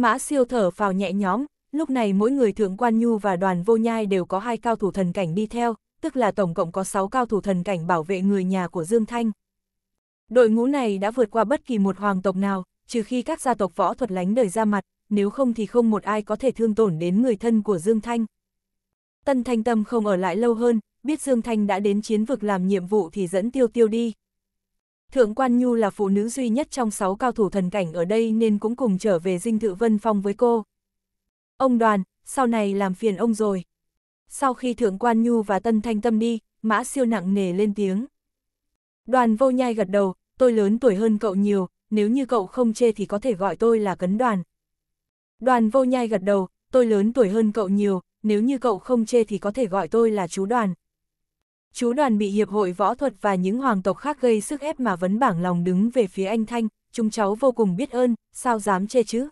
Mã siêu thở vào nhẹ nhóm, lúc này mỗi người thượng quan nhu và đoàn vô nhai đều có hai cao thủ thần cảnh đi theo, tức là tổng cộng có 6 cao thủ thần cảnh bảo vệ người nhà của Dương Thanh. Đội ngũ này đã vượt qua bất kỳ một hoàng tộc nào, trừ khi các gia tộc võ thuật lánh đời ra mặt, nếu không thì không một ai có thể thương tổn đến người thân của Dương Thanh. Tân Thanh Tâm không ở lại lâu hơn, biết Dương Thanh đã đến chiến vực làm nhiệm vụ thì dẫn tiêu tiêu đi. Thượng Quan Nhu là phụ nữ duy nhất trong sáu cao thủ thần cảnh ở đây nên cũng cùng trở về dinh thự Vân Phong với cô. Ông đoàn, sau này làm phiền ông rồi. Sau khi Thượng Quan Nhu và Tân Thanh Tâm đi, Mã Siêu nặng nề lên tiếng. Đoàn vô nhai gật đầu, tôi lớn tuổi hơn cậu nhiều, nếu như cậu không chê thì có thể gọi tôi là cấn đoàn. Đoàn vô nhai gật đầu, tôi lớn tuổi hơn cậu nhiều, nếu như cậu không chê thì có thể gọi tôi là chú đoàn. Chú đoàn bị hiệp hội võ thuật và những hoàng tộc khác gây sức ép mà vấn bảng lòng đứng về phía anh Thanh, chúng cháu vô cùng biết ơn, sao dám chê chứ?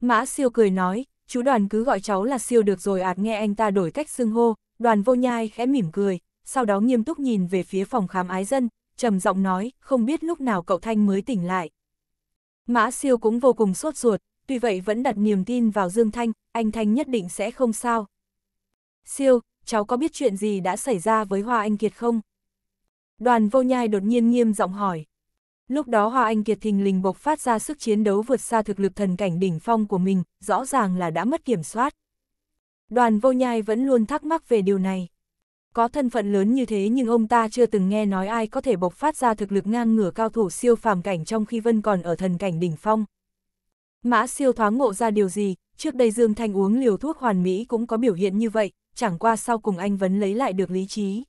Mã siêu cười nói, chú đoàn cứ gọi cháu là siêu được rồi ạt nghe anh ta đổi cách xưng hô, đoàn vô nhai khẽ mỉm cười, sau đó nghiêm túc nhìn về phía phòng khám ái dân, trầm giọng nói, không biết lúc nào cậu Thanh mới tỉnh lại. Mã siêu cũng vô cùng sốt ruột, tuy vậy vẫn đặt niềm tin vào Dương Thanh, anh Thanh nhất định sẽ không sao. Siêu, cháu có biết chuyện gì đã xảy ra với Hoa Anh Kiệt không? Đoàn vô nhai đột nhiên nghiêm giọng hỏi. Lúc đó Hoa Anh Kiệt thình lình bộc phát ra sức chiến đấu vượt xa thực lực thần cảnh đỉnh phong của mình, rõ ràng là đã mất kiểm soát. Đoàn vô nhai vẫn luôn thắc mắc về điều này. Có thân phận lớn như thế nhưng ông ta chưa từng nghe nói ai có thể bộc phát ra thực lực ngang ngửa cao thủ siêu phàm cảnh trong khi Vân còn ở thần cảnh đỉnh phong. Mã siêu thoáng ngộ ra điều gì, trước đây Dương Thanh uống liều thuốc hoàn mỹ cũng có biểu hiện như vậy, chẳng qua sau cùng anh vẫn lấy lại được lý trí.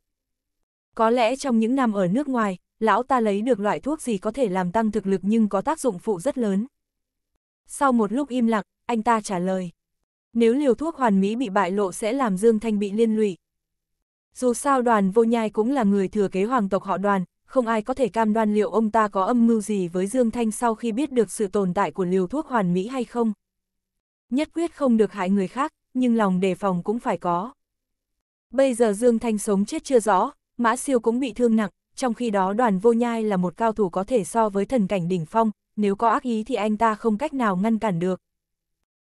Có lẽ trong những năm ở nước ngoài, lão ta lấy được loại thuốc gì có thể làm tăng thực lực nhưng có tác dụng phụ rất lớn. Sau một lúc im lặng, anh ta trả lời. Nếu liều thuốc hoàn mỹ bị bại lộ sẽ làm Dương Thanh bị liên lụy. Dù sao đoàn vô nhai cũng là người thừa kế hoàng tộc họ đoàn, không ai có thể cam đoan liệu ông ta có âm mưu gì với Dương Thanh sau khi biết được sự tồn tại của liều thuốc hoàn mỹ hay không. Nhất quyết không được hại người khác, nhưng lòng đề phòng cũng phải có. Bây giờ Dương Thanh sống chết chưa rõ, Mã Siêu cũng bị thương nặng, trong khi đó đoàn vô nhai là một cao thủ có thể so với thần cảnh đỉnh phong, nếu có ác ý thì anh ta không cách nào ngăn cản được.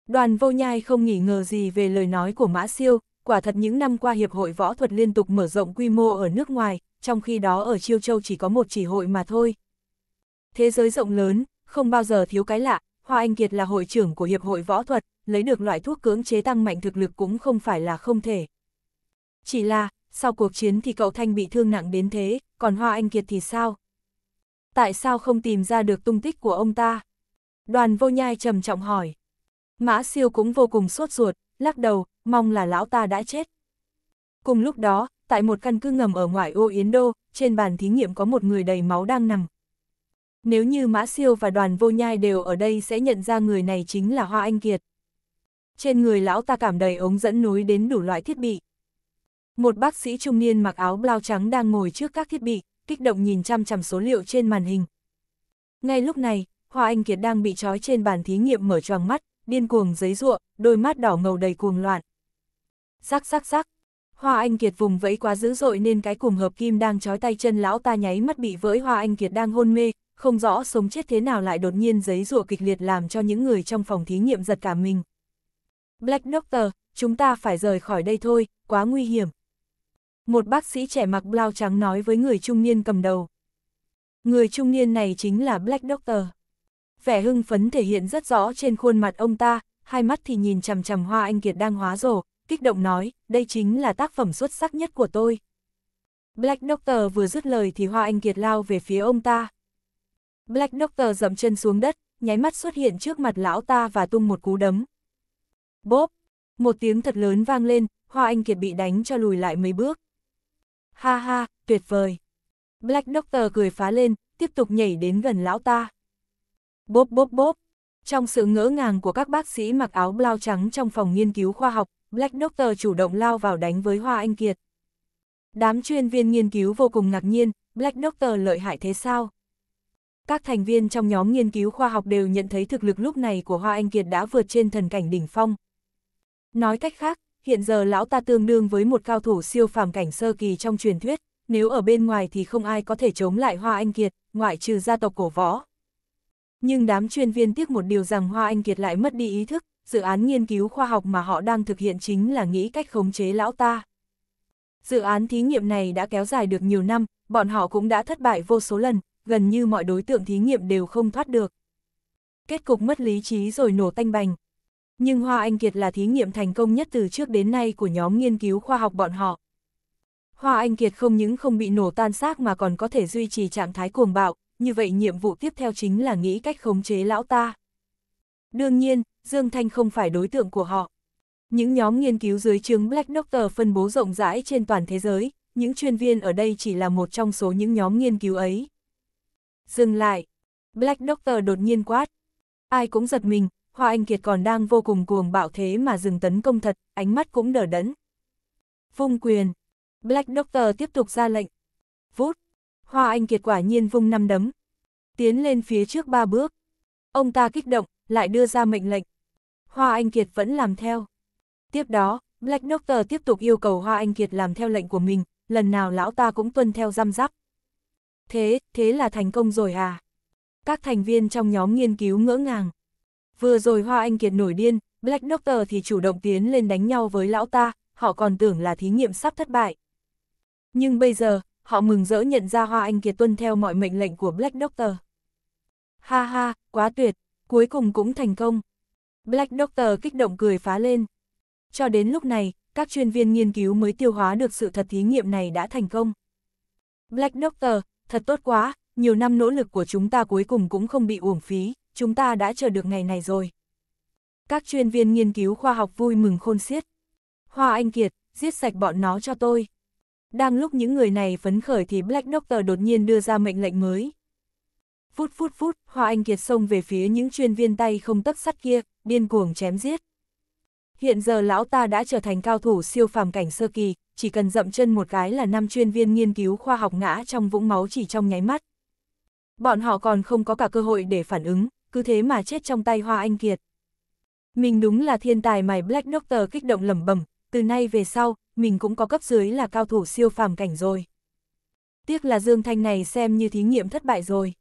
Đoàn vô nhai không nghỉ ngờ gì về lời nói của Mã Siêu, quả thật những năm qua Hiệp hội Võ thuật liên tục mở rộng quy mô ở nước ngoài, trong khi đó ở Chiêu Châu chỉ có một chỉ hội mà thôi. Thế giới rộng lớn, không bao giờ thiếu cái lạ, Hoa Anh Kiệt là hội trưởng của Hiệp hội Võ thuật, lấy được loại thuốc cưỡng chế tăng mạnh thực lực cũng không phải là không thể. Chỉ là, sau cuộc chiến thì cậu Thanh bị thương nặng đến thế, còn Hoa Anh Kiệt thì sao? Tại sao không tìm ra được tung tích của ông ta? Đoàn vô nhai trầm trọng hỏi. Mã siêu cũng vô cùng sốt ruột, lắc đầu, mong là lão ta đã chết. Cùng lúc đó, tại một căn cứ ngầm ở ngoại ô Yến Đô, trên bàn thí nghiệm có một người đầy máu đang nằm, nếu như Mã Siêu và đoàn vô nhai đều ở đây sẽ nhận ra người này chính là Hoa Anh Kiệt. Trên người lão ta cảm đầy ống dẫn núi đến đủ loại thiết bị. Một bác sĩ trung niên mặc áo blau trắng đang ngồi trước các thiết bị, kích động nhìn chăm chăm số liệu trên màn hình. Ngay lúc này, Hoa Anh Kiệt đang bị trói trên bàn thí nghiệm mở choàng mắt, điên cuồng giấy ruộng, đôi mắt đỏ ngầu đầy cuồng loạn. sắc sắc sắc Hoa Anh Kiệt vùng vẫy quá dữ dội nên cái cuồng hợp kim đang trói tay chân lão ta nháy mắt bị vỡ Hoa Anh Kiệt đang hôn mê, không rõ sống chết thế nào lại đột nhiên giấy rùa kịch liệt làm cho những người trong phòng thí nghiệm giật cả mình. Black Doctor, chúng ta phải rời khỏi đây thôi, quá nguy hiểm. Một bác sĩ trẻ mặc blau trắng nói với người trung niên cầm đầu. Người trung niên này chính là Black Doctor. Vẻ hưng phấn thể hiện rất rõ trên khuôn mặt ông ta, hai mắt thì nhìn chằm chằm Hoa Anh Kiệt đang hóa rổ, kích động nói, đây chính là tác phẩm xuất sắc nhất của tôi. Black Doctor vừa dứt lời thì Hoa Anh Kiệt lao về phía ông ta. Black Doctor dậm chân xuống đất, nháy mắt xuất hiện trước mặt lão ta và tung một cú đấm. Bốp! Một tiếng thật lớn vang lên, Hoa Anh Kiệt bị đánh cho lùi lại mấy bước. Ha ha, tuyệt vời! Black Doctor cười phá lên, tiếp tục nhảy đến gần lão ta. Bốp bốp bốp! Trong sự ngỡ ngàng của các bác sĩ mặc áo blau trắng trong phòng nghiên cứu khoa học, Black Doctor chủ động lao vào đánh với Hoa Anh Kiệt. Đám chuyên viên nghiên cứu vô cùng ngạc nhiên, Black Doctor lợi hại thế sao? các thành viên trong nhóm nghiên cứu khoa học đều nhận thấy thực lực lúc này của Hoa Anh Kiệt đã vượt trên thần cảnh đỉnh phong. Nói cách khác, hiện giờ lão ta tương đương với một cao thủ siêu phàm cảnh sơ kỳ trong truyền thuyết, nếu ở bên ngoài thì không ai có thể chống lại Hoa Anh Kiệt, ngoại trừ gia tộc cổ võ. Nhưng đám chuyên viên tiếc một điều rằng Hoa Anh Kiệt lại mất đi ý thức, dự án nghiên cứu khoa học mà họ đang thực hiện chính là nghĩ cách khống chế lão ta. Dự án thí nghiệm này đã kéo dài được nhiều năm, bọn họ cũng đã thất bại vô số lần, gần như mọi đối tượng thí nghiệm đều không thoát được. Kết cục mất lý trí rồi nổ tanh bành. Nhưng Hoa Anh Kiệt là thí nghiệm thành công nhất từ trước đến nay của nhóm nghiên cứu khoa học bọn họ. Hoa Anh Kiệt không những không bị nổ tan xác mà còn có thể duy trì trạng thái cuồng bạo, như vậy nhiệm vụ tiếp theo chính là nghĩ cách khống chế lão ta. Đương nhiên, Dương Thanh không phải đối tượng của họ. Những nhóm nghiên cứu dưới chứng Black Doctor phân bố rộng rãi trên toàn thế giới, những chuyên viên ở đây chỉ là một trong số những nhóm nghiên cứu ấy. Dừng lại. Black Doctor đột nhiên quát. Ai cũng giật mình, Hoa Anh Kiệt còn đang vô cùng cuồng bạo thế mà dừng tấn công thật, ánh mắt cũng đờ đẫn. Vung quyền. Black Doctor tiếp tục ra lệnh. Vút. Hoa Anh Kiệt quả nhiên vung năm đấm. Tiến lên phía trước ba bước. Ông ta kích động, lại đưa ra mệnh lệnh. Hoa Anh Kiệt vẫn làm theo. Tiếp đó, Black Doctor tiếp tục yêu cầu Hoa Anh Kiệt làm theo lệnh của mình, lần nào lão ta cũng tuân theo răm rắp. Thế, thế là thành công rồi à? Các thành viên trong nhóm nghiên cứu ngỡ ngàng. Vừa rồi Hoa Anh Kiệt nổi điên, Black Doctor thì chủ động tiến lên đánh nhau với lão ta, họ còn tưởng là thí nghiệm sắp thất bại. Nhưng bây giờ, họ mừng rỡ nhận ra Hoa Anh Kiệt tuân theo mọi mệnh lệnh của Black Doctor. Ha ha, quá tuyệt, cuối cùng cũng thành công. Black Doctor kích động cười phá lên. Cho đến lúc này, các chuyên viên nghiên cứu mới tiêu hóa được sự thật thí nghiệm này đã thành công. Black Doctor, thật tốt quá, nhiều năm nỗ lực của chúng ta cuối cùng cũng không bị uổng phí, chúng ta đã chờ được ngày này rồi. Các chuyên viên nghiên cứu khoa học vui mừng khôn xiết. Hoa Anh Kiệt, giết sạch bọn nó cho tôi. Đang lúc những người này phấn khởi thì Black Doctor đột nhiên đưa ra mệnh lệnh mới. Phút phút phút, Hoa Anh Kiệt xông về phía những chuyên viên tay không tấc sắt kia, điên cuồng chém giết hiện giờ lão ta đã trở thành cao thủ siêu phàm cảnh sơ kỳ, chỉ cần dậm chân một cái là năm chuyên viên nghiên cứu khoa học ngã trong vũng máu chỉ trong nháy mắt. Bọn họ còn không có cả cơ hội để phản ứng, cứ thế mà chết trong tay Hoa Anh Kiệt. Mình đúng là thiên tài mày Black Doctor kích động lẩm bẩm, từ nay về sau, mình cũng có cấp dưới là cao thủ siêu phàm cảnh rồi. Tiếc là Dương Thanh này xem như thí nghiệm thất bại rồi.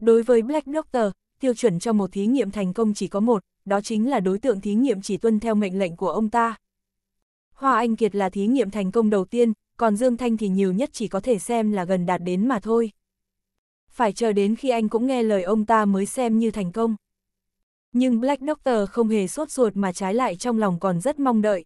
Đối với Black Doctor, tiêu chuẩn cho một thí nghiệm thành công chỉ có một, đó chính là đối tượng thí nghiệm chỉ tuân theo mệnh lệnh của ông ta. Hoa Anh Kiệt là thí nghiệm thành công đầu tiên, còn Dương Thanh thì nhiều nhất chỉ có thể xem là gần đạt đến mà thôi. Phải chờ đến khi anh cũng nghe lời ông ta mới xem như thành công. Nhưng Black Doctor không hề sốt ruột mà trái lại trong lòng còn rất mong đợi.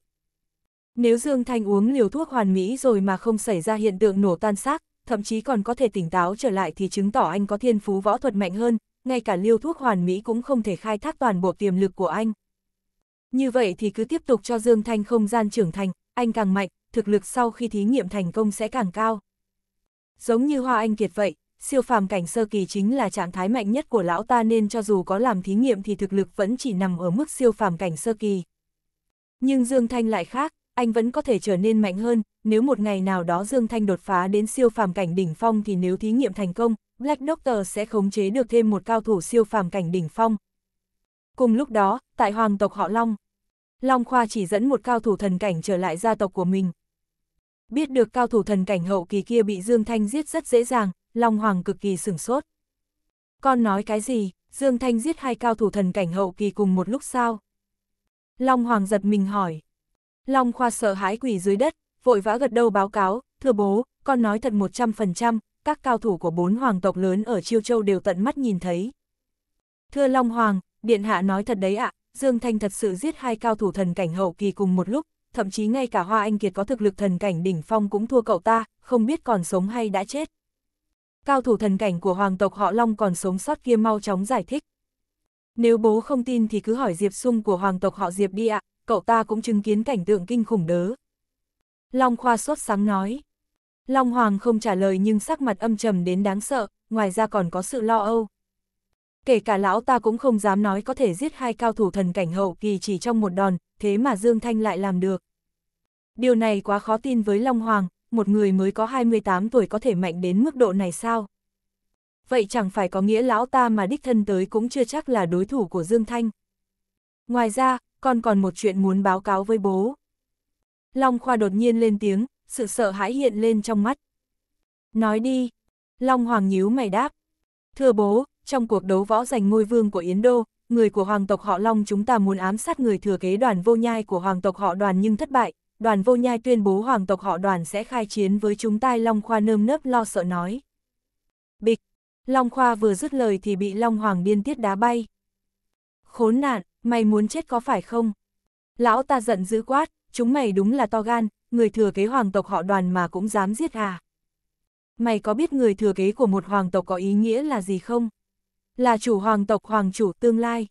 Nếu Dương Thanh uống liều thuốc hoàn mỹ rồi mà không xảy ra hiện tượng nổ tan xác, thậm chí còn có thể tỉnh táo trở lại thì chứng tỏ anh có thiên phú võ thuật mạnh hơn, ngay cả liêu thuốc hoàn mỹ cũng không thể khai thác toàn bộ tiềm lực của anh. Như vậy thì cứ tiếp tục cho Dương Thanh không gian trưởng thành, anh càng mạnh, thực lực sau khi thí nghiệm thành công sẽ càng cao. Giống như Hoa Anh Kiệt vậy, siêu phàm cảnh sơ kỳ chính là trạng thái mạnh nhất của lão ta nên cho dù có làm thí nghiệm thì thực lực vẫn chỉ nằm ở mức siêu phàm cảnh sơ kỳ. Nhưng Dương Thanh lại khác, anh vẫn có thể trở nên mạnh hơn, nếu một ngày nào đó Dương Thanh đột phá đến siêu phàm cảnh đỉnh phong thì nếu thí nghiệm thành công, Black Doctor sẽ khống chế được thêm một cao thủ siêu phàm cảnh đỉnh phong. Cùng lúc đó, tại hoàng tộc họ Long, Long Khoa chỉ dẫn một cao thủ thần cảnh trở lại gia tộc của mình. Biết được cao thủ thần cảnh hậu kỳ kia bị Dương Thanh giết rất dễ dàng, Long Hoàng cực kỳ sửng sốt. Con nói cái gì, Dương Thanh giết hai cao thủ thần cảnh hậu kỳ cùng một lúc sao? Long Hoàng giật mình hỏi. Long Khoa sợ hãi quỷ dưới đất, vội vã gật đầu báo cáo, thưa bố, con nói thật 100%, các cao thủ của bốn hoàng tộc lớn ở Chiêu Châu đều tận mắt nhìn thấy. Thưa Long Hoàng, Điện Hạ nói thật đấy ạ, Dương Thanh thật sự giết hai cao thủ thần cảnh hậu kỳ cùng một lúc, thậm chí ngay cả Hoa Anh Kiệt có thực lực thần cảnh đỉnh phong cũng thua cậu ta, không biết còn sống hay đã chết. Cao thủ thần cảnh của hoàng tộc họ Long còn sống sót kia mau chóng giải thích. Nếu bố không tin thì cứ hỏi Diệp Sung của hoàng tộc họ Diệp đi ạ, cậu ta cũng chứng kiến cảnh tượng kinh khủng đớ. Long Khoa sốt sáng nói. Long Hoàng không trả lời nhưng sắc mặt âm trầm đến đáng sợ, ngoài ra còn có sự lo âu. Kể cả lão ta cũng không dám nói có thể giết hai cao thủ thần cảnh hậu kỳ chỉ trong một đòn, thế mà Dương Thanh lại làm được. Điều này quá khó tin với Long Hoàng, một người mới có 28 tuổi có thể mạnh đến mức độ này sao? Vậy chẳng phải có nghĩa lão ta mà đích thân tới cũng chưa chắc là đối thủ của Dương Thanh. Ngoài ra, con còn một chuyện muốn báo cáo với bố. Long Khoa đột nhiên lên tiếng, sự sợ hãi hiện lên trong mắt. Nói đi, Long Hoàng nhíu mày đáp. Thưa bố, trong cuộc đấu võ giành ngôi vương của Yến Đô, người của hoàng tộc họ Long chúng ta muốn ám sát người thừa kế đoàn vô nhai của hoàng tộc họ đoàn nhưng thất bại. Đoàn vô nhai tuyên bố hoàng tộc họ đoàn sẽ khai chiến với chúng ta. Long Khoa nơm nớp lo sợ nói. Bịch, Long Khoa vừa dứt lời thì bị Long Hoàng điên tiết đá bay. Khốn nạn, mày muốn chết có phải không? Lão ta giận dữ quát, chúng mày đúng là to gan, người thừa kế hoàng tộc họ đoàn mà cũng dám giết à. Mày có biết người thừa kế của một hoàng tộc có ý nghĩa là gì không? Là chủ hoàng tộc hoàng chủ tương lai.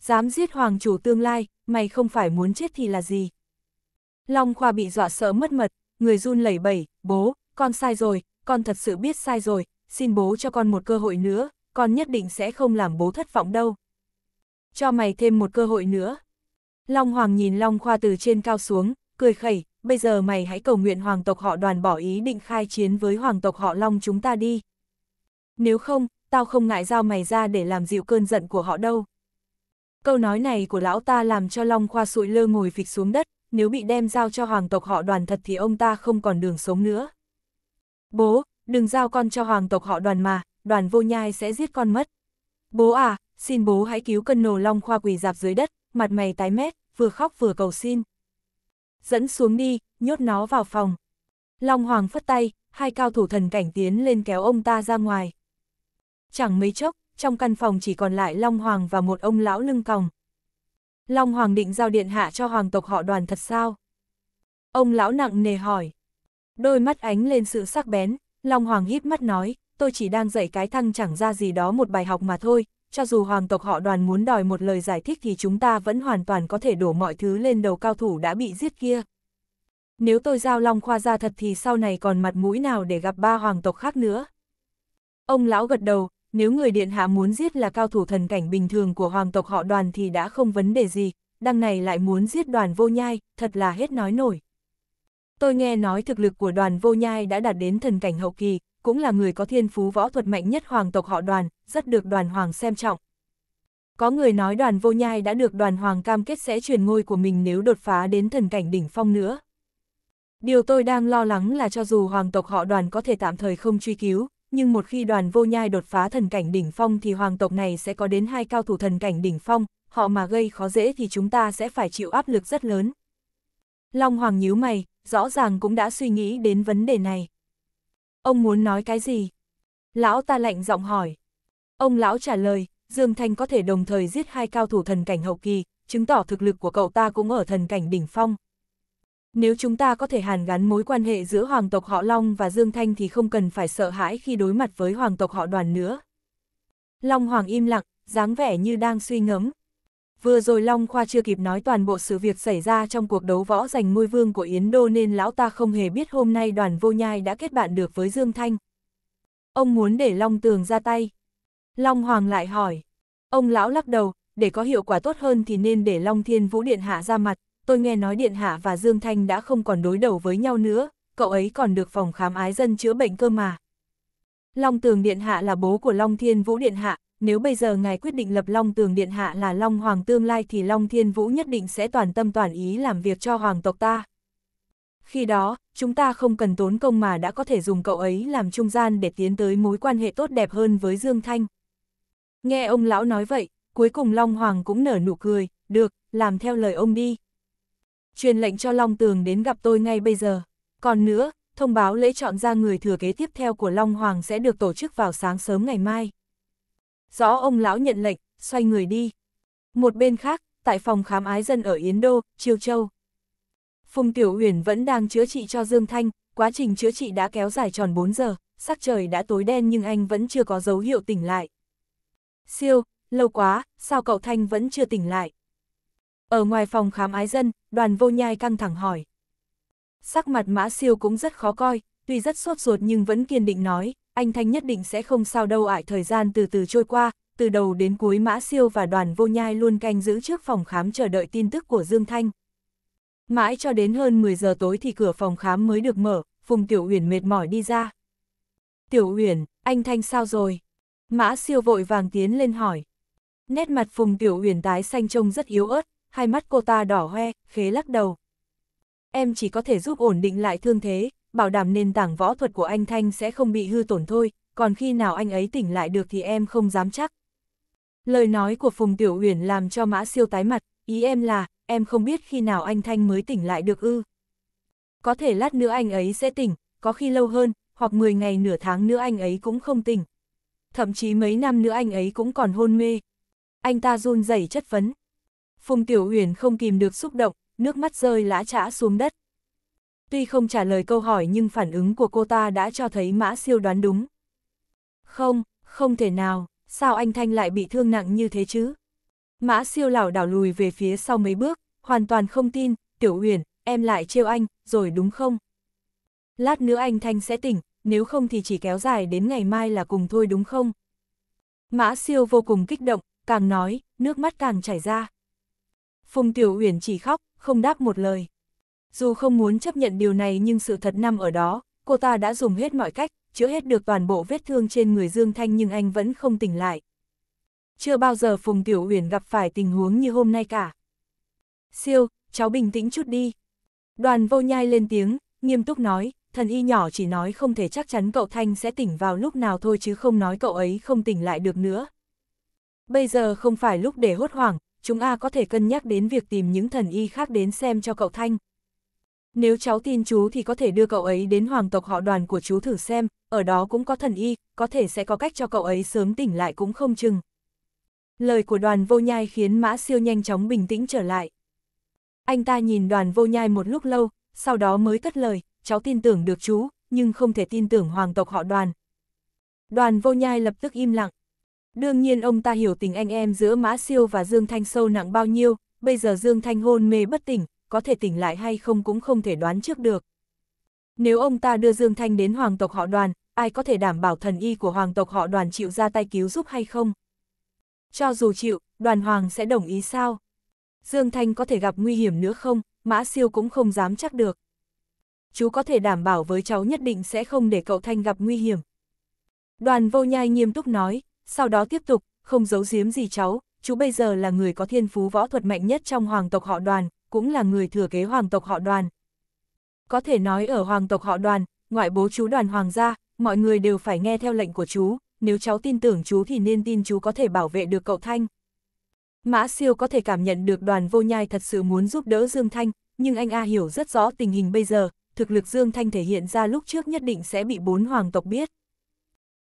Dám giết hoàng chủ tương lai, mày không phải muốn chết thì là gì? Long Khoa bị dọa sợ mất mật, người run lẩy bẩy, bố, con sai rồi, con thật sự biết sai rồi, xin bố cho con một cơ hội nữa, con nhất định sẽ không làm bố thất vọng đâu. Cho mày thêm một cơ hội nữa. Long Hoàng nhìn Long Khoa từ trên cao xuống, cười khẩy, bây giờ mày hãy cầu nguyện hoàng tộc họ đoàn bỏ ý định khai chiến với hoàng tộc họ Long chúng ta đi. Nếu không, tao không ngại giao mày ra để làm dịu cơn giận của họ đâu. Câu nói này của lão ta làm cho Long Khoa sụi lơ ngồi phịch xuống đất, nếu bị đem giao cho hoàng tộc họ đoàn thật thì ông ta không còn đường sống nữa. Bố, đừng giao con cho hoàng tộc họ đoàn mà, đoàn vô nhai sẽ giết con mất. Bố à, xin bố hãy cứu cân nồ Long Khoa quỳ dạp dưới đất, mặt mày tái mét, vừa khóc vừa cầu xin dẫn xuống đi, nhốt nó vào phòng. Long Hoàng phất tay, hai cao thủ thần cảnh tiến lên kéo ông ta ra ngoài. Chẳng mấy chốc, trong căn phòng chỉ còn lại Long Hoàng và một ông lão lưng còng. Long Hoàng định giao điện hạ cho hoàng tộc họ đoàn thật sao? Ông lão nặng nề hỏi. Đôi mắt ánh lên sự sắc bén, Long Hoàng híp mắt nói, tôi chỉ đang dạy cái thăng chẳng ra gì đó một bài học mà thôi, cho dù hoàng tộc họ đoàn muốn đòi một lời giải thích thì chúng ta vẫn hoàn toàn có thể đổ mọi thứ lên đầu cao thủ đã bị giết kia. Nếu tôi giao Long Khoa ra thật thì sau này còn mặt mũi nào để gặp ba hoàng tộc khác nữa. Ông lão gật đầu, nếu người điện hạ muốn giết là cao thủ thần cảnh bình thường của hoàng tộc họ đoàn thì đã không vấn đề gì, đằng này lại muốn giết đoàn vô nhai, thật là hết nói nổi. Tôi nghe nói thực lực của đoàn vô nhai đã đạt đến thần cảnh hậu kỳ, cũng là người có thiên phú võ thuật mạnh nhất hoàng tộc họ đoàn, rất được đoàn hoàng xem trọng. Có người nói đoàn vô nhai đã được đoàn hoàng cam kết sẽ truyền ngôi của mình nếu đột phá đến thần cảnh đỉnh phong nữa. Điều tôi đang lo lắng là cho dù hoàng tộc họ đoàn có thể tạm thời không truy cứu, nhưng một khi đoàn vô nhai đột phá thần cảnh đỉnh phong thì hoàng tộc này sẽ có đến hai cao thủ thần cảnh đỉnh phong, họ mà gây khó dễ thì chúng ta sẽ phải chịu áp lực rất lớn. Long Hoàng nhíu mày, rõ ràng cũng đã suy nghĩ đến vấn đề này. Ông muốn nói cái gì? Lão ta lạnh giọng hỏi. Ông lão trả lời, Dương Thanh có thể đồng thời giết hai cao thủ thần cảnh hậu kỳ, chứng tỏ thực lực của cậu ta cũng ở thần cảnh đỉnh phong. Nếu chúng ta có thể hàn gắn mối quan hệ giữa hoàng tộc họ Long và Dương Thanh thì không cần phải sợ hãi khi đối mặt với hoàng tộc họ đoàn nữa. Long Hoàng im lặng, dáng vẻ như đang suy ngẫm, Vừa rồi Long Khoa chưa kịp nói toàn bộ sự việc xảy ra trong cuộc đấu võ giành ngôi vương của Yến Đô nên lão ta không hề biết hôm nay đoàn vô nhai đã kết bạn được với Dương Thanh. Ông muốn để Long Tường ra tay. Long Hoàng lại hỏi. Ông lão lắc đầu, để có hiệu quả tốt hơn thì nên để Long Thiên Vũ Điện Hạ ra mặt. Tôi nghe nói Điện Hạ và Dương Thanh đã không còn đối đầu với nhau nữa, cậu ấy còn được phòng khám ái dân chữa bệnh cơ mà. Long Tường Điện Hạ là bố của Long Thiên Vũ Điện Hạ, nếu bây giờ ngài quyết định lập Long Tường Điện Hạ là Long Hoàng tương lai thì Long Thiên Vũ nhất định sẽ toàn tâm toàn ý làm việc cho Hoàng tộc ta. Khi đó, chúng ta không cần tốn công mà đã có thể dùng cậu ấy làm trung gian để tiến tới mối quan hệ tốt đẹp hơn với Dương Thanh. Nghe ông lão nói vậy, cuối cùng Long Hoàng cũng nở nụ cười, được, làm theo lời ông đi. Truyền lệnh cho Long Tường đến gặp tôi ngay bây giờ. Còn nữa, thông báo lễ chọn ra người thừa kế tiếp theo của Long Hoàng sẽ được tổ chức vào sáng sớm ngày mai. Rõ ông lão nhận lệnh, xoay người đi. Một bên khác, tại phòng khám ái dân ở Yến Đô, Chiêu Châu. Phùng Tiểu Huyền vẫn đang chữa trị cho Dương Thanh, quá trình chữa trị đã kéo dài tròn 4 giờ, sắc trời đã tối đen nhưng anh vẫn chưa có dấu hiệu tỉnh lại. Siêu, lâu quá, sao cậu Thanh vẫn chưa tỉnh lại? Ở ngoài phòng khám ái dân, đoàn vô nhai căng thẳng hỏi. Sắc mặt mã siêu cũng rất khó coi, tuy rất sốt ruột nhưng vẫn kiên định nói, anh Thanh nhất định sẽ không sao đâu ải thời gian từ từ trôi qua, từ đầu đến cuối Mã Siêu và đoàn vô nhai luôn canh giữ trước phòng khám chờ đợi tin tức của Dương Thanh. Mãi cho đến hơn 10 giờ tối thì cửa phòng khám mới được mở, Phùng Tiểu Uyển mệt mỏi đi ra. Tiểu Uyển, anh Thanh sao rồi? Mã Siêu vội vàng tiến lên hỏi. Nét mặt Phùng Tiểu Uyển tái xanh trông rất yếu ớt, hai mắt cô ta đỏ hoe, khế lắc đầu. Em chỉ có thể giúp ổn định lại thương thế, bảo đảm nền tảng võ thuật của anh Thanh sẽ không bị hư tổn thôi, còn khi nào anh ấy tỉnh lại được thì em không dám chắc. Lời nói của Phùng Tiểu Uyển làm cho Mã Siêu tái mặt, ý em là, em không biết khi nào anh Thanh mới tỉnh lại được ư. Có thể lát nữa anh ấy sẽ tỉnh, có khi lâu hơn, hoặc 10 ngày nửa tháng nữa anh ấy cũng không tỉnh. Thậm chí mấy năm nữa anh ấy cũng còn hôn mê. Anh ta run rẩy chất vấn. Phùng Tiểu Uyển không kìm được xúc động, nước mắt rơi lã trã xuống đất. Tuy không trả lời câu hỏi nhưng phản ứng của cô ta đã cho thấy mã siêu đoán đúng. Không, không thể nào, sao anh Thanh lại bị thương nặng như thế chứ? Mã siêu lảo đảo lùi về phía sau mấy bước, hoàn toàn không tin, tiểu huyền, em lại trêu anh, rồi đúng không? Lát nữa anh Thanh sẽ tỉnh, nếu không thì chỉ kéo dài đến ngày mai là cùng thôi đúng không? Mã siêu vô cùng kích động, càng nói, nước mắt càng chảy ra. Phùng Tiểu Uyển chỉ khóc, không đáp một lời. Dù không muốn chấp nhận điều này nhưng sự thật nằm ở đó, cô ta đã dùng hết mọi cách, chữa hết được toàn bộ vết thương trên người Dương Thanh nhưng anh vẫn không tỉnh lại. Chưa bao giờ Phùng Tiểu Uyển gặp phải tình huống như hôm nay cả. Siêu, cháu bình tĩnh chút đi. Đoàn vô nhai lên tiếng, nghiêm túc nói, thần y nhỏ chỉ nói không thể chắc chắn cậu Thanh sẽ tỉnh vào lúc nào thôi chứ không nói cậu ấy không tỉnh lại được nữa. Bây giờ không phải lúc để hốt hoảng, chúng A có thể cân nhắc đến việc tìm những thần y khác đến xem cho cậu Thanh, nếu cháu tin chú thì có thể đưa cậu ấy đến hoàng tộc họ đoàn của chú thử xem, ở đó cũng có thần y, có thể sẽ có cách cho cậu ấy sớm tỉnh lại cũng không chừng. Lời của đoàn vô nhai khiến mã siêu nhanh chóng bình tĩnh trở lại. Anh ta nhìn đoàn vô nhai một lúc lâu, sau đó mới cất lời, cháu tin tưởng được chú, nhưng không thể tin tưởng hoàng tộc họ đoàn. Đoàn vô nhai lập tức im lặng. Đương nhiên ông ta hiểu tình anh em giữa Mã Siêu và Dương Thanh sâu nặng bao nhiêu, bây giờ Dương Thanh hôn mê bất tỉnh, có thể tỉnh lại hay không cũng không thể đoán trước được. Nếu ông ta đưa Dương Thanh đến hoàng tộc họ đoàn, ai có thể đảm bảo thần y của hoàng tộc họ đoàn chịu ra tay cứu giúp hay không? Cho dù chịu, đoàn hoàng sẽ đồng ý sao? Dương Thanh có thể gặp nguy hiểm nữa không, Mã Siêu cũng không dám chắc được. Chú có thể đảm bảo với cháu nhất định sẽ không để cậu Thanh gặp nguy hiểm. Đoàn vô nhai nghiêm túc nói, sau đó tiếp tục, không giấu giếm gì cháu, chú bây giờ là người có thiên phú võ thuật mạnh nhất trong hoàng tộc họ đoàn, cũng là người thừa kế hoàng tộc họ đoàn. Có thể nói ở hoàng tộc họ đoàn, ngoại bố chú đoàn hoàng gia, mọi người đều phải nghe theo lệnh của chú, nếu cháu tin tưởng chú thì nên tin chú có thể bảo vệ được cậu Thanh. Mã siêu có thể cảm nhận được đoàn vô nhai thật sự muốn giúp đỡ Dương Thanh, nhưng anh A hiểu rất rõ tình hình bây giờ, thực lực Dương Thanh thể hiện ra lúc trước nhất định sẽ bị bốn hoàng tộc biết.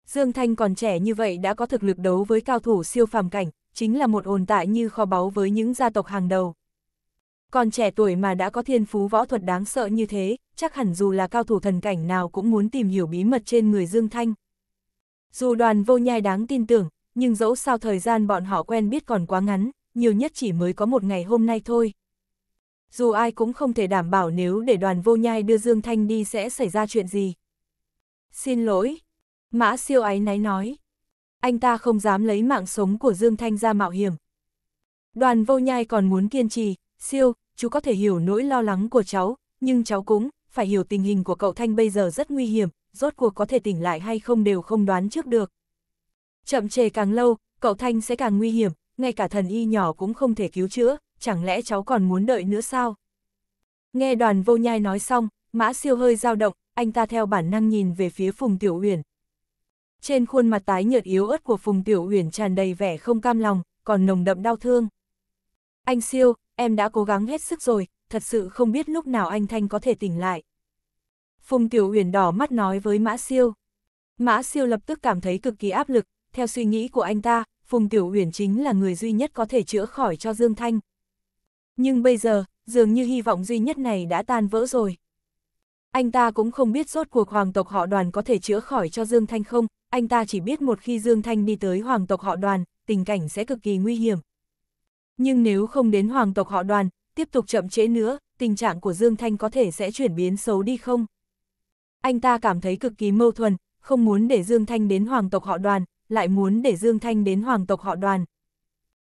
Dương Thanh còn trẻ như vậy đã có thực lực đấu với cao thủ siêu phàm cảnh, chính là một ồn tại như kho báu với những gia tộc hàng đầu còn trẻ tuổi mà đã có thiên phú võ thuật đáng sợ như thế, chắc hẳn dù là cao thủ thần cảnh nào cũng muốn tìm hiểu bí mật trên người Dương Thanh. Dù đoàn vô nhai đáng tin tưởng, nhưng dẫu sao thời gian bọn họ quen biết còn quá ngắn, nhiều nhất chỉ mới có một ngày hôm nay thôi. Dù ai cũng không thể đảm bảo nếu để đoàn vô nhai đưa Dương Thanh đi sẽ xảy ra chuyện gì. Xin lỗi, mã siêu ái náy nói. Anh ta không dám lấy mạng sống của Dương Thanh ra mạo hiểm. Đoàn vô nhai còn muốn kiên trì, siêu, chú có thể hiểu nỗi lo lắng của cháu, nhưng cháu cũng phải hiểu tình hình của cậu Thanh bây giờ rất nguy hiểm, rốt cuộc có thể tỉnh lại hay không đều không đoán trước được. Chậm chề càng lâu, cậu Thanh sẽ càng nguy hiểm, ngay cả thần y nhỏ cũng không thể cứu chữa, chẳng lẽ cháu còn muốn đợi nữa sao? Nghe đoàn vô nhai nói xong, mã siêu hơi dao động, anh ta theo bản năng nhìn về phía Phùng Tiểu Uyển. Trên khuôn mặt tái nhợt yếu ớt của Phùng Tiểu Uyển tràn đầy vẻ không cam lòng, còn nồng đậm đau thương. Anh siêu, em đã cố gắng hết sức rồi, thật sự không biết lúc nào anh Thanh có thể tỉnh lại. Phùng Tiểu Uyển đỏ mắt nói với Mã Siêu. Mã Siêu lập tức cảm thấy cực kỳ áp lực, theo suy nghĩ của anh ta, Phùng Tiểu Uyển chính là người duy nhất có thể chữa khỏi cho Dương Thanh. Nhưng bây giờ, dường như hy vọng duy nhất này đã tan vỡ rồi. Anh ta cũng không biết rốt cuộc hoàng tộc họ đoàn có thể chữa khỏi cho Dương Thanh không, anh ta chỉ biết một khi Dương Thanh đi tới hoàng tộc họ đoàn, tình cảnh sẽ cực kỳ nguy hiểm, nhưng nếu không đến hoàng tộc họ đoàn, tiếp tục chậm trễ nữa, tình trạng của Dương Thanh có thể sẽ chuyển biến xấu đi không? Anh ta cảm thấy cực kỳ mâu thuẫn, không muốn để Dương Thanh đến hoàng tộc họ đoàn, lại muốn để Dương Thanh đến hoàng tộc họ đoàn.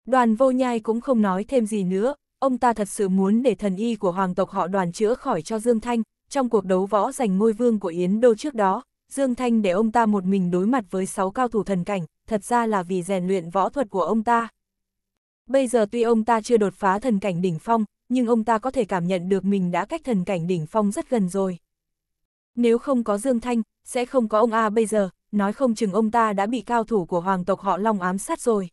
Đoàn vô nhai cũng không nói thêm gì nữa, ông ta thật sự muốn để thần y của hoàng tộc họ đoàn chữa khỏi cho Dương Thanh, trong cuộc đấu võ giành ngôi vương của Yến Đô trước đó, Dương Thanh để ông ta một mình đối mặt với 6 cao thủ thần cảnh, thật ra là vì rèn luyện võ thuật của ông ta. Bây giờ tuy ông ta chưa đột phá thần cảnh đỉnh phong, nhưng ông ta có thể cảm nhận được mình đã cách thần cảnh đỉnh phong rất gần rồi. Nếu không có Dương Thanh, sẽ không có ông A bây giờ, nói không chừng ông ta đã bị cao thủ của hoàng tộc họ Long ám sát rồi.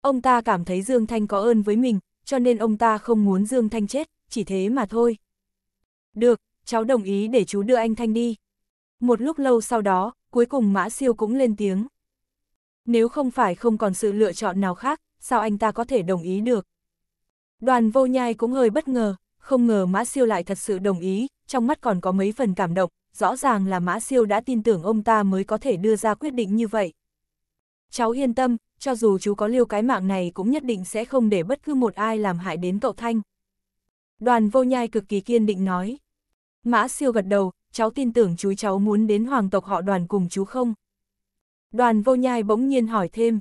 Ông ta cảm thấy Dương Thanh có ơn với mình, cho nên ông ta không muốn Dương Thanh chết, chỉ thế mà thôi. Được, cháu đồng ý để chú đưa anh Thanh đi. Một lúc lâu sau đó, cuối cùng Mã Siêu cũng lên tiếng. Nếu không phải không còn sự lựa chọn nào khác, sao anh ta có thể đồng ý được. Đoàn vô nhai cũng hơi bất ngờ, không ngờ Mã Siêu lại thật sự đồng ý, trong mắt còn có mấy phần cảm động, rõ ràng là Mã Siêu đã tin tưởng ông ta mới có thể đưa ra quyết định như vậy. Cháu yên tâm, cho dù chú có liêu cái mạng này cũng nhất định sẽ không để bất cứ một ai làm hại đến cậu Thanh. Đoàn vô nhai cực kỳ kiên định nói. Mã Siêu gật đầu, cháu tin tưởng chú cháu muốn đến hoàng tộc họ đoàn cùng chú không? Đoàn vô nhai bỗng nhiên hỏi thêm.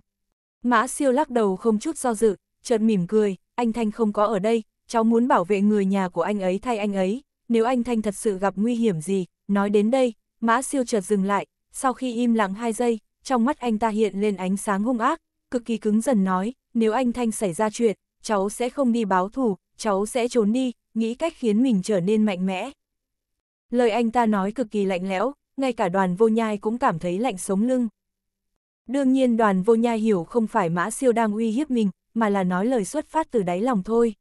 Mã siêu lắc đầu không chút do dự, chợt mỉm cười, anh Thanh không có ở đây, cháu muốn bảo vệ người nhà của anh ấy thay anh ấy, nếu anh Thanh thật sự gặp nguy hiểm gì, nói đến đây, mã siêu chợt dừng lại, sau khi im lặng 2 giây, trong mắt anh ta hiện lên ánh sáng hung ác, cực kỳ cứng dần nói, nếu anh Thanh xảy ra chuyện, cháu sẽ không đi báo thù, cháu sẽ trốn đi, nghĩ cách khiến mình trở nên mạnh mẽ. Lời anh ta nói cực kỳ lạnh lẽo, ngay cả đoàn vô nhai cũng cảm thấy lạnh sống lưng. Đương nhiên đoàn vô nhai hiểu không phải Mã Siêu đang uy hiếp mình, mà là nói lời xuất phát từ đáy lòng thôi.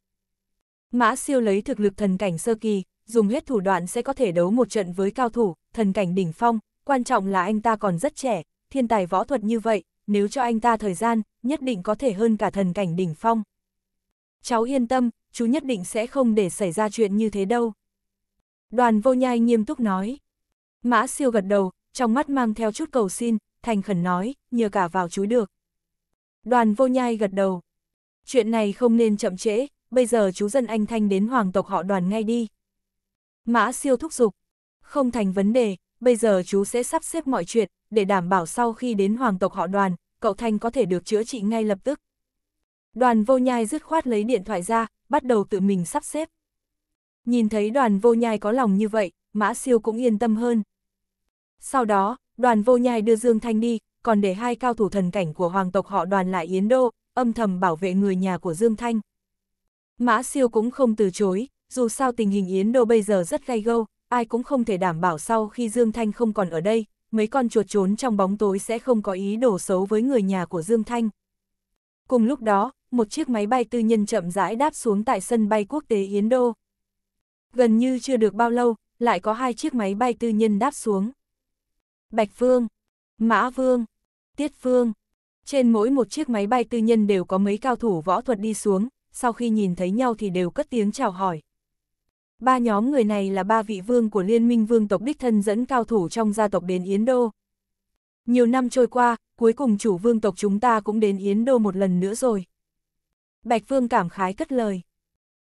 Mã Siêu lấy thực lực thần cảnh sơ kỳ, dùng hết thủ đoạn sẽ có thể đấu một trận với cao thủ, thần cảnh đỉnh phong, quan trọng là anh ta còn rất trẻ, thiên tài võ thuật như vậy, nếu cho anh ta thời gian, nhất định có thể hơn cả thần cảnh đỉnh phong. Cháu yên tâm, chú nhất định sẽ không để xảy ra chuyện như thế đâu. Đoàn vô nhai nghiêm túc nói. Mã siêu gật đầu, trong mắt mang theo chút cầu xin, thành khẩn nói, nhờ cả vào chú được. Đoàn vô nhai gật đầu. Chuyện này không nên chậm trễ, bây giờ chú dân anh Thanh đến hoàng tộc họ đoàn ngay đi. Mã siêu thúc giục. Không thành vấn đề, bây giờ chú sẽ sắp xếp mọi chuyện, để đảm bảo sau khi đến hoàng tộc họ đoàn, cậu Thanh có thể được chữa trị ngay lập tức. Đoàn vô nhai dứt khoát lấy điện thoại ra, bắt đầu tự mình sắp xếp. Nhìn thấy đoàn vô nhai có lòng như vậy, Mã Siêu cũng yên tâm hơn. Sau đó, đoàn vô nhai đưa Dương Thanh đi, còn để hai cao thủ thần cảnh của hoàng tộc họ đoàn lại Yến Đô, âm thầm bảo vệ người nhà của Dương Thanh. Mã siêu cũng không từ chối, dù sao tình hình Yến Đô bây giờ rất gay gâu, ai cũng không thể đảm bảo sau khi Dương Thanh không còn ở đây, mấy con chuột trốn trong bóng tối sẽ không có ý đồ xấu với người nhà của Dương Thanh. Cùng lúc đó, một chiếc máy bay tư nhân chậm rãi đáp xuống tại sân bay quốc tế Yến Đô. Gần như chưa được bao lâu, lại có hai chiếc máy bay tư nhân đáp xuống. Bạch Vương, Mã Vương, Tiết Vương. Trên mỗi một chiếc máy bay tư nhân đều có mấy cao thủ võ thuật đi xuống, sau khi nhìn thấy nhau thì đều cất tiếng chào hỏi. Ba nhóm người này là ba vị vương của liên minh vương tộc đích thân dẫn cao thủ trong gia tộc đến Yến Đô. Nhiều năm trôi qua, cuối cùng chủ vương tộc chúng ta cũng đến Yến Đô một lần nữa rồi. Bạch Vương cảm khái cất lời.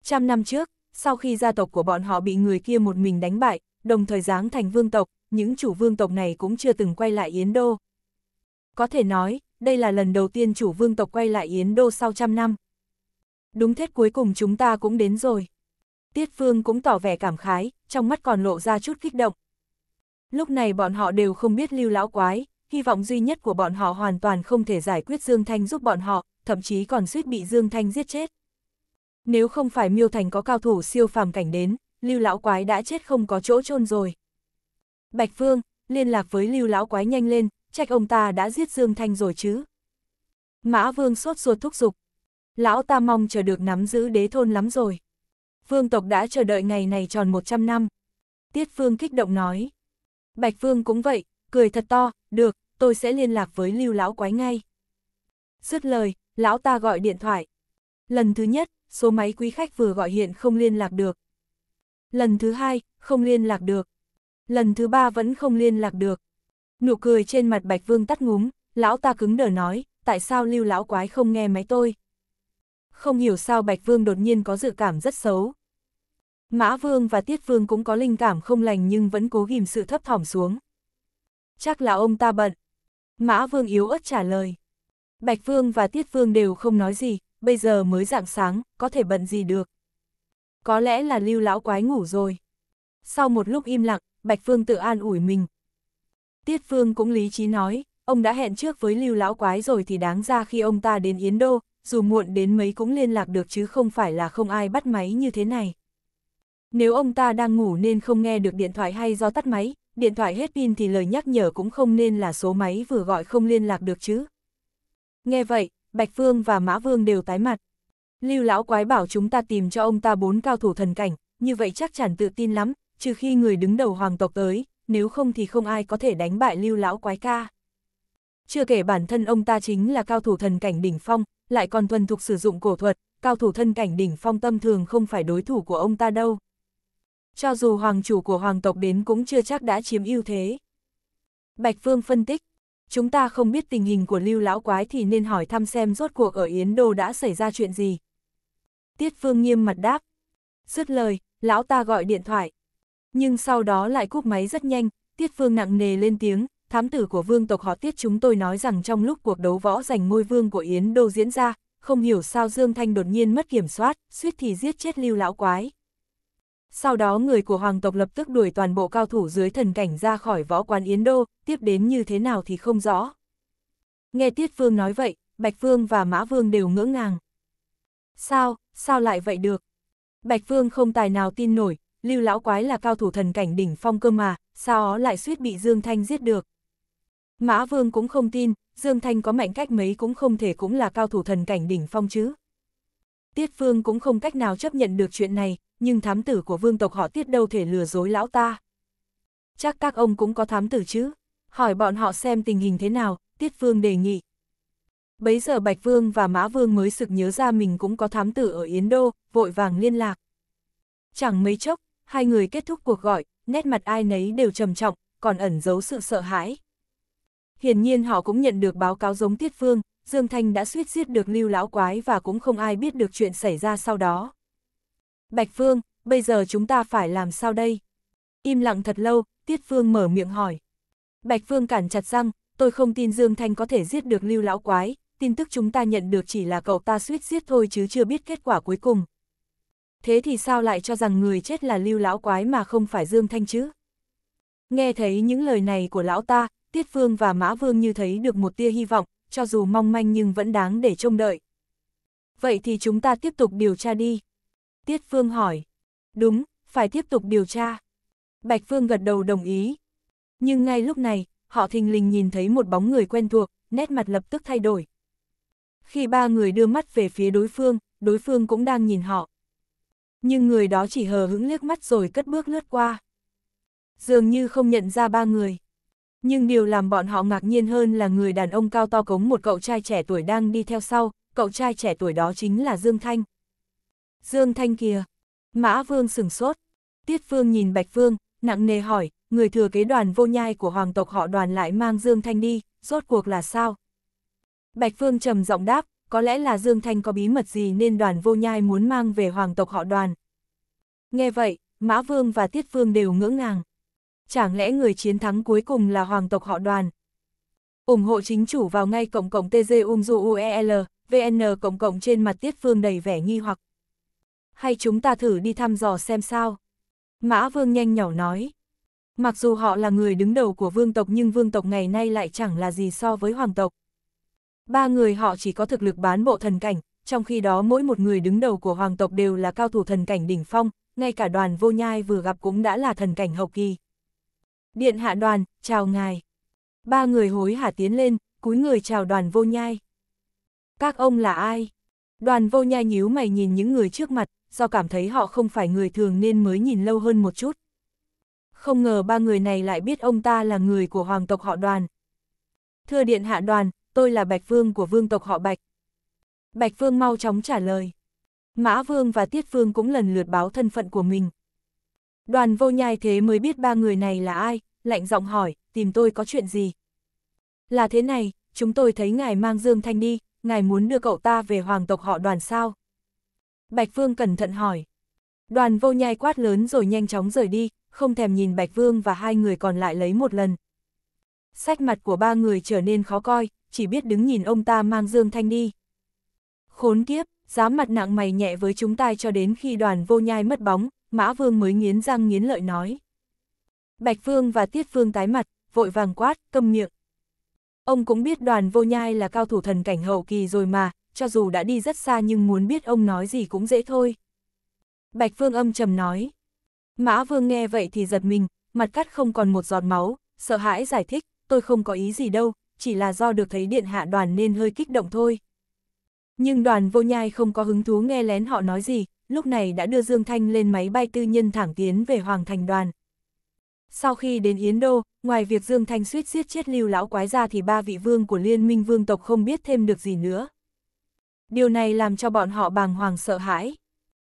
Trăm năm trước, sau khi gia tộc của bọn họ bị người kia một mình đánh bại, đồng thời giáng thành vương tộc, những chủ vương tộc này cũng chưa từng quay lại Yến Đô. Có thể nói, đây là lần đầu tiên chủ vương tộc quay lại Yến Đô sau trăm năm. Đúng thế cuối cùng chúng ta cũng đến rồi. Tiết Phương cũng tỏ vẻ cảm khái, trong mắt còn lộ ra chút kích động. Lúc này bọn họ đều không biết lưu lão quái, hy vọng duy nhất của bọn họ hoàn toàn không thể giải quyết Dương Thanh giúp bọn họ, thậm chí còn suýt bị Dương Thanh giết chết. Nếu không phải Miêu Thành có cao thủ siêu phàm cảnh đến, lưu lão quái đã chết không có chỗ chôn rồi. Bạch Phương, liên lạc với lưu lão quái nhanh lên, trách ông ta đã giết Dương Thanh rồi chứ. Mã Vương sốt ruột thúc giục. Lão ta mong chờ được nắm giữ đế thôn lắm rồi. Vương tộc đã chờ đợi ngày này tròn 100 năm. Tiết Phương kích động nói. Bạch Phương cũng vậy, cười thật to, được, tôi sẽ liên lạc với lưu lão quái ngay. Dứt lời, lão ta gọi điện thoại. Lần thứ nhất, số máy quý khách vừa gọi hiện không liên lạc được. Lần thứ hai, không liên lạc được lần thứ ba vẫn không liên lạc được. Nụ cười trên mặt Bạch Vương tắt ngúm, lão ta cứng đờ nói, tại sao lưu lão quái không nghe máy tôi? Không hiểu sao Bạch Vương đột nhiên có dự cảm rất xấu. Mã Vương và Tiết Vương cũng có linh cảm không lành nhưng vẫn cố ghim sự thấp thỏm xuống. Chắc là ông ta bận. Mã Vương yếu ớt trả lời. Bạch Vương và Tiết Vương đều không nói gì, bây giờ mới rạng sáng, có thể bận gì được. Có lẽ là lưu lão quái ngủ rồi. Sau một lúc im lặng, Bạch Phương tự an ủi mình. Tiết Phương cũng lý trí nói, ông đã hẹn trước với lưu lão quái rồi thì đáng ra khi ông ta đến Yến Đô, dù muộn đến mấy cũng liên lạc được chứ không phải là không ai bắt máy như thế này. Nếu ông ta đang ngủ nên không nghe được điện thoại hay do tắt máy, điện thoại hết pin thì lời nhắc nhở cũng không nên là số máy vừa gọi không liên lạc được chứ. Nghe vậy, Bạch Phương và Mã Vương đều tái mặt. Lưu lão quái bảo chúng ta tìm cho ông ta bốn cao thủ thần cảnh, như vậy chắc chắn tự tin lắm, trừ khi người đứng đầu hoàng tộc tới, nếu không thì không ai có thể đánh bại lưu lão quái ca. Chưa kể bản thân ông ta chính là cao thủ thần cảnh đỉnh phong, lại còn thuần thục sử dụng cổ thuật, cao thủ thân cảnh đỉnh phong tâm thường không phải đối thủ của ông ta đâu. Cho dù hoàng chủ của hoàng tộc đến cũng chưa chắc đã chiếm ưu thế. Bạch Phương phân tích, chúng ta không biết tình hình của lưu lão quái thì nên hỏi thăm xem rốt cuộc ở Yến Đô đã xảy ra chuyện gì. Tiết Phương nghiêm mặt đáp. Dứt lời, lão ta gọi điện thoại, nhưng sau đó lại cúp máy rất nhanh, Tiết Phương nặng nề lên tiếng, thám tử của vương tộc họ Tiết chúng tôi nói rằng trong lúc cuộc đấu võ giành ngôi vương của Yến Đô diễn ra, không hiểu sao Dương Thanh đột nhiên mất kiểm soát, suýt thì giết chết lưu lão quái. Sau đó người của hoàng tộc lập tức đuổi toàn bộ cao thủ dưới thần cảnh ra khỏi võ quán Yến Đô, tiếp đến như thế nào thì không rõ. Nghe Tiết Phương nói vậy, Bạch Phương và Mã Vương đều ngỡ ngàng. Sao, sao lại vậy được? Bạch Phương không tài nào tin nổi, lưu lão quái là cao thủ thần cảnh đỉnh phong cơ mà, sao ó lại suýt bị Dương Thanh giết được. Mã Vương cũng không tin, Dương Thanh có mạnh cách mấy cũng không thể cũng là cao thủ thần cảnh đỉnh phong chứ. Tiết Vương cũng không cách nào chấp nhận được chuyện này, nhưng thám tử của vương tộc họ Tiết đâu thể lừa dối lão ta. Chắc các ông cũng có thám tử chứ, hỏi bọn họ xem tình hình thế nào, Tiết Vương đề nghị. Bấy giờ Bạch Vương và Mã Vương mới sực nhớ ra mình cũng có thám tử ở Yến Đô, vội vàng liên lạc. Chẳng mấy chốc, hai người kết thúc cuộc gọi, nét mặt ai nấy đều trầm trọng, còn ẩn giấu sự sợ hãi. Hiển nhiên họ cũng nhận được báo cáo giống Tiết Phương, Dương Thanh đã suýt giết được lưu lão quái và cũng không ai biết được chuyện xảy ra sau đó. Bạch Phương, bây giờ chúng ta phải làm sao đây? Im lặng thật lâu, Tiết Phương mở miệng hỏi. Bạch Phương cản chặt răng, tôi không tin Dương Thanh có thể giết được lưu lão quái, tin tức chúng ta nhận được chỉ là cậu ta suýt giết thôi chứ chưa biết kết quả cuối cùng thế thì sao lại cho rằng người chết là lưu lão quái mà không phải Dương Thanh chứ? Nghe thấy những lời này của lão ta, Tiết Vương và Mã Vương như thấy được một tia hy vọng, cho dù mong manh nhưng vẫn đáng để trông đợi. Vậy thì chúng ta tiếp tục điều tra đi. Tiết Vương hỏi. Đúng, phải tiếp tục điều tra. Bạch Vương gật đầu đồng ý. Nhưng ngay lúc này, họ thình lình nhìn thấy một bóng người quen thuộc, nét mặt lập tức thay đổi. Khi ba người đưa mắt về phía đối phương, đối phương cũng đang nhìn họ nhưng người đó chỉ hờ hững liếc mắt rồi cất bước lướt qua. Dường như không nhận ra ba người. Nhưng điều làm bọn họ ngạc nhiên hơn là người đàn ông cao to cống một cậu trai trẻ tuổi đang đi theo sau, cậu trai trẻ tuổi đó chính là Dương Thanh. Dương Thanh kìa! Mã Vương sửng sốt. Tiết Vương nhìn Bạch Vương, nặng nề hỏi, người thừa kế đoàn vô nhai của hoàng tộc họ đoàn lại mang Dương Thanh đi, rốt cuộc là sao? Bạch Vương trầm giọng đáp, có lẽ là Dương Thanh có bí mật gì nên đoàn vô nhai muốn mang về hoàng tộc họ đoàn. Nghe vậy, Mã Vương và Tiết Vương đều ngỡ ngàng. Chẳng lẽ người chiến thắng cuối cùng là hoàng tộc họ đoàn? ủng hộ chính chủ vào ngay cộng cộng TG UMZUEL, VN cộng cộng trên mặt Tiết Vương đầy vẻ nghi hoặc. Hay chúng ta thử đi thăm dò xem sao? Mã Vương nhanh nhỏ nói. Mặc dù họ là người đứng đầu của vương tộc nhưng vương tộc ngày nay lại chẳng là gì so với hoàng tộc. Ba người họ chỉ có thực lực bán bộ thần cảnh, trong khi đó mỗi một người đứng đầu của hoàng tộc đều là cao thủ thần cảnh đỉnh phong, ngay cả đoàn vô nhai vừa gặp cũng đã là thần cảnh hậu kỳ. Điện hạ đoàn, chào ngài. Ba người hối hả tiến lên, cúi người chào đoàn vô nhai. Các ông là ai? Đoàn vô nhai nhíu mày nhìn những người trước mặt, do cảm thấy họ không phải người thường nên mới nhìn lâu hơn một chút. Không ngờ ba người này lại biết ông ta là người của hoàng tộc họ đoàn. Thưa điện hạ đoàn, tôi là Bạch Vương của vương tộc họ Bạch. Bạch Vương mau chóng trả lời. Mã Vương và Tiết Vương cũng lần lượt báo thân phận của mình. Đoàn vô nhai thế mới biết ba người này là ai, lạnh giọng hỏi, tìm tôi có chuyện gì. Là thế này, chúng tôi thấy ngài mang Dương Thanh đi, ngài muốn đưa cậu ta về hoàng tộc họ đoàn sao? Bạch Vương cẩn thận hỏi. Đoàn vô nhai quát lớn rồi nhanh chóng rời đi, không thèm nhìn Bạch Vương và hai người còn lại lấy một lần. Sách mặt của ba người trở nên khó coi, chỉ biết đứng nhìn ông ta mang Dương Thanh đi. Khốn kiếp, dám mặt nặng mày nhẹ với chúng ta cho đến khi đoàn vô nhai mất bóng, Mã Vương mới nghiến răng nghiến lợi nói. Bạch Vương và Tiết Vương tái mặt, vội vàng quát, câm miệng. Ông cũng biết đoàn vô nhai là cao thủ thần cảnh hậu kỳ rồi mà, cho dù đã đi rất xa nhưng muốn biết ông nói gì cũng dễ thôi. Bạch Vương âm trầm nói. Mã Vương nghe vậy thì giật mình, mặt cắt không còn một giọt máu, sợ hãi giải thích, tôi không có ý gì đâu, chỉ là do được thấy điện hạ đoàn nên hơi kích động thôi. Nhưng đoàn vô nhai không có hứng thú nghe lén họ nói gì, lúc này đã đưa Dương Thanh lên máy bay tư nhân thẳng tiến về Hoàng Thành đoàn. Sau khi đến Yến Đô, ngoài việc Dương Thanh suýt giết chết lưu lão quái ra thì ba vị vương của liên minh vương tộc không biết thêm được gì nữa. Điều này làm cho bọn họ bàng hoàng sợ hãi.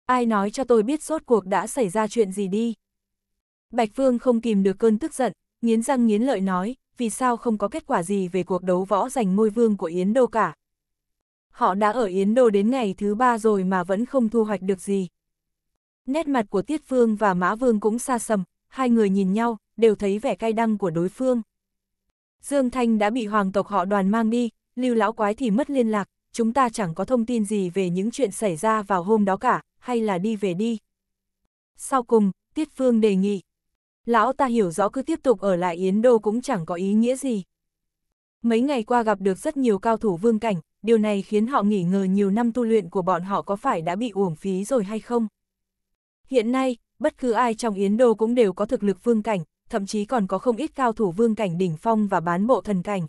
Ai nói cho tôi biết rốt cuộc đã xảy ra chuyện gì đi. Bạch Vương không kìm được cơn tức giận, nghiến răng nghiến lợi nói, vì sao không có kết quả gì về cuộc đấu võ giành ngôi vương của Yến Đô cả. Họ đã ở Yến Đô đến ngày thứ ba rồi mà vẫn không thu hoạch được gì. Nét mặt của Tiết Vương và Mã Vương cũng xa sầm, hai người nhìn nhau, đều thấy vẻ cay đắng của đối phương. Dương Thanh đã bị hoàng tộc họ đoàn mang đi, lưu lão quái thì mất liên lạc, chúng ta chẳng có thông tin gì về những chuyện xảy ra vào hôm đó cả, hay là đi về đi. Sau cùng, Tiết Phương đề nghị. Lão ta hiểu rõ cứ tiếp tục ở lại Yến Đô cũng chẳng có ý nghĩa gì. Mấy ngày qua gặp được rất nhiều cao thủ vương cảnh, điều này khiến họ nghỉ ngờ nhiều năm tu luyện của bọn họ có phải đã bị uổng phí rồi hay không. Hiện nay, bất cứ ai trong Yến Đô cũng đều có thực lực vương cảnh, thậm chí còn có không ít cao thủ vương cảnh đỉnh phong và bán bộ thần cảnh.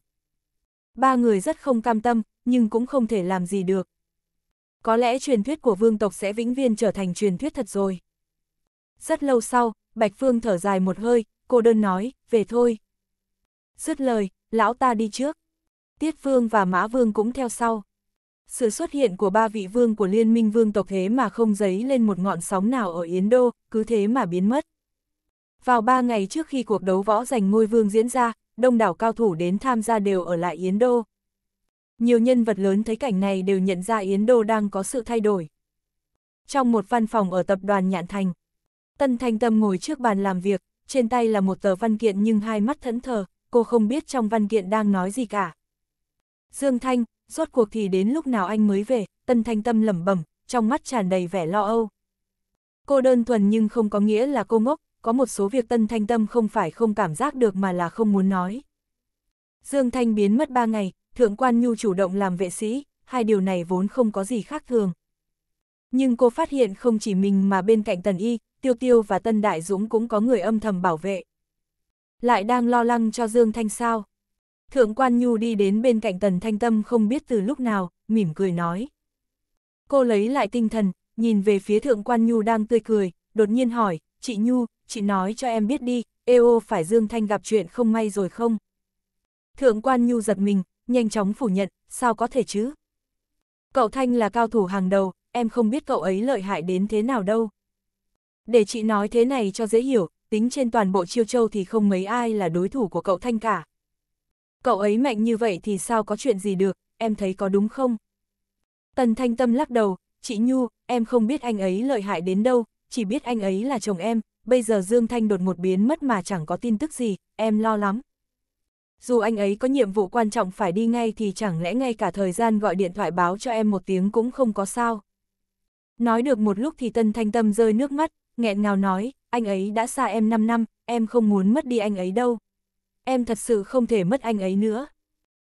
Ba người rất không cam tâm, nhưng cũng không thể làm gì được. Có lẽ truyền thuyết của vương tộc sẽ vĩnh viên trở thành truyền thuyết thật rồi. Rất lâu sau, Bạch Phương thở dài một hơi, cô đơn nói, về thôi. Dứt lời, lão ta đi trước. Tiết Phương và Mã Vương cũng theo sau. Sự xuất hiện của ba vị vương của liên minh vương tộc thế mà không dấy lên một ngọn sóng nào ở Yến Đô, cứ thế mà biến mất. Vào ba ngày trước khi cuộc đấu võ giành ngôi vương diễn ra, đông đảo cao thủ đến tham gia đều ở lại Yến Đô. Nhiều nhân vật lớn thấy cảnh này đều nhận ra Yến Đô đang có sự thay đổi. Trong một văn phòng ở tập đoàn Nhạn Thành, Tân Thanh Tâm ngồi trước bàn làm việc, trên tay là một tờ văn kiện nhưng hai mắt thẫn thờ, cô không biết trong văn kiện đang nói gì cả. Dương Thanh, rốt cuộc thì đến lúc nào anh mới về, Tân Thanh Tâm lẩm bẩm, trong mắt tràn đầy vẻ lo âu. Cô đơn thuần nhưng không có nghĩa là cô ngốc, có một số việc Tân Thanh Tâm không phải không cảm giác được mà là không muốn nói. Dương Thanh biến mất ba ngày, Thượng Quan Nhu chủ động làm vệ sĩ, hai điều này vốn không có gì khác thường. Nhưng cô phát hiện không chỉ mình mà bên cạnh Tần Y, Tiêu Tiêu và Tân Đại Dũng cũng có người âm thầm bảo vệ. Lại đang lo lắng cho Dương Thanh sao? Thượng quan Nhu đi đến bên cạnh Tần Thanh Tâm không biết từ lúc nào, mỉm cười nói. Cô lấy lại tinh thần, nhìn về phía thượng quan Nhu đang tươi cười, đột nhiên hỏi, chị Nhu, chị nói cho em biết đi, EO phải Dương Thanh gặp chuyện không may rồi không? Thượng quan Nhu giật mình, nhanh chóng phủ nhận, sao có thể chứ? Cậu Thanh là cao thủ hàng đầu, em không biết cậu ấy lợi hại đến thế nào đâu. Để chị nói thế này cho dễ hiểu, tính trên toàn bộ chiêu châu thì không mấy ai là đối thủ của cậu Thanh cả. Cậu ấy mạnh như vậy thì sao có chuyện gì được, em thấy có đúng không? Tần Thanh Tâm lắc đầu, chị Nhu, em không biết anh ấy lợi hại đến đâu, chỉ biết anh ấy là chồng em, bây giờ Dương Thanh đột một biến mất mà chẳng có tin tức gì, em lo lắm. Dù anh ấy có nhiệm vụ quan trọng phải đi ngay thì chẳng lẽ ngay cả thời gian gọi điện thoại báo cho em một tiếng cũng không có sao. Nói được một lúc thì Tân Thanh Tâm rơi nước mắt, nghẹn ngào nói, anh ấy đã xa em 5 năm, em không muốn mất đi anh ấy đâu. Em thật sự không thể mất anh ấy nữa.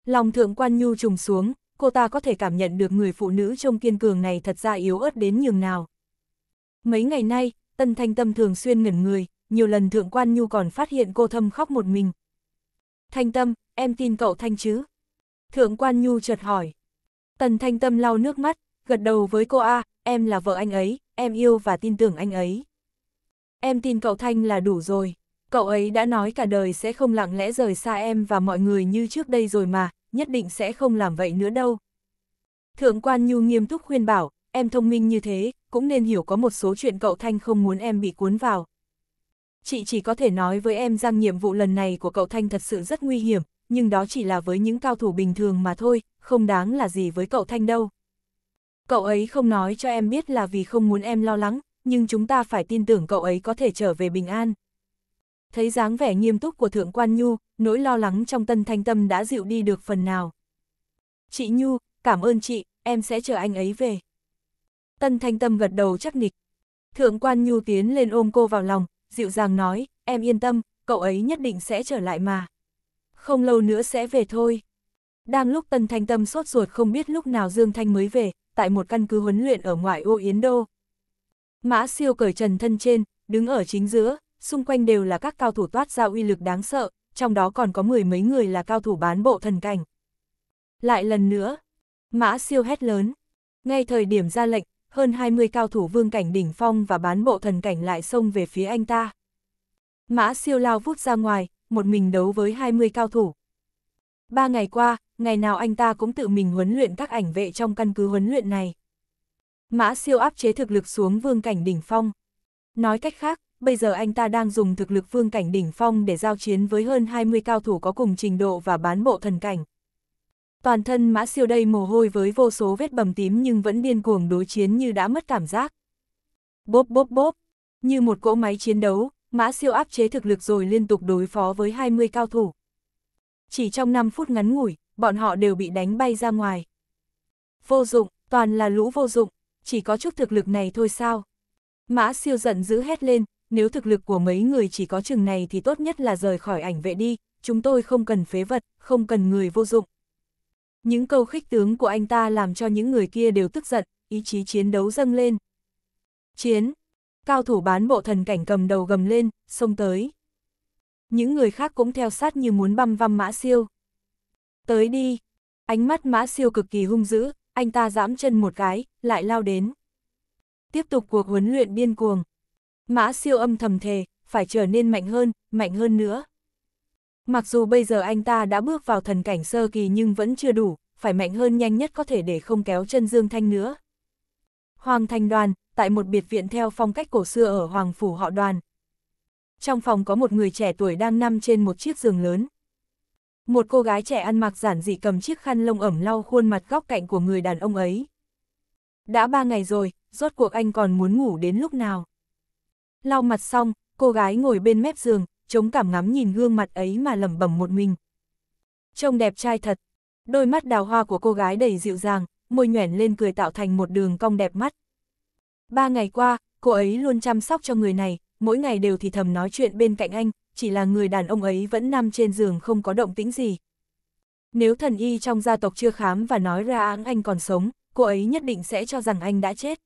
Lòng thượng quan nhu trùng xuống, cô ta có thể cảm nhận được người phụ nữ trông kiên cường này thật ra yếu ớt đến nhường nào. Mấy ngày nay, Tân Thanh Tâm thường xuyên ngẩn người, nhiều lần thượng quan nhu còn phát hiện cô thâm khóc một mình. Thanh Tâm, em tin cậu Thanh chứ? Thượng quan nhu chợt hỏi. Tần Thanh Tâm lau nước mắt, gật đầu với cô A, em là vợ anh ấy, em yêu và tin tưởng anh ấy. Em tin cậu Thanh là đủ rồi. Cậu ấy đã nói cả đời sẽ không lặng lẽ rời xa em và mọi người như trước đây rồi mà, nhất định sẽ không làm vậy nữa đâu. Thượng quan Nhu nghiêm túc khuyên bảo, em thông minh như thế, cũng nên hiểu có một số chuyện cậu Thanh không muốn em bị cuốn vào. Chị chỉ có thể nói với em rằng nhiệm vụ lần này của cậu Thanh thật sự rất nguy hiểm, nhưng đó chỉ là với những cao thủ bình thường mà thôi, không đáng là gì với cậu Thanh đâu. Cậu ấy không nói cho em biết là vì không muốn em lo lắng, nhưng chúng ta phải tin tưởng cậu ấy có thể trở về bình an. Thấy dáng vẻ nghiêm túc của Thượng Quan Nhu, nỗi lo lắng trong tân thanh tâm đã dịu đi được phần nào. Chị Nhu, cảm ơn chị, em sẽ chờ anh ấy về. Tân thanh tâm gật đầu chắc nịch. Thượng Quan Nhu tiến lên ôm cô vào lòng, dịu dàng nói, em yên tâm, cậu ấy nhất định sẽ trở lại mà. Không lâu nữa sẽ về thôi. Đang lúc Tân Thanh Tâm sốt ruột không biết lúc nào Dương Thanh mới về, tại một căn cứ huấn luyện ở ngoại ô Yến Đô. Mã siêu cởi trần thân trên, đứng ở chính giữa, xung quanh đều là các cao thủ toát ra uy lực đáng sợ, trong đó còn có mười mấy người là cao thủ bán bộ thần cảnh. Lại lần nữa, mã siêu hét lớn. Ngay thời điểm ra lệnh, hơn 20 cao thủ vương cảnh đỉnh phong và bán bộ thần cảnh lại xông về phía anh ta. Mã siêu lao vút ra ngoài, một mình đấu với 20 cao thủ. Ba ngày qua, ngày nào anh ta cũng tự mình huấn luyện các ảnh vệ trong căn cứ huấn luyện này. Mã siêu áp chế thực lực xuống vương cảnh đỉnh phong. Nói cách khác, bây giờ anh ta đang dùng thực lực vương cảnh đỉnh phong để giao chiến với hơn 20 cao thủ có cùng trình độ và bán bộ thần cảnh. Toàn thân mã siêu đầy mồ hôi với vô số vết bầm tím nhưng vẫn điên cuồng đối chiến như đã mất cảm giác. Bốp bốp bốp, như một cỗ máy chiến đấu, mã siêu áp chế thực lực rồi liên tục đối phó với 20 cao thủ. Chỉ trong 5 phút ngắn ngủi, bọn họ đều bị đánh bay ra ngoài. Vô dụng, toàn là lũ vô dụng chỉ có chút thực lực này thôi sao? Mã siêu giận dữ hét lên, nếu thực lực của mấy người chỉ có chừng này thì tốt nhất là rời khỏi ảnh vệ đi, chúng tôi không cần phế vật, không cần người vô dụng. Những câu khích tướng của anh ta làm cho những người kia đều tức giận, ý chí chiến đấu dâng lên. Chiến! Cao thủ bán bộ thần cảnh cầm đầu gầm lên, xông tới. Những người khác cũng theo sát như muốn băm văm mã siêu. Tới đi! Ánh mắt mã siêu cực kỳ hung dữ, anh ta giãm chân một cái, lại lao đến. Tiếp tục cuộc huấn luyện điên cuồng. Mã siêu âm thầm thề, phải trở nên mạnh hơn, mạnh hơn nữa. Mặc dù bây giờ anh ta đã bước vào thần cảnh sơ kỳ nhưng vẫn chưa đủ, phải mạnh hơn nhanh nhất có thể để không kéo chân Dương Thanh nữa. Hoàng Thành Đoàn, tại một biệt viện theo phong cách cổ xưa ở Hoàng Phủ họ đoàn. Trong phòng có một người trẻ tuổi đang nằm trên một chiếc giường lớn, một cô gái trẻ ăn mặc giản dị cầm chiếc khăn lông ẩm lau khuôn mặt góc cạnh của người đàn ông ấy. Đã ba ngày rồi, rốt cuộc anh còn muốn ngủ đến lúc nào? Lau mặt xong, cô gái ngồi bên mép giường, chống cảm ngắm nhìn gương mặt ấy mà lẩm bẩm một mình. Trông đẹp trai thật. Đôi mắt đào hoa của cô gái đầy dịu dàng, môi nhoẻn lên cười tạo thành một đường cong đẹp mắt. Ba ngày qua, cô ấy luôn chăm sóc cho người này, mỗi ngày đều thì thầm nói chuyện bên cạnh anh, chỉ là người đàn ông ấy vẫn nằm trên giường không có động tĩnh gì. Nếu thần y trong gia tộc chưa khám và nói ra áng anh còn sống, cô ấy nhất định sẽ cho rằng anh đã chết.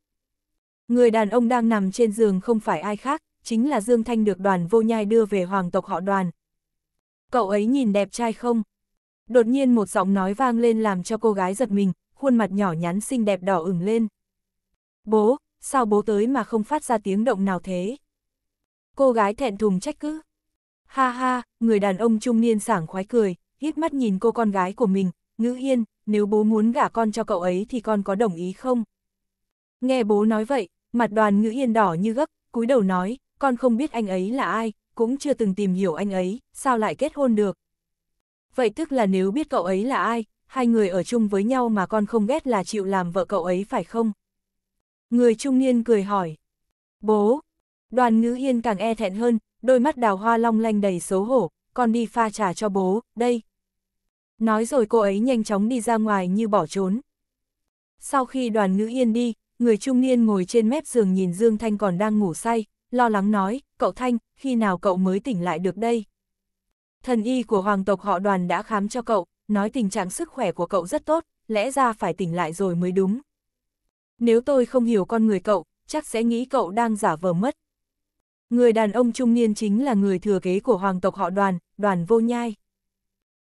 Người đàn ông đang nằm trên giường không phải ai khác, chính là Dương Thanh được đoàn vô nhai đưa về hoàng tộc họ đoàn. Cậu ấy nhìn đẹp trai không? Đột nhiên một giọng nói vang lên làm cho cô gái giật mình, khuôn mặt nhỏ nhắn xinh đẹp đỏ ửng lên. Bố, sao bố tới mà không phát ra tiếng động nào thế? Cô gái thẹn thùng trách cứ. Ha ha, người đàn ông trung niên sảng khoái cười, hít mắt nhìn cô con gái của mình, ngữ yên, nếu bố muốn gả con cho cậu ấy thì con có đồng ý không? Nghe bố nói vậy, mặt đoàn ngữ yên đỏ như gấc, cúi đầu nói, con không biết anh ấy là ai, cũng chưa từng tìm hiểu anh ấy, sao lại kết hôn được. Vậy tức là nếu biết cậu ấy là ai, hai người ở chung với nhau mà con không ghét là chịu làm vợ cậu ấy phải không? Người trung niên cười hỏi. Bố, đoàn ngữ yên càng e thẹn hơn, đôi mắt đào hoa long lanh đầy xấu hổ, con đi pha trà cho bố, đây. Nói rồi cô ấy nhanh chóng đi ra ngoài như bỏ trốn. Sau khi đoàn ngữ yên đi, người trung niên ngồi trên mép giường nhìn Dương Thanh còn đang ngủ say, lo lắng nói, cậu Thanh, khi nào cậu mới tỉnh lại được đây? Thần y của hoàng tộc họ đoàn đã khám cho cậu, nói tình trạng sức khỏe của cậu rất tốt, lẽ ra phải tỉnh lại rồi mới đúng. Nếu tôi không hiểu con người cậu, chắc sẽ nghĩ cậu đang giả vờ mất. Người đàn ông trung niên chính là người thừa kế của hoàng tộc họ đoàn, đoàn vô nhai.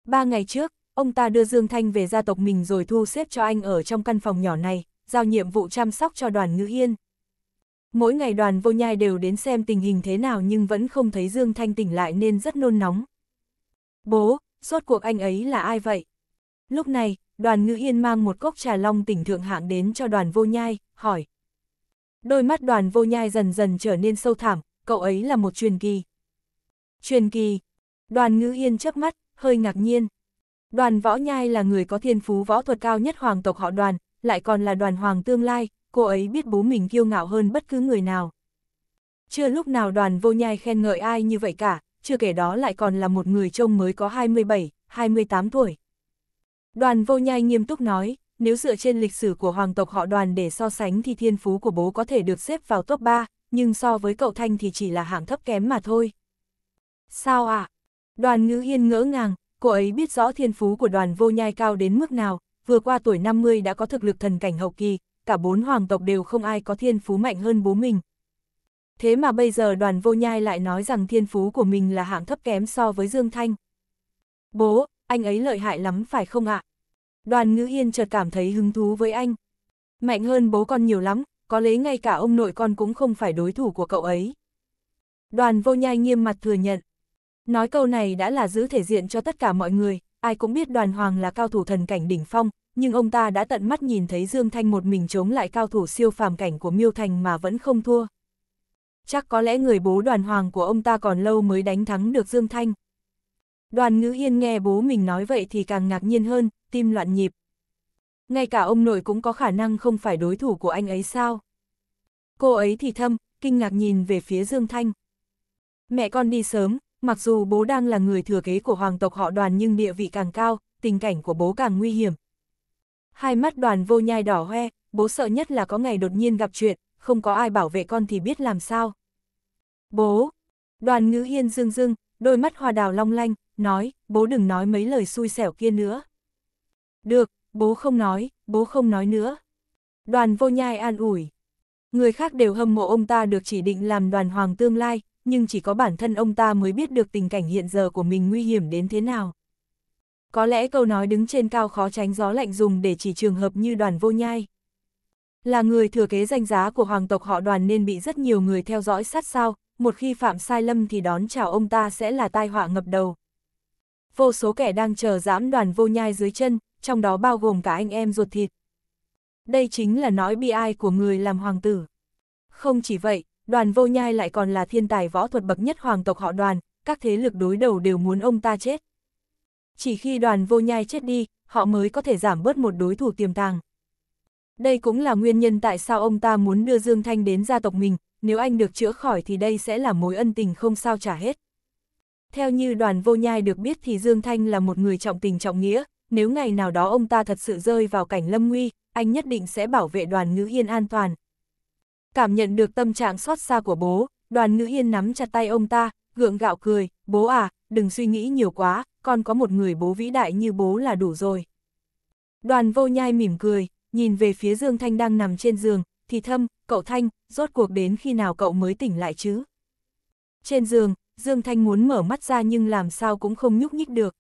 Ba ngày trước, ông ta đưa Dương Thanh về gia tộc mình rồi thu xếp cho anh ở trong căn phòng nhỏ này, giao nhiệm vụ chăm sóc cho đoàn ngữ Hiên Mỗi ngày đoàn vô nhai đều đến xem tình hình thế nào nhưng vẫn không thấy Dương Thanh tỉnh lại nên rất nôn nóng. Bố, rốt cuộc anh ấy là ai vậy? Lúc này, đoàn ngữ Hiên mang một cốc trà long tỉnh thượng hạng đến cho đoàn vô nhai, hỏi. Đôi mắt đoàn vô nhai dần dần trở nên sâu thẳm, cậu ấy là một truyền kỳ. Truyền kỳ. Đoàn ngữ yên chớp mắt, hơi ngạc nhiên. Đoàn võ nhai là người có thiên phú võ thuật cao nhất hoàng tộc họ đoàn, lại còn là đoàn hoàng tương lai, cô ấy biết bố mình kiêu ngạo hơn bất cứ người nào. Chưa lúc nào đoàn vô nhai khen ngợi ai như vậy cả, chưa kể đó lại còn là một người trông mới có 27, 28 tuổi. Đoàn vô nhai nghiêm túc nói, nếu dựa trên lịch sử của hoàng tộc họ đoàn để so sánh thì thiên phú của bố có thể được xếp vào top 3, nhưng so với cậu Thanh thì chỉ là hạng thấp kém mà thôi. Sao ạ? À? Đoàn ngữ hiên ngỡ ngàng, cô ấy biết rõ thiên phú của đoàn vô nhai cao đến mức nào, vừa qua tuổi 50 đã có thực lực thần cảnh hậu kỳ, cả bốn hoàng tộc đều không ai có thiên phú mạnh hơn bố mình. Thế mà bây giờ đoàn vô nhai lại nói rằng thiên phú của mình là hạng thấp kém so với Dương Thanh. Bố, anh ấy lợi hại lắm phải không ạ? À? Đoàn ngữ hiên chợt cảm thấy hứng thú với anh. Mạnh hơn bố con nhiều lắm, có lẽ ngay cả ông nội con cũng không phải đối thủ của cậu ấy. Đoàn vô nhai nghiêm mặt thừa nhận. Nói câu này đã là giữ thể diện cho tất cả mọi người, ai cũng biết đoàn hoàng là cao thủ thần cảnh đỉnh phong, nhưng ông ta đã tận mắt nhìn thấy Dương Thanh một mình chống lại cao thủ siêu phàm cảnh của Miêu Thành mà vẫn không thua. Chắc có lẽ người bố đoàn hoàng của ông ta còn lâu mới đánh thắng được Dương Thanh. Đoàn ngữ yên nghe bố mình nói vậy thì càng ngạc nhiên hơn, tim loạn nhịp, ngay cả ông nội cũng có khả năng không phải đối thủ của anh ấy sao. Cô ấy thì thâm, kinh ngạc nhìn về phía Dương Thanh. Mẹ con đi sớm, mặc dù bố đang là người thừa kế của hoàng tộc họ đoàn nhưng địa vị càng cao, tình cảnh của bố càng nguy hiểm. Hai mắt đoàn vô nhai đỏ hoe, bố sợ nhất là có ngày đột nhiên gặp chuyện, không có ai bảo vệ con thì biết làm sao. Bố, đoàn ngữ hiên dương dương, đôi mắt hòa đào long lanh, nói, bố đừng nói mấy lời xui xẻo kia nữa. Được, bố không nói, bố không nói nữa. Đoàn vô nhai an ủi. Người khác đều hâm mộ ông ta được chỉ định làm đoàn hoàng tương lai, nhưng chỉ có bản thân ông ta mới biết được tình cảnh hiện giờ của mình nguy hiểm đến thế nào. Có lẽ câu nói đứng trên cao khó tránh gió lạnh dùng để chỉ trường hợp như đoàn vô nhai. Là người thừa kế danh giá của hoàng tộc họ đoàn nên bị rất nhiều người theo dõi sát sao, một khi phạm sai lầm thì đón chào ông ta sẽ là tai họa ngập đầu. Vô số kẻ đang chờ giãm đoàn vô nhai dưới chân, trong đó bao gồm cả anh em ruột thịt. Đây chính là nói bi ai của người làm hoàng tử. Không chỉ vậy, đoàn vô nhai lại còn là thiên tài võ thuật bậc nhất hoàng tộc họ đoàn, các thế lực đối đầu đều muốn ông ta chết. Chỉ khi đoàn vô nhai chết đi, họ mới có thể giảm bớt một đối thủ tiềm tàng. Đây cũng là nguyên nhân tại sao ông ta muốn đưa Dương Thanh đến gia tộc mình, nếu anh được chữa khỏi thì đây sẽ là mối ân tình không sao trả hết. Theo như đoàn vô nhai được biết thì Dương Thanh là một người trọng tình trọng nghĩa, nếu ngày nào đó ông ta thật sự rơi vào cảnh lâm nguy, anh nhất định sẽ bảo vệ đoàn ngữ Hiên an toàn. Cảm nhận được tâm trạng xót xa của bố, đoàn ngữ Hiên nắm chặt tay ông ta, gượng gạo cười, bố à, đừng suy nghĩ nhiều quá, con có một người bố vĩ đại như bố là đủ rồi. Đoàn vô nhai mỉm cười, nhìn về phía Dương Thanh đang nằm trên giường, thì thâm, cậu Thanh, rốt cuộc đến khi nào cậu mới tỉnh lại chứ? Trên giường, Dương Thanh muốn mở mắt ra nhưng làm sao cũng không nhúc nhích được.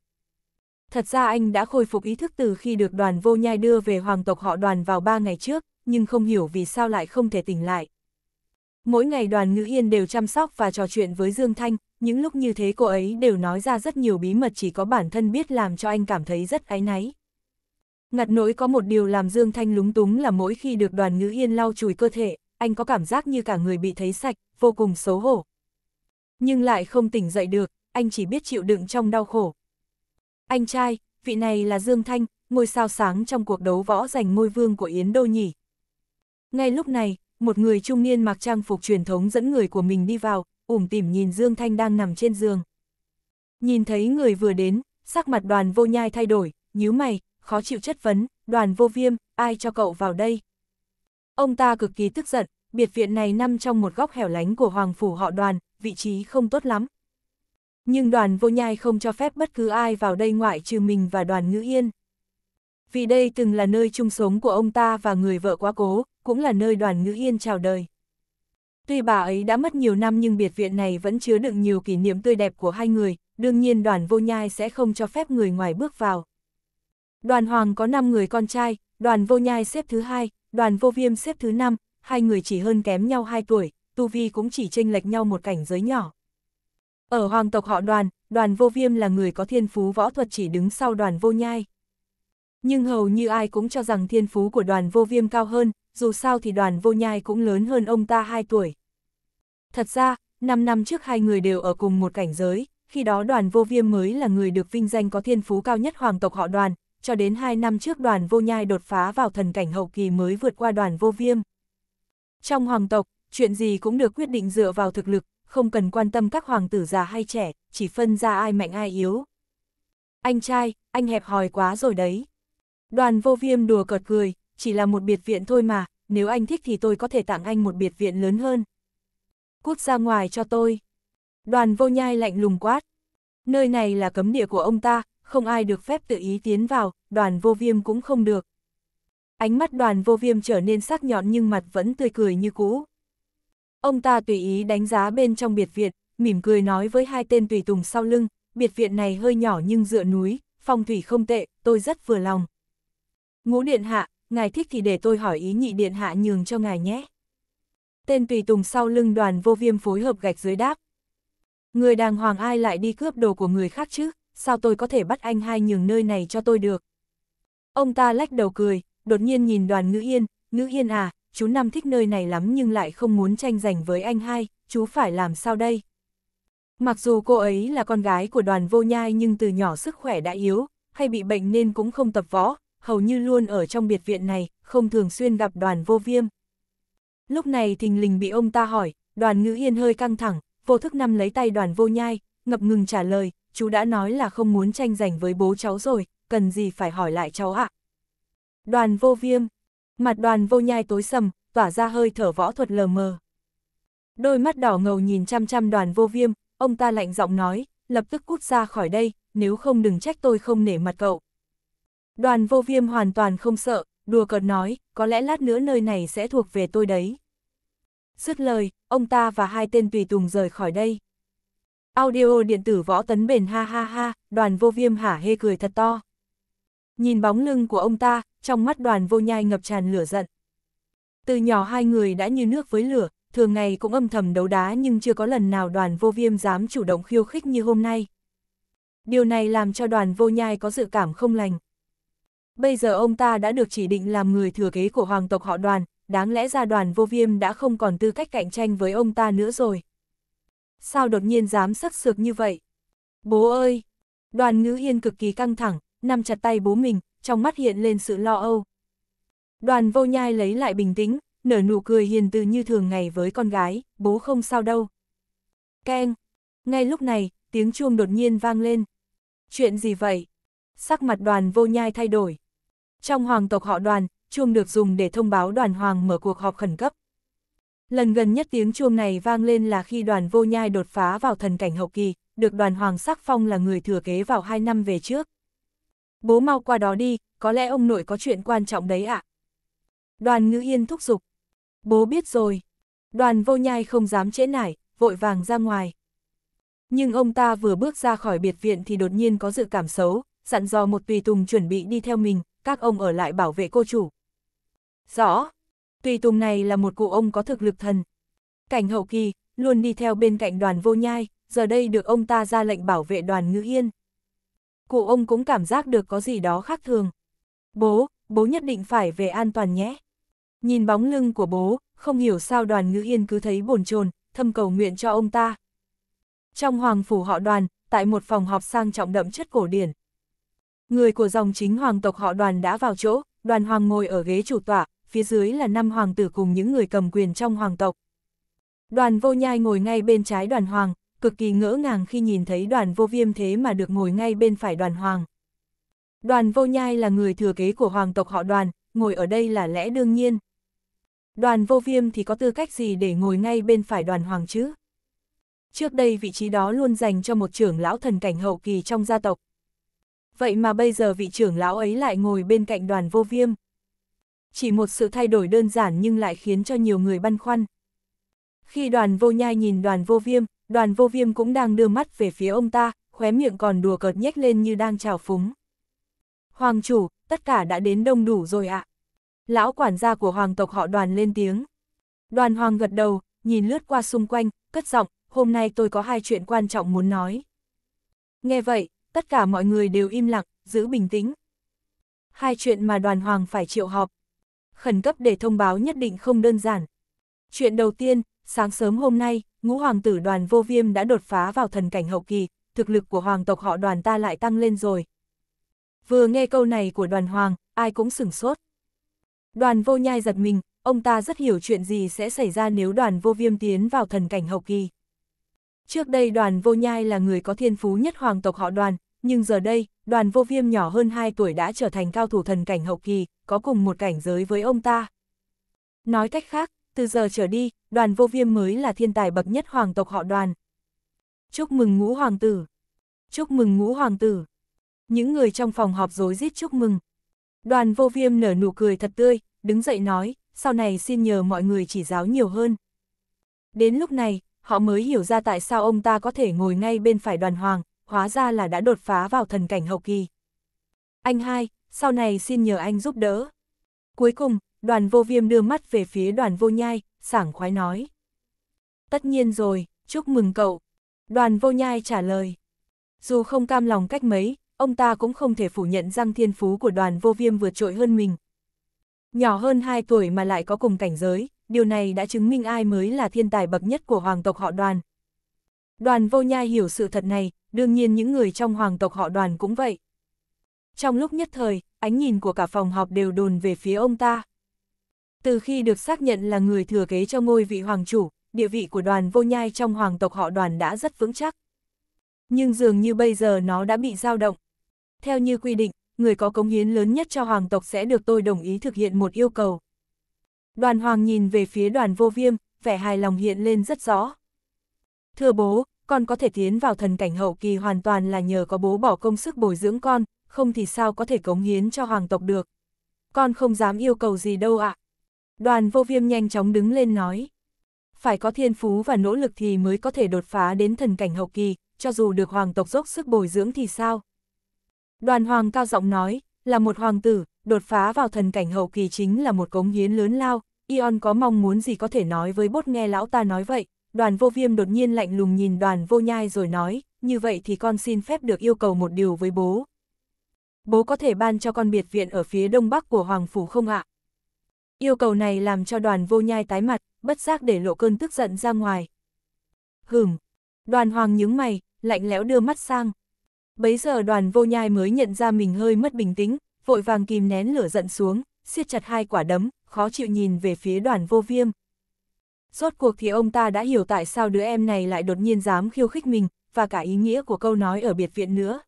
Thật ra anh đã khôi phục ý thức từ khi được đoàn vô nhai đưa về hoàng tộc họ đoàn vào ba ngày trước, nhưng không hiểu vì sao lại không thể tỉnh lại. Mỗi ngày đoàn ngữ yên đều chăm sóc và trò chuyện với Dương Thanh, những lúc như thế cô ấy đều nói ra rất nhiều bí mật chỉ có bản thân biết làm cho anh cảm thấy rất áy náy. Ngặt nỗi có một điều làm Dương Thanh lúng túng là mỗi khi được đoàn ngữ yên lau chùi cơ thể, anh có cảm giác như cả người bị thấy sạch, vô cùng xấu hổ. Nhưng lại không tỉnh dậy được, anh chỉ biết chịu đựng trong đau khổ. Anh trai, vị này là Dương Thanh, ngôi sao sáng trong cuộc đấu võ giành ngôi vương của Yến Đô nhỉ. Ngay lúc này, một người trung niên mặc trang phục truyền thống dẫn người của mình đi vào, ủm tỉm nhìn Dương Thanh đang nằm trên giường. Nhìn thấy người vừa đến, sắc mặt đoàn vô nhai thay đổi, nhíu mày, khó chịu chất vấn, đoàn vô viêm, ai cho cậu vào đây? Ông ta cực kỳ tức giận, biệt viện này nằm trong một góc hẻo lánh của Hoàng Phủ họ đoàn, vị trí không tốt lắm, nhưng đoàn vô nhai không cho phép bất cứ ai vào đây ngoại trừ mình và đoàn ngữ yên. Vì đây từng là nơi chung sống của ông ta và người vợ quá cố, cũng là nơi đoàn ngữ yên chào đời. Tuy bà ấy đã mất nhiều năm nhưng biệt viện này vẫn chứa đựng nhiều kỷ niệm tươi đẹp của hai người, đương nhiên đoàn vô nhai sẽ không cho phép người ngoài bước vào. Đoàn Hoàng có 5 người con trai, đoàn vô nhai xếp thứ hai, đoàn vô viêm xếp thứ năm, hai người chỉ hơn kém nhau 2 tuổi, tu vi cũng chỉ chênh lệch nhau một cảnh giới nhỏ. Ở hoàng tộc họ đoàn, đoàn vô viêm là người có thiên phú võ thuật chỉ đứng sau đoàn vô nhai. Nhưng hầu như ai cũng cho rằng thiên phú của đoàn vô viêm cao hơn, dù sao thì đoàn vô nhai cũng lớn hơn ông ta 2 tuổi. Thật ra, 5 năm trước hai người đều ở cùng một cảnh giới, khi đó đoàn vô viêm mới là người được vinh danh có thiên phú cao nhất hoàng tộc họ đoàn, cho đến 2 năm trước đoàn vô nhai đột phá vào thần cảnh hậu kỳ mới vượt qua đoàn vô viêm. Trong hoàng tộc, chuyện gì cũng được quyết định dựa vào thực lực, không cần quan tâm các hoàng tử già hay trẻ, chỉ phân ra ai mạnh ai yếu. Anh trai, anh hẹp hòi quá rồi đấy. Đoàn vô viêm đùa cợt cười, chỉ là một biệt viện thôi mà, nếu anh thích thì tôi có thể tặng anh một biệt viện lớn hơn. Cút ra ngoài cho tôi. Đoàn vô nhai lạnh lùng quát. Nơi này là cấm địa của ông ta, không ai được phép tự ý tiến vào, đoàn vô viêm cũng không được. Ánh mắt đoàn vô viêm trở nên sắc nhọn nhưng mặt vẫn tươi cười như cũ. Ông ta tùy ý đánh giá bên trong biệt viện, mỉm cười nói với hai tên tùy tùng sau lưng, biệt viện này hơi nhỏ nhưng dựa núi, phong thủy không tệ, tôi rất vừa lòng. Ngũ điện hạ, ngài thích thì để tôi hỏi ý nhị điện hạ nhường cho ngài nhé. Tên tùy tùng sau lưng đoàn vô viêm phối hợp gạch dưới đáp. Người đàng hoàng ai lại đi cướp đồ của người khác chứ, sao tôi có thể bắt anh hai nhường nơi này cho tôi được. Ông ta lách đầu cười, đột nhiên nhìn đoàn ngữ yên, ngữ yên à, chú Năm thích nơi này lắm nhưng lại không muốn tranh giành với anh hai, chú phải làm sao đây? Mặc dù cô ấy là con gái của đoàn vô nhai nhưng từ nhỏ sức khỏe đã yếu, hay bị bệnh nên cũng không tập võ, hầu như luôn ở trong biệt viện này, không thường xuyên gặp đoàn vô viêm. Lúc này thình lình bị ông ta hỏi, đoàn ngữ yên hơi căng thẳng, vô thức năm lấy tay đoàn vô nhai, ngập ngừng trả lời, chú đã nói là không muốn tranh giành với bố cháu rồi, cần gì phải hỏi lại cháu ạ. Đoàn vô viêm, mặt đoàn vô nhai tối sầm, tỏa ra hơi thở võ thuật lờ mờ. Đôi mắt đỏ ngầu nhìn chăm chăm đoàn vô viêm, ông ta lạnh giọng nói, lập tức cút ra khỏi đây, nếu không đừng trách tôi không nể mặt cậu. Đoàn vô viêm hoàn toàn không sợ, đùa cợt nói, có lẽ lát nữa nơi này sẽ thuộc về tôi đấy. Dứt lời, ông ta và hai tên tùy tùng rời khỏi đây. Audio điện tử võ tấn bền ha ha ha, đoàn vô viêm hả hê cười thật to. Nhìn bóng lưng của ông ta, trong mắt đoàn vô nhai ngập tràn lửa giận. Từ nhỏ hai người đã như nước với lửa, thường ngày cũng âm thầm đấu đá nhưng chưa có lần nào đoàn vô viêm dám chủ động khiêu khích như hôm nay. Điều này làm cho đoàn vô nhai có dự cảm không lành. Bây giờ ông ta đã được chỉ định làm người thừa kế của hoàng tộc họ đoàn, đáng lẽ ra đoàn vô viêm đã không còn tư cách cạnh tranh với ông ta nữa rồi. Sao đột nhiên dám sắc sược như vậy? Bố ơi! Đoàn ngữ yên cực kỳ căng thẳng, nằm chặt tay bố mình, trong mắt hiện lên sự lo âu. Đoàn vô nhai lấy lại bình tĩnh, nở nụ cười hiền từ như thường ngày với con gái, bố không sao đâu. Keng! Ngay lúc này, tiếng chuông đột nhiên vang lên. Chuyện gì vậy? Sắc mặt đoàn vô nhai thay đổi. Trong hoàng tộc họ đoàn, chuông được dùng để thông báo đoàn hoàng mở cuộc họp khẩn cấp. Lần gần nhất tiếng chuông này vang lên là khi đoàn vô nhai đột phá vào thần cảnh hậu kỳ, được đoàn hoàng sắc phong là người thừa kế vào hai năm về trước. Bố mau qua đó đi, có lẽ ông nội có chuyện quan trọng đấy ạ. À? Đoàn ngữ yên thúc giục. Bố biết rồi. Đoàn vô nhai không dám trễ nải, vội vàng ra ngoài. Nhưng ông ta vừa bước ra khỏi biệt viện thì đột nhiên có dự cảm xấu, dặn dò một tùy tùng chuẩn bị đi theo mình, các ông ở lại bảo vệ cô chủ. Rõ, tùy tùng này là một cụ ông có thực lực thần. Cảnh hậu kỳ, luôn đi theo bên cạnh đoàn vô nhai, giờ đây được ông ta ra lệnh bảo vệ đoàn ngữ yên cụ ông cũng cảm giác được có gì đó khác thường. Bố, bố nhất định phải về an toàn nhé. Nhìn bóng lưng của bố, không hiểu sao đoàn ngữ yên cứ thấy bồn chồn thâm cầu nguyện cho ông ta. Trong hoàng phủ họ đoàn, tại một phòng họp sang trọng đậm chất cổ điển. Người của dòng chính hoàng tộc họ đoàn đã vào chỗ, đoàn hoàng ngồi ở ghế chủ tọa, phía dưới là năm hoàng tử cùng những người cầm quyền trong hoàng tộc. Đoàn vô nhai ngồi ngay bên trái đoàn hoàng, cực kỳ ngỡ ngàng khi nhìn thấy đoàn vô viêm thế mà được ngồi ngay bên phải đoàn hoàng. Đoàn vô nhai là người thừa kế của hoàng tộc họ đoàn, ngồi ở đây là lẽ đương nhiên. Đoàn vô viêm thì có tư cách gì để ngồi ngay bên phải đoàn hoàng chứ? Trước đây vị trí đó luôn dành cho một trưởng lão thần cảnh hậu kỳ trong gia tộc. Vậy mà bây giờ vị trưởng lão ấy lại ngồi bên cạnh đoàn vô viêm. Chỉ một sự thay đổi đơn giản nhưng lại khiến cho nhiều người băn khoăn. Khi đoàn vô nhai nhìn đoàn vô viêm, đoàn vô viêm cũng đang đưa mắt về phía ông ta, khóe miệng còn đùa cợt nhếch lên như đang trào phúng. Hoàng chủ, tất cả đã đến đông đủ rồi ạ. À. Lão quản gia của hoàng tộc họ đoàn lên tiếng. Đoàn hoàng gật đầu, nhìn lướt qua xung quanh, cất giọng, hôm nay tôi có hai chuyện quan trọng muốn nói. Nghe vậy, tất cả mọi người đều im lặng, giữ bình tĩnh. Hai chuyện mà đoàn hoàng phải triệu họp. Khẩn cấp để thông báo nhất định không đơn giản. Chuyện đầu tiên, sáng sớm hôm nay, ngũ hoàng tử đoàn vô viêm đã đột phá vào thần cảnh hậu kỳ, thực lực của hoàng tộc họ đoàn ta lại tăng lên rồi. Vừa nghe câu này của đoàn hoàng, ai cũng sửng sốt. Đoàn vô nhai giật mình, ông ta rất hiểu chuyện gì sẽ xảy ra nếu đoàn vô viêm tiến vào thần cảnh hậu kỳ. Trước đây đoàn vô nhai là người có thiên phú nhất hoàng tộc họ đoàn, nhưng giờ đây, đoàn vô viêm nhỏ hơn 2 tuổi đã trở thành cao thủ thần cảnh hậu kỳ, có cùng một cảnh giới với ông ta. Nói cách khác, từ giờ trở đi, đoàn vô viêm mới là thiên tài bậc nhất hoàng tộc họ đoàn. Chúc mừng ngũ hoàng tử! Chúc mừng ngũ hoàng tử! Những người trong phòng họp rối rít chúc mừng. Đoàn vô viêm nở nụ cười thật tươi, đứng dậy nói, sau này xin nhờ mọi người chỉ giáo nhiều hơn. Đến lúc này, họ mới hiểu ra tại sao ông ta có thể ngồi ngay bên phải đoàn hoàng, hóa ra là đã đột phá vào thần cảnh hậu kỳ. Anh hai, sau này xin nhờ anh giúp đỡ. Cuối cùng, đoàn vô viêm đưa mắt về phía đoàn vô nhai, sảng khoái nói. Tất nhiên rồi, chúc mừng cậu. Đoàn vô nhai trả lời. Dù không cam lòng cách mấy, ông ta cũng không thể phủ nhận rằng thiên phú của đoàn vô viêm vượt trội hơn mình. Nhỏ hơn 2 tuổi mà lại có cùng cảnh giới, điều này đã chứng minh ai mới là thiên tài bậc nhất của hoàng tộc họ đoàn. Đoàn vô nhai hiểu sự thật này, đương nhiên những người trong hoàng tộc họ đoàn cũng vậy. Trong lúc nhất thời, ánh nhìn của cả phòng họp đều đồn về phía ông ta. Từ khi được xác nhận là người thừa kế cho ngôi vị hoàng chủ, địa vị của đoàn vô nhai trong hoàng tộc họ đoàn đã rất vững chắc. Nhưng dường như bây giờ nó đã bị dao động. Theo như quy định, người có cống hiến lớn nhất cho hoàng tộc sẽ được tôi đồng ý thực hiện một yêu cầu. Đoàn hoàng nhìn về phía đoàn vô viêm, vẻ hài lòng hiện lên rất rõ. Thưa bố, con có thể tiến vào thần cảnh hậu kỳ hoàn toàn là nhờ có bố bỏ công sức bồi dưỡng con, không thì sao có thể cống hiến cho hoàng tộc được. Con không dám yêu cầu gì đâu ạ. À. Đoàn vô viêm nhanh chóng đứng lên nói. Phải có thiên phú và nỗ lực thì mới có thể đột phá đến thần cảnh hậu kỳ, cho dù được hoàng tộc dốc sức bồi dưỡng thì sao? Đoàn hoàng cao giọng nói, là một hoàng tử, đột phá vào thần cảnh hậu kỳ chính là một cống hiến lớn lao, Ion có mong muốn gì có thể nói với bốt nghe lão ta nói vậy. Đoàn vô viêm đột nhiên lạnh lùng nhìn đoàn vô nhai rồi nói, như vậy thì con xin phép được yêu cầu một điều với bố. Bố có thể ban cho con biệt viện ở phía đông bắc của Hoàng Phủ không ạ? Yêu cầu này làm cho đoàn vô nhai tái mặt, bất giác để lộ cơn tức giận ra ngoài. Hửm, đoàn hoàng nhướng mày, lạnh lẽo đưa mắt sang. Bấy giờ đoàn vô nhai mới nhận ra mình hơi mất bình tĩnh, vội vàng kìm nén lửa giận xuống, siết chặt hai quả đấm, khó chịu nhìn về phía đoàn vô viêm. Rốt cuộc thì ông ta đã hiểu tại sao đứa em này lại đột nhiên dám khiêu khích mình, và cả ý nghĩa của câu nói ở biệt viện nữa.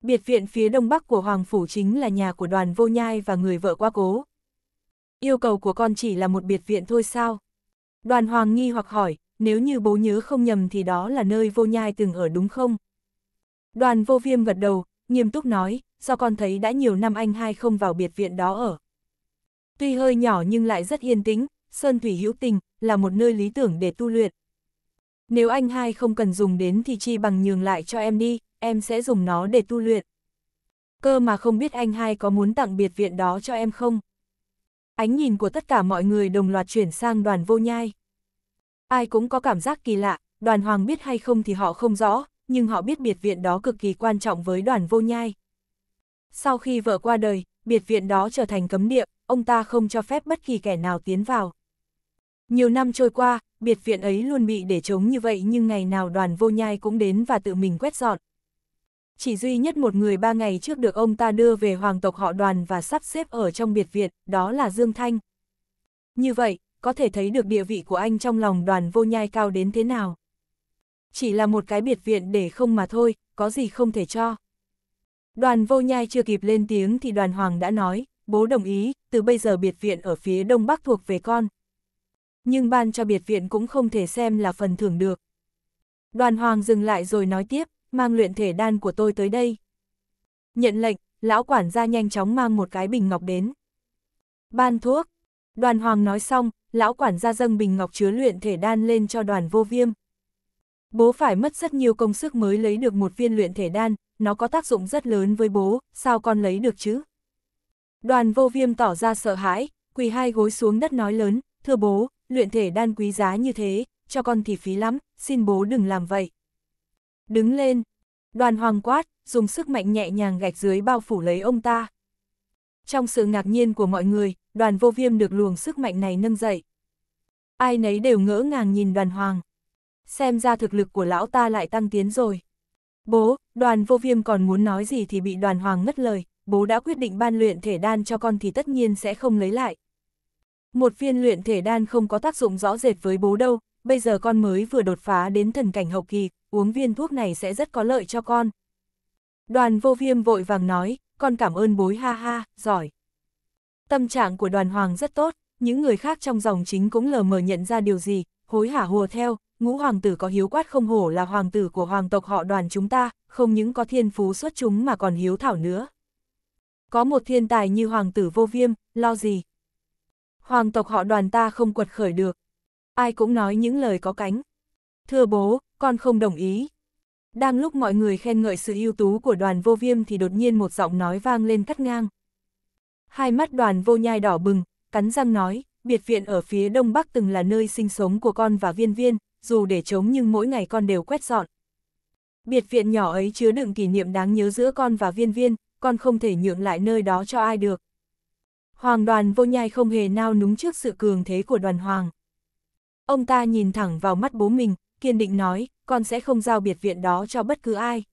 Biệt viện phía đông bắc của Hoàng Phủ chính là nhà của đoàn vô nhai và người vợ qua cố, yêu cầu của con chỉ là một biệt viện thôi sao? Đoàn Hoàng nghi hoặc hỏi, nếu như bố nhớ không nhầm thì đó là nơi vô nhai từng ở đúng không? Đoàn vô viêm gật đầu, nghiêm túc nói, do con thấy đã nhiều năm anh hai không vào biệt viện đó ở. Tuy hơi nhỏ nhưng lại rất yên tĩnh, Sơn Thủy hữu tình, là một nơi lý tưởng để tu luyện. Nếu anh hai không cần dùng đến thì chi bằng nhường lại cho em đi, em sẽ dùng nó để tu luyện. Cơ mà không biết anh hai có muốn tặng biệt viện đó cho em không? ánh nhìn của tất cả mọi người đồng loạt chuyển sang đoàn vô nhai. Ai cũng có cảm giác kỳ lạ, đoàn hoàng biết hay không thì họ không rõ, nhưng họ biết biệt viện đó cực kỳ quan trọng với đoàn vô nhai. Sau khi vợ qua đời, biệt viện đó trở thành cấm địa, ông ta không cho phép bất kỳ kẻ nào tiến vào. Nhiều năm trôi qua, biệt viện ấy luôn bị để trống như vậy nhưng ngày nào đoàn vô nhai cũng đến và tự mình quét dọn. Chỉ duy nhất một người ba ngày trước được ông ta đưa về hoàng tộc họ đoàn và sắp xếp ở trong biệt viện, đó là Dương Thanh. Như vậy, có thể thấy được địa vị của anh trong lòng đoàn vô nhai cao đến thế nào. Chỉ là một cái biệt viện để không mà thôi, có gì không thể cho. Đoàn vô nhai chưa kịp lên tiếng thì đoàn hoàng đã nói, bố đồng ý, từ bây giờ biệt viện ở phía đông bắc thuộc về con. Nhưng ban cho biệt viện cũng không thể xem là phần thưởng được. Đoàn hoàng dừng lại rồi nói tiếp, mang luyện thể đan của tôi tới đây. Nhận lệnh, lão quản gia nhanh chóng mang một cái bình ngọc đến. Ban thuốc. Đoàn hoàng nói xong, lão quản gia dâng bình ngọc chứa luyện thể đan lên cho đoàn vô viêm. Bố phải mất rất nhiều công sức mới lấy được một viên luyện thể đan, nó có tác dụng rất lớn với bố, sao con lấy được chứ? Đoàn vô viêm tỏ ra sợ hãi, quỳ hai gối xuống đất nói lớn, thưa bố, luyện thể đan quý giá như thế, cho con thì phí lắm, xin bố đừng làm vậy đứng lên. Đoàn hoàng quát, dùng sức mạnh nhẹ nhàng gạch dưới bao phủ lấy ông ta. Trong sự ngạc nhiên của mọi người, đoàn vô viêm được luồng sức mạnh này nâng dậy. Ai nấy đều ngỡ ngàng nhìn đoàn hoàng. Xem ra thực lực của lão ta lại tăng tiến rồi. Bố, đoàn vô viêm còn muốn nói gì thì bị đoàn hoàng ngất lời, bố đã quyết định ban luyện thể đan cho con thì tất nhiên sẽ không lấy lại. Một viên luyện thể đan không có tác dụng rõ rệt với bố đâu, bây giờ con mới vừa đột phá đến thần cảnh hậu kỳ, uống viên thuốc này sẽ rất có lợi cho con. Đoàn vô viêm vội vàng nói, con cảm ơn bối ha ha, giỏi. Tâm trạng của đoàn hoàng rất tốt, những người khác trong dòng chính cũng lờ mờ nhận ra điều gì, hối hả hùa theo, ngũ hoàng tử có hiếu quát không hổ là hoàng tử của hoàng tộc họ đoàn chúng ta, không những có thiên phú xuất chúng mà còn hiếu thảo nữa. Có một thiên tài như hoàng tử vô viêm, lo gì? Hoàng tộc họ đoàn ta không quật khởi được. Ai cũng nói những lời có cánh. Thưa bố, con không đồng ý. Đang lúc mọi người khen ngợi sự ưu tú của đoàn vô viêm thì đột nhiên một giọng nói vang lên cắt ngang. Hai mắt đoàn vô nhai đỏ bừng, cắn răng nói, biệt viện ở phía đông bắc từng là nơi sinh sống của con và viên viên, dù để chống nhưng mỗi ngày con đều quét dọn. Biệt viện nhỏ ấy chứa đựng kỷ niệm đáng nhớ giữa con và viên viên, con không thể nhượng lại nơi đó cho ai được. Hoàng đoàn vô nhai không hề nao núng trước sự cường thế của đoàn hoàng. Ông ta nhìn thẳng vào mắt bố mình, kiên định nói, con sẽ không giao biệt viện đó cho bất cứ ai.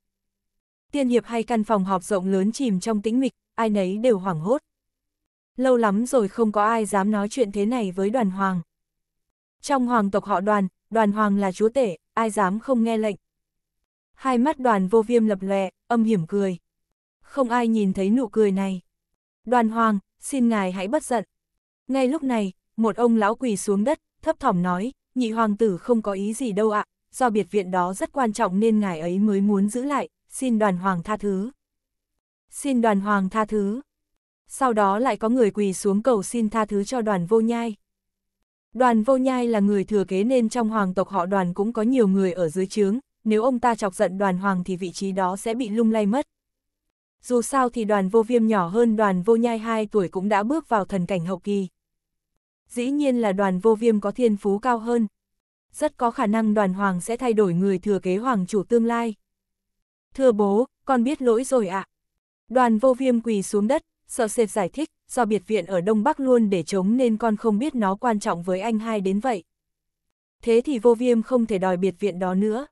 Tiên hiệp hay căn phòng họp rộng lớn chìm trong tĩnh mịch, ai nấy đều hoảng hốt. Lâu lắm rồi không có ai dám nói chuyện thế này với đoàn hoàng. Trong hoàng tộc họ đoàn, đoàn hoàng là chúa tể, ai dám không nghe lệnh. Hai mắt đoàn vô viêm lập lè, âm hiểm cười. Không ai nhìn thấy nụ cười này. Đoàn hoàng, xin ngài hãy bất giận. Ngay lúc này, một ông lão quỳ xuống đất, thấp thỏm nói, nhị hoàng tử không có ý gì đâu ạ, do biệt viện đó rất quan trọng nên ngài ấy mới muốn giữ lại, xin đoàn hoàng tha thứ. Xin đoàn hoàng tha thứ. Sau đó lại có người quỳ xuống cầu xin tha thứ cho đoàn vô nhai. Đoàn vô nhai là người thừa kế nên trong hoàng tộc họ đoàn cũng có nhiều người ở dưới trướng, nếu ông ta chọc giận đoàn hoàng thì vị trí đó sẽ bị lung lay mất. Dù sao thì đoàn vô viêm nhỏ hơn đoàn vô nhai 2 tuổi cũng đã bước vào thần cảnh hậu kỳ dĩ nhiên là đoàn vô viêm có thiên phú cao hơn. Rất có khả năng đoàn hoàng sẽ thay đổi người thừa kế hoàng chủ tương lai. Thưa bố, con biết lỗi rồi ạ. À? Đoàn vô viêm quỳ xuống đất, sợ sệt giải thích, do biệt viện ở Đông Bắc luôn để chống nên con không biết nó quan trọng với anh hai đến vậy. Thế thì vô viêm không thể đòi biệt viện đó nữa.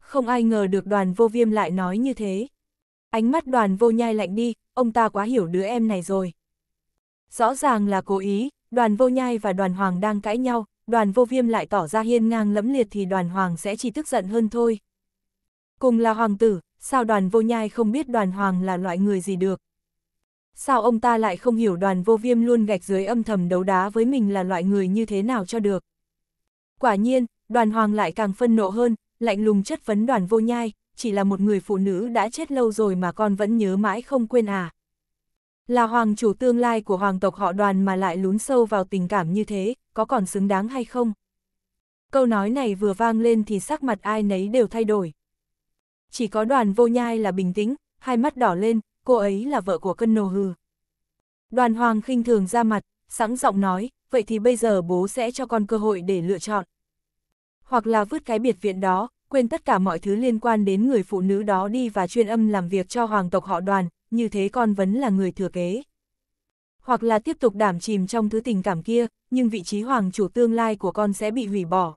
Không ai ngờ được đoàn vô viêm lại nói như thế. Ánh mắt đoàn vô nhai lạnh đi, ông ta quá hiểu đứa em này rồi. Rõ ràng là cố ý, Đoàn vô nhai và đoàn hoàng đang cãi nhau, đoàn vô viêm lại tỏ ra hiên ngang lẫm liệt thì đoàn hoàng sẽ chỉ tức giận hơn thôi. Cùng là hoàng tử, sao đoàn vô nhai không biết đoàn hoàng là loại người gì được? Sao ông ta lại không hiểu đoàn vô viêm luôn gạch dưới âm thầm đấu đá với mình là loại người như thế nào cho được? Quả nhiên, đoàn hoàng lại càng phân nộ hơn, lạnh lùng chất vấn đoàn vô nhai, chỉ là một người phụ nữ đã chết lâu rồi mà con vẫn nhớ mãi không quên à. Là hoàng chủ tương lai của hoàng tộc họ đoàn mà lại lún sâu vào tình cảm như thế, có còn xứng đáng hay không? Câu nói này vừa vang lên thì sắc mặt ai nấy đều thay đổi. Chỉ có đoàn vô nhai là bình tĩnh, hai mắt đỏ lên, cô ấy là vợ của cân nô hư. Đoàn hoàng khinh thường ra mặt, sẵn giọng nói, vậy thì bây giờ bố sẽ cho con cơ hội để lựa chọn. Hoặc là vứt cái biệt viện đó, quên tất cả mọi thứ liên quan đến người phụ nữ đó đi và chuyên âm làm việc cho hoàng tộc họ đoàn, như thế con vẫn là người thừa kế. Hoặc là tiếp tục đảm chìm trong thứ tình cảm kia, nhưng vị trí hoàng chủ tương lai của con sẽ bị hủy bỏ.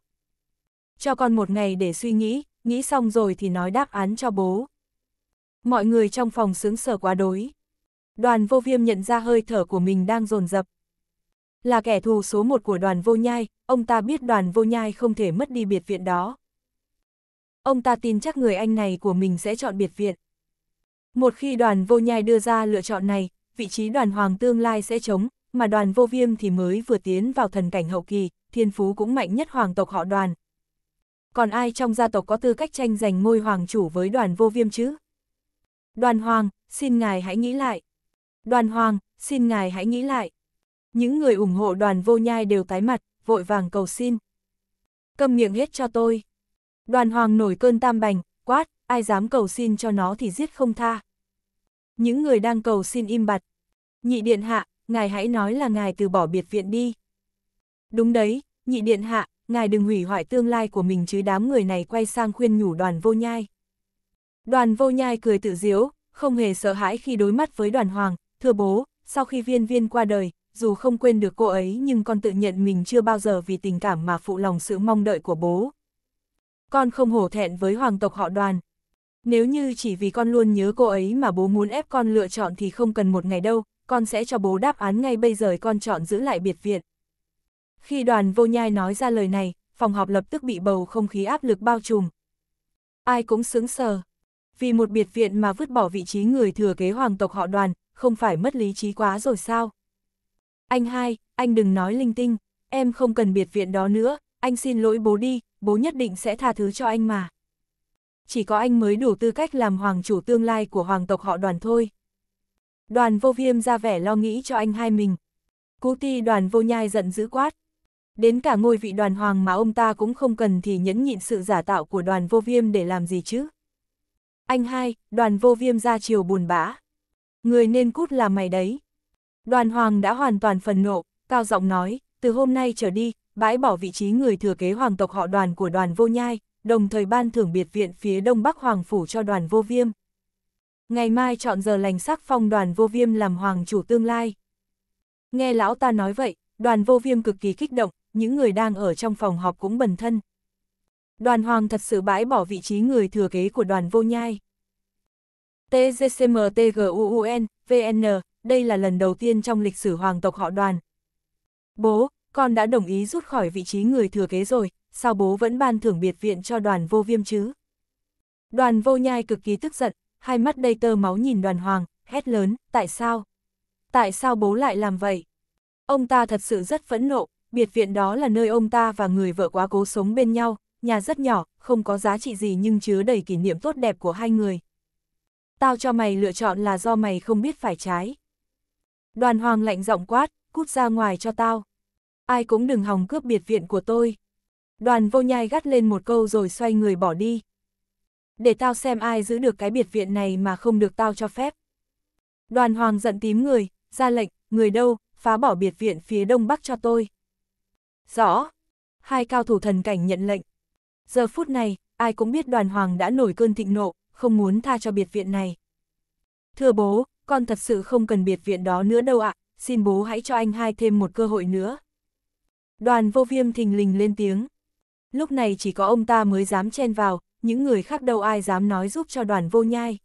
Cho con một ngày để suy nghĩ, nghĩ xong rồi thì nói đáp án cho bố. Mọi người trong phòng sướng sở quá đối. Đoàn vô viêm nhận ra hơi thở của mình đang dồn dập Là kẻ thù số một của đoàn vô nhai, ông ta biết đoàn vô nhai không thể mất đi biệt viện đó. Ông ta tin chắc người anh này của mình sẽ chọn biệt viện. Một khi đoàn vô nhai đưa ra lựa chọn này, vị trí đoàn hoàng tương lai sẽ chống, mà đoàn vô viêm thì mới vừa tiến vào thần cảnh hậu kỳ, thiên phú cũng mạnh nhất hoàng tộc họ đoàn. Còn ai trong gia tộc có tư cách tranh giành ngôi hoàng chủ với đoàn vô viêm chứ? Đoàn hoàng, xin ngài hãy nghĩ lại. Đoàn hoàng, xin ngài hãy nghĩ lại. Những người ủng hộ đoàn vô nhai đều tái mặt, vội vàng cầu xin. Cầm miệng hết cho tôi. Đoàn hoàng nổi cơn tam bành, quát, ai dám cầu xin cho nó thì giết không tha. Những người đang cầu xin im bặt. Nhị điện hạ, ngài hãy nói là ngài từ bỏ biệt viện đi. Đúng đấy, nhị điện hạ, ngài đừng hủy hoại tương lai của mình chứ đám người này quay sang khuyên nhủ đoàn vô nhai. Đoàn vô nhai cười tự diếu, không hề sợ hãi khi đối mắt với đoàn hoàng, thưa bố, sau khi viên viên qua đời, dù không quên được cô ấy nhưng con tự nhận mình chưa bao giờ vì tình cảm mà phụ lòng sự mong đợi của bố. Con không hổ thẹn với hoàng tộc họ đoàn, nếu như chỉ vì con luôn nhớ cô ấy mà bố muốn ép con lựa chọn thì không cần một ngày đâu, con sẽ cho bố đáp án ngay bây giờ con chọn giữ lại biệt viện. Khi đoàn vô nhai nói ra lời này, phòng họp lập tức bị bầu không khí áp lực bao trùm. Ai cũng sướng sờ. Vì một biệt viện mà vứt bỏ vị trí người thừa kế hoàng tộc họ đoàn, không phải mất lý trí quá rồi sao? Anh hai, anh đừng nói linh tinh, em không cần biệt viện đó nữa, anh xin lỗi bố đi, bố nhất định sẽ tha thứ cho anh mà chỉ có anh mới đủ tư cách làm hoàng chủ tương lai của hoàng tộc họ đoàn thôi. Đoàn vô viêm ra vẻ lo nghĩ cho anh hai mình. Cú ti đoàn vô nhai giận dữ quát. Đến cả ngôi vị đoàn hoàng mà ông ta cũng không cần thì nhẫn nhịn sự giả tạo của đoàn vô viêm để làm gì chứ. Anh hai, đoàn vô viêm ra chiều buồn bã. Người nên cút là mày đấy. Đoàn hoàng đã hoàn toàn phần nộ, cao giọng nói, từ hôm nay trở đi, bãi bỏ vị trí người thừa kế hoàng tộc họ đoàn của đoàn vô nhai, đồng thời ban thưởng biệt viện phía Đông Bắc Hoàng Phủ cho đoàn vô viêm. Ngày mai chọn giờ lành sắc phong đoàn vô viêm làm hoàng chủ tương lai. Nghe lão ta nói vậy, đoàn vô viêm cực kỳ kích động, những người đang ở trong phòng họp cũng bần thân. Đoàn hoàng thật sự bãi bỏ vị trí người thừa kế của đoàn vô nhai. TGCMTGUUN, VN, đây là lần đầu tiên trong lịch sử hoàng tộc họ đoàn. Bố, con đã đồng ý rút khỏi vị trí người thừa kế rồi, sao bố vẫn ban thưởng biệt viện cho đoàn vô viêm chứ? Đoàn vô nhai cực kỳ tức giận, hai mắt đầy tơ máu nhìn đoàn hoàng, hét lớn, tại sao? Tại sao bố lại làm vậy? Ông ta thật sự rất phẫn nộ, biệt viện đó là nơi ông ta và người vợ quá cố sống bên nhau, nhà rất nhỏ, không có giá trị gì nhưng chứa đầy kỷ niệm tốt đẹp của hai người. Tao cho mày lựa chọn là do mày không biết phải trái. Đoàn hoàng lạnh giọng quát, cút ra ngoài cho tao. Ai cũng đừng hòng cướp biệt viện của tôi. Đoàn vô nhai gắt lên một câu rồi xoay người bỏ đi. Để tao xem ai giữ được cái biệt viện này mà không được tao cho phép. Đoàn hoàng giận tím người, ra lệnh, người đâu, phá bỏ biệt viện phía đông bắc cho tôi. Rõ. Hai cao thủ thần cảnh nhận lệnh. Giờ phút này, ai cũng biết đoàn hoàng đã nổi cơn thịnh nộ, không muốn tha cho biệt viện này. Thưa bố, con thật sự không cần biệt viện đó nữa đâu ạ, xin bố hãy cho anh hai thêm một cơ hội nữa. Đoàn vô viêm thình lình lên tiếng lúc này chỉ có ông ta mới dám chen vào, những người khác đâu ai dám nói giúp cho đoàn vô nhai.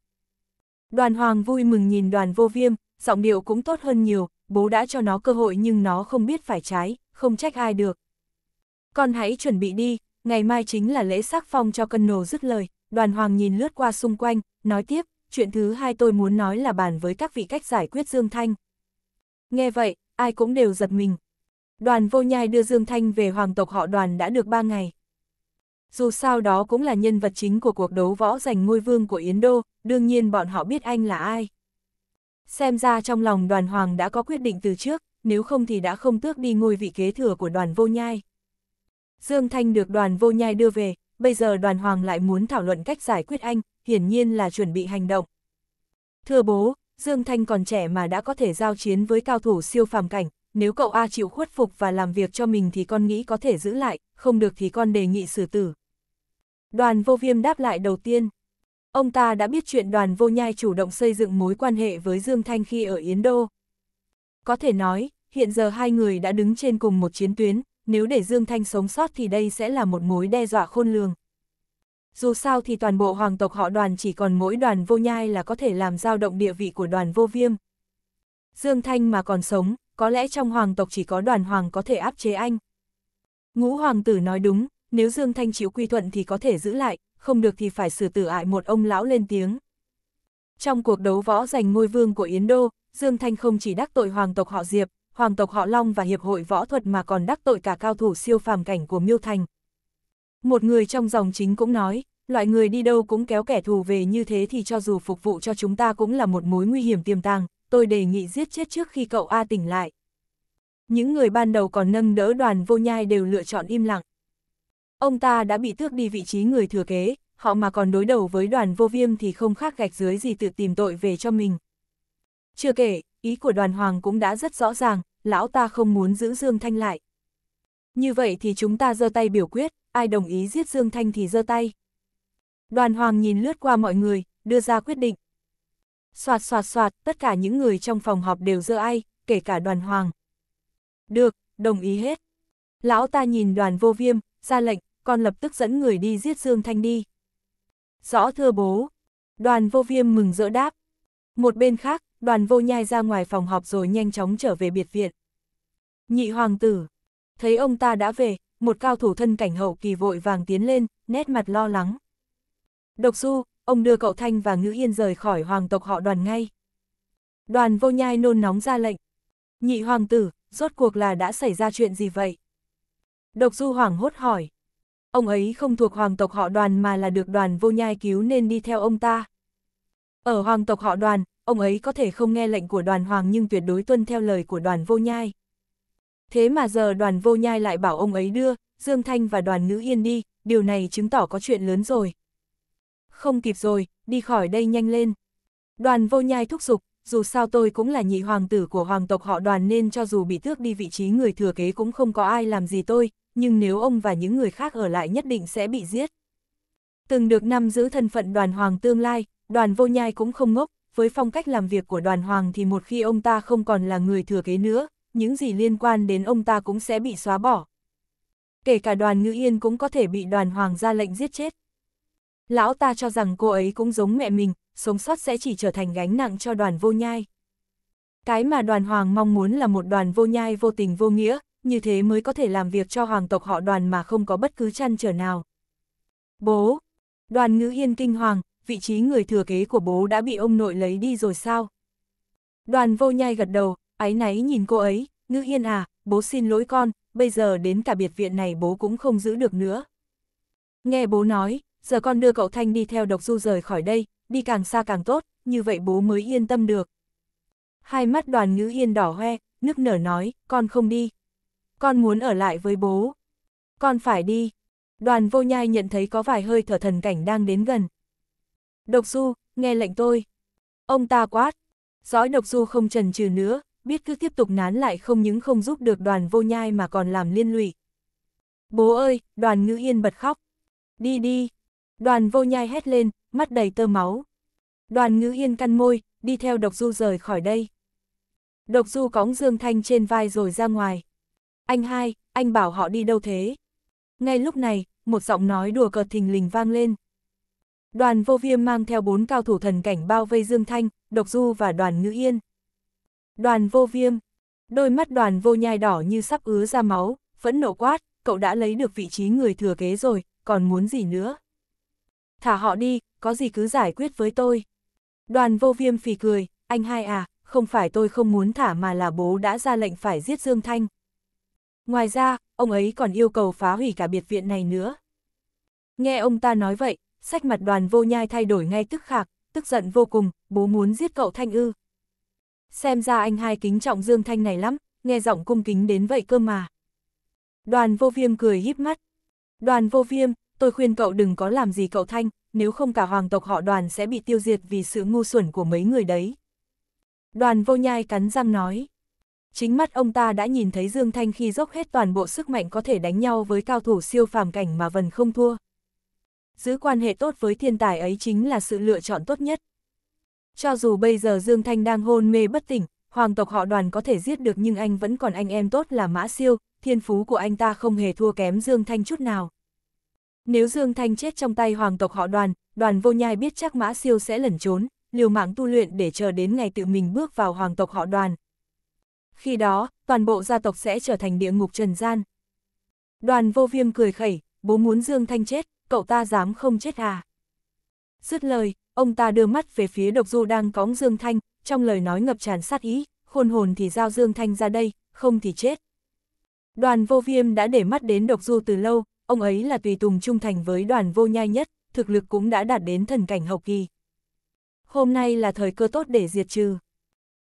Đoàn hoàng vui mừng nhìn đoàn vô viêm, giọng điệu cũng tốt hơn nhiều, bố đã cho nó cơ hội nhưng nó không biết phải trái, không trách ai được. Con hãy chuẩn bị đi, ngày mai chính là lễ sắc phong cho cân nổ dứt lời, đoàn hoàng nhìn lướt qua xung quanh, nói tiếp, chuyện thứ hai tôi muốn nói là bàn với các vị cách giải quyết Dương Thanh. Nghe vậy, ai cũng đều giật mình. Đoàn vô nhai đưa Dương Thanh về hoàng tộc họ đoàn đã được 3 ngày dù sao đó cũng là nhân vật chính của cuộc đấu võ giành ngôi vương của Yến Đô, đương nhiên bọn họ biết anh là ai. Xem ra trong lòng đoàn hoàng đã có quyết định từ trước, nếu không thì đã không tước đi ngôi vị kế thừa của đoàn vô nhai. Dương Thanh được đoàn vô nhai đưa về, bây giờ đoàn hoàng lại muốn thảo luận cách giải quyết anh, hiển nhiên là chuẩn bị hành động. Thưa bố, Dương Thanh còn trẻ mà đã có thể giao chiến với cao thủ siêu phàm cảnh, nếu cậu A chịu khuất phục và làm việc cho mình thì con nghĩ có thể giữ lại, không được thì con đề nghị xử tử. Đoàn vô viêm đáp lại đầu tiên. Ông ta đã biết chuyện đoàn vô nhai chủ động xây dựng mối quan hệ với Dương Thanh khi ở Yến Đô. Có thể nói, hiện giờ hai người đã đứng trên cùng một chiến tuyến, nếu để Dương Thanh sống sót thì đây sẽ là một mối đe dọa khôn lường. Dù sao thì toàn bộ hoàng tộc họ đoàn chỉ còn mỗi đoàn vô nhai là có thể làm dao động địa vị của đoàn vô viêm. Dương Thanh mà còn sống, có lẽ trong hoàng tộc chỉ có đoàn hoàng có thể áp chế anh. Ngũ hoàng tử nói đúng, nếu Dương Thanh chịu quy thuận thì có thể giữ lại, không được thì phải xử tử ại một ông lão lên tiếng. Trong cuộc đấu võ giành ngôi vương của Yến Đô, Dương Thanh không chỉ đắc tội hoàng tộc họ Diệp, hoàng tộc họ Long và hiệp hội võ thuật mà còn đắc tội cả cao thủ siêu phàm cảnh của Miêu Thành. Một người trong dòng chính cũng nói, loại người đi đâu cũng kéo kẻ thù về như thế thì cho dù phục vụ cho chúng ta cũng là một mối nguy hiểm tiềm tàng, tôi đề nghị giết chết trước khi cậu A tỉnh lại. Những người ban đầu còn nâng đỡ đoàn vô nhai đều lựa chọn im lặng. Ông ta đã bị tước đi vị trí người thừa kế, họ mà còn đối đầu với đoàn vô viêm thì không khác gạch dưới gì tự tìm tội về cho mình. Chưa kể, ý của đoàn hoàng cũng đã rất rõ ràng, lão ta không muốn giữ Dương Thanh lại. Như vậy thì chúng ta giơ tay biểu quyết, ai đồng ý giết Dương Thanh thì giơ tay. Đoàn hoàng nhìn lướt qua mọi người, đưa ra quyết định. Soạt soạt soạt, tất cả những người trong phòng họp đều giơ ai, kể cả đoàn hoàng. Được, đồng ý hết. Lão ta nhìn đoàn vô viêm, ra lệnh, con lập tức dẫn người đi giết Dương Thanh đi. Rõ thưa bố. Đoàn vô viêm mừng rỡ đáp. Một bên khác, đoàn vô nhai ra ngoài phòng họp rồi nhanh chóng trở về biệt viện. Nhị hoàng tử. Thấy ông ta đã về, một cao thủ thân cảnh hậu kỳ vội vàng tiến lên, nét mặt lo lắng. Độc du, ông đưa cậu Thanh và Ngữ Yên rời khỏi hoàng tộc họ đoàn ngay. Đoàn vô nhai nôn nóng ra lệnh. Nhị hoàng tử, rốt cuộc là đã xảy ra chuyện gì vậy? Độc du hoảng hốt hỏi. Ông ấy không thuộc hoàng tộc họ đoàn mà là được đoàn vô nhai cứu nên đi theo ông ta. Ở hoàng tộc họ đoàn, ông ấy có thể không nghe lệnh của đoàn hoàng nhưng tuyệt đối tuân theo lời của đoàn vô nhai. Thế mà giờ đoàn vô nhai lại bảo ông ấy đưa, Dương Thanh và đoàn ngữ yên đi, điều này chứng tỏ có chuyện lớn rồi. Không kịp rồi, đi khỏi đây nhanh lên. Đoàn vô nhai thúc giục, dù sao tôi cũng là nhị hoàng tử của hoàng tộc họ đoàn nên cho dù bị tước đi vị trí người thừa kế cũng không có ai làm gì tôi, nhưng nếu ông và những người khác ở lại nhất định sẽ bị giết. Từng được năm giữ thân phận đoàn hoàng tương lai, đoàn vô nhai cũng không ngốc, với phong cách làm việc của đoàn hoàng thì một khi ông ta không còn là người thừa kế nữa, những gì liên quan đến ông ta cũng sẽ bị xóa bỏ. Kể cả đoàn ngữ yên cũng có thể bị đoàn hoàng ra lệnh giết chết lão ta cho rằng cô ấy cũng giống mẹ mình, sống sót sẽ chỉ trở thành gánh nặng cho đoàn vô nhai. Cái mà đoàn hoàng mong muốn là một đoàn vô nhai vô tình vô nghĩa, như thế mới có thể làm việc cho hoàng tộc họ đoàn mà không có bất cứ chăn trở nào. Bố! Đoàn ngữ yên kinh hoàng, vị trí người thừa kế của bố đã bị ông nội lấy đi rồi sao? Đoàn vô nhai gật đầu, ái náy nhìn cô ấy, ngữ yên à, bố xin lỗi con, bây giờ đến cả biệt viện này bố cũng không giữ được nữa. Nghe bố nói, giờ con đưa cậu Thanh đi theo độc du rời khỏi đây, đi càng xa càng tốt, như vậy bố mới yên tâm được. Hai mắt đoàn ngữ yên đỏ hoe, nước nở nói, con không đi. Con muốn ở lại với bố. Con phải đi. Đoàn vô nhai nhận thấy có vài hơi thở thần cảnh đang đến gần. Độc du, nghe lệnh tôi. Ông ta quát. Giói độc du không trần trừ nữa, biết cứ tiếp tục nán lại không những không giúp được đoàn vô nhai mà còn làm liên lụy. Bố ơi, đoàn ngữ yên bật khóc. Đi đi, Đoàn vô nhai hét lên, mắt đầy tơ máu. Đoàn ngữ yên căn môi, đi theo độc du rời khỏi đây. Độc du cõng Dương Thanh trên vai rồi ra ngoài. Anh hai, anh bảo họ đi đâu thế? Ngay lúc này, một giọng nói đùa cợt thình lình vang lên. Đoàn vô viêm mang theo bốn cao thủ thần cảnh bao vây Dương Thanh, Độc Du và đoàn ngữ yên. Đoàn vô viêm. Đôi mắt đoàn vô nhai đỏ như sắp ứa ra máu, phẫn nộ quát, cậu đã lấy được vị trí người thừa kế rồi, còn muốn gì nữa? thả họ đi, có gì cứ giải quyết với tôi. Đoàn vô viêm phì cười, anh hai à, không phải tôi không muốn thả mà là bố đã ra lệnh phải giết Dương Thanh. Ngoài ra, ông ấy còn yêu cầu phá hủy cả biệt viện này nữa. Nghe ông ta nói vậy, sách mặt đoàn vô nhai thay đổi ngay tức khạc, tức giận vô cùng, bố muốn giết cậu Thanh ư. Xem ra anh hai kính trọng Dương Thanh này lắm, nghe giọng cung kính đến vậy cơ mà. Đoàn vô viêm cười híp mắt. Đoàn vô viêm, tôi khuyên cậu đừng có làm gì cậu Thanh, nếu không cả hoàng tộc họ đoàn sẽ bị tiêu diệt vì sự ngu xuẩn của mấy người đấy. Đoàn vô nhai cắn răng nói. Chính mắt ông ta đã nhìn thấy Dương Thanh khi dốc hết toàn bộ sức mạnh có thể đánh nhau với cao thủ siêu phàm cảnh mà Vân không thua. Giữ quan hệ tốt với thiên tài ấy chính là sự lựa chọn tốt nhất. Cho dù bây giờ Dương Thanh đang hôn mê bất tỉnh, hoàng tộc họ đoàn có thể giết được nhưng anh vẫn còn anh em tốt là Mã Siêu, thiên phú của anh ta không hề thua kém Dương Thanh chút nào. Nếu Dương Thanh chết trong tay hoàng tộc họ đoàn, đoàn vô nhai biết chắc Mã Siêu sẽ lẩn trốn, liều mạng tu luyện để chờ đến ngày tự mình bước vào hoàng tộc họ đoàn. Khi đó, toàn bộ gia tộc sẽ trở thành địa ngục trần gian. Đoàn vô viêm cười khẩy, bố muốn Dương Thanh chết, cậu ta dám không chết à? Dứt lời, ông ta đưa mắt về phía độc du đang cõng Dương Thanh, trong lời nói ngập tràn sát ý, khôn hồn thì giao Dương Thanh ra đây, không thì chết. Đoàn vô viêm đã để mắt đến độc du từ lâu, ông ấy là tùy tùng trung thành với đoàn vô nhai nhất, thực lực cũng đã đạt đến thần cảnh hậu kỳ. Hôm nay là thời cơ tốt để diệt trừ.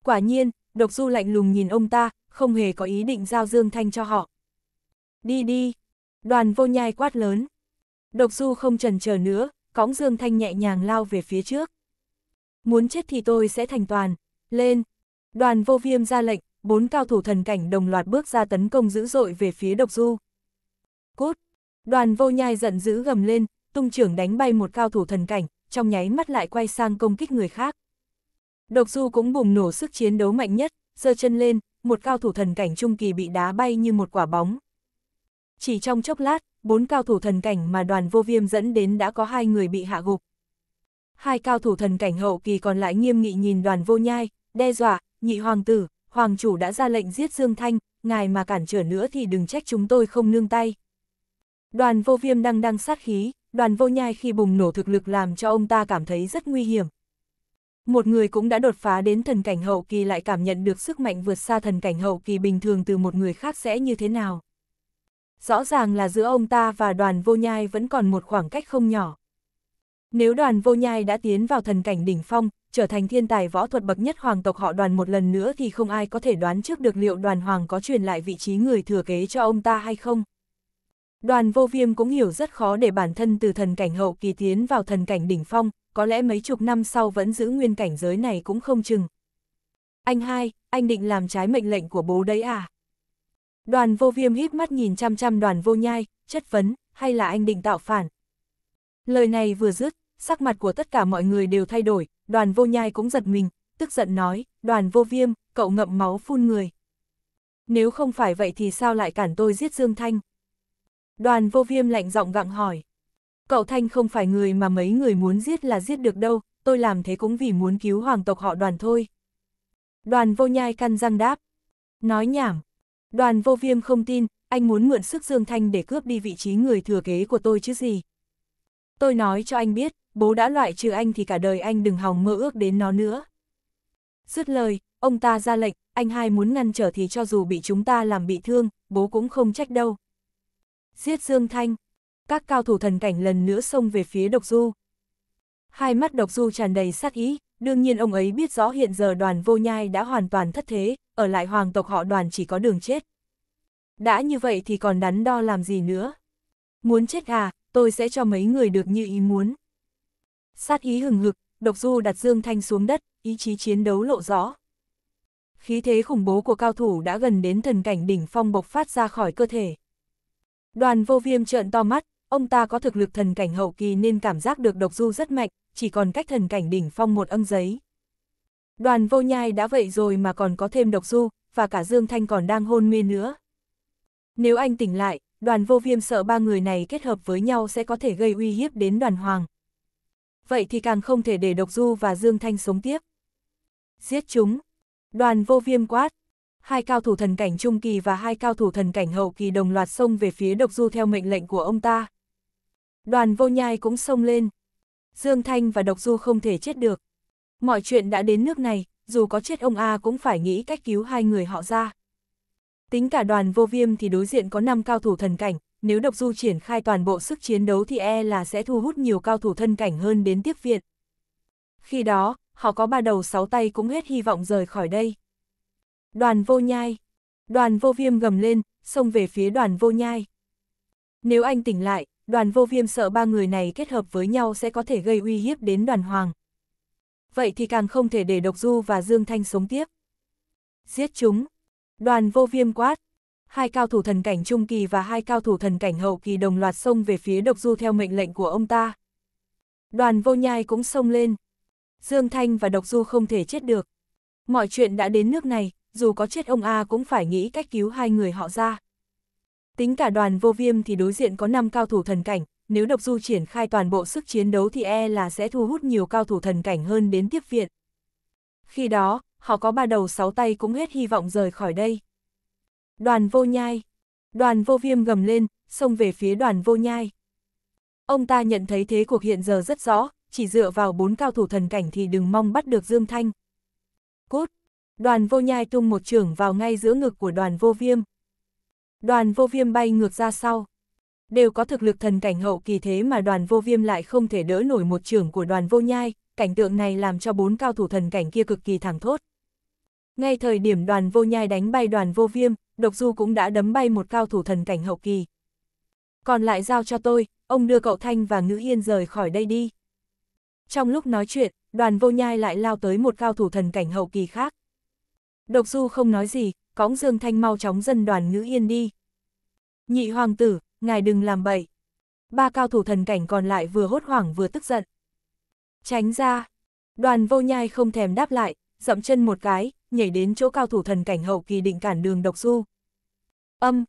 Quả nhiên, độc du lạnh lùng nhìn ông ta, không hề có ý định giao Dương Thanh cho họ. Đi đi! Đoàn vô nhai quát lớn. Độc du không trần chờ nữa, cõng Dương Thanh nhẹ nhàng lao về phía trước. Muốn chết thì tôi sẽ thành toàn. Lên! Đoàn vô viêm ra lệnh, bốn cao thủ thần cảnh đồng loạt bước ra tấn công dữ dội về phía độc du. Cút! Đoàn vô nhai giận dữ gầm lên, tung trưởng đánh bay một cao thủ thần cảnh, trong nháy mắt lại quay sang công kích người khác. Độc Du cũng bùng nổ sức chiến đấu mạnh nhất, giơ chân lên, một cao thủ thần cảnh trung kỳ bị đá bay như một quả bóng. Chỉ trong chốc lát, bốn cao thủ thần cảnh mà đoàn vô viêm dẫn đến đã có hai người bị hạ gục. Hai cao thủ thần cảnh hậu kỳ còn lại nghiêm nghị nhìn đoàn vô nhai, đe dọa, nhị hoàng tử, hoàng chủ đã ra lệnh giết Dương Thanh, ngài mà cản trở nữa thì đừng trách chúng tôi không nương tay. Đoàn vô viêm đang đang sát khí, đoàn vô nhai khi bùng nổ thực lực làm cho ông ta cảm thấy rất nguy hiểm. Một người cũng đã đột phá đến thần cảnh hậu kỳ lại cảm nhận được sức mạnh vượt xa thần cảnh hậu kỳ bình thường từ một người khác sẽ như thế nào. Rõ ràng là giữa ông ta và đoàn vô nhai vẫn còn một khoảng cách không nhỏ. Nếu đoàn vô nhai đã tiến vào thần cảnh đỉnh phong, trở thành thiên tài võ thuật bậc nhất hoàng tộc họ đoàn một lần nữa thì không ai có thể đoán trước được liệu đoàn hoàng có truyền lại vị trí người thừa kế cho ông ta hay không. Đoàn vô viêm cũng hiểu rất khó để bản thân từ thần cảnh hậu kỳ tiến vào thần cảnh đỉnh phong, có lẽ mấy chục năm sau vẫn giữ nguyên cảnh giới này cũng không chừng. Anh hai, anh định làm trái mệnh lệnh của bố đấy à? Đoàn vô viêm hít mắt nhìn chăm chăm đoàn vô nhai, chất vấn, hay là anh định tạo phản? Lời này vừa dứt, sắc mặt của tất cả mọi người đều thay đổi, đoàn vô nhai cũng giật mình, tức giận nói, đoàn vô viêm, cậu ngậm máu phun người. Nếu không phải vậy thì sao lại cản tôi giết Dương Thanh? Đoàn vô viêm lạnh giọng gặng hỏi. Cậu Thanh không phải người mà mấy người muốn giết là giết được đâu, tôi làm thế cũng vì muốn cứu hoàng tộc họ đoàn thôi. Đoàn vô nhai căn răng đáp. Nói nhảm. Đoàn vô viêm không tin, anh muốn mượn sức Dương Thanh để cướp đi vị trí người thừa kế của tôi chứ gì. Tôi nói cho anh biết, bố đã loại trừ anh thì cả đời anh đừng hòng mơ ước đến nó nữa. Dứt lời, ông ta ra lệnh, anh hai muốn ngăn trở thì cho dù bị chúng ta làm bị thương, bố cũng không trách đâu, giết Dương Thanh. Các cao thủ thần cảnh lần nữa xông về phía Độc Du. Hai mắt Độc Du tràn đầy sát ý, đương nhiên ông ấy biết rõ hiện giờ đoàn vô nhai đã hoàn toàn thất thế, ở lại hoàng tộc họ đoàn chỉ có đường chết. Đã như vậy thì còn đắn đo làm gì nữa? Muốn chết à, tôi sẽ cho mấy người được như ý muốn. Sát ý hừng hực, Độc Du đặt Dương Thanh xuống đất, ý chí chiến đấu lộ rõ. Khí thế khủng bố của cao thủ đã gần đến thần cảnh đỉnh phong bộc phát ra khỏi cơ thể. Đoàn vô viêm trợn to mắt, ông ta có thực lực thần cảnh hậu kỳ nên cảm giác được độc du rất mạnh, chỉ còn cách thần cảnh đỉnh phong một âm giấy. Đoàn vô nhai đã vậy rồi mà còn có thêm độc du, và cả Dương Thanh còn đang hôn mê nữa. Nếu anh tỉnh lại, đoàn vô viêm sợ ba người này kết hợp với nhau sẽ có thể gây uy hiếp đến đoàn hoàng. Vậy thì càng không thể để độc du và Dương Thanh sống tiếp. Giết chúng. Đoàn vô viêm quát, hai cao thủ thần cảnh trung kỳ và hai cao thủ thần cảnh hậu kỳ đồng loạt xông về phía độc du theo mệnh lệnh của ông ta. Đoàn vô nhai cũng xông lên. Dương Thanh và độc du không thể chết được. Mọi chuyện đã đến nước này, dù có chết ông A cũng phải nghĩ cách cứu hai người họ ra. Tính cả đoàn vô viêm thì đối diện có 5 cao thủ thần cảnh, nếu độc du triển khai toàn bộ sức chiến đấu thì e là sẽ thu hút nhiều cao thủ thân cảnh hơn đến tiếp viện. Khi đó, họ có ba đầu sáu tay cũng hết hy vọng rời khỏi đây. Đoàn vô nhai. Đoàn vô viêm gầm lên, xông về phía đoàn vô nhai. Nếu anh tỉnh lại, đoàn vô viêm sợ ba người này kết hợp với nhau sẽ có thể gây uy hiếp đến đoàn hoàng. Vậy thì càng không thể để Độc Du và Dương Thanh sống tiếp. Giết chúng. Đoàn vô viêm quát. Hai cao thủ thần cảnh trung kỳ và hai cao thủ thần cảnh hậu kỳ đồng loạt xông về phía Độc Du theo mệnh lệnh của ông ta. Đoàn vô nhai cũng xông lên. Dương Thanh và Độc Du không thể chết được. Mọi chuyện đã đến nước này, dù có chết ông A cũng phải nghĩ cách cứu hai người họ ra. Tính cả đoàn vô viêm thì đối diện có 5 cao thủ thần cảnh, nếu độc du triển khai toàn bộ sức chiến đấu thì e là sẽ thu hút nhiều cao thủ thần cảnh hơn đến tiếp viện. Khi đó, họ có ba đầu sáu tay cũng hết hy vọng rời khỏi đây. Đoàn vô nhai. Đoàn vô viêm gầm lên, xông về phía đoàn vô nhai. Ông ta nhận thấy thế cuộc hiện giờ rất rõ, chỉ dựa vào bốn cao thủ thần cảnh thì đừng mong bắt được Dương Thanh. Cốt đoàn vô nhai tung một trưởng vào ngay giữa ngực của đoàn vô viêm. Đoàn vô viêm bay ngược ra sau. Đều có thực lực thần cảnh hậu kỳ thế mà đoàn vô viêm lại không thể đỡ nổi một trưởng của đoàn vô nhai, cảnh tượng này làm cho bốn cao thủ thần cảnh kia cực kỳ thẳng thốt. Ngay thời điểm đoàn vô nhai đánh bay đoàn vô viêm, độc du cũng đã đấm bay một cao thủ thần cảnh hậu kỳ. Còn lại giao cho tôi, ông đưa cậu Thanh và Ngữ Yên rời khỏi đây đi. Trong lúc nói chuyện, đoàn vô nhai lại lao tới một cao thủ thần cảnh hậu kỳ khác. Độc Du không nói gì, cõng Dương Thanh mau chóng dân đoàn ngữ yên đi. Nhị hoàng tử, ngài đừng làm bậy. Ba cao thủ thần cảnh còn lại vừa hốt hoảng vừa tức giận. Tránh ra. Đoàn vô nhai không thèm đáp lại, dậm chân một cái, nhảy đến chỗ cao thủ thần cảnh hậu kỳ định cản đường độc du. Âm.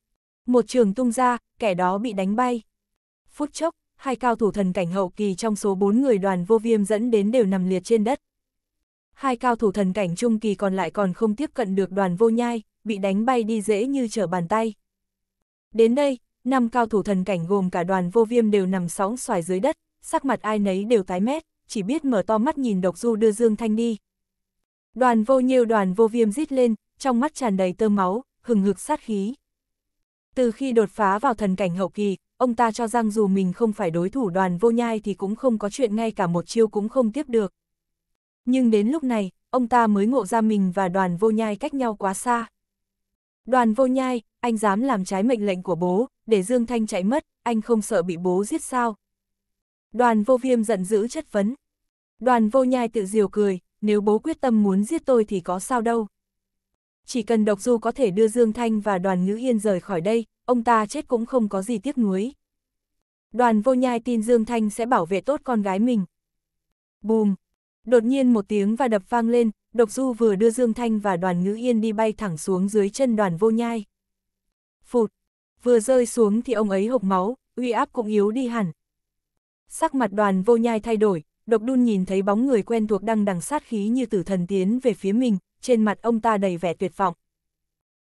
Một trường tung ra, kẻ đó bị đánh bay. Phút chốc, hai cao thủ thần cảnh hậu kỳ trong số bốn người đoàn vô viêm dẫn đến đều nằm liệt trên đất hai cao thủ thần cảnh trung kỳ còn lại còn không tiếp cận được đoàn vô nhai, bị đánh bay đi dễ như trở bàn tay. Đến đây, năm cao thủ thần cảnh gồm cả đoàn vô viêm đều nằm sóng xoài dưới đất, sắc mặt ai nấy đều tái mét, chỉ biết mở to mắt nhìn độc du đưa Dương Thanh đi. Đoàn vô nhiêu đoàn vô viêm rít lên, trong mắt tràn đầy tơ máu, hừng hực sát khí. Từ khi đột phá vào thần cảnh hậu kỳ, ông ta cho rằng dù mình không phải đối thủ đoàn vô nhai thì cũng không có chuyện ngay cả một chiêu cũng không tiếp được nhưng đến lúc này, ông ta mới ngộ ra mình và đoàn vô nhai cách nhau quá xa. Đoàn vô nhai, anh dám làm trái mệnh lệnh của bố, để Dương Thanh chạy mất, anh không sợ bị bố giết sao? Đoàn vô viêm giận dữ chất vấn. Đoàn vô nhai tự diều cười, nếu bố quyết tâm muốn giết tôi thì có sao đâu. Chỉ cần độc du có thể đưa Dương Thanh và đoàn ngữ Hiên rời khỏi đây, ông ta chết cũng không có gì tiếc nuối. Đoàn vô nhai tin Dương Thanh sẽ bảo vệ tốt con gái mình. Bùm, Đột nhiên một tiếng và đập vang lên, độc du vừa đưa Dương Thanh và đoàn ngữ yên đi bay thẳng xuống dưới chân đoàn vô nhai. Phụt, vừa rơi xuống thì ông ấy hộc máu, uy áp cũng yếu đi hẳn. Sắc mặt đoàn vô nhai thay đổi, độc đun nhìn thấy bóng người quen thuộc đang đằng sát khí như tử thần tiến về phía mình, trên mặt ông ta đầy vẻ tuyệt vọng.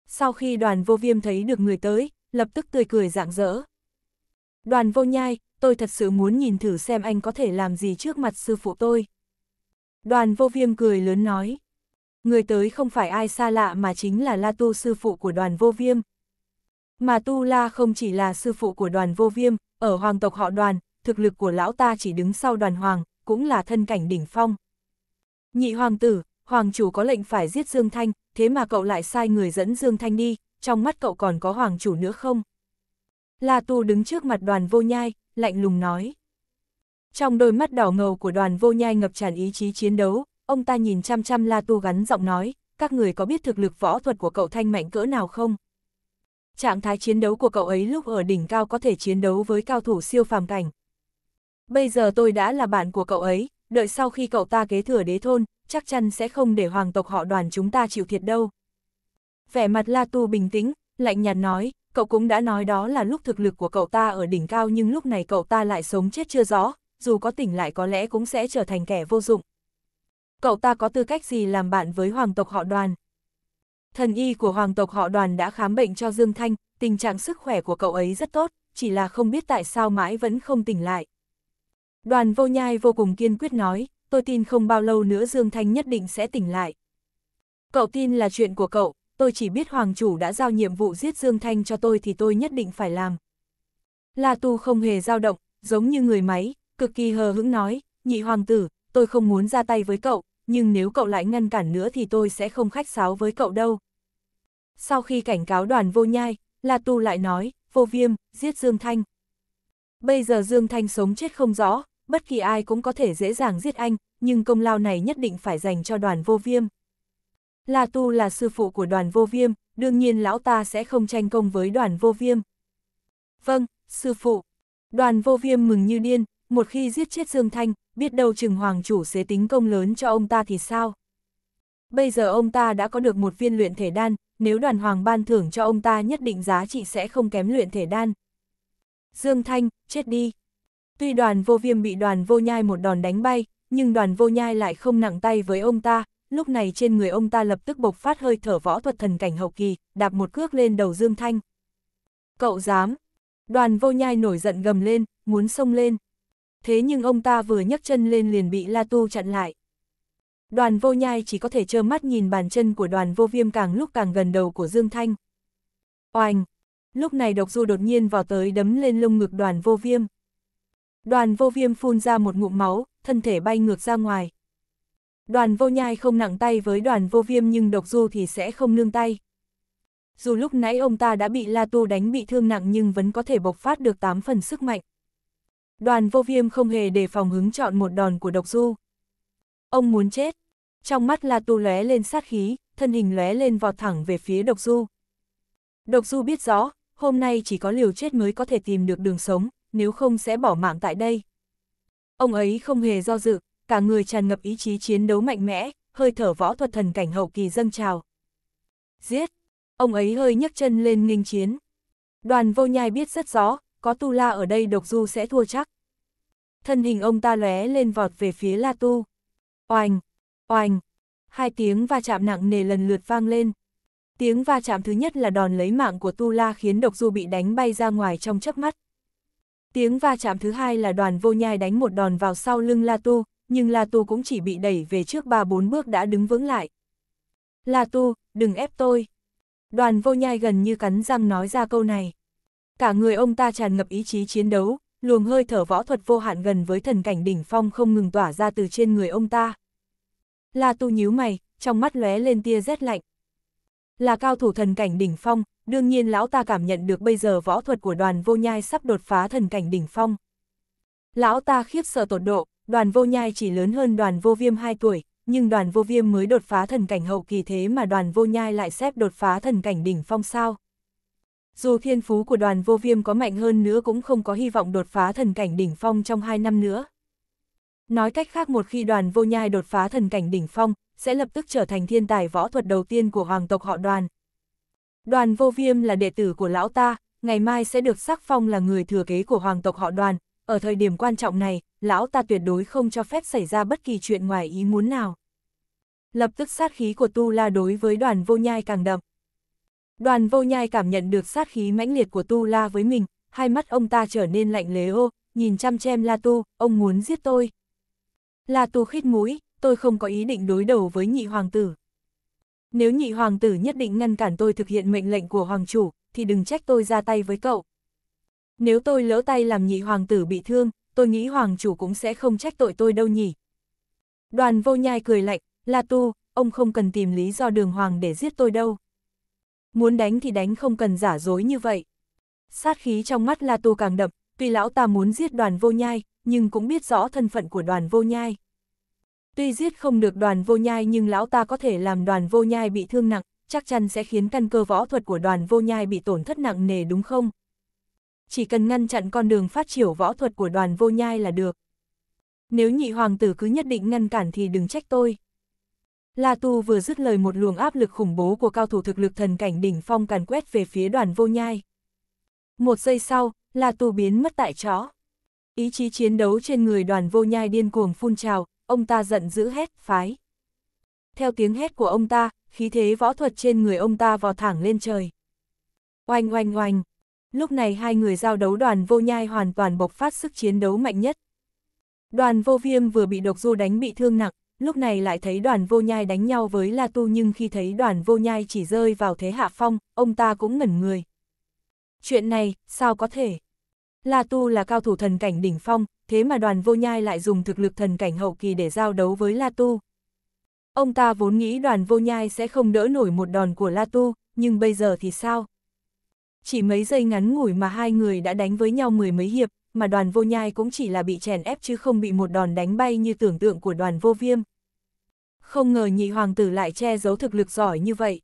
Sau khi đoàn vô viêm thấy được người tới, lập tức tươi cười rạng rỡ. Đoàn vô nhai, tôi thật sự muốn nhìn thử xem anh có thể làm gì trước mặt sư phụ tôi. Đoàn vô viêm cười lớn nói. Người tới không phải ai xa lạ mà chính là La Tu sư phụ của đoàn vô viêm. Mà Tu La không chỉ là sư phụ của đoàn vô viêm, ở hoàng tộc họ đoàn, thực lực của lão ta chỉ đứng sau đoàn hoàng, cũng là thân cảnh đỉnh phong. Nhị hoàng tử, hoàng chủ có lệnh phải giết Dương Thanh, thế mà cậu lại sai người dẫn Dương Thanh đi, trong mắt cậu còn có hoàng chủ nữa không? La Tu đứng trước mặt đoàn vô nhai, lạnh lùng nói. Trong đôi mắt đỏ ngầu của đoàn vô nhai ngập tràn ý chí chiến đấu, ông ta nhìn chăm chăm La Tu gắn giọng nói, các người có biết thực lực võ thuật của cậu Thanh mạnh cỡ nào không? Trạng thái chiến đấu của cậu ấy lúc ở đỉnh cao có thể chiến đấu với cao thủ siêu phàm cảnh. Bây giờ tôi đã là bạn của cậu ấy, đợi sau khi cậu ta kế thừa đế thôn, chắc chắn sẽ không để hoàng tộc họ đoàn chúng ta chịu thiệt đâu. Vẻ mặt La Tu bình tĩnh, lạnh nhạt nói, cậu cũng đã nói đó là lúc thực lực của cậu ta ở đỉnh cao nhưng lúc này cậu ta lại sống chết chưa rõ, dù có tỉnh lại có lẽ cũng sẽ trở thành kẻ vô dụng. Cậu ta có tư cách gì làm bạn với hoàng tộc họ đoàn? Thần y của hoàng tộc họ đoàn đã khám bệnh cho Dương Thanh, tình trạng sức khỏe của cậu ấy rất tốt, chỉ là không biết tại sao mãi vẫn không tỉnh lại. Đoàn vô nhai vô cùng kiên quyết nói, tôi tin không bao lâu nữa Dương Thanh nhất định sẽ tỉnh lại. Cậu tin là chuyện của cậu, tôi chỉ biết hoàng chủ đã giao nhiệm vụ giết Dương Thanh cho tôi thì tôi nhất định phải làm. La Tu không hề dao động, giống như người máy, cực kỳ hờ hững nói, nhị hoàng tử, tôi không muốn ra tay với cậu, nhưng nếu cậu lại ngăn cản nữa thì tôi sẽ không khách sáo với cậu đâu. Sau khi cảnh cáo đoàn vô nhai, La Tu lại nói, vô viêm, giết Dương Thanh. Bây giờ Dương Thanh sống chết không rõ, bất kỳ ai cũng có thể dễ dàng giết anh, nhưng công lao này nhất định phải dành cho đoàn vô viêm. La Tu là sư phụ của đoàn vô viêm, đương nhiên lão ta sẽ không tranh công với đoàn vô viêm. Vâng, sư phụ. Đoàn vô viêm mừng như điên, một khi giết chết Dương Thanh, biết đâu chừng hoàng chủ sẽ tính công lớn cho ông ta thì sao? Bây giờ ông ta đã có được một viên luyện thể đan, nếu đoàn hoàng ban thưởng cho ông ta nhất định giá trị sẽ không kém luyện thể đan. Dương Thanh, chết đi. Tuy đoàn vô viêm bị đoàn vô nhai một đòn đánh bay, nhưng đoàn vô nhai lại không nặng tay với ông ta, lúc này trên người ông ta lập tức bộc phát hơi thở võ thuật thần cảnh hậu kỳ, đạp một cước lên đầu Dương Thanh. Cậu dám! Đoàn vô nhai nổi giận gầm lên, muốn xông lên thế nhưng ông ta vừa nhấc chân lên liền bị La Tu chặn lại. Đoàn vô nhai chỉ có thể trơ mắt nhìn bàn chân của đoàn vô viêm càng lúc càng gần đầu của Dương Thanh. Oanh! Lúc này độc du đột nhiên vào tới đấm lên lông ngực đoàn vô viêm. Đoàn vô viêm phun ra một ngụm máu, thân thể bay ngược ra ngoài. Đoàn vô nhai không nặng tay với đoàn vô viêm nhưng độc du thì sẽ không nương tay. Dù lúc nãy ông ta đã bị La Tu đánh bị thương nặng nhưng vẫn có thể bộc phát được 8 phần sức mạnh. Đoàn vô viêm không hề để phòng hứng chọn một đòn của độc du. Ông muốn chết. Trong mắt La Tu lóe lên sát khí, thân hình lóe lên vọt thẳng về phía độc du. Độc du biết rõ, hôm nay chỉ có liều chết mới có thể tìm được đường sống, nếu không sẽ bỏ mạng tại đây. Ông ấy không hề do dự, cả người tràn ngập ý chí chiến đấu mạnh mẽ, hơi thở võ thuật thần cảnh hậu kỳ dâng trào. Giết! Ông ấy hơi nhấc chân lên nghênh chiến. Đoàn vô nhai biết rất rõ, có Tu La ở đây độc du sẽ thua chắc. Thân hình ông ta lóe lên vọt về phía La Tu. Oành, oành, hai tiếng va chạm nặng nề lần lượt vang lên. Tiếng va chạm thứ nhất là đòn lấy mạng của Tu La khiến độc du bị đánh bay ra ngoài trong chớp mắt. Tiếng va chạm thứ hai là đoàn vô nhai đánh một đòn vào sau lưng La Tu, nhưng La Tu cũng chỉ bị đẩy về trước ba bốn bước đã đứng vững lại. La Tu, đừng ép tôi. Đoàn vô nhai gần như cắn răng nói ra câu này. Cả người ông ta tràn ngập ý chí chiến đấu, luồng hơi thở võ thuật vô hạn gần với thần cảnh đỉnh phong không ngừng tỏa ra từ trên người ông ta. La Tu nhíu mày, trong mắt lóe lên tia rét lạnh. Là cao thủ thần cảnh đỉnh phong, đương nhiên lão ta cảm nhận được bây giờ võ thuật của đoàn vô nhai sắp đột phá thần cảnh đỉnh phong. Lão ta khiếp sợ tột độ, đoàn vô nhai chỉ lớn hơn đoàn vô viêm 2 tuổi, nhưng đoàn vô viêm mới đột phá thần cảnh hậu kỳ thế mà đoàn vô nhai lại xếp đột phá thần cảnh đỉnh phong sao. Dù thiên phú của đoàn vô viêm có mạnh hơn nữa cũng không có hy vọng đột phá thần cảnh đỉnh phong trong 2 năm nữa. Nói cách khác một khi đoàn vô nhai đột phá thần cảnh đỉnh phong, sẽ lập tức trở thành thiên tài võ thuật đầu tiên của hoàng tộc họ đoàn. Đoàn vô viêm là đệ tử của lão ta, ngày mai sẽ được sắc phong là người thừa kế của hoàng tộc họ đoàn. Ở thời điểm quan trọng này, lão ta tuyệt đối không cho phép xảy ra bất kỳ chuyện ngoài ý muốn nào. Lập tức sát khí của Tu La đối với đoàn vô nhai càng đậm. Đoàn vô nhai cảm nhận được sát khí mãnh liệt của Tu La với mình, hai mắt ông ta trở nên lạnh lẽo, nhìn chăm chăm La Tu, ông muốn giết tôi. La Tu khít mũi, tôi không có ý định đối đầu với nhị hoàng tử. Nếu nhị hoàng tử nhất định ngăn cản tôi thực hiện mệnh lệnh của hoàng chủ, thì đừng trách tôi ra tay với cậu. Nếu tôi lỡ tay làm nhị hoàng tử bị thương, tôi nghĩ hoàng chủ cũng sẽ không trách tội tôi đâu nhỉ. Đoàn vô nhai cười lạnh, La Tu, ông không cần tìm lý do đường hoàng để giết tôi đâu muốn đánh thì đánh không cần giả dối như vậy. Sát khí trong mắt La Tu càng đậm, tuy lão ta muốn giết đoàn vô nhai, nhưng cũng biết rõ thân phận của đoàn vô nhai. Tuy giết không được đoàn vô nhai nhưng lão ta có thể làm đoàn vô nhai bị thương nặng, chắc chắn sẽ khiến căn cơ võ thuật của đoàn vô nhai bị tổn thất nặng nề đúng không? Chỉ cần ngăn chặn con đường phát triển võ thuật của đoàn vô nhai là được. Nếu nhị hoàng tử cứ nhất định ngăn cản thì đừng trách tôi. La Tu vừa dứt lời một luồng áp lực khủng bố của cao thủ thực lực thần cảnh đỉnh phong càn quét về phía đoàn vô nhai. Một giây sau, La Tu biến mất tại chỗ. Ý chí chiến đấu trên người đoàn vô nhai điên cuồng phun trào, ông ta giận dữ hét, phái. Theo tiếng hét của ông ta, khí thế võ thuật trên người ông ta vò thẳng lên trời. Oanh oanh oanh, lúc này hai người giao đấu đoàn vô nhai hoàn toàn bộc phát sức chiến đấu mạnh nhất. Đoàn vô viêm vừa bị độc du đánh bị thương nặng, lúc này lại thấy đoàn vô nhai đánh nhau với La Tu nhưng khi thấy đoàn vô nhai chỉ rơi vào thế hạ phong, ông ta cũng ngẩn người. Chuyện này, sao có thể? La Tu là cao thủ thần cảnh đỉnh phong, thế mà đoàn vô nhai lại dùng thực lực thần cảnh hậu kỳ để giao đấu với La Tu. Ông ta vốn nghĩ đoàn vô nhai sẽ không đỡ nổi một đòn của La Tu, nhưng bây giờ thì sao? Chỉ mấy giây ngắn ngủi mà hai người đã đánh với nhau mười mấy hiệp, mà đoàn vô nhai cũng chỉ là bị chèn ép chứ không bị một đòn đánh bay như tưởng tượng của đoàn vô viêm. Không ngờ nhị hoàng tử lại che giấu thực lực giỏi như vậy.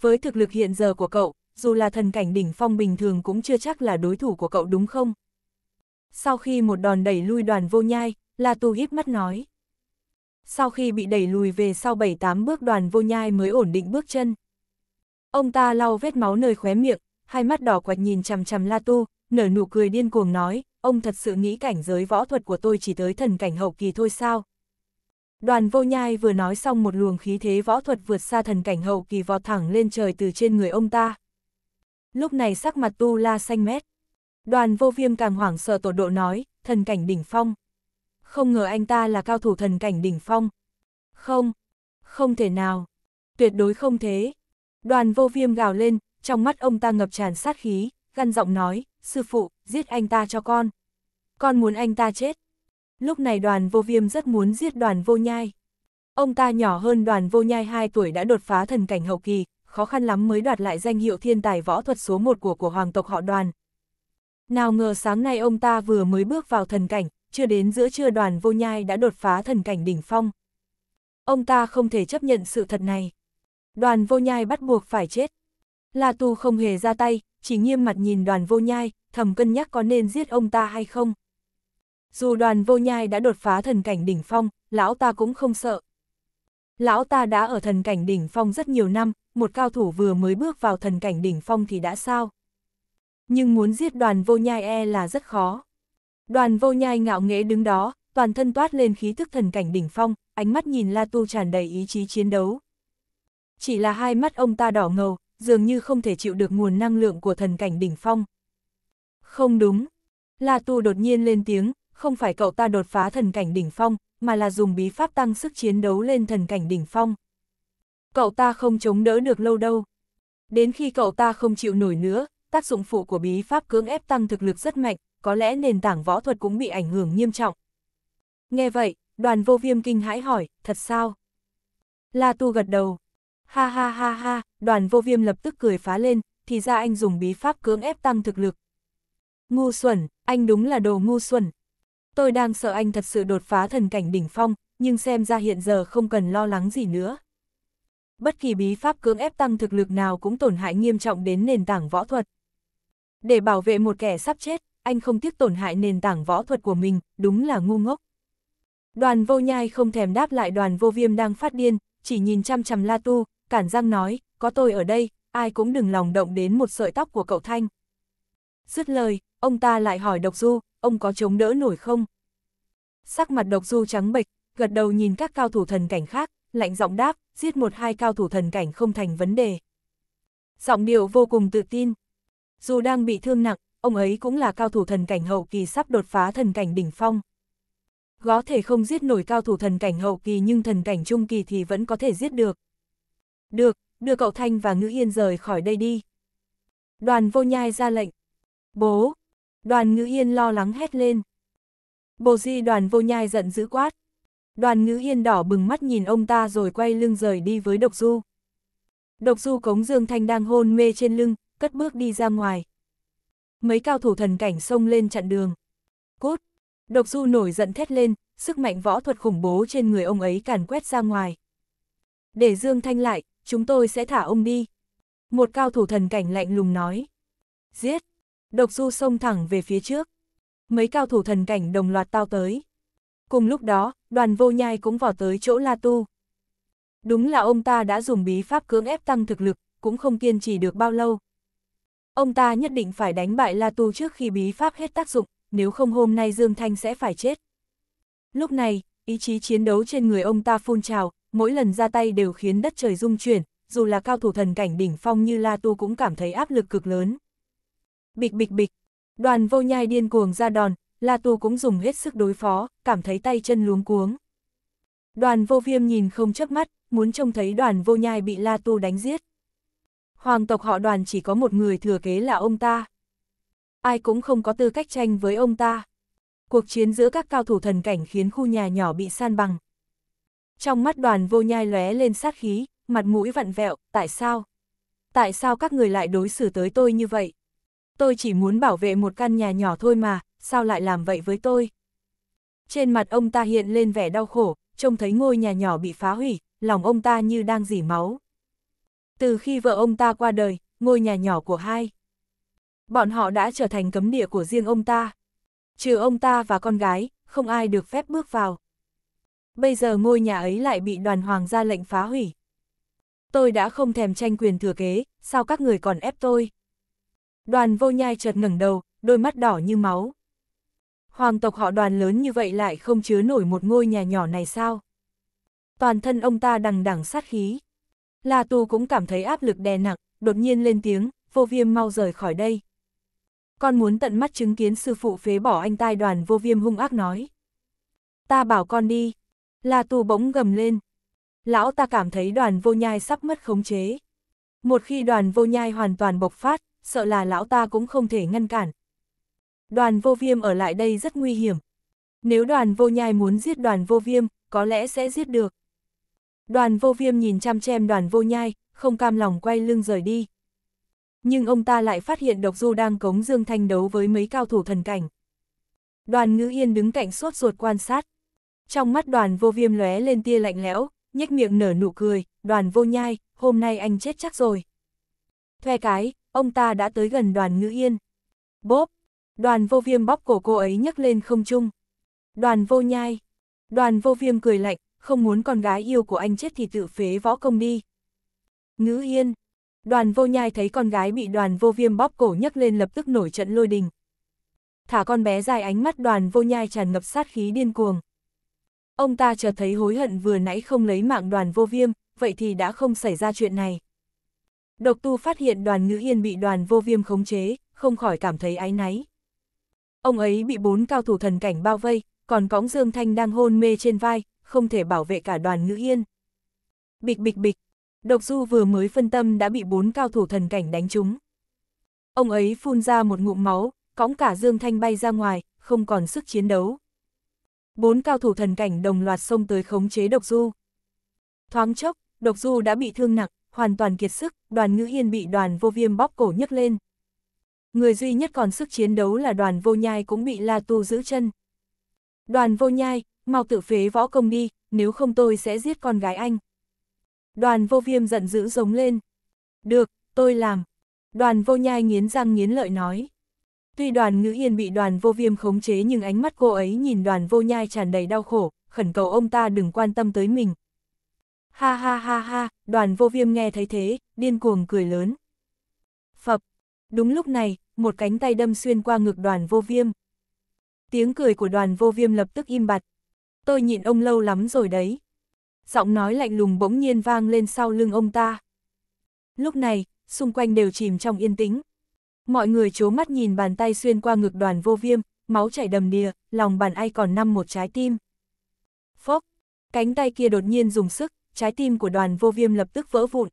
Với thực lực hiện giờ của cậu, dù là thần cảnh đỉnh phong bình thường cũng chưa chắc là đối thủ của cậu đúng không? Sau khi một đòn đẩy lui đoàn vô nhai, La Tu hít mắt nói. Sau khi bị đẩy lùi về sau 7-8 bước đoàn vô nhai mới ổn định bước chân. Ông ta lau vết máu nơi khóe miệng, hai mắt đỏ quạch nhìn chằm chằm La Tu, nở nụ cười điên cuồng nói, ông thật sự nghĩ cảnh giới võ thuật của tôi chỉ tới thần cảnh hậu kỳ thôi sao? Đoàn vô nhai vừa nói xong một luồng khí thế võ thuật vượt xa thần cảnh hậu kỳ vọt thẳng lên trời từ trên người ông ta. Lúc này sắc mặt tu la xanh mét. Đoàn vô viêm càng hoảng sợ tổ độ nói, thần cảnh đỉnh phong. Không ngờ anh ta là cao thủ thần cảnh đỉnh phong. Không, không thể nào. Tuyệt đối không thế. Đoàn vô viêm gào lên, trong mắt ông ta ngập tràn sát khí, gằn giọng nói, sư phụ, giết anh ta cho con. Con muốn anh ta chết. Lúc này đoàn vô viêm rất muốn giết đoàn vô nhai. Ông ta nhỏ hơn đoàn vô nhai 2 tuổi đã đột phá thần cảnh hậu kỳ, khó khăn lắm mới đoạt lại danh hiệu thiên tài võ thuật số 1 của của hoàng tộc họ đoàn. Nào ngờ sáng nay ông ta vừa mới bước vào thần cảnh, chưa đến giữa trưa đoàn vô nhai đã đột phá thần cảnh đỉnh phong. Ông ta không thể chấp nhận sự thật này. Đoàn vô nhai bắt buộc phải chết. La Tu không hề ra tay, chỉ nghiêm mặt nhìn đoàn vô nhai, thầm cân nhắc có nên giết ông ta hay không. Dù đoàn vô nhai đã đột phá thần cảnh đỉnh phong, lão ta cũng không sợ. Lão ta đã ở thần cảnh đỉnh phong rất nhiều năm, một cao thủ vừa mới bước vào thần cảnh đỉnh phong thì đã sao. Nhưng muốn giết đoàn vô nhai e là rất khó. Đoàn vô nhai ngạo nghễ đứng đó, toàn thân toát lên khí thức thần cảnh đỉnh phong, ánh mắt nhìn La Tu tràn đầy ý chí chiến đấu. Chỉ là hai mắt ông ta đỏ ngầu, dường như không thể chịu được nguồn năng lượng của thần cảnh đỉnh phong. Không đúng. La Tu đột nhiên lên tiếng, không phải cậu ta đột phá thần cảnh đỉnh phong, mà là dùng bí pháp tăng sức chiến đấu lên thần cảnh đỉnh phong. Cậu ta không chống đỡ được lâu đâu. Đến khi cậu ta không chịu nổi nữa, tác dụng phụ của bí pháp cưỡng ép tăng thực lực rất mạnh, có lẽ nền tảng võ thuật cũng bị ảnh hưởng nghiêm trọng. Nghe vậy, đoàn vô viêm kinh hãi hỏi, thật sao? La Tu gật đầu. Ha ha ha ha, đoàn vô viêm lập tức cười phá lên, thì ra anh dùng bí pháp cưỡng ép tăng thực lực. Ngu xuẩn, anh đúng là đồ ngu xuẩn. Tôi đang sợ anh thật sự đột phá thần cảnh đỉnh phong, nhưng xem ra hiện giờ không cần lo lắng gì nữa. Bất kỳ bí pháp cưỡng ép tăng thực lực nào cũng tổn hại nghiêm trọng đến nền tảng võ thuật. Để bảo vệ một kẻ sắp chết, anh không tiếc tổn hại nền tảng võ thuật của mình, đúng là ngu ngốc. Đoàn vô nhai không thèm đáp lại đoàn vô viêm đang phát điên, chỉ nhìn chăm chăm La Tu, cản răng nói, có tôi ở đây, ai cũng đừng lòng động đến một sợi tóc của cậu Thanh. Dứt lời, ông ta lại hỏi Độc Du, ông có chống đỡ nổi không? Sắc mặt Độc Du trắng bệch, gật đầu nhìn các cao thủ thần cảnh khác, lạnh giọng đáp, giết một hai cao thủ thần cảnh không thành vấn đề. Giọng điệu vô cùng tự tin. Dù đang bị thương nặng, ông ấy cũng là cao thủ thần cảnh hậu kỳ sắp đột phá thần cảnh đỉnh phong. Có thể không giết nổi cao thủ thần cảnh hậu kỳ nhưng thần cảnh trung kỳ thì vẫn có thể giết được. Được, đưa cậu Thanh và Ngữ Yên rời khỏi đây đi. Đoàn vô nhai ra lệnh. Bố! Đoàn Ngữ Yên lo lắng hét lên. Bồ di đoàn vô nhai giận dữ quát. Đoàn Ngữ Yên đỏ bừng mắt nhìn ông ta rồi quay lưng rời đi với độc du. Độc du cống Dương Thanh đang hôn mê trên lưng, cất bước đi ra ngoài. Mấy cao thủ thần cảnh xông lên chặn đường. Cút! Độc du nổi giận thét lên, sức mạnh võ thuật khủng bố trên người ông ấy càn quét ra ngoài. Để Dương Thanh lại, chúng tôi sẽ thả ông đi. Một cao thủ thần cảnh lạnh lùng nói. Giết! Độc du xông thẳng về phía trước. Mấy cao thủ thần cảnh đồng loạt tao tới. Cùng lúc đó, đoàn vô nhai cũng vào tới chỗ La Tu. Đúng là ông ta đã dùng bí pháp cưỡng ép tăng thực lực, cũng không kiên trì được bao lâu. Ông ta nhất định phải đánh bại La Tu trước khi bí pháp hết tác dụng, nếu không hôm nay Dương Thanh sẽ phải chết. Lúc này, ý chí chiến đấu trên người ông ta phun trào, mỗi lần ra tay đều khiến đất trời rung chuyển, dù là cao thủ thần cảnh đỉnh phong như La Tu cũng cảm thấy áp lực cực lớn. Bịch bịch bịch, đoàn vô nhai điên cuồng ra đòn, La Tu cũng dùng hết sức đối phó, cảm thấy tay chân luống cuống. Đoàn vô viêm nhìn không chớp mắt, muốn trông thấy đoàn vô nhai bị La Tu đánh giết. Hoàng tộc họ đoàn chỉ có một người thừa kế là ông ta. Ai cũng không có tư cách tranh với ông ta. Cuộc chiến giữa các cao thủ thần cảnh khiến khu nhà nhỏ bị san bằng, trong mắt đoàn vô nhai lóe lên sát khí, mặt mũi vặn vẹo, tại sao? Tại sao các người lại đối xử tới tôi như vậy? Tôi chỉ muốn bảo vệ một căn nhà nhỏ thôi mà, sao lại làm vậy với tôi? Trên mặt ông ta hiện lên vẻ đau khổ, trông thấy ngôi nhà nhỏ bị phá hủy, lòng ông ta như đang dỉ máu. Từ khi vợ ông ta qua đời, ngôi nhà nhỏ của hai. Bọn họ đã trở thành cấm địa của riêng ông ta. Trừ ông ta và con gái, không ai được phép bước vào bây giờ ngôi nhà ấy lại bị đoàn hoàng ra lệnh phá hủy. Tôi đã không thèm tranh quyền thừa kế, sao các người còn ép tôi? Đoàn vô nhai chợt ngẩng đầu, đôi mắt đỏ như máu. Hoàng tộc họ đoàn lớn như vậy lại không chứa nổi một ngôi nhà nhỏ này sao? Toàn thân ông ta đằng đằng sát khí. La Tu cũng cảm thấy áp lực đè nặng, đột nhiên lên tiếng, vô viêm mau rời khỏi đây. Con muốn tận mắt chứng kiến sư phụ phế bỏ anh tai đoàn vô viêm hung ác nói. Ta bảo con đi, La Tu bỗng gầm lên. Lão ta cảm thấy đoàn vô nhai sắp mất khống chế. Một khi đoàn vô nhai hoàn toàn bộc phát, sợ là lão ta cũng không thể ngăn cản. Đoàn vô viêm ở lại đây rất nguy hiểm. Nếu đoàn vô nhai muốn giết đoàn vô viêm, có lẽ sẽ giết được. Đoàn vô viêm nhìn chăm chem đoàn vô nhai, không cam lòng quay lưng rời đi. Nhưng ông ta lại phát hiện độc du đang cống dương thanh đấu với mấy cao thủ thần cảnh. Đoàn ngữ yên đứng cạnh suốt ruột quan sát. Trong mắt đoàn vô viêm lóe lên tia lạnh lẽo, nhếch miệng nở nụ cười, đoàn vô nhai, hôm nay anh chết chắc rồi. thoe cái, ông ta đã tới gần đoàn ngữ yên. Bốp, đoàn vô viêm bóp cổ cô ấy nhấc lên không chung. Đoàn vô nhai, đoàn vô viêm cười lạnh, không muốn con gái yêu của anh chết thì tự phế võ công đi. Ngữ yên, đoàn vô nhai thấy con gái bị đoàn vô viêm bóp cổ nhấc lên lập tức nổi trận lôi đình. Thả con bé dài ánh mắt đoàn vô nhai tràn ngập sát khí điên cuồng. Ông ta chợt thấy hối hận vừa nãy không lấy mạng đoàn vô viêm, vậy thì đã không xảy ra chuyện này. Độc tu phát hiện đoàn ngữ yên bị đoàn vô viêm khống chế, không khỏi cảm thấy áy náy. Ông ấy bị bốn cao thủ thần cảnh bao vây, còn cõng Dương Thanh đang hôn mê trên vai, không thể bảo vệ cả đoàn ngữ yên. Bịch bịch bịch, độc du vừa mới phân tâm đã bị bốn cao thủ thần cảnh đánh trúng. Ông ấy phun ra một ngụm máu, cõng cả Dương Thanh bay ra ngoài, không còn sức chiến đấu. Bốn cao thủ thần cảnh đồng loạt xông tới khống chế độc du. Thoáng chốc, độc du đã bị thương nặng, hoàn toàn kiệt sức, đoàn ngữ yên bị đoàn vô viêm bóp cổ nhấc lên. Người duy nhất còn sức chiến đấu là đoàn vô nhai cũng bị La Tu giữ chân. Đoàn vô nhai, mau tự phế võ công đi, nếu không tôi sẽ giết con gái anh. Đoàn vô viêm giận dữ giống lên. Được, tôi làm. Đoàn vô nhai nghiến răng nghiến lợi nói. Tuy đoàn ngữ yên bị đoàn vô viêm khống chế nhưng ánh mắt cô ấy nhìn đoàn vô nhai tràn đầy đau khổ, khẩn cầu ông ta đừng quan tâm tới mình. Ha ha ha ha, đoàn vô viêm nghe thấy thế, điên cuồng cười lớn. Phập, đúng lúc này, một cánh tay đâm xuyên qua ngực đoàn vô viêm. Tiếng cười của đoàn vô viêm lập tức im bặt. Tôi nhịn ông lâu lắm rồi đấy. Giọng nói lạnh lùng bỗng nhiên vang lên sau lưng ông ta. Lúc này, xung quanh đều chìm trong yên tĩnh, Mọi người chố mắt nhìn bàn tay xuyên qua ngực đoàn vô viêm, máu chảy đầm đìa, lòng bàn ai còn năm một trái tim. Phốc, cánh tay kia đột nhiên dùng sức, trái tim của đoàn vô viêm lập tức vỡ vụn.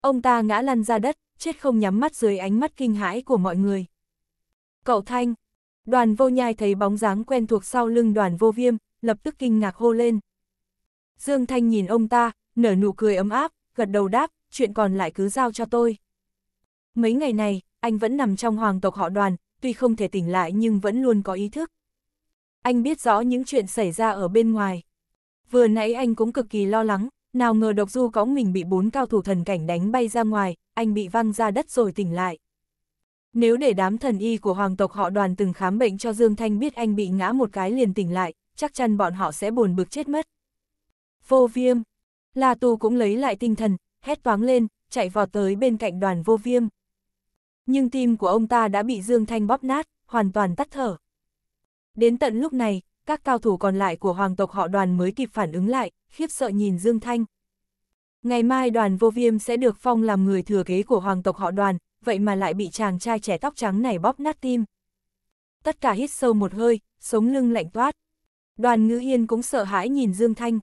Ông ta ngã lăn ra đất, chết không nhắm mắt dưới ánh mắt kinh hãi của mọi người. Cậu Thanh, đoàn vô nhai thấy bóng dáng quen thuộc sau lưng đoàn vô viêm, lập tức kinh ngạc hô lên. Dương Thanh nhìn ông ta, nở nụ cười ấm áp, gật đầu đáp, chuyện còn lại cứ giao cho tôi. Mấy ngày này, anh vẫn nằm trong hoàng tộc họ đoàn, tuy không thể tỉnh lại nhưng vẫn luôn có ý thức. Anh biết rõ những chuyện xảy ra ở bên ngoài. Vừa nãy anh cũng cực kỳ lo lắng, nào ngờ độc du có mình bị bốn cao thủ thần cảnh đánh bay ra ngoài, anh bị văng ra đất rồi tỉnh lại. Nếu để đám thần y của hoàng tộc họ đoàn từng khám bệnh cho Dương Thanh biết anh bị ngã một cái liền tỉnh lại, chắc chắn bọn họ sẽ buồn bực chết mất. Vô viêm. La Tu cũng lấy lại tinh thần, hét toáng lên, chạy vọt tới bên cạnh đoàn vô viêm nhưng tim của ông ta đã bị Dương Thanh bóp nát, hoàn toàn tắt thở. Đến tận lúc này, các cao thủ còn lại của hoàng tộc họ đoàn mới kịp phản ứng lại, khiếp sợ nhìn Dương Thanh. Ngày mai đoàn vô viêm sẽ được phong làm người thừa kế của hoàng tộc họ đoàn, vậy mà lại bị chàng trai trẻ tóc trắng này bóp nát tim. Tất cả hít sâu một hơi, sống lưng lạnh toát. Đoàn ngữ yên cũng sợ hãi nhìn Dương Thanh.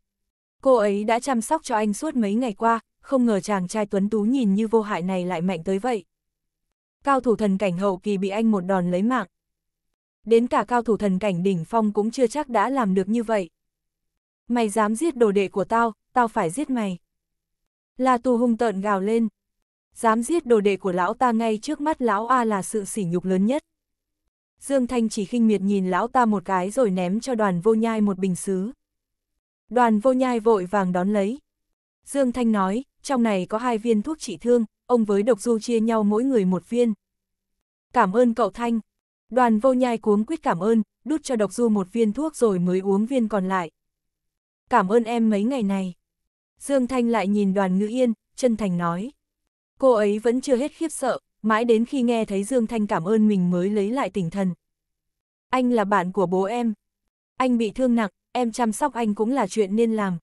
Cô ấy đã chăm sóc cho anh suốt mấy ngày qua, không ngờ chàng trai tuấn tú nhìn như vô hại này lại mạnh tới vậy cao thủ thần cảnh hậu kỳ bị anh một đòn lấy mạng. Đến cả cao thủ thần cảnh đỉnh phong cũng chưa chắc đã làm được như vậy. Mày dám giết đồ đệ của tao, tao phải giết mày. La Tu hung tợn gào lên. Dám giết đồ đệ của lão ta ngay trước mắt lão A là sự sỉ nhục lớn nhất. Dương Thanh chỉ khinh miệt nhìn lão ta một cái rồi ném cho đoàn vô nhai một bình xứ. Đoàn vô nhai vội vàng đón lấy. Dương Thanh nói, trong này có hai viên thuốc trị thương, ông với độc du chia nhau mỗi người một viên. Cảm ơn cậu Thanh. Đoàn vô nhai cuống quyết cảm ơn, đút cho độc du một viên thuốc rồi mới uống viên còn lại. Cảm ơn em mấy ngày này. Dương Thanh lại nhìn đoàn ngữ yên, chân thành nói. Cô ấy vẫn chưa hết khiếp sợ, mãi đến khi nghe thấy Dương Thanh cảm ơn mình mới lấy lại tỉnh thần. Anh là bạn của bố em. Anh bị thương nặng, em chăm sóc anh cũng là chuyện nên làm.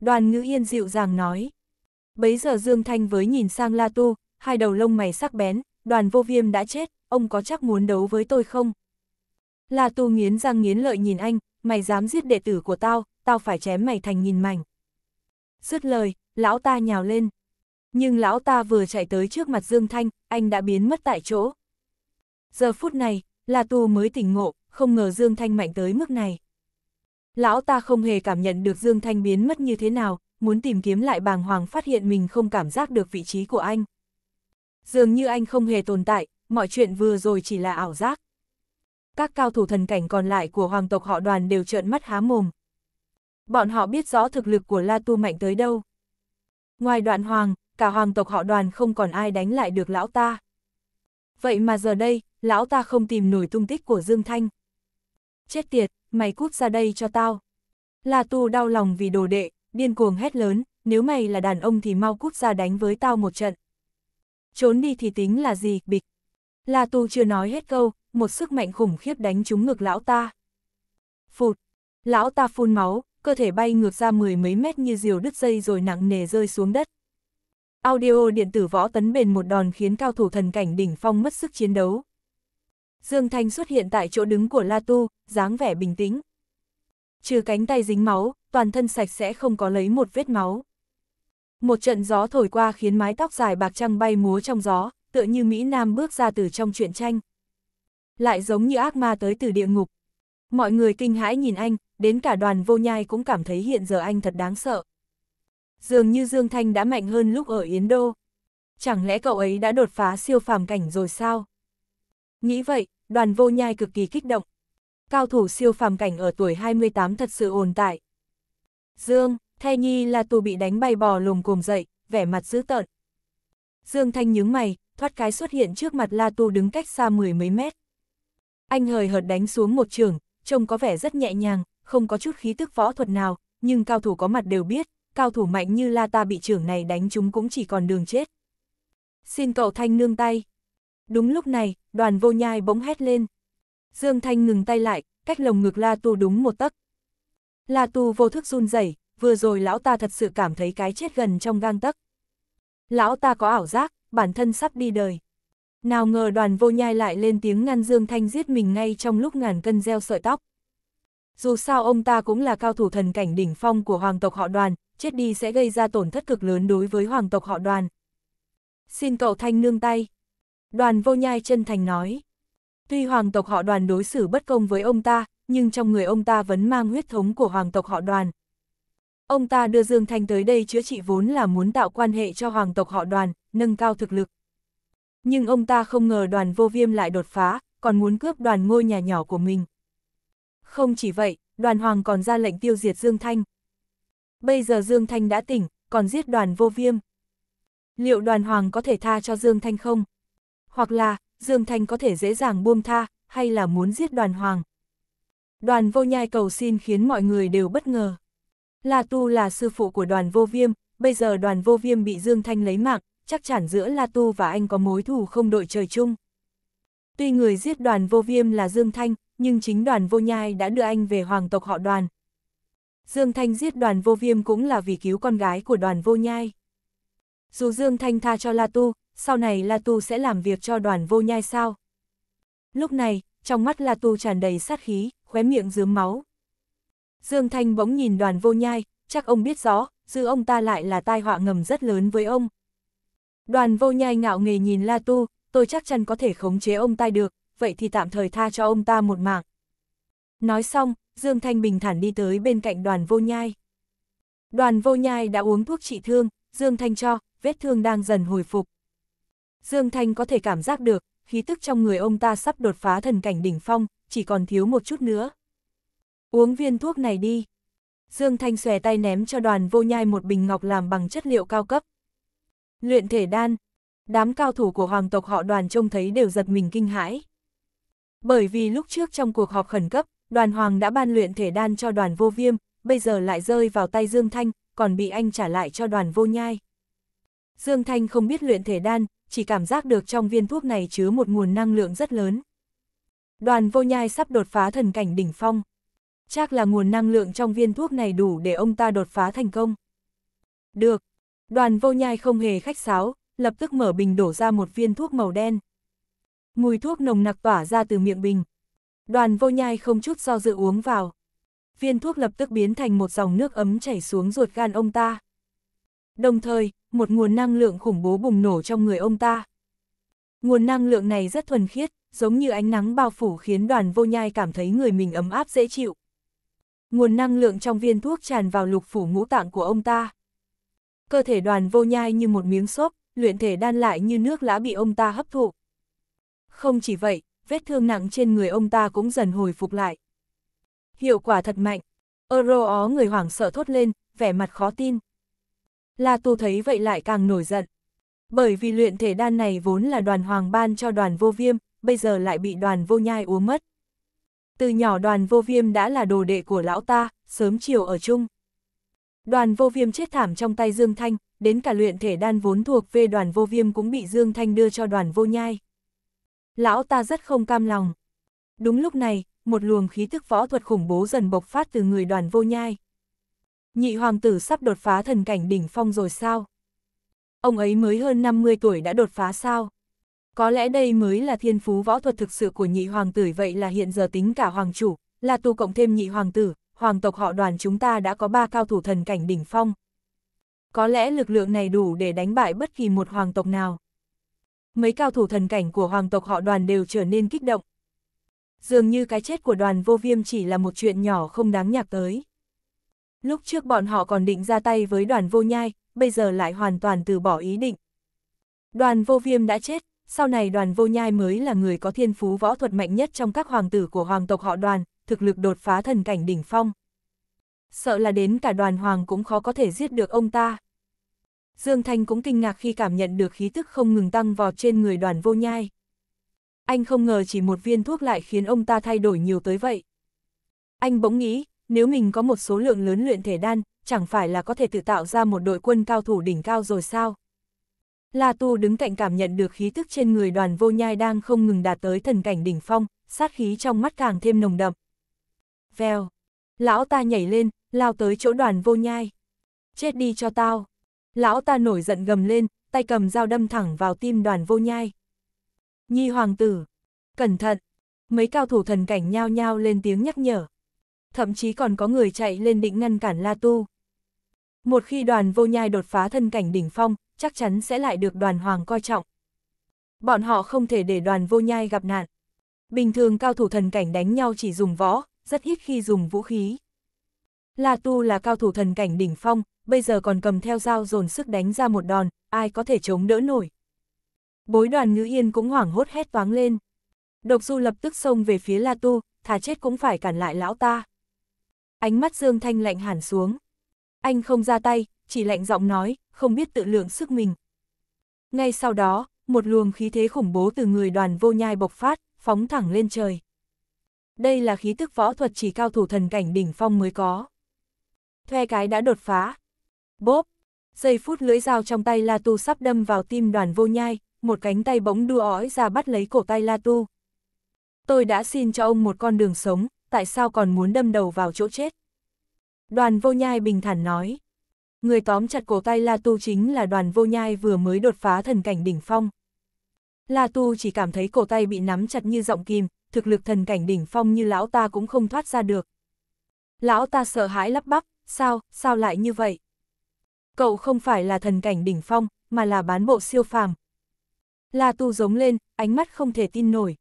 Đoàn ngữ yên dịu dàng nói, Bấy giờ Dương Thanh với nhìn sang La Tu, hai đầu lông mày sắc bén, đoàn vô viêm đã chết, ông có chắc muốn đấu với tôi không? La Tu nghiến răng nghiến lợi nhìn anh, mày dám giết đệ tử của tao, tao phải chém mày thành nghìn mảnh. Dứt lời, lão ta nhào lên. Nhưng lão ta vừa chạy tới trước mặt Dương Thanh, anh đã biến mất tại chỗ. Giờ phút này, La Tu mới tỉnh ngộ, không ngờ Dương Thanh mạnh tới mức này. Lão ta không hề cảm nhận được Dương Thanh biến mất như thế nào, muốn tìm kiếm lại bàng hoàng phát hiện mình không cảm giác được vị trí của anh. Dường như anh không hề tồn tại, mọi chuyện vừa rồi chỉ là ảo giác. Các cao thủ thần cảnh còn lại của hoàng tộc họ đoàn đều trợn mắt há mồm. Bọn họ biết rõ thực lực của La Tu mạnh tới đâu. Ngoài đoạn hoàng, cả hoàng tộc họ đoàn không còn ai đánh lại được lão ta. Vậy mà giờ đây, lão ta không tìm nổi tung tích của Dương Thanh. Chết tiệt, mày cút ra đây cho tao. La Tu đau lòng vì đồ đệ, điên cuồng hét lớn, nếu mày là đàn ông thì mau cút ra đánh với tao một trận. Trốn đi thì tính là gì, bịch. La Tu chưa nói hết câu, một sức mạnh khủng khiếp đánh trúng ngực lão ta. Phụt, lão ta phun máu, cơ thể bay ngược ra mười mấy mét như diều đứt dây rồi nặng nề rơi xuống đất. Audio điện tử võ tấn bền một đòn khiến cao thủ thần cảnh đỉnh phong mất sức chiến đấu. Dương Thanh xuất hiện tại chỗ đứng của La Tu, dáng vẻ bình tĩnh, trừ cánh tay dính máu, toàn thân sạch sẽ không có lấy một vết máu. Một trận gió thổi qua khiến mái tóc dài bạc trăng bay múa trong gió, tựa như Mỹ Nam bước ra từ trong truyện tranh. Lại giống như ác ma tới từ địa ngục. Mọi người kinh hãi nhìn anh, đến cả đoàn vô nhai cũng cảm thấy hiện giờ anh thật đáng sợ. Dường như Dương Thanh đã mạnh hơn lúc ở Yến Đô. Chẳng lẽ cậu ấy đã đột phá siêu phàm cảnh rồi sao? Nghĩ vậy, đoàn vô nhai cực kỳ kích động, cao thủ siêu phàm cảnh ở tuổi 28 thật sự ồn tại. Dương, Thay Nhi là tù bị đánh bay bò lùm cùm dậy, vẻ mặt dữ tợn. Dương Thanh nhướng mày, thoát cái xuất hiện trước mặt La Tu đứng cách xa mười mấy mét. Anh hời hợt đánh xuống một trường, trông có vẻ rất nhẹ nhàng, không có chút khí tức võ thuật nào, nhưng cao thủ có mặt đều biết, cao thủ mạnh như La Ta bị trưởng này đánh chúng cũng chỉ còn đường chết. Xin cậu Thanh nương tay. Đúng lúc này, đoàn vô nhai bỗng hét lên, Dương Thanh ngừng tay lại, cách lồng ngực La Tu đúng một tấc. La Tu vô thức run rẩy, vừa rồi lão ta thật sự cảm thấy cái chết gần trong gang tấc. Lão ta có ảo giác, bản thân sắp đi đời. Nào ngờ đoàn vô nhai lại lên tiếng ngăn Dương Thanh giết mình ngay trong lúc ngàn cân gieo sợi tóc. Dù sao ông ta cũng là cao thủ thần cảnh đỉnh phong của hoàng tộc họ đoàn, chết đi sẽ gây ra tổn thất cực lớn đối với hoàng tộc họ đoàn. Xin cậu Thanh nương tay. Đoàn vô nhai chân thành nói. Tuy hoàng tộc họ đoàn đối xử bất công với ông ta, nhưng trong người ông ta vẫn mang huyết thống của hoàng tộc họ đoàn. Ông ta đưa Dương Thanh tới đây chữa trị vốn là muốn tạo quan hệ cho hoàng tộc họ đoàn, nâng cao thực lực. Nhưng ông ta không ngờ đoàn vô viêm lại đột phá, còn muốn cướp đoàn ngôi nhà nhỏ của mình. Không chỉ vậy, đoàn hoàng còn ra lệnh tiêu diệt Dương Thanh. Bây giờ Dương Thanh đã tỉnh, còn giết đoàn vô viêm. Liệu đoàn hoàng có thể tha cho Dương Thanh không? Hoặc là, Dương Thanh có thể dễ dàng buông tha, hay là muốn giết đoàn hoàng. Đoàn vô nhai cầu xin khiến mọi người đều bất ngờ. La Tu là sư phụ của đoàn vô viêm, bây giờ đoàn vô viêm bị Dương Thanh lấy mạng, chắc chắn giữa La Tu và anh có mối thù không đội trời chung. Tuy người giết đoàn vô viêm là Dương Thanh, nhưng chính đoàn vô nhai đã đưa anh về hoàng tộc họ đoàn. Dương Thanh giết đoàn vô viêm cũng là vì cứu con gái của đoàn vô nhai. Dù Dương Thanh tha cho La Tu, sau này La Tu sẽ làm việc cho đoàn vô nhai sao? Lúc này, trong mắt La Tu tràn đầy sát khí, khóe miệng dướm máu. Dương Thanh bỗng nhìn đoàn vô nhai, chắc ông biết rõ, giữ ông ta lại là tai họa ngầm rất lớn với ông. Đoàn vô nhai ngạo nghề nhìn La Tu, tôi chắc chắn có thể khống chế ông ta được, vậy thì tạm thời tha cho ông ta một mạng. Nói xong, Dương Thanh bình thản đi tới bên cạnh đoàn vô nhai. Đoàn vô nhai đã uống thuốc trị thương, Dương Thanh cho, vết thương đang dần hồi phục. Dương Thanh có thể cảm giác được, khí tức trong người ông ta sắp đột phá thần cảnh đỉnh phong, chỉ còn thiếu một chút nữa. Uống viên thuốc này đi. Dương Thanh xòe tay ném cho đoàn vô nhai một bình ngọc làm bằng chất liệu cao cấp. Luyện thể đan. Đám cao thủ của hoàng tộc họ đoàn trông thấy đều giật mình kinh hãi. Bởi vì lúc trước trong cuộc họp khẩn cấp, đoàn hoàng đã ban luyện thể đan cho đoàn vô viêm, bây giờ lại rơi vào tay Dương Thanh, còn bị anh trả lại cho đoàn vô nhai. Dương Thanh không biết luyện thể đan, chỉ cảm giác được trong viên thuốc này chứa một nguồn năng lượng rất lớn. Đoàn vô nhai sắp đột phá thần cảnh đỉnh phong. Chắc là nguồn năng lượng trong viên thuốc này đủ để ông ta đột phá thành công. Được. Đoàn vô nhai không hề khách sáo, lập tức mở bình đổ ra một viên thuốc màu đen. Mùi thuốc nồng nặc tỏa ra từ miệng bình. Đoàn vô nhai không chút do dự uống vào. Viên thuốc lập tức biến thành một dòng nước ấm chảy xuống ruột gan ông ta. Đồng thời, một nguồn năng lượng khủng bố bùng nổ trong người ông ta. Nguồn năng lượng này rất thuần khiết, giống như ánh nắng bao phủ khiến đoàn vô nhai cảm thấy người mình ấm áp dễ chịu. Nguồn năng lượng trong viên thuốc tràn vào lục phủ ngũ tạng của ông ta. Cơ thể đoàn vô nhai như một miếng xốp, luyện thể đan lại như nước lã bị ông ta hấp thụ. Không chỉ vậy, vết thương nặng trên người ông ta cũng dần hồi phục lại. Hiệu quả thật mạnh. Euro ó người hoảng sợ thốt lên, vẻ mặt khó tin. La Tu thấy vậy lại càng nổi giận. Bởi vì luyện thể đan này vốn là đoàn hoàng ban cho đoàn vô viêm, bây giờ lại bị đoàn vô nhai uống mất. Từ nhỏ đoàn vô viêm đã là đồ đệ của lão ta, sớm chiều ở chung. Đoàn vô viêm chết thảm trong tay Dương Thanh, đến cả luyện thể đan vốn thuộc về đoàn vô viêm cũng bị Dương Thanh đưa cho đoàn vô nhai. Lão ta rất không cam lòng. Đúng lúc này, một luồng khí thức võ thuật khủng bố dần bộc phát từ người đoàn vô nhai. Nhị hoàng tử sắp đột phá thần cảnh đỉnh phong rồi sao? Ông ấy mới hơn 50 tuổi đã đột phá sao? Có lẽ đây mới là thiên phú võ thuật thực sự của nhị hoàng tử vậy là hiện giờ tính cả hoàng chủ, là tu cộng thêm nhị hoàng tử, hoàng tộc họ đoàn chúng ta đã có ba cao thủ thần cảnh đỉnh phong. Có lẽ lực lượng này đủ để đánh bại bất kỳ một hoàng tộc nào. Mấy cao thủ thần cảnh của hoàng tộc họ đoàn đều trở nên kích động. Dường như cái chết của đoàn vô viêm chỉ là một chuyện nhỏ không đáng nhắc tới. Lúc trước bọn họ còn định ra tay với đoàn vô nhai, bây giờ lại hoàn toàn từ bỏ ý định. Đoàn vô viêm đã chết, sau này đoàn vô nhai mới là người có thiên phú võ thuật mạnh nhất trong các hoàng tử của hoàng tộc họ đoàn, thực lực đột phá thần cảnh đỉnh phong. Sợ là đến cả đoàn hoàng cũng khó có thể giết được ông ta. Dương Thanh cũng kinh ngạc khi cảm nhận được khí tức không ngừng tăng vọt trên người đoàn vô nhai. Anh không ngờ chỉ một viên thuốc lại khiến ông ta thay đổi nhiều tới vậy. Anh bỗng nghĩ, nếu mình có một số lượng lớn luyện thể đan, chẳng phải là có thể tự tạo ra một đội quân cao thủ đỉnh cao rồi sao? La Tu đứng cạnh cảm nhận được khí tức trên người đoàn vô nhai đang không ngừng đạt tới thần cảnh đỉnh phong, sát khí trong mắt càng thêm nồng đậm. Vèo! Lão ta nhảy lên, lao tới chỗ đoàn vô nhai. Chết đi cho tao! Lão ta nổi giận gầm lên, tay cầm dao đâm thẳng vào tim đoàn vô nhai. Nhi hoàng tử! Cẩn thận! Mấy cao thủ thần cảnh nhao nhao lên tiếng nhắc nhở thậm chí còn có người chạy lên định ngăn cản La Tu. Một khi đoàn vô nhai đột phá thân cảnh đỉnh phong, chắc chắn sẽ lại được đoàn hoàng coi trọng. Bọn họ không thể để đoàn vô nhai gặp nạn. Bình thường cao thủ thần cảnh đánh nhau chỉ dùng võ, rất ít khi dùng vũ khí. La Tu là cao thủ thần cảnh đỉnh phong, bây giờ còn cầm theo dao dồn sức đánh ra một đòn, ai có thể chống đỡ nổi. Bối đoàn ngữ yên cũng hoảng hốt hét toáng lên. Độc du lập tức xông về phía La Tu, thà chết cũng phải cản lại lão ta. Ánh mắt Dương Thanh lạnh hẳn xuống. Anh không ra tay, chỉ lạnh giọng nói, không biết tự lượng sức mình. Ngay sau đó, một luồng khí thế khủng bố từ người đoàn vô nhai bộc phát, phóng thẳng lên trời. Đây là khí tức võ thuật chỉ cao thủ thần cảnh đỉnh phong mới có. Thuê cái đã đột phá. Bốp! Giây phút lưỡi dao trong tay La Tu sắp đâm vào tim đoàn vô nhai, một cánh tay bỗng đua ói ra bắt lấy cổ tay La Tu. Tôi đã xin cho ông một con đường sống, tại sao còn muốn đâm đầu vào chỗ chết? Đoàn vô nhai bình thản nói. Người tóm chặt cổ tay La Tu chính là đoàn vô nhai vừa mới đột phá thần cảnh đỉnh phong. La Tu chỉ cảm thấy cổ tay bị nắm chặt như giọng kim thực lực thần cảnh đỉnh phong như lão ta cũng không thoát ra được. Lão ta sợ hãi lắp bắp, sao, sao lại như vậy? Cậu không phải là thần cảnh đỉnh phong, mà là bán bộ siêu phàm. La Tu giống lên, ánh mắt không thể tin nổi.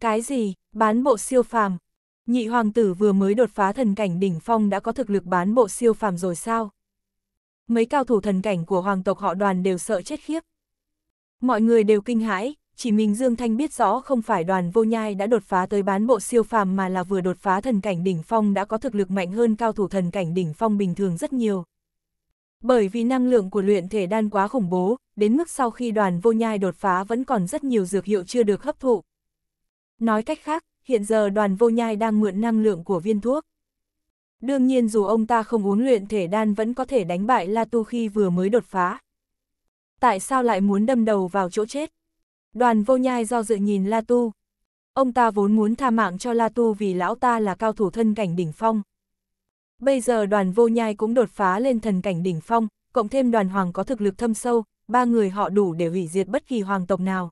Cái gì, bán bộ siêu phàm? Nhị hoàng tử vừa mới đột phá thần cảnh đỉnh phong đã có thực lực bán bộ siêu phàm rồi sao? Mấy cao thủ thần cảnh của hoàng tộc họ đoàn đều sợ chết khiếp. Mọi người đều kinh hãi, chỉ mình Dương Thanh biết rõ không phải đoàn vô nhai đã đột phá tới bán bộ siêu phàm mà là vừa đột phá thần cảnh đỉnh phong đã có thực lực mạnh hơn cao thủ thần cảnh đỉnh phong bình thường rất nhiều. Bởi vì năng lượng của luyện thể đan quá khủng bố, đến mức sau khi đoàn vô nhai đột phá vẫn còn rất nhiều dược hiệu chưa được hấp thụ. Nói cách khác, hiện giờ đoàn vô nhai đang mượn năng lượng của viên thuốc. Đương nhiên dù ông ta không uống luyện thể đan vẫn có thể đánh bại La Tu khi vừa mới đột phá. Tại sao lại muốn đâm đầu vào chỗ chết? Đoàn vô nhai do dự nhìn La Tu. Ông ta vốn muốn tha mạng cho La Tu vì lão ta là cao thủ thân cảnh đỉnh phong. Bây giờ đoàn vô nhai cũng đột phá lên thần cảnh đỉnh phong, cộng thêm đoàn hoàng có thực lực thâm sâu, ba người họ đủ để hủy diệt bất kỳ hoàng tộc nào.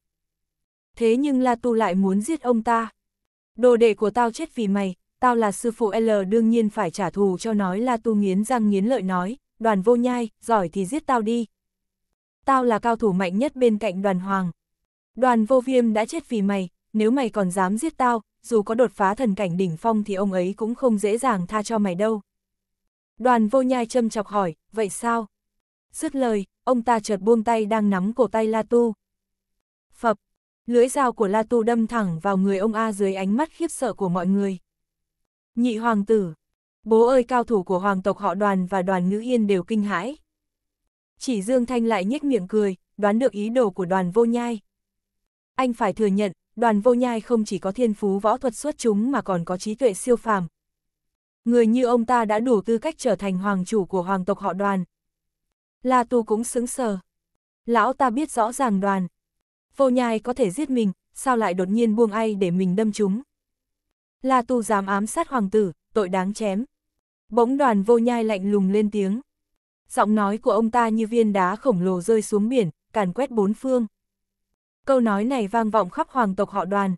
Thế nhưng La Tu lại muốn giết ông ta. Đồ đệ của tao chết vì mày, tao là sư phụ L đương nhiên phải trả thù cho nói là tu nghiến răng nghiến lợi nói, đoàn vô nhai, giỏi thì giết tao đi. Tao là cao thủ mạnh nhất bên cạnh đoàn hoàng. Đoàn vô viêm đã chết vì mày, nếu mày còn dám giết tao, dù có đột phá thần cảnh đỉnh phong thì ông ấy cũng không dễ dàng tha cho mày đâu. Đoàn vô nhai châm chọc hỏi, vậy sao? Dứt lời, ông ta chợt buông tay đang nắm cổ tay La Tu. Phập, lưỡi dao của La Tu đâm thẳng vào người ông A dưới ánh mắt khiếp sợ của mọi người. Nhị hoàng tử, bố ơi cao thủ của hoàng tộc họ đoàn và đoàn ngữ yên đều kinh hãi. Chỉ Dương Thanh lại nhếch miệng cười, đoán được ý đồ của đoàn vô nhai. Anh phải thừa nhận, đoàn vô nhai không chỉ có thiên phú võ thuật xuất chúng mà còn có trí tuệ siêu phàm. Người như ông ta đã đủ tư cách trở thành hoàng chủ của hoàng tộc họ đoàn. La Tu cũng xứng sờ. Lão ta biết rõ ràng đoàn, Vô nhai có thể giết mình, sao lại đột nhiên buông ai để mình đâm chúng. La Tu dám ám sát hoàng tử, tội đáng chém. Bỗng đoàn vô nhai lạnh lùng lên tiếng. Giọng nói của ông ta như viên đá khổng lồ rơi xuống biển, càn quét bốn phương. Câu nói này vang vọng khắp hoàng tộc họ đoàn.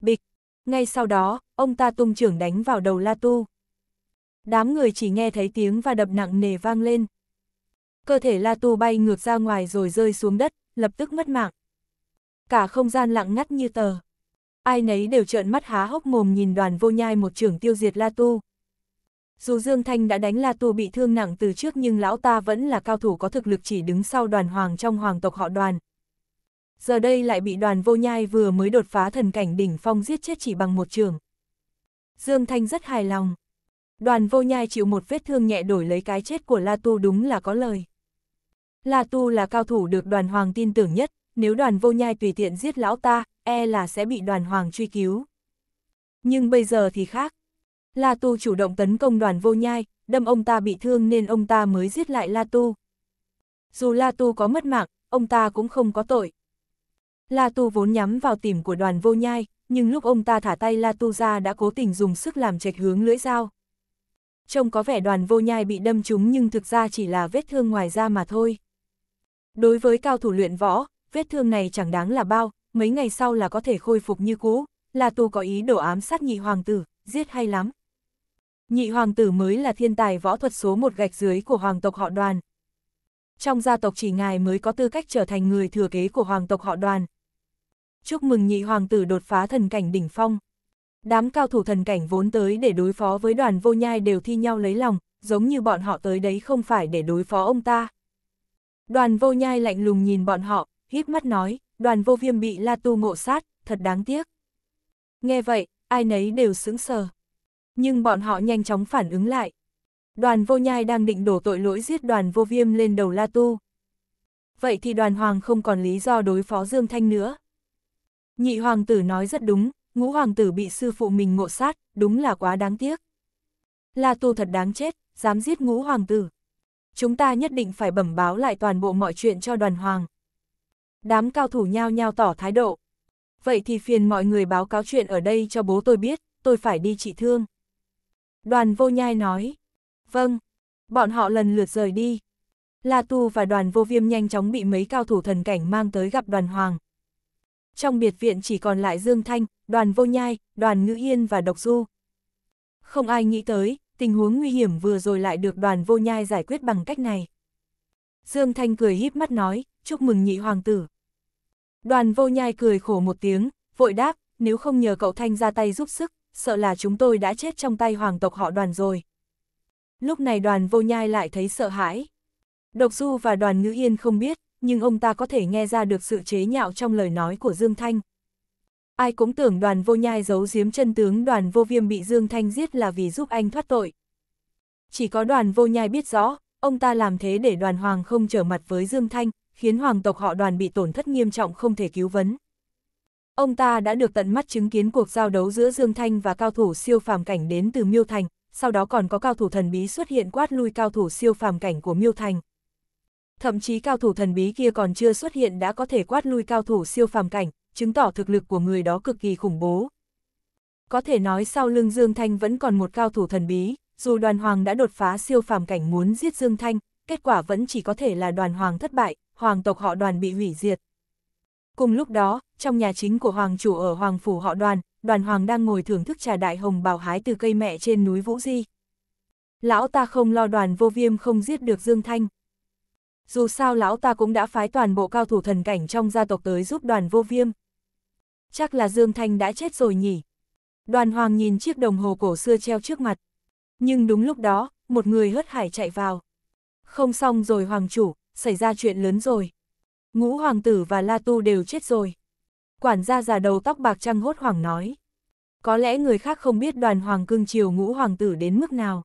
Bịch, ngay sau đó, ông ta tung trưởng đánh vào đầu La Tu. Đám người chỉ nghe thấy tiếng và đập nặng nề vang lên. Cơ thể La Tu bay ngược ra ngoài rồi rơi xuống đất, lập tức mất mạng cả không gian lặng ngắt như tờ. Ai nấy đều trợn mắt há hốc mồm nhìn đoàn vô nhai một trường tiêu diệt La Tu. Dù Dương Thanh đã đánh La Tu bị thương nặng từ trước nhưng lão ta vẫn là cao thủ có thực lực chỉ đứng sau đoàn hoàng trong hoàng tộc họ đoàn. Giờ đây lại bị đoàn vô nhai vừa mới đột phá thần cảnh đỉnh phong giết chết chỉ bằng một trường. Dương Thanh rất hài lòng. Đoàn vô nhai chịu một vết thương nhẹ đổi lấy cái chết của La Tu đúng là có lời. La Tu là cao thủ được đoàn hoàng tin tưởng nhất, nếu đoàn vô nhai tùy tiện giết lão ta, e là sẽ bị đoàn hoàng truy cứu. Nhưng bây giờ thì khác. La Tu chủ động tấn công đoàn vô nhai, đâm ông ta bị thương nên ông ta mới giết lại La Tu. Dù La Tu có mất mạng, ông ta cũng không có tội. La Tu vốn nhắm vào tìm của đoàn vô nhai, nhưng lúc ông ta thả tay La Tu ra đã cố tình dùng sức làm chệch hướng lưỡi dao. Trông có vẻ đoàn vô nhai bị đâm trúng nhưng thực ra chỉ là vết thương ngoài da mà thôi. Đối với cao thủ luyện võ, vết thương này chẳng đáng là bao, mấy ngày sau là có thể khôi phục như cũ, là tu có ý đổ ám sát nhị hoàng tử, giết hay lắm. Nhị hoàng tử mới là thiên tài võ thuật số một gạch dưới của hoàng tộc họ đoàn. Trong gia tộc chỉ ngài mới có tư cách trở thành người thừa kế của hoàng tộc họ đoàn. Chúc mừng nhị hoàng tử đột phá thần cảnh đỉnh phong. Đám cao thủ thần cảnh vốn tới để đối phó với đoàn vô nhai đều thi nhau lấy lòng, giống như bọn họ tới đấy không phải để đối phó ông ta. Đoàn vô nhai lạnh lùng nhìn bọn họ, híp mắt nói, đoàn vô viêm bị La Tu ngộ sát, thật đáng tiếc. Nghe vậy, ai nấy đều sững sờ. Nhưng bọn họ nhanh chóng phản ứng lại. Đoàn vô nhai đang định đổ tội lỗi giết đoàn vô viêm lên đầu La Tu. Vậy thì đoàn hoàng không còn lý do đối phó Dương Thanh nữa. Nhị hoàng tử nói rất đúng, ngũ hoàng tử bị sư phụ mình ngộ sát, đúng là quá đáng tiếc. La Tu thật đáng chết, dám giết ngũ hoàng tử. Chúng ta nhất định phải bẩm báo lại toàn bộ mọi chuyện cho đoàn hoàng. Đám cao thủ nhao nhao tỏ thái độ. Vậy thì phiền mọi người báo cáo chuyện ở đây cho bố tôi biết, tôi phải đi trị thương. Đoàn vô nhai nói. Vâng. Bọn họ lần lượt rời đi. La Tu và đoàn vô viêm nhanh chóng bị mấy cao thủ thần cảnh mang tới gặp đoàn hoàng. Trong biệt viện chỉ còn lại Dương Thanh, đoàn vô nhai, đoàn ngữ yên và độc du. Không ai nghĩ tới, tình huống nguy hiểm vừa rồi lại được đoàn vô nhai giải quyết bằng cách này. Dương Thanh cười híp mắt nói, chúc mừng nhị hoàng tử. Đoàn vô nhai cười khổ một tiếng, vội đáp, nếu không nhờ cậu Thanh ra tay giúp sức, sợ là chúng tôi đã chết trong tay hoàng tộc họ đoàn rồi. Lúc này đoàn vô nhai lại thấy sợ hãi. Độc Du và đoàn ngữ yên không biết, nhưng ông ta có thể nghe ra được sự chế nhạo trong lời nói của Dương Thanh. Ai cũng tưởng đoàn vô nhai giấu giếm chân tướng đoàn vô viêm bị Dương Thanh giết là vì giúp anh thoát tội. Chỉ có đoàn vô nhai biết rõ, ông ta làm thế để đoàn hoàng không trở mặt với Dương Thanh, khiến hoàng tộc họ đoàn bị tổn thất nghiêm trọng không thể cứu vấn. Ông ta đã được tận mắt chứng kiến cuộc giao đấu giữa Dương Thanh và cao thủ siêu phàm cảnh đến từ Miêu Thành, sau đó còn có cao thủ thần bí xuất hiện quát lui cao thủ siêu phàm cảnh của Miêu Thành. Thậm chí cao thủ thần bí kia còn chưa xuất hiện đã có thể quát lui cao thủ siêu phàm cảnh, chứng tỏ thực lực của người đó cực kỳ khủng bố. Có thể nói sau lưng Dương Thanh vẫn còn một cao thủ thần bí, dù đoàn hoàng đã đột phá siêu phàm cảnh muốn giết Dương Thanh, kết quả vẫn chỉ có thể là đoàn hoàng thất bại, hoàng tộc họ đoàn bị hủy diệt. Cùng lúc đó, trong nhà chính của hoàng chủ ở hoàng phủ họ đoàn, đoàn hoàng đang ngồi thưởng thức trà đại hồng bào hái từ cây mẹ trên núi Vũ Di. Lão ta không lo đoàn vô viêm không giết được Dương Thanh. Dù sao lão ta cũng đã phái toàn bộ cao thủ thần cảnh trong gia tộc tới giúp đoàn vô viêm. Chắc là Dương Thanh đã chết rồi nhỉ. Đoàn hoàng nhìn chiếc đồng hồ cổ xưa treo trước mặt. Nhưng đúng lúc đó, một người hớt hải chạy vào. Không xong rồi hoàng chủ, xảy ra chuyện lớn rồi. Ngũ hoàng tử và La Tu đều chết rồi. Quản gia già đầu tóc bạc trăng hốt hoảng nói. Có lẽ người khác không biết đoàn hoàng cưng chiều ngũ hoàng tử đến mức nào.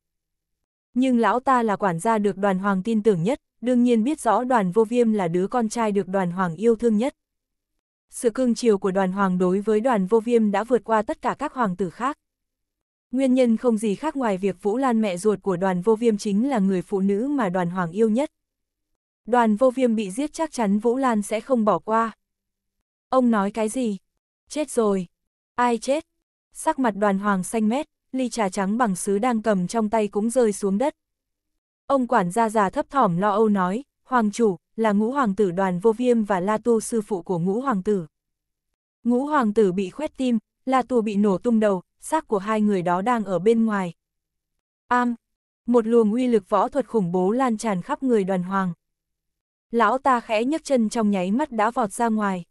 Nhưng lão ta là quản gia được đoàn hoàng tin tưởng nhất, đương nhiên biết rõ đoàn vô viêm là đứa con trai được đoàn hoàng yêu thương nhất. Sự cưng chiều của đoàn hoàng đối với đoàn vô viêm đã vượt qua tất cả các hoàng tử khác. Nguyên nhân không gì khác ngoài việc Vũ Lan mẹ ruột của đoàn vô viêm chính là người phụ nữ mà đoàn hoàng yêu nhất đoàn vô viêm bị giết chắc chắn Vũ Lan sẽ không bỏ qua. Ông nói cái gì? Chết rồi. Ai chết? Sắc mặt đoàn hoàng xanh mét, ly trà trắng bằng sứ đang cầm trong tay cũng rơi xuống đất. Ông quản gia già thấp thỏm lo âu nói, Hoàng chủ, là ngũ hoàng tử đoàn vô viêm và La Tu sư phụ của ngũ hoàng tử. Ngũ hoàng tử bị khoét tim, La Tu bị nổ tung đầu, xác của hai người đó đang ở bên ngoài. Am, một luồng uy lực võ thuật khủng bố lan tràn khắp người đoàn hoàng. Lão ta khẽ nhấc chân trong nháy mắt đã vọt ra ngoài.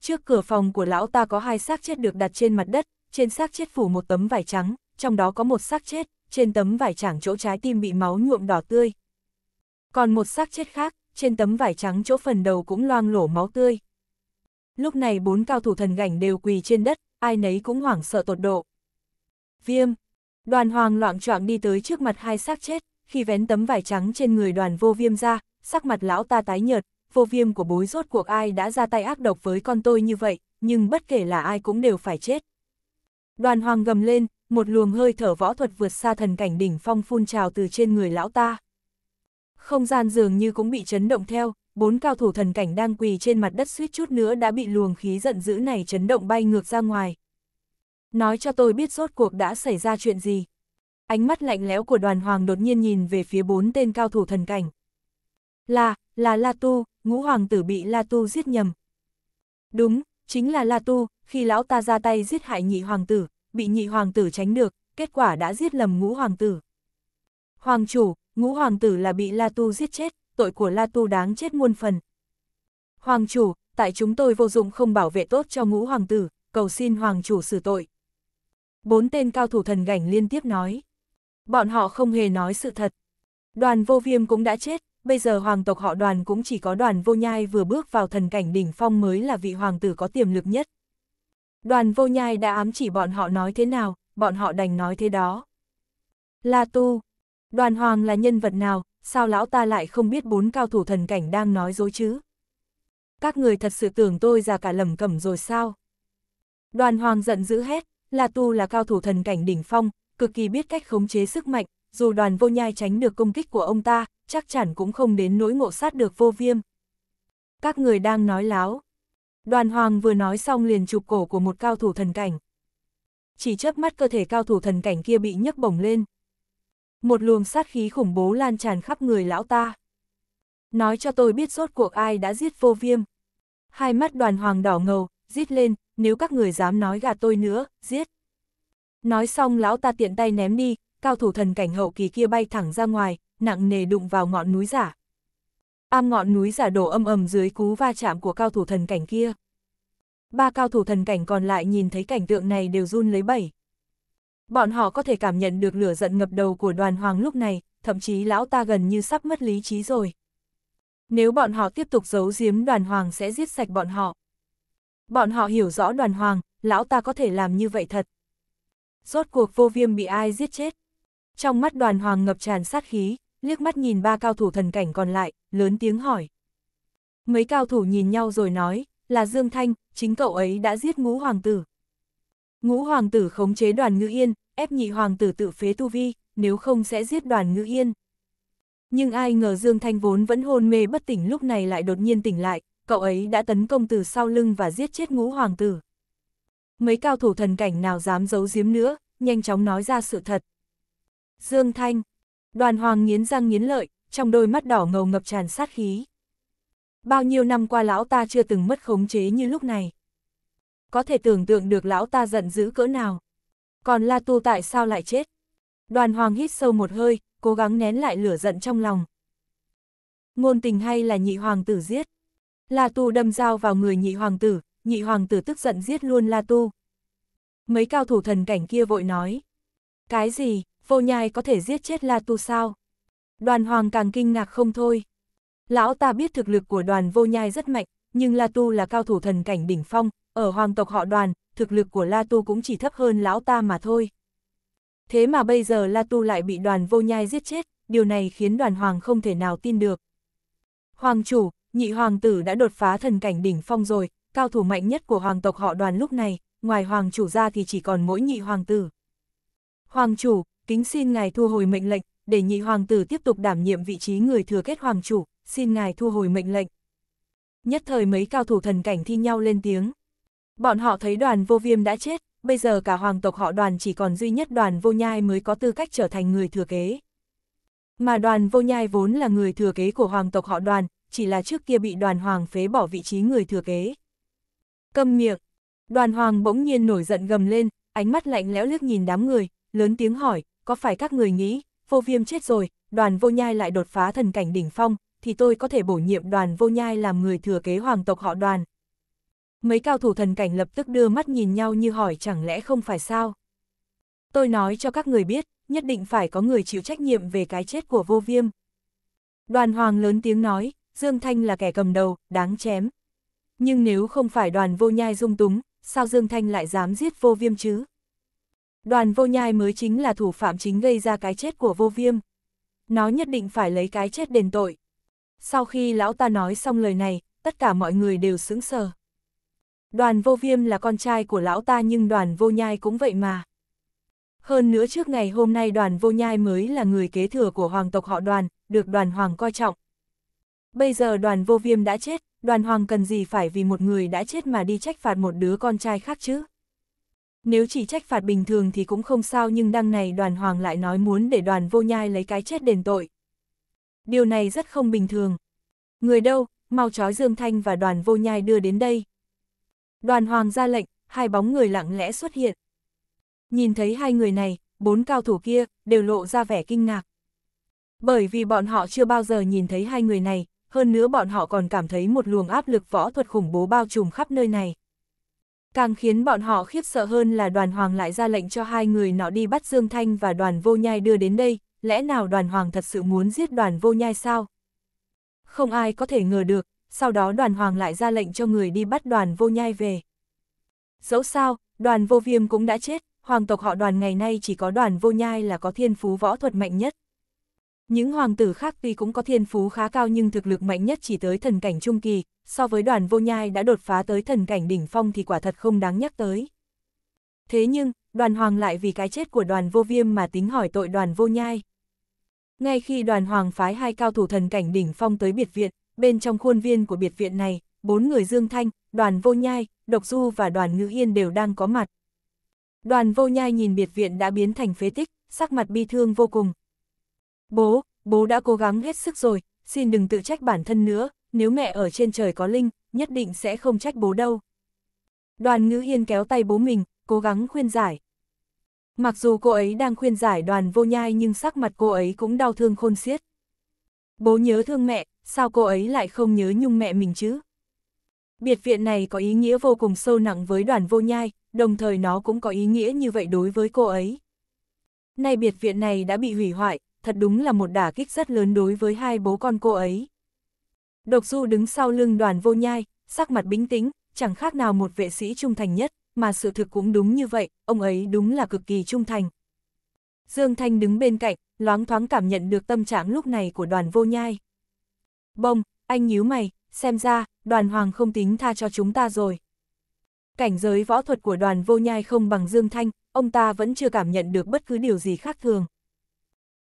Trước cửa phòng của lão ta có hai xác chết được đặt trên mặt đất, trên xác chết phủ một tấm vải trắng, trong đó có một xác chết, trên tấm vải trắng chỗ trái tim bị máu nhuộm đỏ tươi. Còn một xác chết khác, trên tấm vải trắng chỗ phần đầu cũng loang lổ máu tươi. Lúc này bốn cao thủ thần gảnh đều quỳ trên đất, ai nấy cũng hoảng sợ tột độ. Viêm, đoàn hoàng loạn choạng đi tới trước mặt hai xác chết, khi vén tấm vải trắng trên người đoàn vô viêm ra, sắc mặt lão ta tái nhợt, vô viêm của bối rốt cuộc ai đã ra tay ác độc với con tôi như vậy, nhưng bất kể là ai cũng đều phải chết. Đoàn hoàng gầm lên, một luồng hơi thở võ thuật vượt xa thần cảnh đỉnh phong phun trào từ trên người lão ta. Không gian dường như cũng bị chấn động theo, bốn cao thủ thần cảnh đang quỳ trên mặt đất suýt chút nữa đã bị luồng khí giận dữ này chấn động bay ngược ra ngoài. Nói cho tôi biết rốt cuộc đã xảy ra chuyện gì. Ánh mắt lạnh lẽo của đoàn hoàng đột nhiên nhìn về phía bốn tên cao thủ thần cảnh. Là, là La Tu, ngũ hoàng tử bị La Tu giết nhầm. Đúng, chính là La Tu, khi lão ta ra tay giết hại nhị hoàng tử, bị nhị hoàng tử tránh được, kết quả đã giết lầm ngũ hoàng tử. Hoàng chủ, ngũ hoàng tử là bị La Tu giết chết, tội của La Tu đáng chết muôn phần. Hoàng chủ, tại chúng tôi vô dụng không bảo vệ tốt cho ngũ hoàng tử, cầu xin hoàng chủ xử tội. Bốn tên cao thủ thần gảnh liên tiếp nói. Bọn họ không hề nói sự thật. Đoàn vô viêm cũng đã chết, bây giờ hoàng tộc họ đoàn cũng chỉ có đoàn vô nhai vừa bước vào thần cảnh đỉnh phong mới là vị hoàng tử có tiềm lực nhất. Đoàn vô nhai đã ám chỉ bọn họ nói thế nào, bọn họ đành nói thế đó. La Tu, đoàn hoàng là nhân vật nào, sao lão ta lại không biết bốn cao thủ thần cảnh đang nói dối chứ? Các người thật sự tưởng tôi già cả lầm cẩm rồi sao? Đoàn hoàng giận dữ hét, La Tu là cao thủ thần cảnh đỉnh phong, cực kỳ biết cách khống chế sức mạnh, dù đoàn vô nhai tránh được công kích của ông ta, chắc chắn cũng không đến nỗi ngộ sát được vô viêm. Các người đang nói láo. Đoàn hoàng vừa nói xong liền chụp cổ của một cao thủ thần cảnh. Chỉ chớp mắt cơ thể cao thủ thần cảnh kia bị nhấc bổng lên. Một luồng sát khí khủng bố lan tràn khắp người lão ta. Nói cho tôi biết rốt cuộc ai đã giết vô viêm. Hai mắt đoàn hoàng đỏ ngầu, giết lên, nếu các người dám nói gạt tôi nữa, giết. Nói xong lão ta tiện tay ném đi, cao thủ thần cảnh hậu kỳ kia bay thẳng ra ngoài, nặng nề đụng vào ngọn núi giả. Am ngọn núi giả đổ âm ầm dưới cú va chạm của cao thủ thần cảnh kia. Ba cao thủ thần cảnh còn lại nhìn thấy cảnh tượng này đều run lấy bẩy. Bọn họ có thể cảm nhận được lửa giận ngập đầu của đoàn hoàng lúc này, thậm chí lão ta gần như sắp mất lý trí rồi. Nếu bọn họ tiếp tục giấu giếm đoàn hoàng sẽ giết sạch bọn họ. Bọn họ hiểu rõ đoàn hoàng, lão ta có thể làm như vậy thật. Rốt cuộc vô viêm bị ai giết chết? Trong mắt đoàn hoàng ngập tràn sát khí, liếc mắt nhìn ba cao thủ thần cảnh còn lại, lớn tiếng hỏi. Mấy cao thủ nhìn nhau rồi nói, là Dương Thanh, chính cậu ấy đã giết ngũ hoàng tử. Ngũ hoàng tử khống chế đoàn ngữ yên, ép nhị hoàng tử tự phế tu vi, nếu không sẽ giết đoàn ngữ yên. Nhưng ai ngờ Dương Thanh vốn vẫn hôn mê bất tỉnh lúc này lại đột nhiên tỉnh lại, cậu ấy đã tấn công từ sau lưng và giết chết ngũ hoàng tử. Mấy cao thủ thần cảnh nào dám giấu giếm nữa, nhanh chóng nói ra sự thật, Dương Thanh. Đoàn Hoàng nghiến răng nghiến lợi, trong đôi mắt đỏ ngầu ngập tràn sát khí. Bao nhiêu năm qua lão ta chưa từng mất khống chế như lúc này. Có thể tưởng tượng được lão ta giận dữ cỡ nào. Còn La Tu tại sao lại chết? Đoàn Hoàng hít sâu một hơi, cố gắng nén lại lửa giận trong lòng. Ngôn tình hay là nhị hoàng tử giết? La Tu đâm dao vào người nhị hoàng tử, nhị hoàng tử tức giận giết luôn La Tu. Mấy cao thủ thần cảnh kia vội nói. Cái gì? vô nhai có thể giết chết La Tu sao? Đoàn Hoàng càng kinh ngạc không thôi. Lão ta biết thực lực của đoàn vô nhai rất mạnh, nhưng La Tu là cao thủ thần cảnh đỉnh phong, ở hoàng tộc họ đoàn, thực lực của La Tu cũng chỉ thấp hơn lão ta mà thôi. Thế mà bây giờ La Tu lại bị đoàn vô nhai giết chết, điều này khiến đoàn hoàng không thể nào tin được. Hoàng chủ, nhị hoàng tử đã đột phá thần cảnh đỉnh phong rồi, cao thủ mạnh nhất của hoàng tộc họ đoàn lúc này, ngoài hoàng chủ ra thì chỉ còn mỗi nhị hoàng tử. Hoàng chủ, kính xin ngài thu hồi mệnh lệnh, để nhị hoàng tử tiếp tục đảm nhiệm vị trí người thừa kết hoàng chủ, xin ngài thu hồi mệnh lệnh. Nhất thời mấy cao thủ thần cảnh thi nhau lên tiếng. Bọn họ thấy đoàn vô viêm đã chết, bây giờ cả hoàng tộc họ đoàn chỉ còn duy nhất đoàn vô nhai mới có tư cách trở thành người thừa kế. Mà đoàn vô nhai vốn là người thừa kế của hoàng tộc họ đoàn, chỉ là trước kia bị đoàn hoàng phế bỏ vị trí người thừa kế. Câm miệng, đoàn hoàng bỗng nhiên nổi giận gầm lên, ánh mắt lạnh lẽo liếc nhìn đám người, lớn tiếng hỏi, có phải các người nghĩ, vô viêm chết rồi, đoàn vô nhai lại đột phá thần cảnh đỉnh phong, thì tôi có thể bổ nhiệm đoàn vô nhai làm người thừa kế hoàng tộc họ đoàn. Mấy cao thủ thần cảnh lập tức đưa mắt nhìn nhau như hỏi chẳng lẽ không phải sao. Tôi nói cho các người biết, nhất định phải có người chịu trách nhiệm về cái chết của vô viêm. Đoàn hoàng lớn tiếng nói, Dương Thanh là kẻ cầm đầu, đáng chém. Nhưng nếu không phải đoàn vô nhai dung túng, sao Dương Thanh lại dám giết vô viêm chứ? đoàn vô nhai mới chính là thủ phạm chính gây ra cái chết của vô viêm. Nó nhất định phải lấy cái chết đền tội. Sau khi lão ta nói xong lời này, tất cả mọi người đều sững sờ. Đoàn vô viêm là con trai của lão ta nhưng đoàn vô nhai cũng vậy mà. Hơn nữa trước ngày hôm nay đoàn vô nhai mới là người kế thừa của hoàng tộc họ đoàn, được đoàn hoàng coi trọng. Bây giờ đoàn vô viêm đã chết, đoàn hoàng cần gì phải vì một người đã chết mà đi trách phạt một đứa con trai khác chứ? Nếu chỉ trách phạt bình thường thì cũng không sao nhưng đăng này đoàn hoàng lại nói muốn để đoàn vô nhai lấy cái chết đền tội. Điều này rất không bình thường. Người đâu, mau trói Dương Thanh và đoàn vô nhai đưa đến đây. Đoàn hoàng ra lệnh, hai bóng người lặng lẽ xuất hiện. Nhìn thấy hai người này, bốn cao thủ kia, đều lộ ra vẻ kinh ngạc. Bởi vì bọn họ chưa bao giờ nhìn thấy hai người này, hơn nữa bọn họ còn cảm thấy một luồng áp lực võ thuật khủng bố bao trùm khắp nơi này. Càng khiến bọn họ khiếp sợ hơn là đoàn hoàng lại ra lệnh cho hai người nọ đi bắt Dương Thanh và đoàn vô nhai đưa đến đây, lẽ nào đoàn hoàng thật sự muốn giết đoàn vô nhai sao? Không ai có thể ngờ được, sau đó đoàn hoàng lại ra lệnh cho người đi bắt đoàn vô nhai về. Dẫu sao, đoàn vô viêm cũng đã chết, hoàng tộc họ đoàn ngày nay chỉ có đoàn vô nhai là có thiên phú võ thuật mạnh nhất. Những hoàng tử khác tuy cũng có thiên phú khá cao nhưng thực lực mạnh nhất chỉ tới thần cảnh trung kỳ, so với đoàn vô nhai đã đột phá tới thần cảnh đỉnh phong thì quả thật không đáng nhắc tới. Thế nhưng, đoàn hoàng lại vì cái chết của đoàn vô viêm mà tính hỏi tội đoàn vô nhai. Ngay khi đoàn hoàng phái hai cao thủ thần cảnh đỉnh phong tới biệt viện, bên trong khuôn viên của biệt viện này, bốn người Dương Thanh, đoàn vô nhai, độc du và đoàn ngữ yên đều đang có mặt. Đoàn vô nhai nhìn biệt viện đã biến thành phế tích, sắc mặt bi thương vô cùng, Bố, bố đã cố gắng hết sức rồi, xin đừng tự trách bản thân nữa, nếu mẹ ở trên trời có linh, nhất định sẽ không trách bố đâu. Đoàn ngữ yên kéo tay bố mình, cố gắng khuyên giải. Mặc dù cô ấy đang khuyên giải đoàn vô nhai nhưng sắc mặt cô ấy cũng đau thương khôn xiết. Bố nhớ thương mẹ, sao cô ấy lại không nhớ nhung mẹ mình chứ? Biệt viện này có ý nghĩa vô cùng sâu nặng với đoàn vô nhai, đồng thời nó cũng có ý nghĩa như vậy đối với cô ấy. Nay biệt viện này đã bị hủy hoại, thật đúng là một đả kích rất lớn đối với hai bố con cô ấy. Độc Du đứng sau lưng đoàn vô nhai, sắc mặt bình tĩnh, chẳng khác nào một vệ sĩ trung thành nhất, mà sự thực cũng đúng như vậy, ông ấy đúng là cực kỳ trung thành. Dương Thanh đứng bên cạnh, loáng thoáng cảm nhận được tâm trạng lúc này của đoàn vô nhai. Bông, anh nhíu mày, xem ra, đoàn hoàng không tính tha cho chúng ta rồi. Cảnh giới võ thuật của đoàn vô nhai không bằng Dương Thanh, ông ta vẫn chưa cảm nhận được bất cứ điều gì khác thường.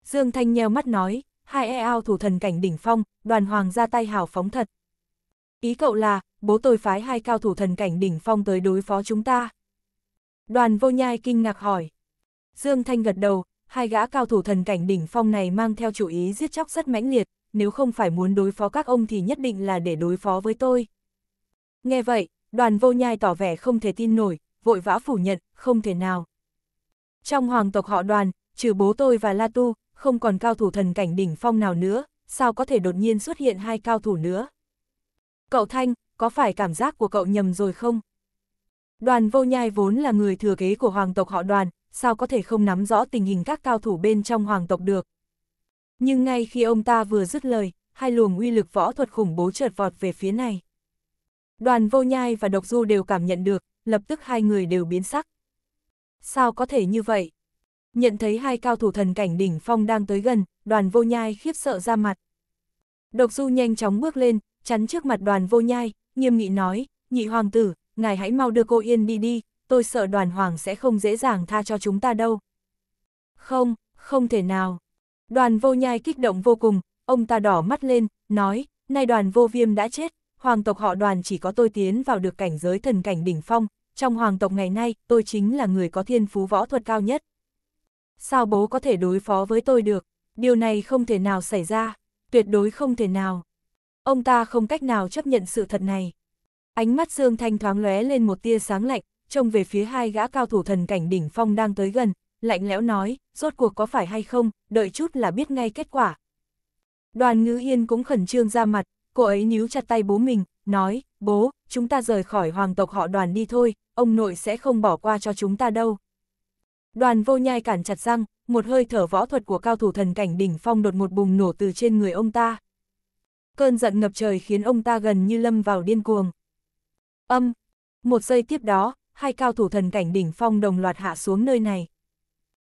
Dương Thanh nheo mắt nói, hai e ao thủ thần cảnh đỉnh phong, đoàn hoàng ra tay hào phóng thật. Ý cậu là, bố tôi phái hai cao thủ thần cảnh đỉnh phong tới đối phó chúng ta. Đoàn vô nhai kinh ngạc hỏi. Dương Thanh gật đầu, hai gã cao thủ thần cảnh đỉnh phong này mang theo chủ ý giết chóc rất mãnh liệt, nếu không phải muốn đối phó các ông thì nhất định là để đối phó với tôi. Nghe vậy, đoàn vô nhai tỏ vẻ không thể tin nổi, vội vã phủ nhận, không thể nào. Trong hoàng tộc họ đoàn, trừ bố tôi và La Tu, không còn cao thủ thần cảnh đỉnh phong nào nữa, sao có thể đột nhiên xuất hiện hai cao thủ nữa. Cậu Thanh, có phải cảm giác của cậu nhầm rồi không? Đoàn vô nhai vốn là người thừa kế của hoàng tộc họ đoàn, sao có thể không nắm rõ tình hình các cao thủ bên trong hoàng tộc được. Nhưng ngay khi ông ta vừa dứt lời, hai luồng uy lực võ thuật khủng bố chợt vọt về phía này. Đoàn vô nhai và độc du đều cảm nhận được, lập tức hai người đều biến sắc. Sao có thể như vậy? Nhận thấy hai cao thủ thần cảnh đỉnh phong đang tới gần, đoàn vô nhai khiếp sợ ra mặt. Độc du nhanh chóng bước lên, chắn trước mặt đoàn vô nhai, nghiêm nghị nói, nhị hoàng tử, ngài hãy mau đưa cô Yên đi đi, tôi sợ đoàn hoàng sẽ không dễ dàng tha cho chúng ta đâu. Không, không thể nào. Đoàn vô nhai kích động vô cùng, ông ta đỏ mắt lên, nói, nay đoàn vô viêm đã chết, hoàng tộc họ đoàn chỉ có tôi tiến vào được cảnh giới thần cảnh đỉnh phong, trong hoàng tộc ngày nay tôi chính là người có thiên phú võ thuật cao nhất. Sao bố có thể đối phó với tôi được? Điều này không thể nào xảy ra, tuyệt đối không thể nào. Ông ta không cách nào chấp nhận sự thật này. Ánh mắt Dương Thanh thoáng lóe lên một tia sáng lạnh, trông về phía hai gã cao thủ thần cảnh đỉnh phong đang tới gần, lạnh lẽo nói, rốt cuộc có phải hay không, đợi chút là biết ngay kết quả. Đoàn ngữ yên cũng khẩn trương ra mặt, cô ấy níu chặt tay bố mình, nói, bố, chúng ta rời khỏi hoàng tộc họ đoàn đi thôi, ông nội sẽ không bỏ qua cho chúng ta đâu. Đoàn vô nhai cản chặt răng, một hơi thở võ thuật của cao thủ thần cảnh đỉnh phong đột một bùng nổ từ trên người ông ta. Cơn giận ngập trời khiến ông ta gần như lâm vào điên cuồng. Âm, một giây tiếp đó, hai cao thủ thần cảnh đỉnh phong đồng loạt hạ xuống nơi này.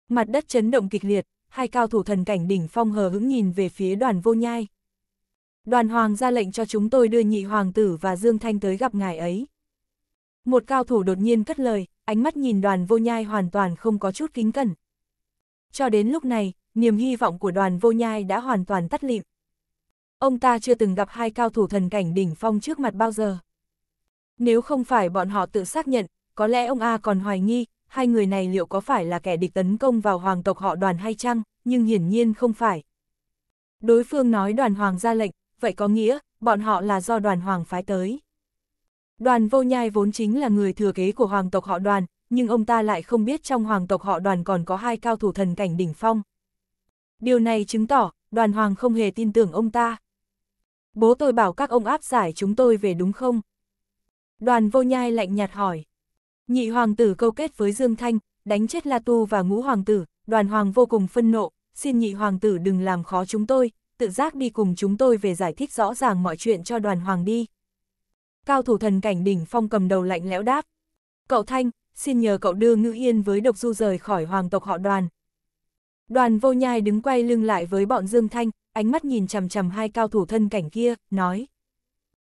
Mặt đất chấn động kịch liệt, hai cao thủ thần cảnh đỉnh phong hờ hững nhìn về phía đoàn vô nhai. Đoàn hoàng ra lệnh cho chúng tôi đưa nhị hoàng tử và Dương Thanh tới gặp ngài ấy. Một cao thủ đột nhiên cất lời, ánh mắt nhìn đoàn vô nhai hoàn toàn không có chút kính cẩn. Cho đến lúc này, niềm hy vọng của đoàn vô nhai đã hoàn toàn tắt lịm. Ông ta chưa từng gặp hai cao thủ thần cảnh đỉnh phong trước mặt bao giờ. Nếu không phải bọn họ tự xác nhận, có lẽ ông A còn hoài nghi, hai người này liệu có phải là kẻ địch tấn công vào hoàng tộc họ đoàn hay chăng, nhưng hiển nhiên không phải. Đối phương nói đoàn hoàng ra lệnh, vậy có nghĩa, bọn họ là do đoàn hoàng phái tới. Đoàn vô nhai vốn chính là người thừa kế của hoàng tộc họ đoàn, nhưng ông ta lại không biết trong hoàng tộc họ đoàn còn có hai cao thủ thần cảnh đỉnh phong. Điều này chứng tỏ, đoàn hoàng không hề tin tưởng ông ta. Bố tôi bảo các ông áp giải chúng tôi về đúng không? Đoàn vô nhai lạnh nhạt hỏi. Nhị hoàng tử câu kết với Dương Thanh, đánh chết La Tu và ngũ hoàng tử, đoàn hoàng vô cùng phân nộ, xin nhị hoàng tử đừng làm khó chúng tôi, tự giác đi cùng chúng tôi về giải thích rõ ràng mọi chuyện cho đoàn hoàng đi cao thủ thần cảnh đỉnh phong cầm đầu lạnh lẽo đáp. Cậu Thanh, xin nhờ cậu đưa Ngữ Yên với độc du rời khỏi hoàng tộc họ đoàn. Đoàn vô nhai đứng quay lưng lại với bọn Dương Thanh, ánh mắt nhìn chằm chằm hai cao thủ thân cảnh kia, nói.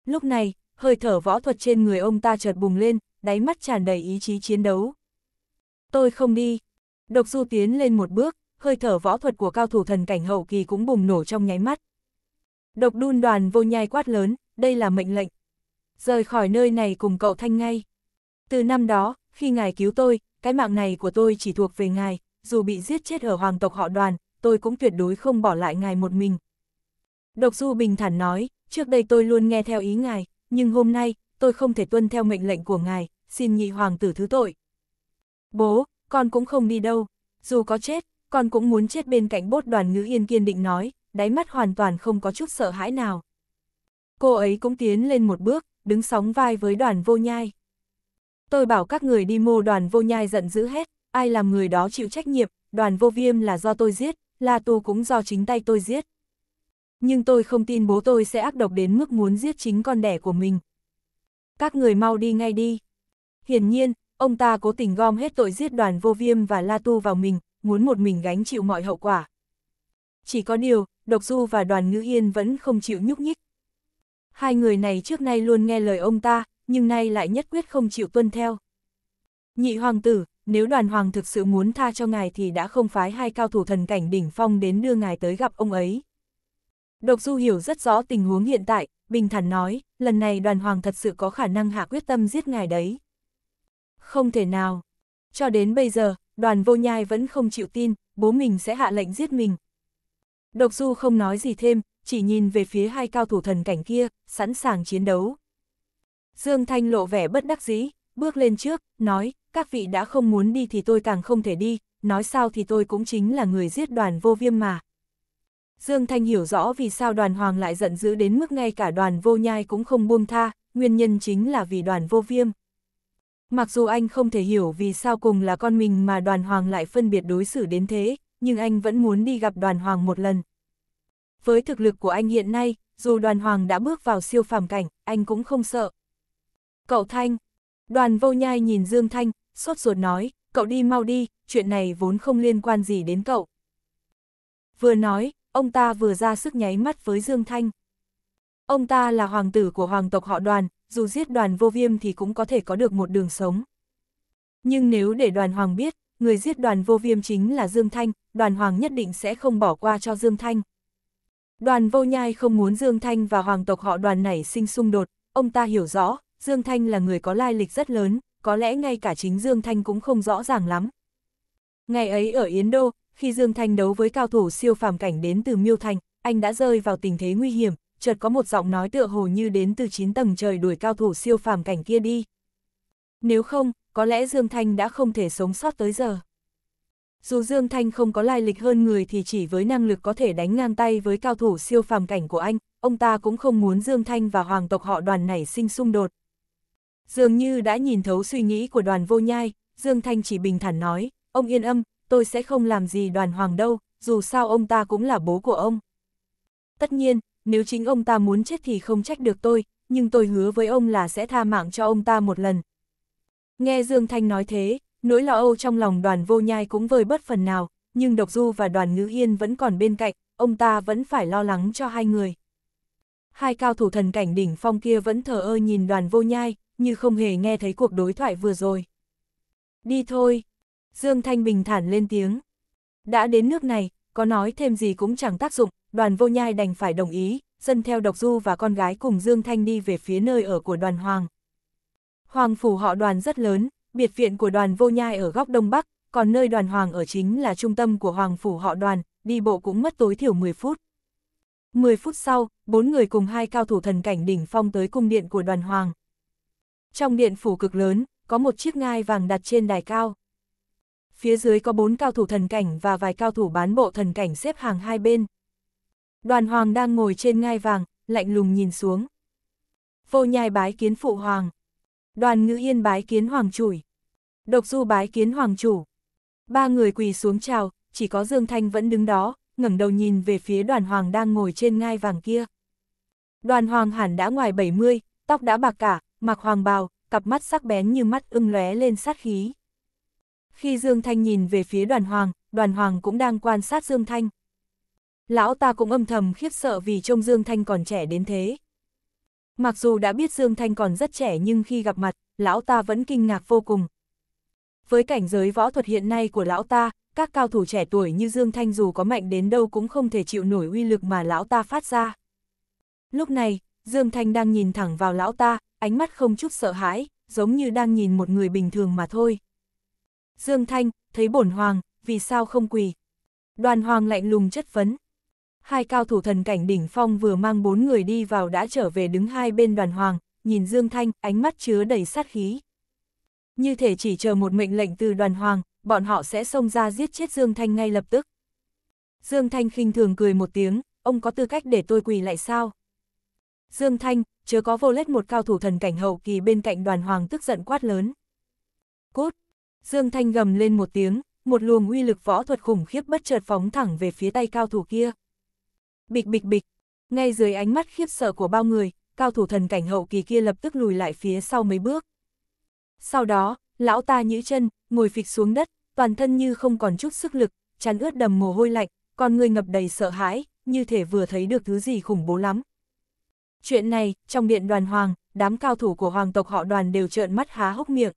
Lúc này, hơi thở võ thuật trên người ông ta chợt bùng lên, đáy mắt tràn đầy ý chí chiến đấu. Tôi không đi. Độc du tiến lên một bước, hơi thở võ thuật của cao thủ thần cảnh hậu kỳ cũng bùng nổ trong nháy mắt. Độc đun đoàn vô nhai quát lớn, đây là mệnh lệnh, rời khỏi nơi này cùng cậu Thanh ngay. Từ năm đó, khi ngài cứu tôi, cái mạng này của tôi chỉ thuộc về ngài, dù bị giết chết ở hoàng tộc họ đoàn, tôi cũng tuyệt đối không bỏ lại ngài một mình. Độc Du bình thản nói, trước đây tôi luôn nghe theo ý ngài, nhưng hôm nay, tôi không thể tuân theo mệnh lệnh của ngài, xin nhị hoàng tử thứ tội. Bố, con cũng không đi đâu, dù có chết, con cũng muốn chết bên cạnh bốt đoàn ngữ yên kiên định nói, đáy mắt hoàn toàn không có chút sợ hãi nào. Cô ấy cũng tiến lên một bước, đứng sóng vai với đoàn vô nhai. Tôi bảo các người đi mô đoàn vô nhai giận dữ hết, ai làm người đó chịu trách nhiệm, đoàn vô viêm là do tôi giết, La Tu cũng do chính tay tôi giết. Nhưng tôi không tin bố tôi sẽ ác độc đến mức muốn giết chính con đẻ của mình. Các người mau đi ngay đi. Hiển nhiên, ông ta cố tình gom hết tội giết đoàn vô viêm và La Tu vào mình, muốn một mình gánh chịu mọi hậu quả. Chỉ có điều, Độc Du và đoàn ngữ yên vẫn không chịu nhúc nhích, hai người này trước nay luôn nghe lời ông ta, nhưng nay lại nhất quyết không chịu tuân theo. Nhị hoàng tử, nếu đoàn hoàng thực sự muốn tha cho ngài thì đã không phái hai cao thủ thần cảnh đỉnh phong đến đưa ngài tới gặp ông ấy. Độc Du hiểu rất rõ tình huống hiện tại, bình thản nói, lần này đoàn hoàng thật sự có khả năng hạ quyết tâm giết ngài đấy. Không thể nào. Cho đến bây giờ, đoàn vô nhai vẫn không chịu tin, bố mình sẽ hạ lệnh giết mình. Độc Du không nói gì thêm, chỉ nhìn về phía hai cao thủ thần cảnh kia, sẵn sàng chiến đấu. Dương Thanh lộ vẻ bất đắc dĩ, bước lên trước, nói, các vị đã không muốn đi thì tôi càng không thể đi, nói sao thì tôi cũng chính là người giết đoàn vô viêm mà. Dương Thanh hiểu rõ vì sao đoàn hoàng lại giận dữ đến mức ngay cả đoàn vô nhai cũng không buông tha, nguyên nhân chính là vì đoàn vô viêm. Mặc dù anh không thể hiểu vì sao cùng là con mình mà đoàn hoàng lại phân biệt đối xử đến thế, nhưng anh vẫn muốn đi gặp đoàn hoàng một lần, với thực lực của anh hiện nay, dù đoàn hoàng đã bước vào siêu phàm cảnh, anh cũng không sợ. Cậu Thanh, đoàn vô nhai nhìn Dương Thanh, sốt ruột nói, cậu đi mau đi, chuyện này vốn không liên quan gì đến cậu. Vừa nói, ông ta vừa ra sức nháy mắt với Dương Thanh. Ông ta là hoàng tử của hoàng tộc họ đoàn, dù giết đoàn vô viêm thì cũng có thể có được một đường sống. Nhưng nếu để đoàn hoàng biết, người giết đoàn vô viêm chính là Dương Thanh, đoàn hoàng nhất định sẽ không bỏ qua cho Dương Thanh. Đoàn vô nhai không muốn Dương Thanh và hoàng tộc họ đoàn này sinh xung đột, ông ta hiểu rõ, Dương Thanh là người có lai lịch rất lớn, có lẽ ngay cả chính Dương Thanh cũng không rõ ràng lắm. Ngày ấy ở Yến Đô, khi Dương Thanh đấu với cao thủ siêu phàm cảnh đến từ Miêu Thành, anh đã rơi vào tình thế nguy hiểm, chợt có một giọng nói tựa hồ như đến từ 9 tầng trời đuổi cao thủ siêu phàm cảnh kia đi. Nếu không, có lẽ Dương Thanh đã không thể sống sót tới giờ. Dù Dương Thanh không có lai lịch hơn người thì chỉ với năng lực có thể đánh ngang tay với cao thủ siêu phàm cảnh của anh, ông ta cũng không muốn Dương Thanh và hoàng tộc họ đoàn này sinh xung đột. Dường như đã nhìn thấu suy nghĩ của đoàn vô nhai, Dương Thanh chỉ bình thản nói, ông yên âm, tôi sẽ không làm gì đoàn hoàng đâu, dù sao ông ta cũng là bố của ông. Tất nhiên, nếu chính ông ta muốn chết thì không trách được tôi, nhưng tôi hứa với ông là sẽ tha mạng cho ông ta một lần. Nghe Dương Thanh nói thế, Nỗi lo âu trong lòng đoàn vô nhai cũng vơi bớt phần nào, nhưng Độc Du và đoàn Ngữ Yên vẫn còn bên cạnh, ông ta vẫn phải lo lắng cho hai người. Hai cao thủ thần cảnh đỉnh phong kia vẫn thờ ơ nhìn đoàn vô nhai, như không hề nghe thấy cuộc đối thoại vừa rồi. Đi thôi. Dương Thanh bình thản lên tiếng. Đã đến nước này, có nói thêm gì cũng chẳng tác dụng, đoàn vô nhai đành phải đồng ý, dân theo độc du và con gái cùng Dương Thanh đi về phía nơi ở của đoàn Hoàng. Hoàng phủ họ đoàn rất lớn, biệt viện của đoàn vô nhai ở góc đông bắc, còn nơi đoàn hoàng ở chính là trung tâm của hoàng phủ họ đoàn, đi bộ cũng mất tối thiểu 10 phút. 10 phút sau, bốn người cùng hai cao thủ thần cảnh đỉnh phong tới cung điện của đoàn hoàng. Trong điện phủ cực lớn, có một chiếc ngai vàng đặt trên đài cao. Phía dưới có bốn cao thủ thần cảnh và vài cao thủ bán bộ thần cảnh xếp hàng hai bên. Đoàn hoàng đang ngồi trên ngai vàng, lạnh lùng nhìn xuống. Vô nhai bái kiến phụ hoàng đoàn ngữ yên bái kiến hoàng chủ Độc du bái kiến hoàng chủ. Ba người quỳ xuống chào, chỉ có Dương Thanh vẫn đứng đó, ngẩng đầu nhìn về phía đoàn hoàng đang ngồi trên ngai vàng kia. Đoàn hoàng hẳn đã ngoài 70, tóc đã bạc cả, mặc hoàng bào, cặp mắt sắc bén như mắt ưng lóe lên sát khí. Khi Dương Thanh nhìn về phía đoàn hoàng, đoàn hoàng cũng đang quan sát Dương Thanh. Lão ta cũng âm thầm khiếp sợ vì trông Dương Thanh còn trẻ đến thế. Mặc dù đã biết Dương Thanh còn rất trẻ nhưng khi gặp mặt, lão ta vẫn kinh ngạc vô cùng. Với cảnh giới võ thuật hiện nay của lão ta, các cao thủ trẻ tuổi như Dương Thanh dù có mạnh đến đâu cũng không thể chịu nổi uy lực mà lão ta phát ra. Lúc này, Dương Thanh đang nhìn thẳng vào lão ta, ánh mắt không chút sợ hãi, giống như đang nhìn một người bình thường mà thôi. Dương Thanh, thấy bổn hoàng, vì sao không quỳ? Đoàn hoàng lạnh lùng chất vấn hai cao thủ thần cảnh đỉnh phong vừa mang bốn người đi vào đã trở về đứng hai bên đoàn hoàng, nhìn Dương Thanh, ánh mắt chứa đầy sát khí. Như thể chỉ chờ một mệnh lệnh từ đoàn hoàng, bọn họ sẽ xông ra giết chết Dương Thanh ngay lập tức. Dương Thanh khinh thường cười một tiếng, ông có tư cách để tôi quỳ lại sao? Dương Thanh, chớ có vô lết một cao thủ thần cảnh hậu kỳ bên cạnh đoàn hoàng tức giận quát lớn. cút Dương Thanh gầm lên một tiếng, một luồng uy lực võ thuật khủng khiếp bất chợt phóng thẳng về phía tay cao thủ kia. Bịch bịch bịch, ngay dưới ánh mắt khiếp sợ của bao người, cao thủ thần cảnh hậu kỳ kia lập tức lùi lại phía sau mấy bước. Sau đó, lão ta nhũ chân, ngồi phịch xuống đất, toàn thân như không còn chút sức lực, chán ướt đầm mồ hôi lạnh, con người ngập đầy sợ hãi, như thể vừa thấy được thứ gì khủng bố lắm. Chuyện này, trong điện đoàn hoàng, đám cao thủ của hoàng tộc họ đoàn đều trợn mắt há hốc miệng.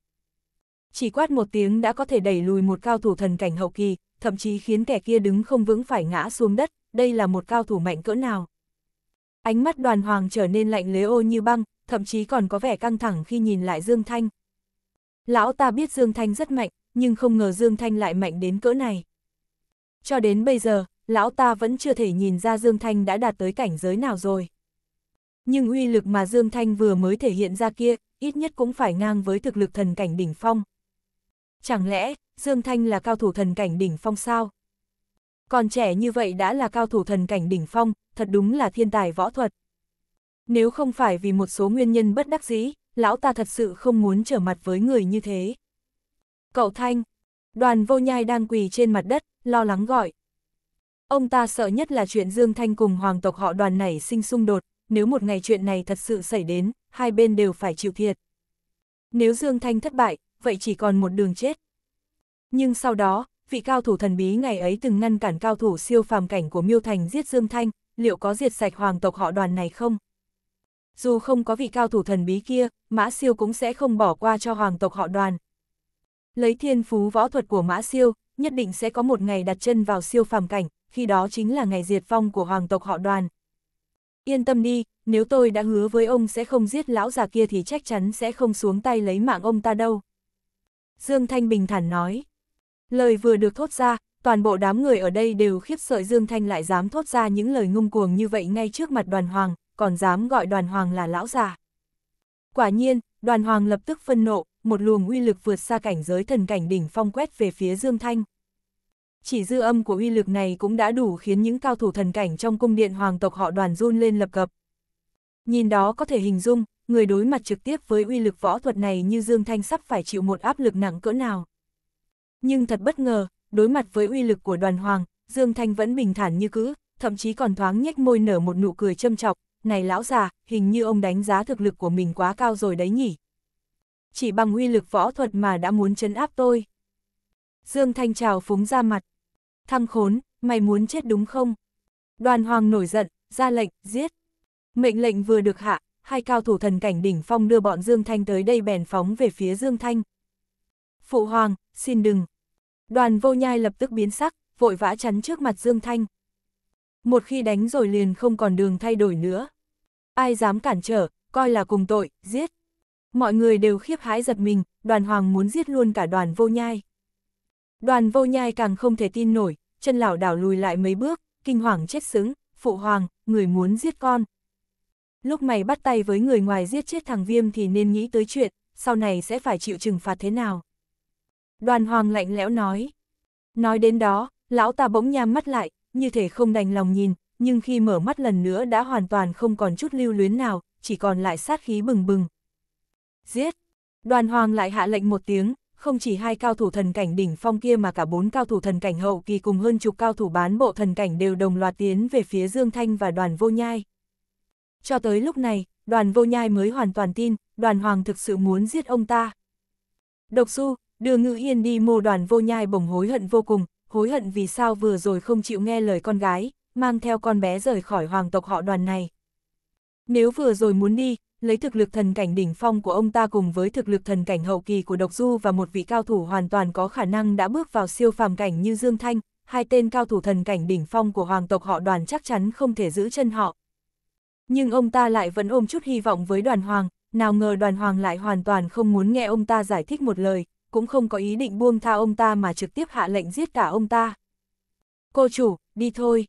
Chỉ quát một tiếng đã có thể đẩy lùi một cao thủ thần cảnh hậu kỳ, thậm chí khiến kẻ kia đứng không vững phải ngã xuống đất, đây là một cao thủ mạnh cỡ nào. Ánh mắt đoàn hoàng trở nên lạnh lế ô như băng, thậm chí còn có vẻ căng thẳng khi nhìn lại Dương Thanh. Lão ta biết Dương Thanh rất mạnh, nhưng không ngờ Dương Thanh lại mạnh đến cỡ này. Cho đến bây giờ, lão ta vẫn chưa thể nhìn ra Dương Thanh đã đạt tới cảnh giới nào rồi. Nhưng uy lực mà Dương Thanh vừa mới thể hiện ra kia, ít nhất cũng phải ngang với thực lực thần cảnh đỉnh phong. Chẳng lẽ, Dương Thanh là cao thủ thần cảnh đỉnh phong sao? còn trẻ như vậy đã là cao thủ thần cảnh đỉnh phong, thật đúng là thiên tài võ thuật. Nếu không phải vì một số nguyên nhân bất đắc dĩ, lão ta thật sự không muốn trở mặt với người như thế. Cậu Thanh, đoàn vô nhai đang quỳ trên mặt đất, lo lắng gọi. Ông ta sợ nhất là chuyện Dương Thanh cùng hoàng tộc họ đoàn này sinh xung đột, nếu một ngày chuyện này thật sự xảy đến, hai bên đều phải chịu thiệt. Nếu Dương Thanh thất bại, vậy chỉ còn một đường chết. Nhưng sau đó, vị cao thủ thần bí ngày ấy từng ngăn cản cao thủ siêu phàm cảnh của Miêu Thành giết Dương Thanh, liệu có diệt sạch hoàng tộc họ đoàn này không? Dù không có vị cao thủ thần bí kia, Mã Siêu cũng sẽ không bỏ qua cho hoàng tộc họ đoàn. Lấy thiên phú võ thuật của Mã Siêu, nhất định sẽ có một ngày đặt chân vào siêu phàm cảnh, khi đó chính là ngày diệt vong của hoàng tộc họ đoàn. Yên tâm đi, nếu tôi đã hứa với ông sẽ không giết lão già kia thì chắc chắn sẽ không xuống tay lấy mạng ông ta đâu. Dương Thanh bình thản nói. Lời vừa được thốt ra, toàn bộ đám người ở đây đều khiếp sợ Dương Thanh lại dám thốt ra những lời ngung cuồng như vậy ngay trước mặt đoàn hoàng, còn dám gọi đoàn hoàng là lão già. Quả nhiên, đoàn hoàng lập tức phân nộ, một luồng uy lực vượt xa cảnh giới thần cảnh đỉnh phong quét về phía Dương Thanh. Chỉ dư âm của uy lực này cũng đã đủ khiến những cao thủ thần cảnh trong cung điện hoàng tộc họ đoàn run lên lập cập. Nhìn đó có thể hình dung, người đối mặt trực tiếp với uy lực võ thuật này như Dương Thanh sắp phải chịu một áp lực nặng cỡ nào. Nhưng thật bất ngờ, đối mặt với uy lực của đoàn hoàng, Dương Thanh vẫn bình thản như cũ, thậm chí còn thoáng nhếch môi nở một nụ cười châm chọc, này lão già, hình như ông đánh giá thực lực của mình quá cao rồi đấy nhỉ. Chỉ bằng uy lực võ thuật mà đã muốn chấn áp tôi. Dương Thanh trào phúng ra mặt. Thăng khốn, mày muốn chết đúng không? Đoàn hoàng nổi giận, ra lệnh, giết. Mệnh lệnh vừa được hạ, hai cao thủ thần cảnh đỉnh phong đưa bọn Dương Thanh tới đây bèn phóng về phía Dương Thanh. Phụ hoàng, xin đừng. Đoàn vô nhai lập tức biến sắc, vội vã chắn trước mặt Dương Thanh. Một khi đánh rồi liền không còn đường thay đổi nữa. Ai dám cản trở, coi là cùng tội, giết. Mọi người đều khiếp hái giật mình, đoàn hoàng muốn giết luôn cả đoàn vô nhai. Đoàn vô nhai càng không thể tin nổi, chân lảo đảo lùi lại mấy bước, kinh hoàng chết sững, phụ hoàng, người muốn giết con. Lúc mày bắt tay với người ngoài giết chết thằng Viêm thì nên nghĩ tới chuyện, sau này sẽ phải chịu trừng phạt thế nào đoàn hoàng lạnh lẽo nói. Nói đến đó, lão ta bỗng nham mắt lại, như thể không đành lòng nhìn, nhưng khi mở mắt lần nữa đã hoàn toàn không còn chút lưu luyến nào, chỉ còn lại sát khí bừng bừng. Giết! Đoàn hoàng lại hạ lệnh một tiếng, không chỉ hai cao thủ thần cảnh đỉnh phong kia mà cả bốn cao thủ thần cảnh hậu kỳ cùng hơn chục cao thủ bán bộ thần cảnh đều đồng loạt tiến về phía Dương Thanh và đoàn vô nhai. Cho tới lúc này, đoàn vô nhai mới hoàn toàn tin, đoàn hoàng thực sự muốn giết ông ta. Độc su, Đưa ngữ yên đi mô đoàn vô nhai bồng hối hận vô cùng, hối hận vì sao vừa rồi không chịu nghe lời con gái, mang theo con bé rời khỏi hoàng tộc họ đoàn này. Nếu vừa rồi muốn đi, lấy thực lực thần cảnh đỉnh phong của ông ta cùng với thực lực thần cảnh hậu kỳ của Độc Du và một vị cao thủ hoàn toàn có khả năng đã bước vào siêu phàm cảnh như Dương Thanh, hai tên cao thủ thần cảnh đỉnh phong của hoàng tộc họ đoàn chắc chắn không thể giữ chân họ. Nhưng ông ta lại vẫn ôm chút hy vọng với đoàn hoàng, nào ngờ đoàn hoàng lại hoàn toàn không muốn nghe ông ta giải thích một lời, cũng không có ý định buông tha ông ta mà trực tiếp hạ lệnh giết cả ông ta. Cô chủ, đi thôi.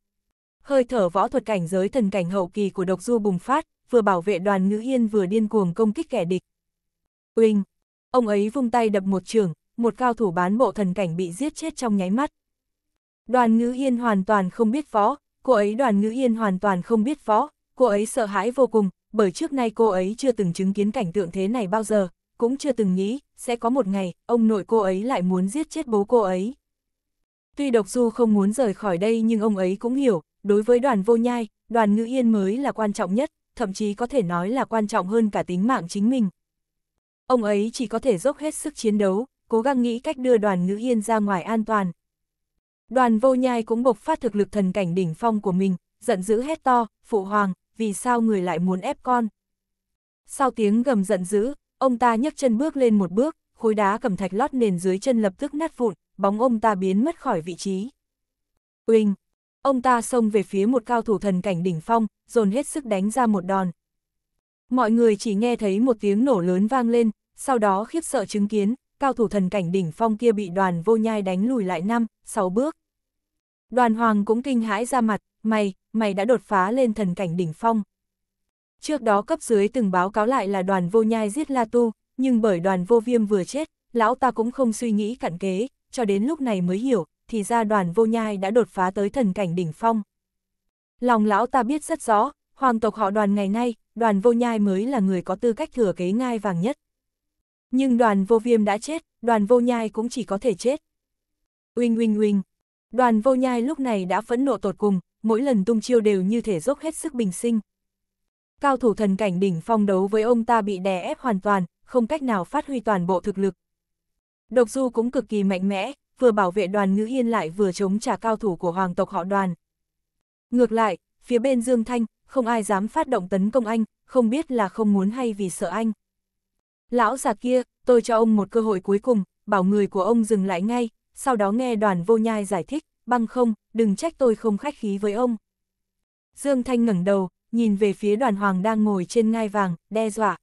Hơi thở võ thuật cảnh giới thần cảnh hậu kỳ của độc du bùng phát, vừa bảo vệ đoàn ngữ yên vừa điên cuồng công kích kẻ địch. Uỳnh, ông ấy vung tay đập một trường, một cao thủ bán bộ thần cảnh bị giết chết trong nháy mắt. Đoàn ngữ yên hoàn toàn không biết võ, cô ấy đoàn ngữ yên hoàn toàn không biết võ, cô ấy sợ hãi vô cùng, bởi trước nay cô ấy chưa từng chứng kiến cảnh tượng thế này bao giờ cũng chưa từng nghĩ, sẽ có một ngày, ông nội cô ấy lại muốn giết chết bố cô ấy. Tuy Độc Du không muốn rời khỏi đây nhưng ông ấy cũng hiểu, đối với đoàn vô nhai, đoàn ngữ yên mới là quan trọng nhất, thậm chí có thể nói là quan trọng hơn cả tính mạng chính mình. Ông ấy chỉ có thể dốc hết sức chiến đấu, cố gắng nghĩ cách đưa đoàn ngữ yên ra ngoài an toàn. Đoàn vô nhai cũng bộc phát thực lực thần cảnh đỉnh phong của mình, giận dữ hét to, phụ hoàng, vì sao người lại muốn ép con. Sau tiếng gầm giận dữ, Ông ta nhấc chân bước lên một bước, khối đá cầm thạch lót nền dưới chân lập tức nát vụn, bóng ông ta biến mất khỏi vị trí. Uỳnh! Ông ta xông về phía một cao thủ thần cảnh đỉnh phong, dồn hết sức đánh ra một đòn. Mọi người chỉ nghe thấy một tiếng nổ lớn vang lên, sau đó khiếp sợ chứng kiến, cao thủ thần cảnh đỉnh phong kia bị đoàn vô nhai đánh lùi lại 5, 6 bước. Đoàn hoàng cũng kinh hãi ra mặt, mày, mày đã đột phá lên thần cảnh đỉnh phong. Trước đó cấp dưới từng báo cáo lại là đoàn vô nhai giết La Tu, nhưng bởi đoàn vô viêm vừa chết, lão ta cũng không suy nghĩ cặn kế, cho đến lúc này mới hiểu, thì ra đoàn vô nhai đã đột phá tới thần cảnh đỉnh phong. Lòng lão ta biết rất rõ, hoàng tộc họ đoàn ngày nay, đoàn vô nhai mới là người có tư cách thừa kế ngai vàng nhất. Nhưng đoàn vô viêm đã chết, đoàn vô nhai cũng chỉ có thể chết. Uinh uinh uinh, đoàn vô nhai lúc này đã phẫn nộ tột cùng, mỗi lần tung chiêu đều như thể dốc hết sức bình sinh cao thủ thần cảnh đỉnh phong đấu với ông ta bị đè ép hoàn toàn, không cách nào phát huy toàn bộ thực lực. Độc Du cũng cực kỳ mạnh mẽ, vừa bảo vệ đoàn ngữ yên lại vừa chống trả cao thủ của hoàng tộc họ đoàn. Ngược lại, phía bên Dương Thanh, không ai dám phát động tấn công anh, không biết là không muốn hay vì sợ anh. Lão già kia, tôi cho ông một cơ hội cuối cùng, bảo người của ông dừng lại ngay, sau đó nghe đoàn vô nhai giải thích, băng không, đừng trách tôi không khách khí với ông. Dương Thanh ngẩng đầu, nhìn về phía đoàn hoàng đang ngồi trên ngai vàng, đe dọa.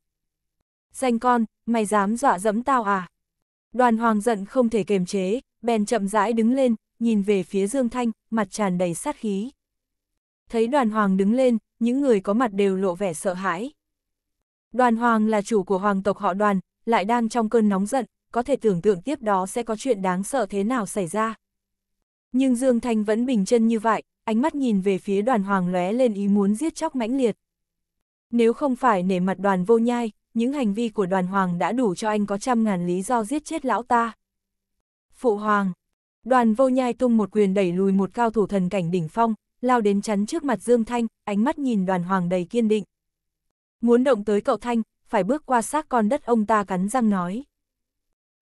Danh con, mày dám dọa dẫm tao à? Đoàn hoàng giận không thể kềm chế, bèn chậm rãi đứng lên, nhìn về phía Dương Thanh, mặt tràn đầy sát khí. Thấy đoàn hoàng đứng lên, những người có mặt đều lộ vẻ sợ hãi. Đoàn hoàng là chủ của hoàng tộc họ đoàn, lại đang trong cơn nóng giận, có thể tưởng tượng tiếp đó sẽ có chuyện đáng sợ thế nào xảy ra. Nhưng Dương Thanh vẫn bình chân như vậy, ánh mắt nhìn về phía đoàn hoàng lóe lên ý muốn giết chóc mãnh liệt. Nếu không phải nể mặt đoàn vô nhai, những hành vi của đoàn hoàng đã đủ cho anh có trăm ngàn lý do giết chết lão ta. Phụ hoàng, đoàn vô nhai tung một quyền đẩy lùi một cao thủ thần cảnh đỉnh phong, lao đến chắn trước mặt Dương Thanh, ánh mắt nhìn đoàn hoàng đầy kiên định. Muốn động tới cậu Thanh, phải bước qua xác con đất ông ta cắn răng nói.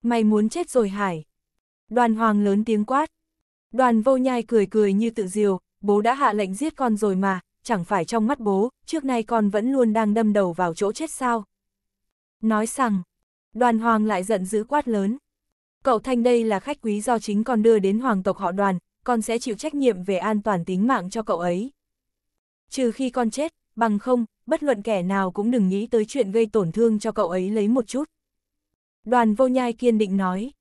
Mày muốn chết rồi Hải. Đoàn hoàng lớn tiếng quát. Đoàn vô nhai cười cười như tự diều, bố đã hạ lệnh giết con rồi mà, chẳng phải trong mắt bố, trước nay con vẫn luôn đang đâm đầu vào chỗ chết sao. Nói rằng, đoàn hoàng lại giận dữ quát lớn. Cậu Thanh đây là khách quý do chính con đưa đến hoàng tộc họ đoàn, con sẽ chịu trách nhiệm về an toàn tính mạng cho cậu ấy. Trừ khi con chết, bằng không, bất luận kẻ nào cũng đừng nghĩ tới chuyện gây tổn thương cho cậu ấy lấy một chút. Đoàn vô nhai kiên định nói.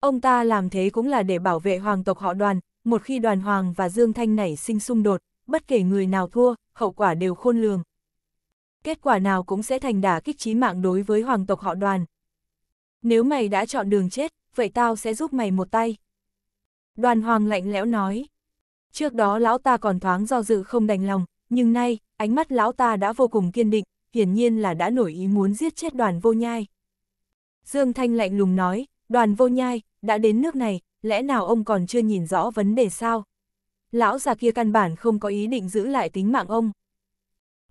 Ông ta làm thế cũng là để bảo vệ hoàng tộc họ đoàn, một khi đoàn hoàng và Dương Thanh nảy sinh xung đột, bất kể người nào thua, hậu quả đều khôn lường. Kết quả nào cũng sẽ thành đả kích chí mạng đối với hoàng tộc họ đoàn. Nếu mày đã chọn đường chết, vậy tao sẽ giúp mày một tay. Đoàn hoàng lạnh lẽo nói. Trước đó lão ta còn thoáng do dự không đành lòng, nhưng nay, ánh mắt lão ta đã vô cùng kiên định, hiển nhiên là đã nổi ý muốn giết chết đoàn vô nhai. Dương Thanh lạnh lùng nói, đoàn vô nhai, đã đến nước này, lẽ nào ông còn chưa nhìn rõ vấn đề sao? Lão già kia căn bản không có ý định giữ lại tính mạng ông.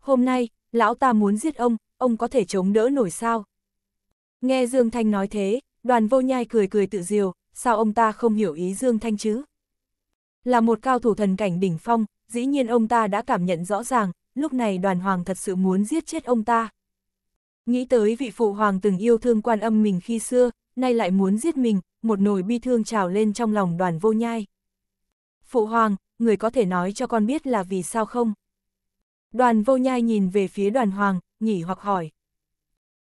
Hôm nay, lão ta muốn giết ông, ông có thể chống đỡ nổi sao? Nghe Dương Thanh nói thế, đoàn vô nhai cười cười tự diều, sao ông ta không hiểu ý Dương Thanh chứ? Là một cao thủ thần cảnh đỉnh phong, dĩ nhiên ông ta đã cảm nhận rõ ràng, lúc này đoàn hoàng thật sự muốn giết chết ông ta. Nghĩ tới vị phụ hoàng từng yêu thương quan âm mình khi xưa, nay lại muốn giết mình, một nồi bi thương trào lên trong lòng đoàn vô nhai. Phụ hoàng, người có thể nói cho con biết là vì sao không? Đoàn vô nhai nhìn về phía đoàn hoàng, nhỉ hoặc hỏi.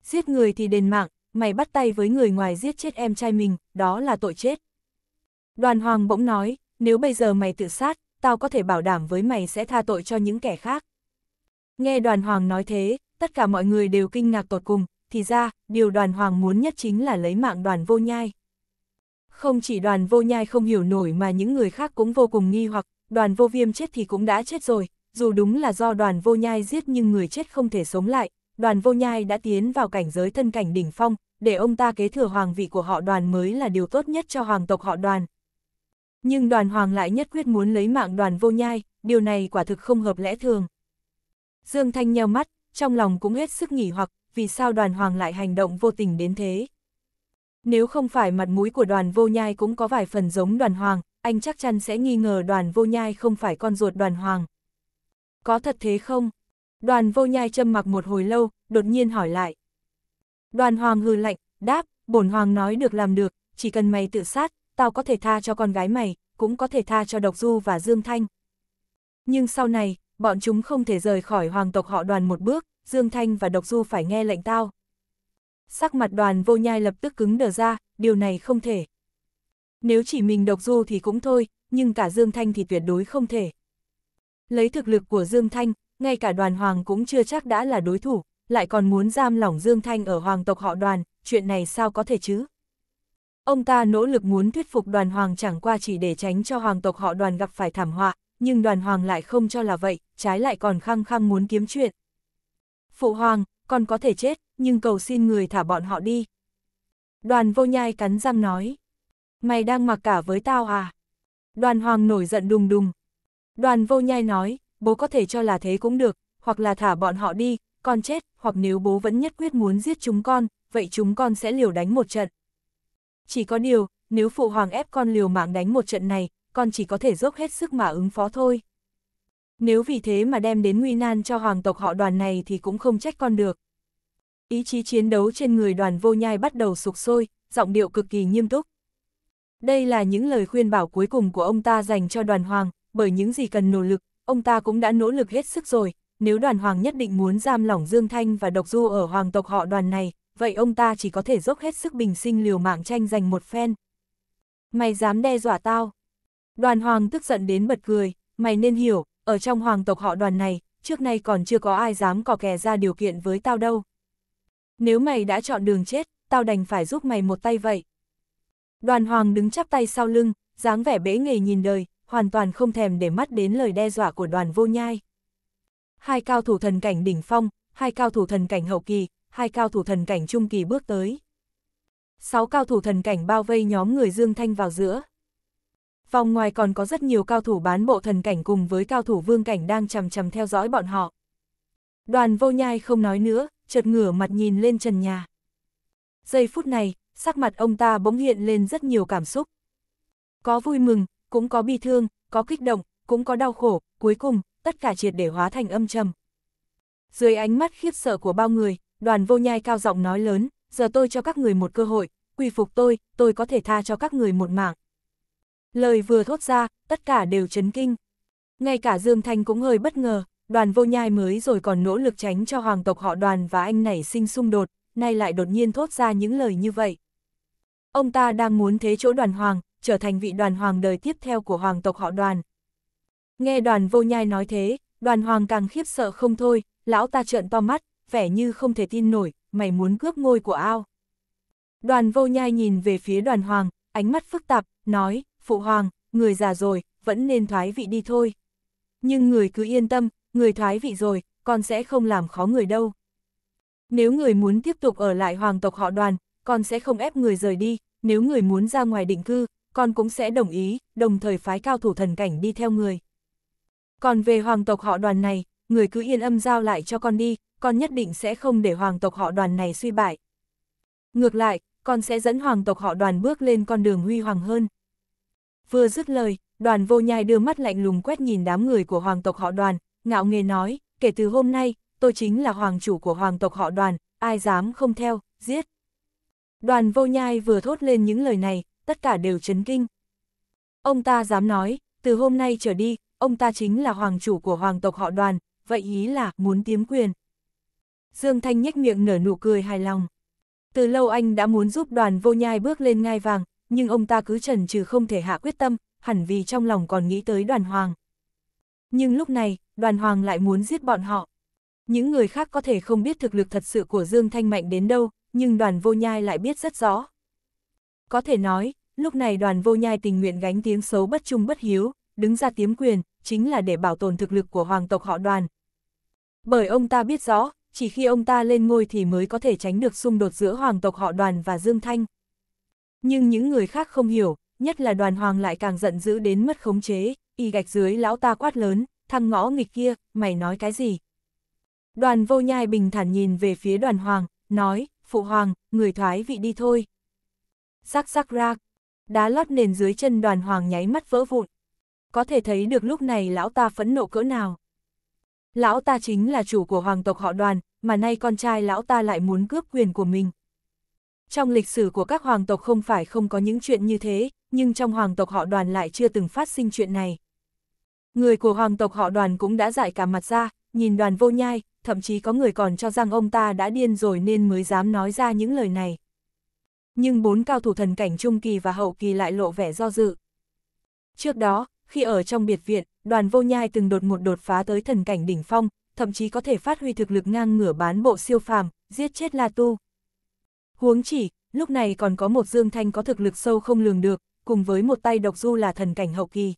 Giết người thì đền mạng, mày bắt tay với người ngoài giết chết em trai mình, đó là tội chết. Đoàn hoàng bỗng nói, nếu bây giờ mày tự sát, tao có thể bảo đảm với mày sẽ tha tội cho những kẻ khác. Nghe đoàn hoàng nói thế, tất cả mọi người đều kinh ngạc tột cùng, thì ra, điều đoàn hoàng muốn nhất chính là lấy mạng đoàn vô nhai. Không chỉ đoàn vô nhai không hiểu nổi mà những người khác cũng vô cùng nghi hoặc, đoàn vô viêm chết thì cũng đã chết rồi, dù đúng là do đoàn vô nhai giết nhưng người chết không thể sống lại, đoàn vô nhai đã tiến vào cảnh giới thân cảnh đỉnh phong, để ông ta kế thừa hoàng vị của họ đoàn mới là điều tốt nhất cho hoàng tộc họ đoàn. Nhưng đoàn hoàng lại nhất quyết muốn lấy mạng đoàn vô nhai, điều này quả thực không hợp lẽ thường. Dương Thanh nheo mắt, trong lòng cũng hết sức nghỉ hoặc, vì sao đoàn hoàng lại hành động vô tình đến thế. Nếu không phải mặt mũi của đoàn vô nhai cũng có vài phần giống đoàn hoàng, anh chắc chắn sẽ nghi ngờ đoàn vô nhai không phải con ruột đoàn hoàng. Có thật thế không? Đoàn vô nhai châm mặc một hồi lâu, đột nhiên hỏi lại. Đoàn hoàng hư lạnh, đáp, bổn hoàng nói được làm được, chỉ cần mày tự sát, tao có thể tha cho con gái mày, cũng có thể tha cho Độc Du và Dương Thanh. Nhưng sau này, bọn chúng không thể rời khỏi hoàng tộc họ đoàn một bước, Dương Thanh và Độc Du phải nghe lệnh tao. Sắc mặt đoàn vô nhai lập tức cứng đờ ra, điều này không thể. Nếu chỉ mình Độc Du thì cũng thôi, nhưng cả Dương Thanh thì tuyệt đối không thể. Lấy thực lực của Dương Thanh, ngay cả đoàn hoàng cũng chưa chắc đã là đối thủ, lại còn muốn giam lỏng Dương Thanh ở hoàng tộc họ đoàn, chuyện này sao có thể chứ? Ông ta nỗ lực muốn thuyết phục đoàn hoàng chẳng qua chỉ để tránh cho hoàng tộc họ đoàn gặp phải thảm họa, nhưng đoàn hoàng lại không cho là vậy, trái lại còn khăng khăng muốn kiếm chuyện. Phụ hoàng, con có thể chết, nhưng cầu xin người thả bọn họ đi. Đoàn vô nhai cắn răng nói. Mày đang mặc cả với tao à? Đoàn hoàng nổi giận đùng đùng. Đoàn vô nhai nói, bố có thể cho là thế cũng được, hoặc là thả bọn họ đi, con chết, hoặc nếu bố vẫn nhất quyết muốn giết chúng con, vậy chúng con sẽ liều đánh một trận. Chỉ có điều, nếu phụ hoàng ép con liều mạng đánh một trận này, con chỉ có thể dốc hết sức mà ứng phó thôi. Nếu vì thế mà đem đến nguy nan cho hoàng tộc họ đoàn này thì cũng không trách con được. Ý chí chiến đấu trên người đoàn vô nhai bắt đầu sụp sôi, giọng điệu cực kỳ nghiêm túc. Đây là những lời khuyên bảo cuối cùng của ông ta dành cho đoàn hoàng, bởi những gì cần nỗ lực, ông ta cũng đã nỗ lực hết sức rồi. Nếu đoàn hoàng nhất định muốn giam lỏng Dương Thanh và độc du ở hoàng tộc họ đoàn này, vậy ông ta chỉ có thể dốc hết sức bình sinh liều mạng tranh giành một phen. Mày dám đe dọa tao. Đoàn hoàng tức giận đến bật cười, mày nên hiểu, ở trong hoàng tộc họ đoàn này, trước nay còn chưa có ai dám cò kè ra điều kiện với tao đâu. Nếu mày đã chọn đường chết, tao đành phải giúp mày một tay vậy. Đoàn hoàng đứng chắp tay sau lưng, dáng vẻ bế nghề nhìn đời, hoàn toàn không thèm để mắt đến lời đe dọa của đoàn vô nhai. Hai cao thủ thần cảnh đỉnh phong, hai cao thủ thần cảnh hậu kỳ, hai cao thủ thần cảnh trung kỳ bước tới. Sáu cao thủ thần cảnh bao vây nhóm người Dương Thanh vào giữa. Vòng ngoài còn có rất nhiều cao thủ bán bộ thần cảnh cùng với cao thủ vương cảnh đang chầm chầm theo dõi bọn họ. Đoàn vô nhai không nói nữa, chợt ngửa mặt nhìn lên trần nhà. Giây phút này, sắc mặt ông ta bỗng hiện lên rất nhiều cảm xúc. Có vui mừng, cũng có bi thương, có kích động, cũng có đau khổ, cuối cùng, tất cả triệt để hóa thành âm trầm. Dưới ánh mắt khiếp sợ của bao người, đoàn vô nhai cao giọng nói lớn, giờ tôi cho các người một cơ hội, quỳ phục tôi, tôi có thể tha cho các người một mạng. Lời vừa thốt ra, tất cả đều chấn kinh. Ngay cả Dương Thanh cũng hơi bất ngờ, đoàn vô nhai mới rồi còn nỗ lực tránh cho hoàng tộc họ đoàn và anh nảy sinh xung đột, nay lại đột nhiên thốt ra những lời như vậy. Ông ta đang muốn thế chỗ đoàn hoàng, trở thành vị đoàn hoàng đời tiếp theo của hoàng tộc họ đoàn. Nghe đoàn vô nhai nói thế, đoàn hoàng càng khiếp sợ không thôi, lão ta trợn to mắt, vẻ như không thể tin nổi, mày muốn cướp ngôi của ao. Đoàn vô nhai nhìn về phía đoàn hoàng, ánh mắt phức tạp, nói, phụ hoàng, người già rồi, vẫn nên thoái vị đi thôi. Nhưng người cứ yên tâm, người thoái vị rồi, con sẽ không làm khó người đâu. Nếu người muốn tiếp tục ở lại hoàng tộc họ đoàn, con sẽ không ép người rời đi, nếu người muốn ra ngoài định cư, con cũng sẽ đồng ý, đồng thời phái cao thủ thần cảnh đi theo người. Còn về hoàng tộc họ đoàn này, người cứ yên âm giao lại cho con đi, con nhất định sẽ không để hoàng tộc họ đoàn này suy bại. Ngược lại, con sẽ dẫn hoàng tộc họ đoàn bước lên con đường huy hoàng hơn. Vừa dứt lời, đoàn vô nhai đưa mắt lạnh lùng quét nhìn đám người của hoàng tộc họ đoàn, ngạo nghề nói, kể từ hôm nay, tôi chính là hoàng chủ của hoàng tộc họ đoàn, ai dám không theo, giết. Đoàn vô nhai vừa thốt lên những lời này, tất cả đều chấn kinh. Ông ta dám nói, từ hôm nay trở đi, ông ta chính là hoàng chủ của hoàng tộc họ đoàn, vậy ý là muốn tiếm quyền. Dương Thanh nhếch miệng nở nụ cười hài lòng. Từ lâu anh đã muốn giúp đoàn vô nhai bước lên ngai vàng, nhưng ông ta cứ chần chừ không thể hạ quyết tâm, hẳn vì trong lòng còn nghĩ tới đoàn hoàng. Nhưng lúc này, đoàn hoàng lại muốn giết bọn họ. Những người khác có thể không biết thực lực thật sự của Dương Thanh mạnh đến đâu, nhưng đoàn vô nhai lại biết rất rõ. Có thể nói, lúc này đoàn vô nhai tình nguyện gánh tiếng xấu bất trung bất hiếu, đứng ra tiếm quyền, chính là để bảo tồn thực lực của hoàng tộc họ đoàn. Bởi ông ta biết rõ, chỉ khi ông ta lên ngôi thì mới có thể tránh được xung đột giữa hoàng tộc họ đoàn và Dương Thanh. Nhưng những người khác không hiểu, nhất là đoàn hoàng lại càng giận dữ đến mất khống chế, y gạch dưới lão ta quát lớn, thằng ngõ nghịch kia, mày nói cái gì? Đoàn vô nhai bình thản nhìn về phía đoàn hoàng, nói, phụ hoàng, người thoái vị đi thôi. Sắc sắc ra, đá lót nền dưới chân đoàn hoàng nháy mắt vỡ vụn. Có thể thấy được lúc này lão ta phẫn nộ cỡ nào. Lão ta chính là chủ của hoàng tộc họ đoàn, mà nay con trai lão ta lại muốn cướp quyền của mình, trong lịch sử của các hoàng tộc không phải không có những chuyện như thế, nhưng trong hoàng tộc họ đoàn lại chưa từng phát sinh chuyện này. Người của hoàng tộc họ đoàn cũng đã giải cả mặt ra, nhìn đoàn vô nhai, thậm chí có người còn cho rằng ông ta đã điên rồi nên mới dám nói ra những lời này. Nhưng bốn cao thủ thần cảnh trung kỳ và hậu kỳ lại lộ vẻ do dự. Trước đó, khi ở trong biệt viện, đoàn vô nhai từng đột một đột phá tới thần cảnh đỉnh phong, thậm chí có thể phát huy thực lực ngang ngửa bán bộ siêu phàm, giết chết La Tu. Huống chỉ, lúc này còn có một Dương Thanh có thực lực sâu không lường được, cùng với một tay độc du là thần cảnh hậu kỳ.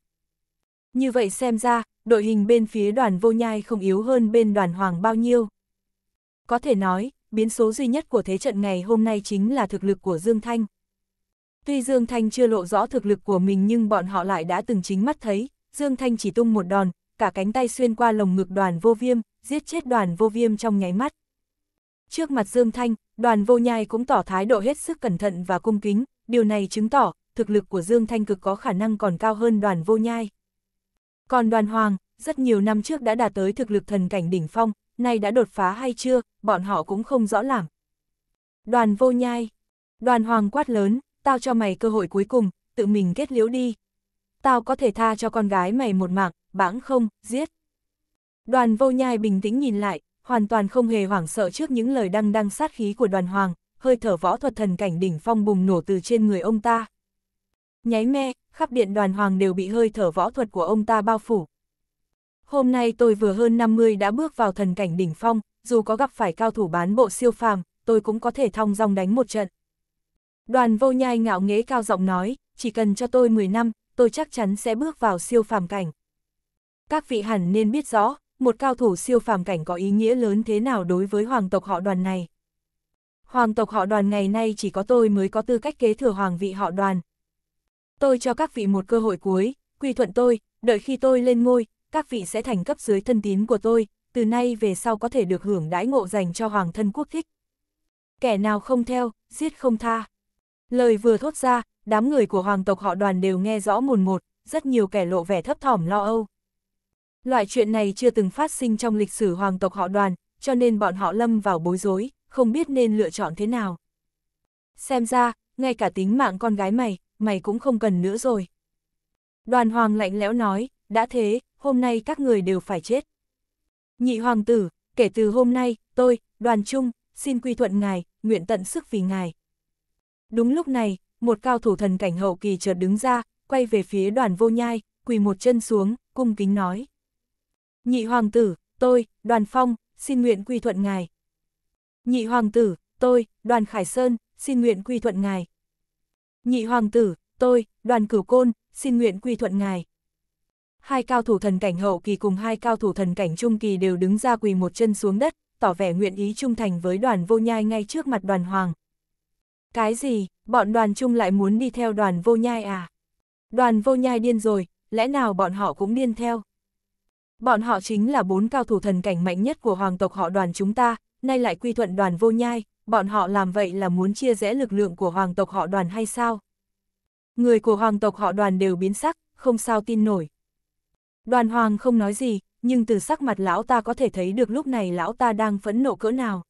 Như vậy xem ra, đội hình bên phía đoàn vô nhai không yếu hơn bên đoàn hoàng bao nhiêu. Có thể nói, biến số duy nhất của thế trận ngày hôm nay chính là thực lực của Dương Thanh. Tuy Dương Thanh chưa lộ rõ thực lực của mình nhưng bọn họ lại đã từng chính mắt thấy, Dương Thanh chỉ tung một đòn, cả cánh tay xuyên qua lồng ngực đoàn vô viêm, giết chết đoàn vô viêm trong nháy mắt. Trước mặt Dương Thanh, đoàn vô nhai cũng tỏ thái độ hết sức cẩn thận và cung kính, điều này chứng tỏ, thực lực của Dương Thanh cực có khả năng còn cao hơn đoàn vô nhai. Còn đoàn hoàng, rất nhiều năm trước đã đạt tới thực lực thần cảnh đỉnh phong, nay đã đột phá hay chưa, bọn họ cũng không rõ làm. Đoàn vô nhai, đoàn hoàng quát lớn, tao cho mày cơ hội cuối cùng, tự mình kết liễu đi. Tao có thể tha cho con gái mày một mạng, bãng không, giết. Đoàn vô nhai bình tĩnh nhìn lại, hoàn toàn không hề hoảng sợ trước những lời đăng đăng sát khí của đoàn hoàng, hơi thở võ thuật thần cảnh đỉnh phong bùng nổ từ trên người ông ta. Nháy me, khắp điện đoàn hoàng đều bị hơi thở võ thuật của ông ta bao phủ. Hôm nay tôi vừa hơn 50 đã bước vào thần cảnh đỉnh phong, dù có gặp phải cao thủ bán bộ siêu phàm, tôi cũng có thể thong dong đánh một trận. Đoàn vô nhai ngạo nghễ cao giọng nói, chỉ cần cho tôi 10 năm, tôi chắc chắn sẽ bước vào siêu phàm cảnh. Các vị hẳn nên biết rõ, một cao thủ siêu phàm cảnh có ý nghĩa lớn thế nào đối với hoàng tộc họ đoàn này. Hoàng tộc họ đoàn ngày nay chỉ có tôi mới có tư cách kế thừa hoàng vị họ đoàn. Tôi cho các vị một cơ hội cuối, quy thuận tôi, đợi khi tôi lên ngôi, các vị sẽ thành cấp dưới thân tín của tôi, từ nay về sau có thể được hưởng đãi ngộ dành cho hoàng thân quốc thích. Kẻ nào không theo, giết không tha. Lời vừa thốt ra, đám người của hoàng tộc họ đoàn đều nghe rõ mồn một, rất nhiều kẻ lộ vẻ thấp thỏm lo âu. Loại chuyện này chưa từng phát sinh trong lịch sử hoàng tộc họ đoàn, cho nên bọn họ lâm vào bối rối, không biết nên lựa chọn thế nào. Xem ra, ngay cả tính mạng con gái mày, mày cũng không cần nữa rồi. Đoàn hoàng lạnh lẽo nói, đã thế, hôm nay các người đều phải chết. Nhị hoàng tử, kể từ hôm nay, tôi, đoàn trung, xin quy thuận ngài, nguyện tận sức vì ngài. Đúng lúc này, một cao thủ thần cảnh hậu kỳ chợt đứng ra, quay về phía đoàn vô nhai, quỳ một chân xuống, cung kính nói. Nhị hoàng tử, tôi, đoàn phong, xin nguyện quy thuận ngài. Nhị hoàng tử, tôi, đoàn Khải Sơn, xin nguyện quy thuận ngài. Nhị hoàng tử, tôi, đoàn cửu côn, xin nguyện quy thuận ngài. Hai cao thủ thần cảnh hậu kỳ cùng hai cao thủ thần cảnh trung kỳ đều đứng ra quỳ một chân xuống đất, tỏ vẻ nguyện ý trung thành với đoàn vô nhai ngay trước mặt đoàn hoàng. Cái gì, bọn đoàn trung lại muốn đi theo đoàn vô nhai à? Đoàn vô nhai điên rồi, lẽ nào bọn họ cũng điên theo? Bọn họ chính là bốn cao thủ thần cảnh mạnh nhất của hoàng tộc họ đoàn chúng ta, nay lại quy thuận đoàn vô nhai, bọn họ làm vậy là muốn chia rẽ lực lượng của hoàng tộc họ đoàn hay sao? Người của hoàng tộc họ đoàn đều biến sắc, không sao tin nổi. Đoàn hoàng không nói gì, nhưng từ sắc mặt lão ta có thể thấy được lúc này lão ta đang phẫn nộ cỡ nào.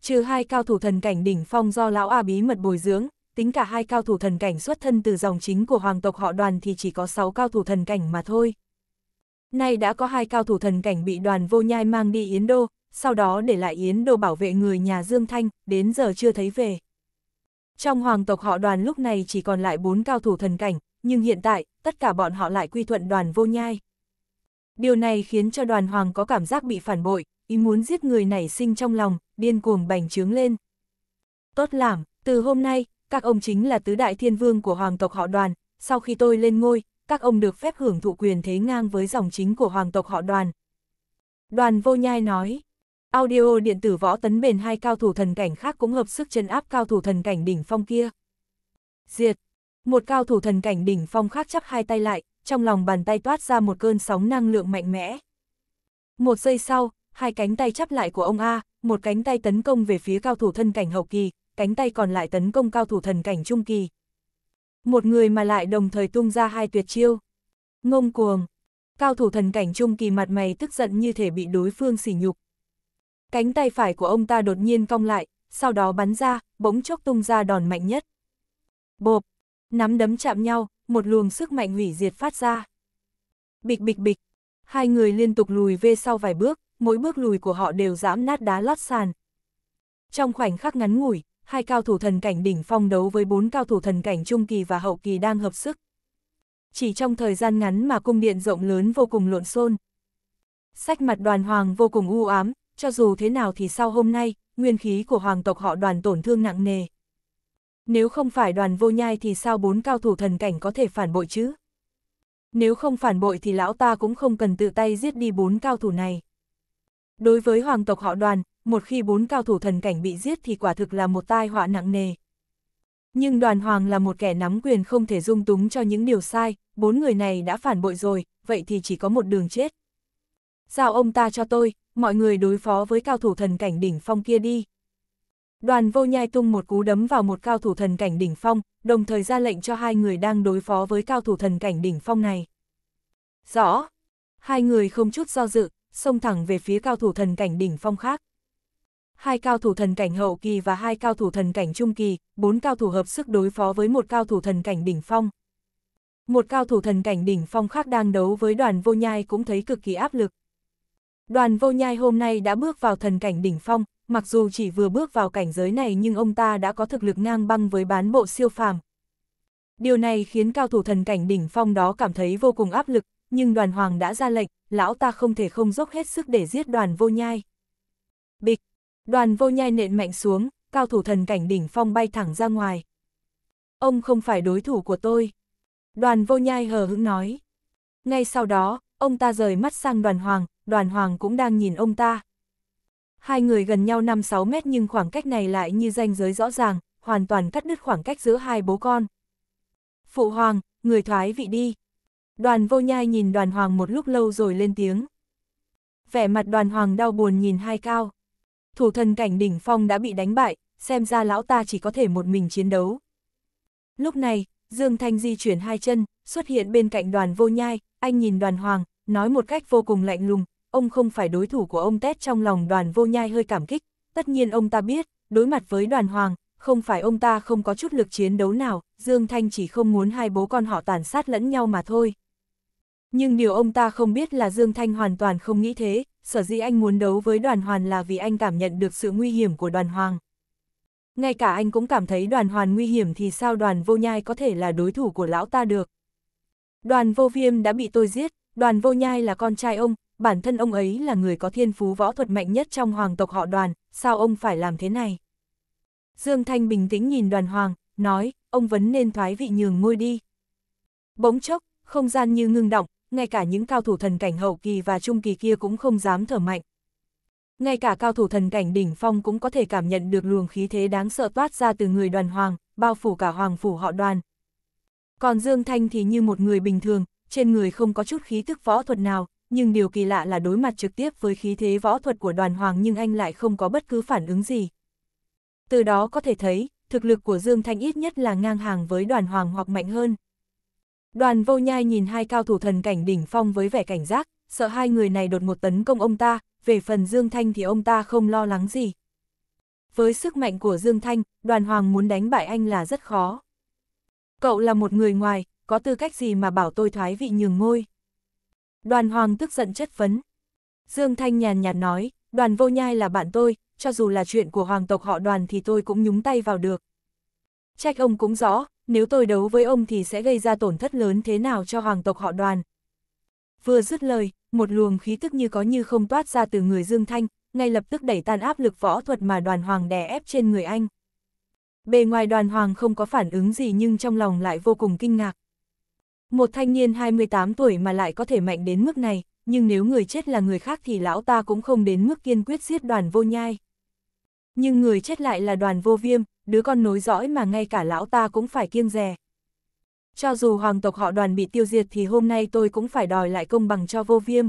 Trừ hai cao thủ thần cảnh đỉnh phong do lão A bí mật bồi dưỡng, tính cả hai cao thủ thần cảnh xuất thân từ dòng chính của hoàng tộc họ đoàn thì chỉ có sáu cao thủ thần cảnh mà thôi. Nay đã có hai cao thủ thần cảnh bị đoàn vô nhai mang đi Yến Đô, sau đó để lại Yến Đô bảo vệ người nhà Dương Thanh, đến giờ chưa thấy về. Trong hoàng tộc họ đoàn lúc này chỉ còn lại bốn cao thủ thần cảnh, nhưng hiện tại, tất cả bọn họ lại quy thuận đoàn vô nhai. Điều này khiến cho đoàn hoàng có cảm giác bị phản bội, ý muốn giết người nảy sinh trong lòng, điên cuồng bành trướng lên. Tốt làm, từ hôm nay, các ông chính là tứ đại thiên vương của hoàng tộc họ đoàn, sau khi tôi lên ngôi, các ông được phép hưởng thụ quyền thế ngang với dòng chính của hoàng tộc họ đoàn. Đoàn vô nhai nói, audio điện tử võ tấn bền hai cao thủ thần cảnh khác cũng hợp sức chân áp cao thủ thần cảnh đỉnh phong kia. Diệt, một cao thủ thần cảnh đỉnh phong khác chắp hai tay lại, trong lòng bàn tay toát ra một cơn sóng năng lượng mạnh mẽ. Một giây sau, hai cánh tay chắp lại của ông A, một cánh tay tấn công về phía cao thủ thân cảnh hậu kỳ, cánh tay còn lại tấn công cao thủ thần cảnh trung kỳ. Một người mà lại đồng thời tung ra hai tuyệt chiêu. Ngông cuồng. Cao thủ thần cảnh trung kỳ mặt mày tức giận như thể bị đối phương sỉ nhục. Cánh tay phải của ông ta đột nhiên cong lại, sau đó bắn ra, bỗng chốc tung ra đòn mạnh nhất. Bộp, nắm đấm chạm nhau, một luồng sức mạnh hủy diệt phát ra. Bịch bịch bịch, hai người liên tục lùi về sau vài bước, mỗi bước lùi của họ đều dám nát đá lót sàn. Trong khoảnh khắc ngắn ngủi, hai cao thủ thần cảnh đỉnh phong đấu với bốn cao thủ thần cảnh trung kỳ và hậu kỳ đang hợp sức. Chỉ trong thời gian ngắn mà cung điện rộng lớn vô cùng lộn xôn. Sách mặt đoàn hoàng vô cùng u ám, cho dù thế nào thì sau hôm nay, nguyên khí của hoàng tộc họ đoàn tổn thương nặng nề. Nếu không phải đoàn vô nhai thì sao bốn cao thủ thần cảnh có thể phản bội chứ? Nếu không phản bội thì lão ta cũng không cần tự tay giết đi bốn cao thủ này. Đối với hoàng tộc họ đoàn, một khi bốn cao thủ thần cảnh bị giết thì quả thực là một tai họa nặng nề. Nhưng đoàn hoàng là một kẻ nắm quyền không thể dung túng cho những điều sai, bốn người này đã phản bội rồi, vậy thì chỉ có một đường chết. Giao ông ta cho tôi, mọi người đối phó với cao thủ thần cảnh đỉnh phong kia đi. Đoàn vô nhai tung một cú đấm vào một cao thủ thần cảnh đỉnh phong, đồng thời ra lệnh cho hai người đang đối phó với cao thủ thần cảnh đỉnh phong này. Rõ, hai người không chút do dự, xông thẳng về phía cao thủ thần cảnh đỉnh phong khác hai cao thủ thần cảnh hậu kỳ và hai cao thủ thần cảnh trung kỳ, bốn cao thủ hợp sức đối phó với một cao thủ thần cảnh đỉnh phong. Một cao thủ thần cảnh đỉnh phong khác đang đấu với đoàn vô nhai cũng thấy cực kỳ áp lực. Đoàn vô nhai hôm nay đã bước vào thần cảnh đỉnh phong, mặc dù chỉ vừa bước vào cảnh giới này nhưng ông ta đã có thực lực ngang băng với bán bộ siêu phàm. Điều này khiến cao thủ thần cảnh đỉnh phong đó cảm thấy vô cùng áp lực, nhưng đoàn hoàng đã ra lệnh, lão ta không thể không dốc hết sức để giết đoàn vô nhai. Bịch, Đoàn vô nhai nện mạnh xuống, cao thủ thần cảnh đỉnh phong bay thẳng ra ngoài. Ông không phải đối thủ của tôi. Đoàn vô nhai hờ hững nói. Ngay sau đó, ông ta rời mắt sang đoàn hoàng, đoàn hoàng cũng đang nhìn ông ta. Hai người gần nhau 5-6 mét nhưng khoảng cách này lại như ranh giới rõ ràng, hoàn toàn cắt đứt khoảng cách giữa hai bố con. Phụ hoàng, người thoái vị đi. Đoàn vô nhai nhìn đoàn hoàng một lúc lâu rồi lên tiếng. Vẻ mặt đoàn hoàng đau buồn nhìn hai cao thủ thần cảnh đỉnh phong đã bị đánh bại, xem ra lão ta chỉ có thể một mình chiến đấu. Lúc này, Dương Thanh di chuyển hai chân, xuất hiện bên cạnh đoàn vô nhai, anh nhìn đoàn hoàng, nói một cách vô cùng lạnh lùng, ông không phải đối thủ của ông Tết trong lòng đoàn vô nhai hơi cảm kích, tất nhiên ông ta biết, đối mặt với đoàn hoàng, không phải ông ta không có chút lực chiến đấu nào, Dương Thanh chỉ không muốn hai bố con họ tàn sát lẫn nhau mà thôi. Nhưng điều ông ta không biết là Dương Thanh hoàn toàn không nghĩ thế, sở dĩ anh muốn đấu với đoàn hoàn là vì anh cảm nhận được sự nguy hiểm của đoàn hoàng. Ngay cả anh cũng cảm thấy đoàn hoàn nguy hiểm thì sao đoàn vô nhai có thể là đối thủ của lão ta được. Đoàn vô viêm đã bị tôi giết, đoàn vô nhai là con trai ông, bản thân ông ấy là người có thiên phú võ thuật mạnh nhất trong hoàng tộc họ đoàn, sao ông phải làm thế này? Dương Thanh bình tĩnh nhìn đoàn hoàng, nói, ông vẫn nên thoái vị nhường ngôi đi. Bỗng chốc, không gian như ngưng động, ngay cả những cao thủ thần cảnh hậu kỳ và trung kỳ kia cũng không dám thở mạnh. Ngay cả cao thủ thần cảnh đỉnh phong cũng có thể cảm nhận được luồng khí thế đáng sợ toát ra từ người đoàn hoàng, bao phủ cả hoàng phủ họ đoàn. Còn Dương Thanh thì như một người bình thường, trên người không có chút khí thức võ thuật nào, nhưng điều kỳ lạ là đối mặt trực tiếp với khí thế võ thuật của đoàn hoàng nhưng anh lại không có bất cứ phản ứng gì. Từ đó có thể thấy, thực lực của Dương Thanh ít nhất là ngang hàng với đoàn hoàng hoặc mạnh hơn. Đoàn vô nhai nhìn hai cao thủ thần cảnh đỉnh phong với vẻ cảnh giác, sợ hai người này đột một tấn công ông ta, về phần Dương Thanh thì ông ta không lo lắng gì. Với sức mạnh của Dương Thanh, đoàn hoàng muốn đánh bại anh là rất khó. Cậu là một người ngoài, có tư cách gì mà bảo tôi thoái vị nhường ngôi? Đoàn hoàng tức giận chất vấn. Dương Thanh nhàn nhạt nói, đoàn vô nhai là bạn tôi, cho dù là chuyện của hoàng tộc họ đoàn thì tôi cũng nhúng tay vào được. Trách ông cũng rõ, nếu tôi đấu với ông thì sẽ gây ra tổn thất lớn thế nào cho hoàng tộc họ đoàn. Vừa dứt lời, một luồng khí tức như có như không toát ra từ người Dương Thanh, ngay lập tức đẩy tan áp lực võ thuật mà đoàn hoàng đè ép trên người anh. Bề ngoài đoàn hoàng không có phản ứng gì nhưng trong lòng lại vô cùng kinh ngạc. Một thanh niên 28 tuổi mà lại có thể mạnh đến mức này, nhưng nếu người chết là người khác thì lão ta cũng không đến mức kiên quyết giết đoàn vô nhai. Nhưng người chết lại là đoàn vô viêm, đứa con nối dõi mà ngay cả lão ta cũng phải kiêng rè. Cho dù hoàng tộc họ đoàn bị tiêu diệt thì hôm nay tôi cũng phải đòi lại công bằng cho vô viêm.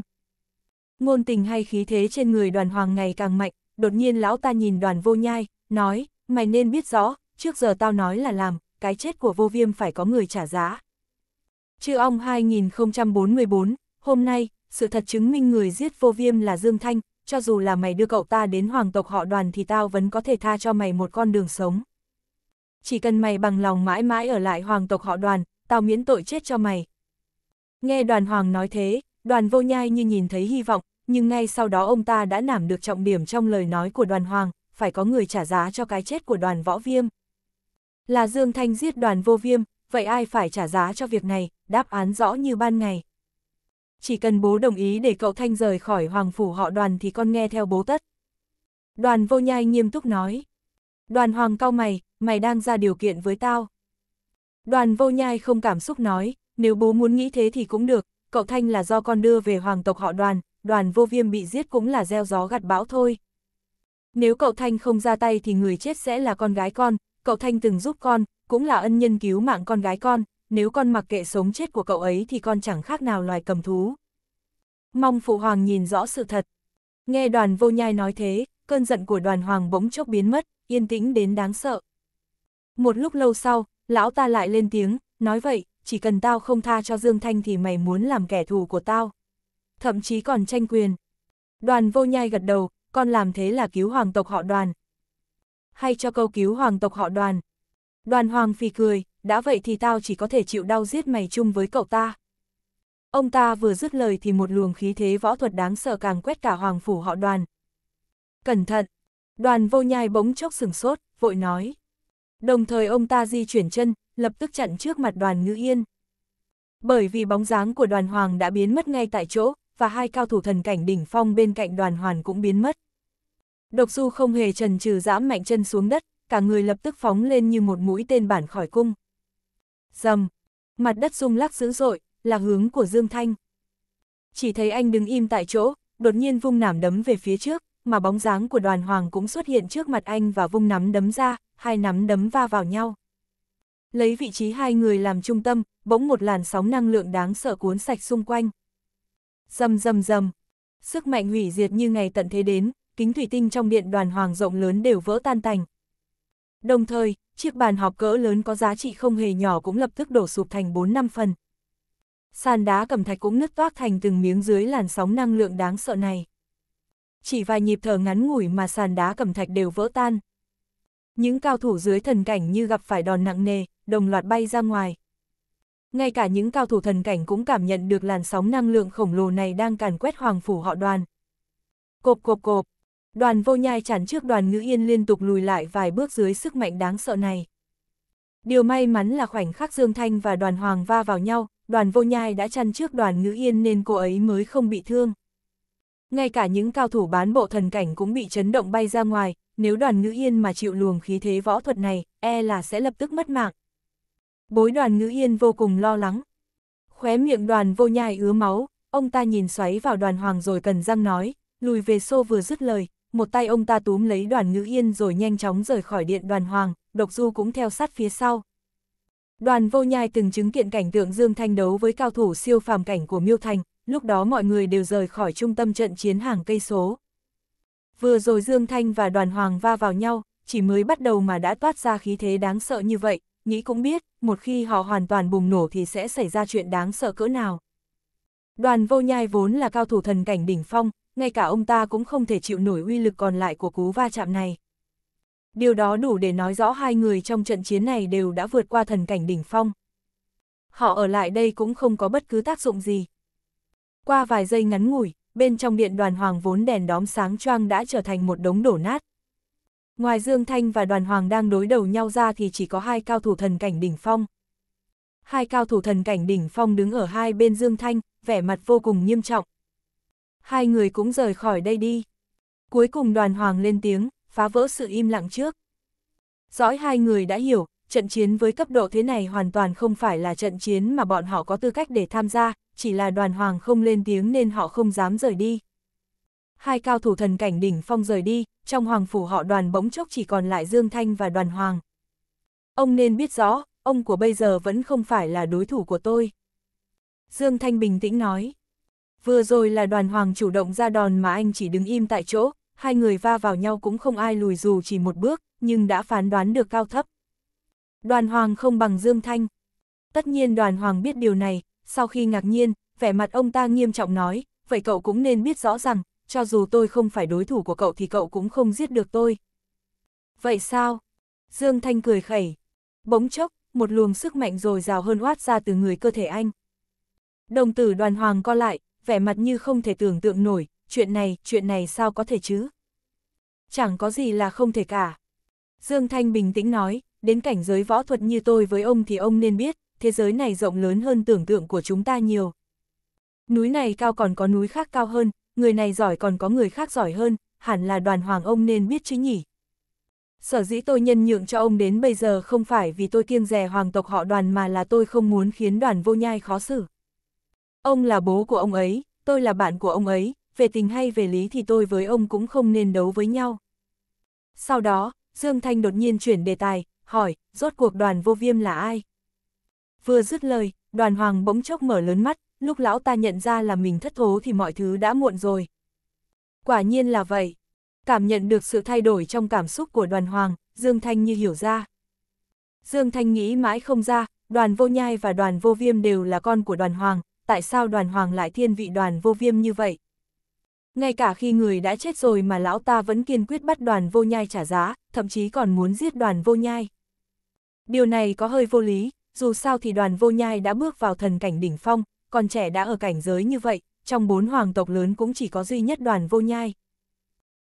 Ngôn tình hay khí thế trên người đoàn hoàng ngày càng mạnh, đột nhiên lão ta nhìn đoàn vô nhai, nói, mày nên biết rõ, trước giờ tao nói là làm, cái chết của vô viêm phải có người trả giá. Chư ong 2044, hôm nay, sự thật chứng minh người giết vô viêm là Dương Thanh, cho dù là mày đưa cậu ta đến hoàng tộc họ đoàn thì tao vẫn có thể tha cho mày một con đường sống. Chỉ cần mày bằng lòng mãi mãi ở lại hoàng tộc họ đoàn, tao miễn tội chết cho mày. Nghe đoàn hoàng nói thế, đoàn vô nhai như nhìn thấy hy vọng, nhưng ngay sau đó ông ta đã nảm được trọng điểm trong lời nói của đoàn hoàng, phải có người trả giá cho cái chết của đoàn võ viêm. Là Dương Thanh giết đoàn vô viêm, vậy ai phải trả giá cho việc này, đáp án rõ như ban ngày chỉ cần bố đồng ý để cậu Thanh rời khỏi hoàng phủ họ đoàn thì con nghe theo bố tất. Đoàn vô nhai nghiêm túc nói. Đoàn hoàng cao mày, mày đang ra điều kiện với tao. Đoàn vô nhai không cảm xúc nói, nếu bố muốn nghĩ thế thì cũng được, cậu Thanh là do con đưa về hoàng tộc họ đoàn, đoàn vô viêm bị giết cũng là gieo gió gặt bão thôi. Nếu cậu Thanh không ra tay thì người chết sẽ là con gái con, cậu Thanh từng giúp con, cũng là ân nhân cứu mạng con gái con, nếu con mặc kệ sống chết của cậu ấy thì con chẳng khác nào loài cầm thú. Mong phụ hoàng nhìn rõ sự thật. Nghe đoàn vô nhai nói thế, cơn giận của đoàn hoàng bỗng chốc biến mất, yên tĩnh đến đáng sợ. Một lúc lâu sau, lão ta lại lên tiếng, nói vậy, chỉ cần tao không tha cho Dương Thanh thì mày muốn làm kẻ thù của tao. Thậm chí còn tranh quyền. Đoàn vô nhai gật đầu, con làm thế là cứu hoàng tộc họ đoàn. Hay cho câu cứu hoàng tộc họ đoàn. Đoàn hoàng phì cười, đã vậy thì tao chỉ có thể chịu đau giết mày chung với cậu ta. Ông ta vừa dứt lời thì một luồng khí thế võ thuật đáng sợ càng quét cả hoàng phủ họ đoàn. Cẩn thận! Đoàn vô nhai bỗng chốc sừng sốt, vội nói. Đồng thời ông ta di chuyển chân, lập tức chặn trước mặt đoàn ngữ yên. Bởi vì bóng dáng của đoàn hoàng đã biến mất ngay tại chỗ, và hai cao thủ thần cảnh đỉnh phong bên cạnh đoàn hoàn cũng biến mất. Độc du không hề trần trừ giãm mạnh chân xuống đất, cả người lập tức phóng lên như một mũi tên bản khỏi cung. Dầm, mặt đất rung lắc dữ dội, là hướng của Dương Thanh. Chỉ thấy anh đứng im tại chỗ, đột nhiên vung nảm đấm về phía trước, mà bóng dáng của đoàn hoàng cũng xuất hiện trước mặt anh và vung nắm đấm ra, hai nắm đấm va vào nhau. Lấy vị trí hai người làm trung tâm, bỗng một làn sóng năng lượng đáng sợ cuốn sạch xung quanh. Dầm dầm dầm, sức mạnh hủy diệt như ngày tận thế đến, kính thủy tinh trong điện đoàn hoàng rộng lớn đều vỡ tan tành. Đồng thời, chiếc bàn họp cỡ lớn có giá trị không hề nhỏ cũng lập tức đổ sụp thành 4 năm phần. Sàn đá cẩm thạch cũng nứt toác thành từng miếng dưới làn sóng năng lượng đáng sợ này. Chỉ vài nhịp thở ngắn ngủi mà sàn đá cẩm thạch đều vỡ tan. Những cao thủ dưới thần cảnh như gặp phải đòn nặng nề, đồng loạt bay ra ngoài. Ngay cả những cao thủ thần cảnh cũng cảm nhận được làn sóng năng lượng khổng lồ này đang càn quét hoàng phủ họ đoàn. Cộp cộp cộp, Đoàn vô nhai chắn trước đoàn ngữ yên liên tục lùi lại vài bước dưới sức mạnh đáng sợ này. Điều may mắn là khoảnh khắc Dương Thanh và đoàn hoàng va vào nhau, đoàn vô nhai đã chăn trước đoàn ngữ yên nên cô ấy mới không bị thương. Ngay cả những cao thủ bán bộ thần cảnh cũng bị chấn động bay ra ngoài, nếu đoàn ngữ yên mà chịu luồng khí thế võ thuật này, e là sẽ lập tức mất mạng. Bối đoàn ngữ yên vô cùng lo lắng. Khóe miệng đoàn vô nhai ứa máu, ông ta nhìn xoáy vào đoàn hoàng rồi cần răng nói, lùi về xô vừa dứt lời, một tay ông ta túm lấy đoàn ngữ yên rồi nhanh chóng rời khỏi điện đoàn hoàng, độc du cũng theo sát phía sau. Đoàn vô nhai từng chứng kiến cảnh tượng Dương Thanh đấu với cao thủ siêu phàm cảnh của Miêu Thành, lúc đó mọi người đều rời khỏi trung tâm trận chiến hàng cây số. Vừa rồi Dương Thanh và đoàn hoàng va vào nhau, chỉ mới bắt đầu mà đã toát ra khí thế đáng sợ như vậy, nghĩ cũng biết, một khi họ hoàn toàn bùng nổ thì sẽ xảy ra chuyện đáng sợ cỡ nào. Đoàn vô nhai vốn là cao thủ thần cảnh đỉnh phong, ngay cả ông ta cũng không thể chịu nổi uy lực còn lại của cú va chạm này. Điều đó đủ để nói rõ hai người trong trận chiến này đều đã vượt qua thần cảnh đỉnh phong. Họ ở lại đây cũng không có bất cứ tác dụng gì. Qua vài giây ngắn ngủi, bên trong điện đoàn hoàng vốn đèn đóm sáng choang đã trở thành một đống đổ nát. Ngoài Dương Thanh và đoàn hoàng đang đối đầu nhau ra thì chỉ có hai cao thủ thần cảnh đỉnh phong. Hai cao thủ thần cảnh đỉnh phong đứng ở hai bên Dương Thanh, vẻ mặt vô cùng nghiêm trọng, Hai người cũng rời khỏi đây đi. Cuối cùng đoàn hoàng lên tiếng, phá vỡ sự im lặng trước. Dõi hai người đã hiểu, trận chiến với cấp độ thế này hoàn toàn không phải là trận chiến mà bọn họ có tư cách để tham gia, chỉ là đoàn hoàng không lên tiếng nên họ không dám rời đi. Hai cao thủ thần cảnh đỉnh phong rời đi, trong hoàng phủ họ đoàn bỗng chốc chỉ còn lại Dương Thanh và đoàn hoàng. Ông nên biết rõ, ông của bây giờ vẫn không phải là đối thủ của tôi. Dương Thanh bình tĩnh nói. Vừa rồi là đoàn hoàng chủ động ra đòn mà anh chỉ đứng im tại chỗ, hai người va vào nhau cũng không ai lùi dù chỉ một bước, nhưng đã phán đoán được cao thấp. Đoàn hoàng không bằng Dương Thanh. Tất nhiên đoàn hoàng biết điều này, sau khi ngạc nhiên, vẻ mặt ông ta nghiêm trọng nói, vậy cậu cũng nên biết rõ rằng, cho dù tôi không phải đối thủ của cậu thì cậu cũng không giết được tôi. Vậy sao? Dương Thanh cười khẩy. Bỗng chốc, một luồng sức mạnh rồi rào hơn oát ra từ người cơ thể anh. Đồng tử đoàn hoàng co lại, vẻ mặt như không thể tưởng tượng nổi, chuyện này, chuyện này sao có thể chứ? Chẳng có gì là không thể cả. Dương Thanh bình tĩnh nói, đến cảnh giới võ thuật như tôi với ông thì ông nên biết, thế giới này rộng lớn hơn tưởng tượng của chúng ta nhiều. Núi này cao còn có núi khác cao hơn, người này giỏi còn có người khác giỏi hơn, hẳn là đoàn hoàng ông nên biết chứ nhỉ. Sở dĩ tôi nhân nhượng cho ông đến bây giờ không phải vì tôi kiêng rè hoàng tộc họ đoàn mà là tôi không muốn khiến đoàn vô nhai khó xử. Ông là bố của ông ấy, tôi là bạn của ông ấy, về tình hay về lý thì tôi với ông cũng không nên đấu với nhau. Sau đó, Dương Thanh đột nhiên chuyển đề tài, hỏi, rốt cuộc đoàn vô viêm là ai? Vừa dứt lời, đoàn hoàng bỗng chốc mở lớn mắt, lúc lão ta nhận ra là mình thất thố thì mọi thứ đã muộn rồi. Quả nhiên là vậy. Cảm nhận được sự thay đổi trong cảm xúc của đoàn hoàng, Dương Thanh như hiểu ra. Dương Thanh nghĩ mãi không ra, đoàn vô nhai và đoàn vô viêm đều là con của đoàn hoàng, tại sao đoàn hoàng lại thiên vị đoàn vô viêm như vậy? Ngay cả khi người đã chết rồi mà lão ta vẫn kiên quyết bắt đoàn vô nhai trả giá, thậm chí còn muốn giết đoàn vô nhai. Điều này có hơi vô lý, dù sao thì đoàn vô nhai đã bước vào thần cảnh đỉnh phong, còn trẻ đã ở cảnh giới như vậy, trong bốn hoàng tộc lớn cũng chỉ có duy nhất đoàn vô nhai.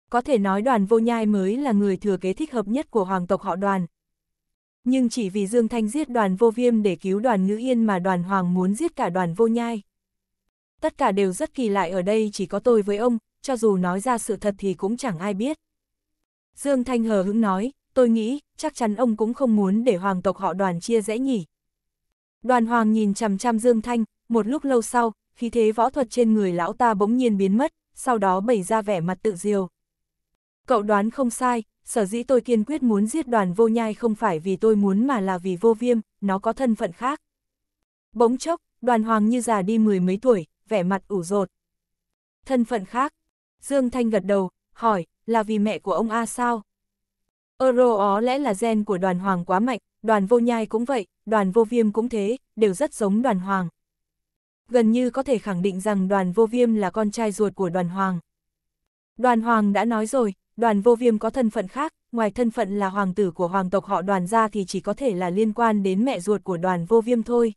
Có thể nói đoàn vô nhai mới là người thừa kế thích hợp nhất của hoàng tộc họ đoàn, nhưng chỉ vì Dương Thanh giết đoàn vô viêm để cứu đoàn ngữ yên mà đoàn hoàng muốn giết cả đoàn vô nhai. Tất cả đều rất kỳ lại ở đây chỉ có tôi với ông, cho dù nói ra sự thật thì cũng chẳng ai biết. Dương Thanh hờ hững nói, tôi nghĩ, chắc chắn ông cũng không muốn để hoàng tộc họ đoàn chia rẽ nhỉ. Đoàn hoàng nhìn chằm chằm Dương Thanh, một lúc lâu sau, khi thế võ thuật trên người lão ta bỗng nhiên biến mất, sau đó bày ra vẻ mặt tự diều. Cậu đoán không sai, sở dĩ tôi kiên quyết muốn giết đoàn vô nhai không phải vì tôi muốn mà là vì vô viêm, nó có thân phận khác. Bỗng chốc, đoàn hoàng như già đi mười mấy tuổi, vẻ mặt ủ rột. Thân phận khác. Dương Thanh gật đầu, hỏi, là vì mẹ của ông A sao? Euro ờ, ó lẽ là gen của đoàn hoàng quá mạnh, đoàn vô nhai cũng vậy, đoàn vô viêm cũng thế, đều rất giống đoàn hoàng. Gần như có thể khẳng định rằng đoàn vô viêm là con trai ruột của đoàn hoàng. Đoàn hoàng đã nói rồi, đoàn vô viêm có thân phận khác, ngoài thân phận là hoàng tử của hoàng tộc họ đoàn ra thì chỉ có thể là liên quan đến mẹ ruột của đoàn vô viêm thôi.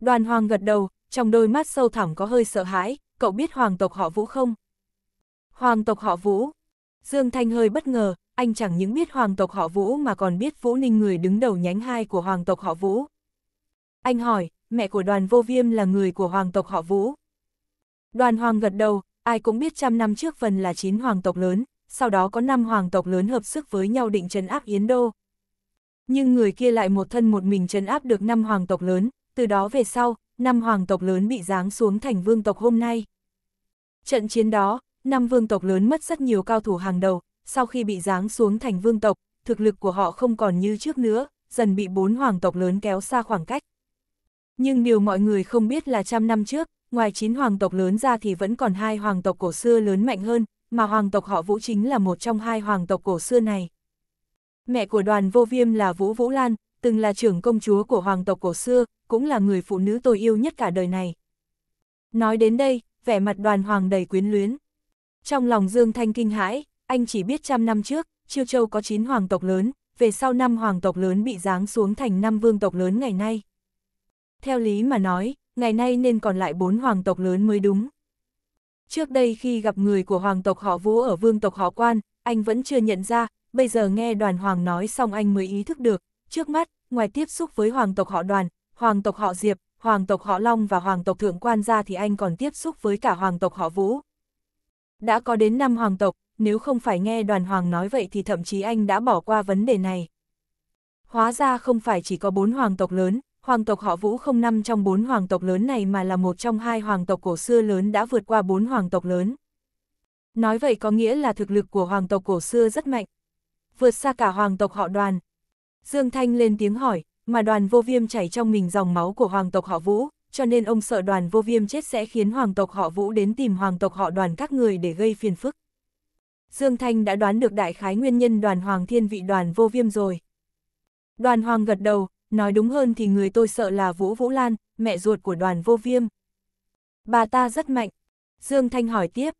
Đoàn hoàng gật đầu, trong đôi mắt sâu thẳm có hơi sợ hãi, cậu biết hoàng tộc họ vũ không? Hoàng tộc họ vũ. Dương Thanh hơi bất ngờ, anh chẳng những biết hoàng tộc họ vũ mà còn biết vũ ninh người đứng đầu nhánh hai của hoàng tộc họ vũ. Anh hỏi, mẹ của đoàn vô viêm là người của hoàng tộc họ vũ. Đoàn hoàng gật đầu, ai cũng biết trăm năm trước phần là chín hoàng tộc lớn, sau đó có năm hoàng tộc lớn hợp sức với nhau định trấn áp Yến Đô. Nhưng người kia lại một thân một mình trấn áp được năm hoàng tộc lớn, từ đó về sau, năm hoàng tộc lớn bị giáng xuống thành vương tộc hôm nay. Trận chiến đó, năm vương tộc lớn mất rất nhiều cao thủ hàng đầu, sau khi bị giáng xuống thành vương tộc, thực lực của họ không còn như trước nữa, dần bị bốn hoàng tộc lớn kéo xa khoảng cách. Nhưng điều mọi người không biết là trăm năm trước, ngoài chín hoàng tộc lớn ra thì vẫn còn hai hoàng tộc cổ xưa lớn mạnh hơn, mà hoàng tộc họ Vũ chính là một trong hai hoàng tộc cổ xưa này. Mẹ của đoàn vô viêm là Vũ Vũ Lan, từng là trưởng công chúa của hoàng tộc cổ xưa, cũng là người phụ nữ tôi yêu nhất cả đời này. Nói đến đây, vẻ mặt đoàn hoàng đầy quyến luyến. Trong lòng Dương Thanh kinh hãi, anh chỉ biết trăm năm trước, Chiêu Châu có 9 hoàng tộc lớn, về sau năm hoàng tộc lớn bị giáng xuống thành năm vương tộc lớn ngày nay. Theo lý mà nói, ngày nay nên còn lại bốn hoàng tộc lớn mới đúng. Trước đây khi gặp người của hoàng tộc họ Vũ ở vương tộc họ Quan, anh vẫn chưa nhận ra, bây giờ nghe đoàn hoàng nói xong anh mới ý thức được, trước mắt, ngoài tiếp xúc với hoàng tộc họ đoàn, hoàng tộc họ Diệp, hoàng tộc họ Long và hoàng tộc Thượng Quan ra thì anh còn tiếp xúc với cả hoàng tộc họ Vũ. Đã có đến năm hoàng tộc, nếu không phải nghe đoàn hoàng nói vậy thì thậm chí anh đã bỏ qua vấn đề này. Hóa ra không phải chỉ có bốn hoàng tộc lớn, hoàng tộc họ Vũ không năm trong bốn hoàng tộc lớn này mà là một trong hai hoàng tộc cổ xưa lớn đã vượt qua bốn hoàng tộc lớn. Nói vậy có nghĩa là thực lực của hoàng tộc cổ xưa rất mạnh, vượt xa cả hoàng tộc họ đoàn. Dương Thanh lên tiếng hỏi, mà đoàn vô viêm chảy trong mình dòng máu của hoàng tộc họ Vũ, cho nên ông sợ đoàn vô viêm chết sẽ khiến hoàng tộc họ Vũ đến tìm hoàng tộc họ đoàn các người để gây phiền phức. Dương Thanh đã đoán được đại khái nguyên nhân đoàn hoàng thiên vị đoàn vô viêm rồi. Đoàn hoàng gật đầu, nói đúng hơn thì người tôi sợ là Vũ Vũ Lan, mẹ ruột của đoàn vô viêm. Bà ta rất mạnh. Dương Thanh hỏi tiếp.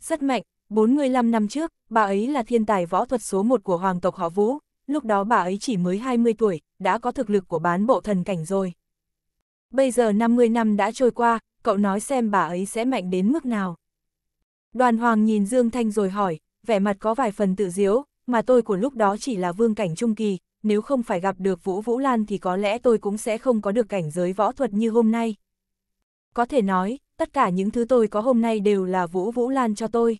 Rất mạnh, 45 năm trước, bà ấy là thiên tài võ thuật số 1 của hoàng tộc họ Vũ, lúc đó bà ấy chỉ mới 20 tuổi, đã có thực lực của bán bộ thần cảnh rồi. Bây giờ 50 năm đã trôi qua, cậu nói xem bà ấy sẽ mạnh đến mức nào. Đoàn Hoàng nhìn Dương Thanh rồi hỏi, vẻ mặt có vài phần tự diếu, mà tôi của lúc đó chỉ là vương cảnh trung kỳ, nếu không phải gặp được Vũ Vũ Lan thì có lẽ tôi cũng sẽ không có được cảnh giới võ thuật như hôm nay. Có thể nói, tất cả những thứ tôi có hôm nay đều là Vũ Vũ Lan cho tôi.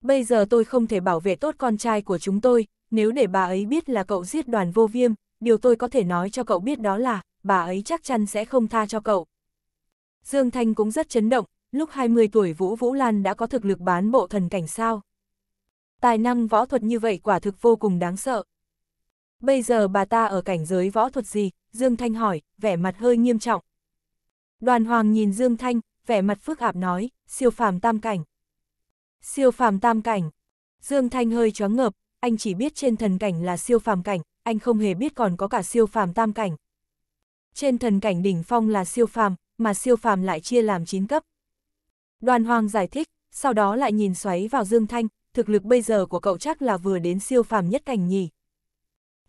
Bây giờ tôi không thể bảo vệ tốt con trai của chúng tôi, nếu để bà ấy biết là cậu giết đoàn vô viêm, điều tôi có thể nói cho cậu biết đó là, bà ấy chắc chắn sẽ không tha cho cậu. Dương Thanh cũng rất chấn động, lúc 20 tuổi Vũ Vũ Lan đã có thực lực bán bộ thần cảnh sao. Tài năng võ thuật như vậy quả thực vô cùng đáng sợ, Bây giờ bà ta ở cảnh giới võ thuật gì? Dương Thanh hỏi, vẻ mặt hơi nghiêm trọng. Đoàn Hoàng nhìn Dương Thanh, vẻ mặt phức ạp nói, siêu phàm tam cảnh. Siêu phàm tam cảnh. Dương Thanh hơi choáng ngợp, anh chỉ biết trên thần cảnh là siêu phàm cảnh, anh không hề biết còn có cả siêu phàm tam cảnh. Trên thần cảnh đỉnh phong là siêu phàm, mà siêu phàm lại chia làm 9 cấp. Đoàn Hoàng giải thích, sau đó lại nhìn xoáy vào Dương Thanh, thực lực bây giờ của cậu chắc là vừa đến siêu phàm nhất cảnh nhỉ.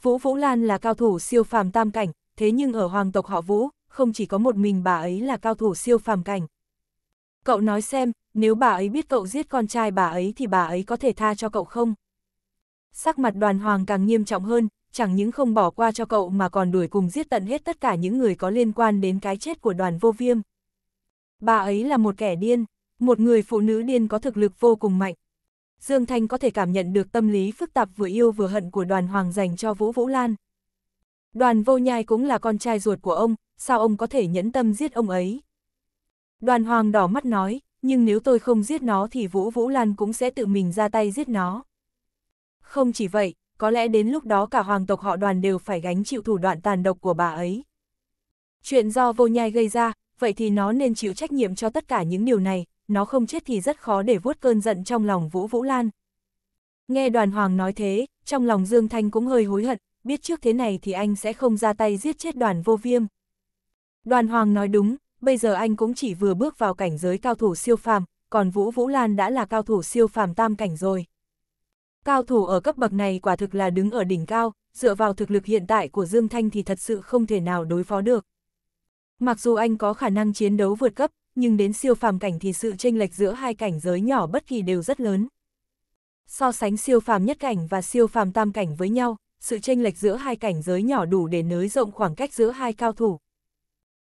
Vũ Vũ Lan là cao thủ siêu phàm tam cảnh, thế nhưng ở hoàng tộc họ Vũ, không chỉ có một mình bà ấy là cao thủ siêu phàm cảnh. Cậu nói xem, nếu bà ấy biết cậu giết con trai bà ấy thì bà ấy có thể tha cho cậu không? Sắc mặt đoàn hoàng càng nghiêm trọng hơn, chẳng những không bỏ qua cho cậu mà còn đuổi cùng giết tận hết tất cả những người có liên quan đến cái chết của đoàn vô viêm. Bà ấy là một kẻ điên, một người phụ nữ điên có thực lực vô cùng mạnh, Dương Thanh có thể cảm nhận được tâm lý phức tạp vừa yêu vừa hận của đoàn hoàng dành cho Vũ Vũ Lan. Đoàn vô nhai cũng là con trai ruột của ông, sao ông có thể nhẫn tâm giết ông ấy? Đoàn hoàng đỏ mắt nói, nhưng nếu tôi không giết nó thì Vũ Vũ Lan cũng sẽ tự mình ra tay giết nó. Không chỉ vậy, có lẽ đến lúc đó cả hoàng tộc họ đoàn đều phải gánh chịu thủ đoạn tàn độc của bà ấy. Chuyện do vô nhai gây ra, vậy thì nó nên chịu trách nhiệm cho tất cả những điều này, nó không chết thì rất khó để vuốt cơn giận trong lòng Vũ Vũ Lan. Nghe đoàn hoàng nói thế, trong lòng Dương Thanh cũng hơi hối hận, biết trước thế này thì anh sẽ không ra tay giết chết đoàn vô viêm. Đoàn hoàng nói đúng, bây giờ anh cũng chỉ vừa bước vào cảnh giới cao thủ siêu phàm, còn Vũ Vũ Lan đã là cao thủ siêu phàm tam cảnh rồi. Cao thủ ở cấp bậc này quả thực là đứng ở đỉnh cao, dựa vào thực lực hiện tại của Dương Thanh thì thật sự không thể nào đối phó được. Mặc dù anh có khả năng chiến đấu vượt cấp, nhưng đến siêu phàm cảnh thì sự chênh lệch giữa hai cảnh giới nhỏ bất kỳ đều rất lớn. So sánh siêu phàm nhất cảnh và siêu phàm tam cảnh với nhau, sự chênh lệch giữa hai cảnh giới nhỏ đủ để nới rộng khoảng cách giữa hai cao thủ.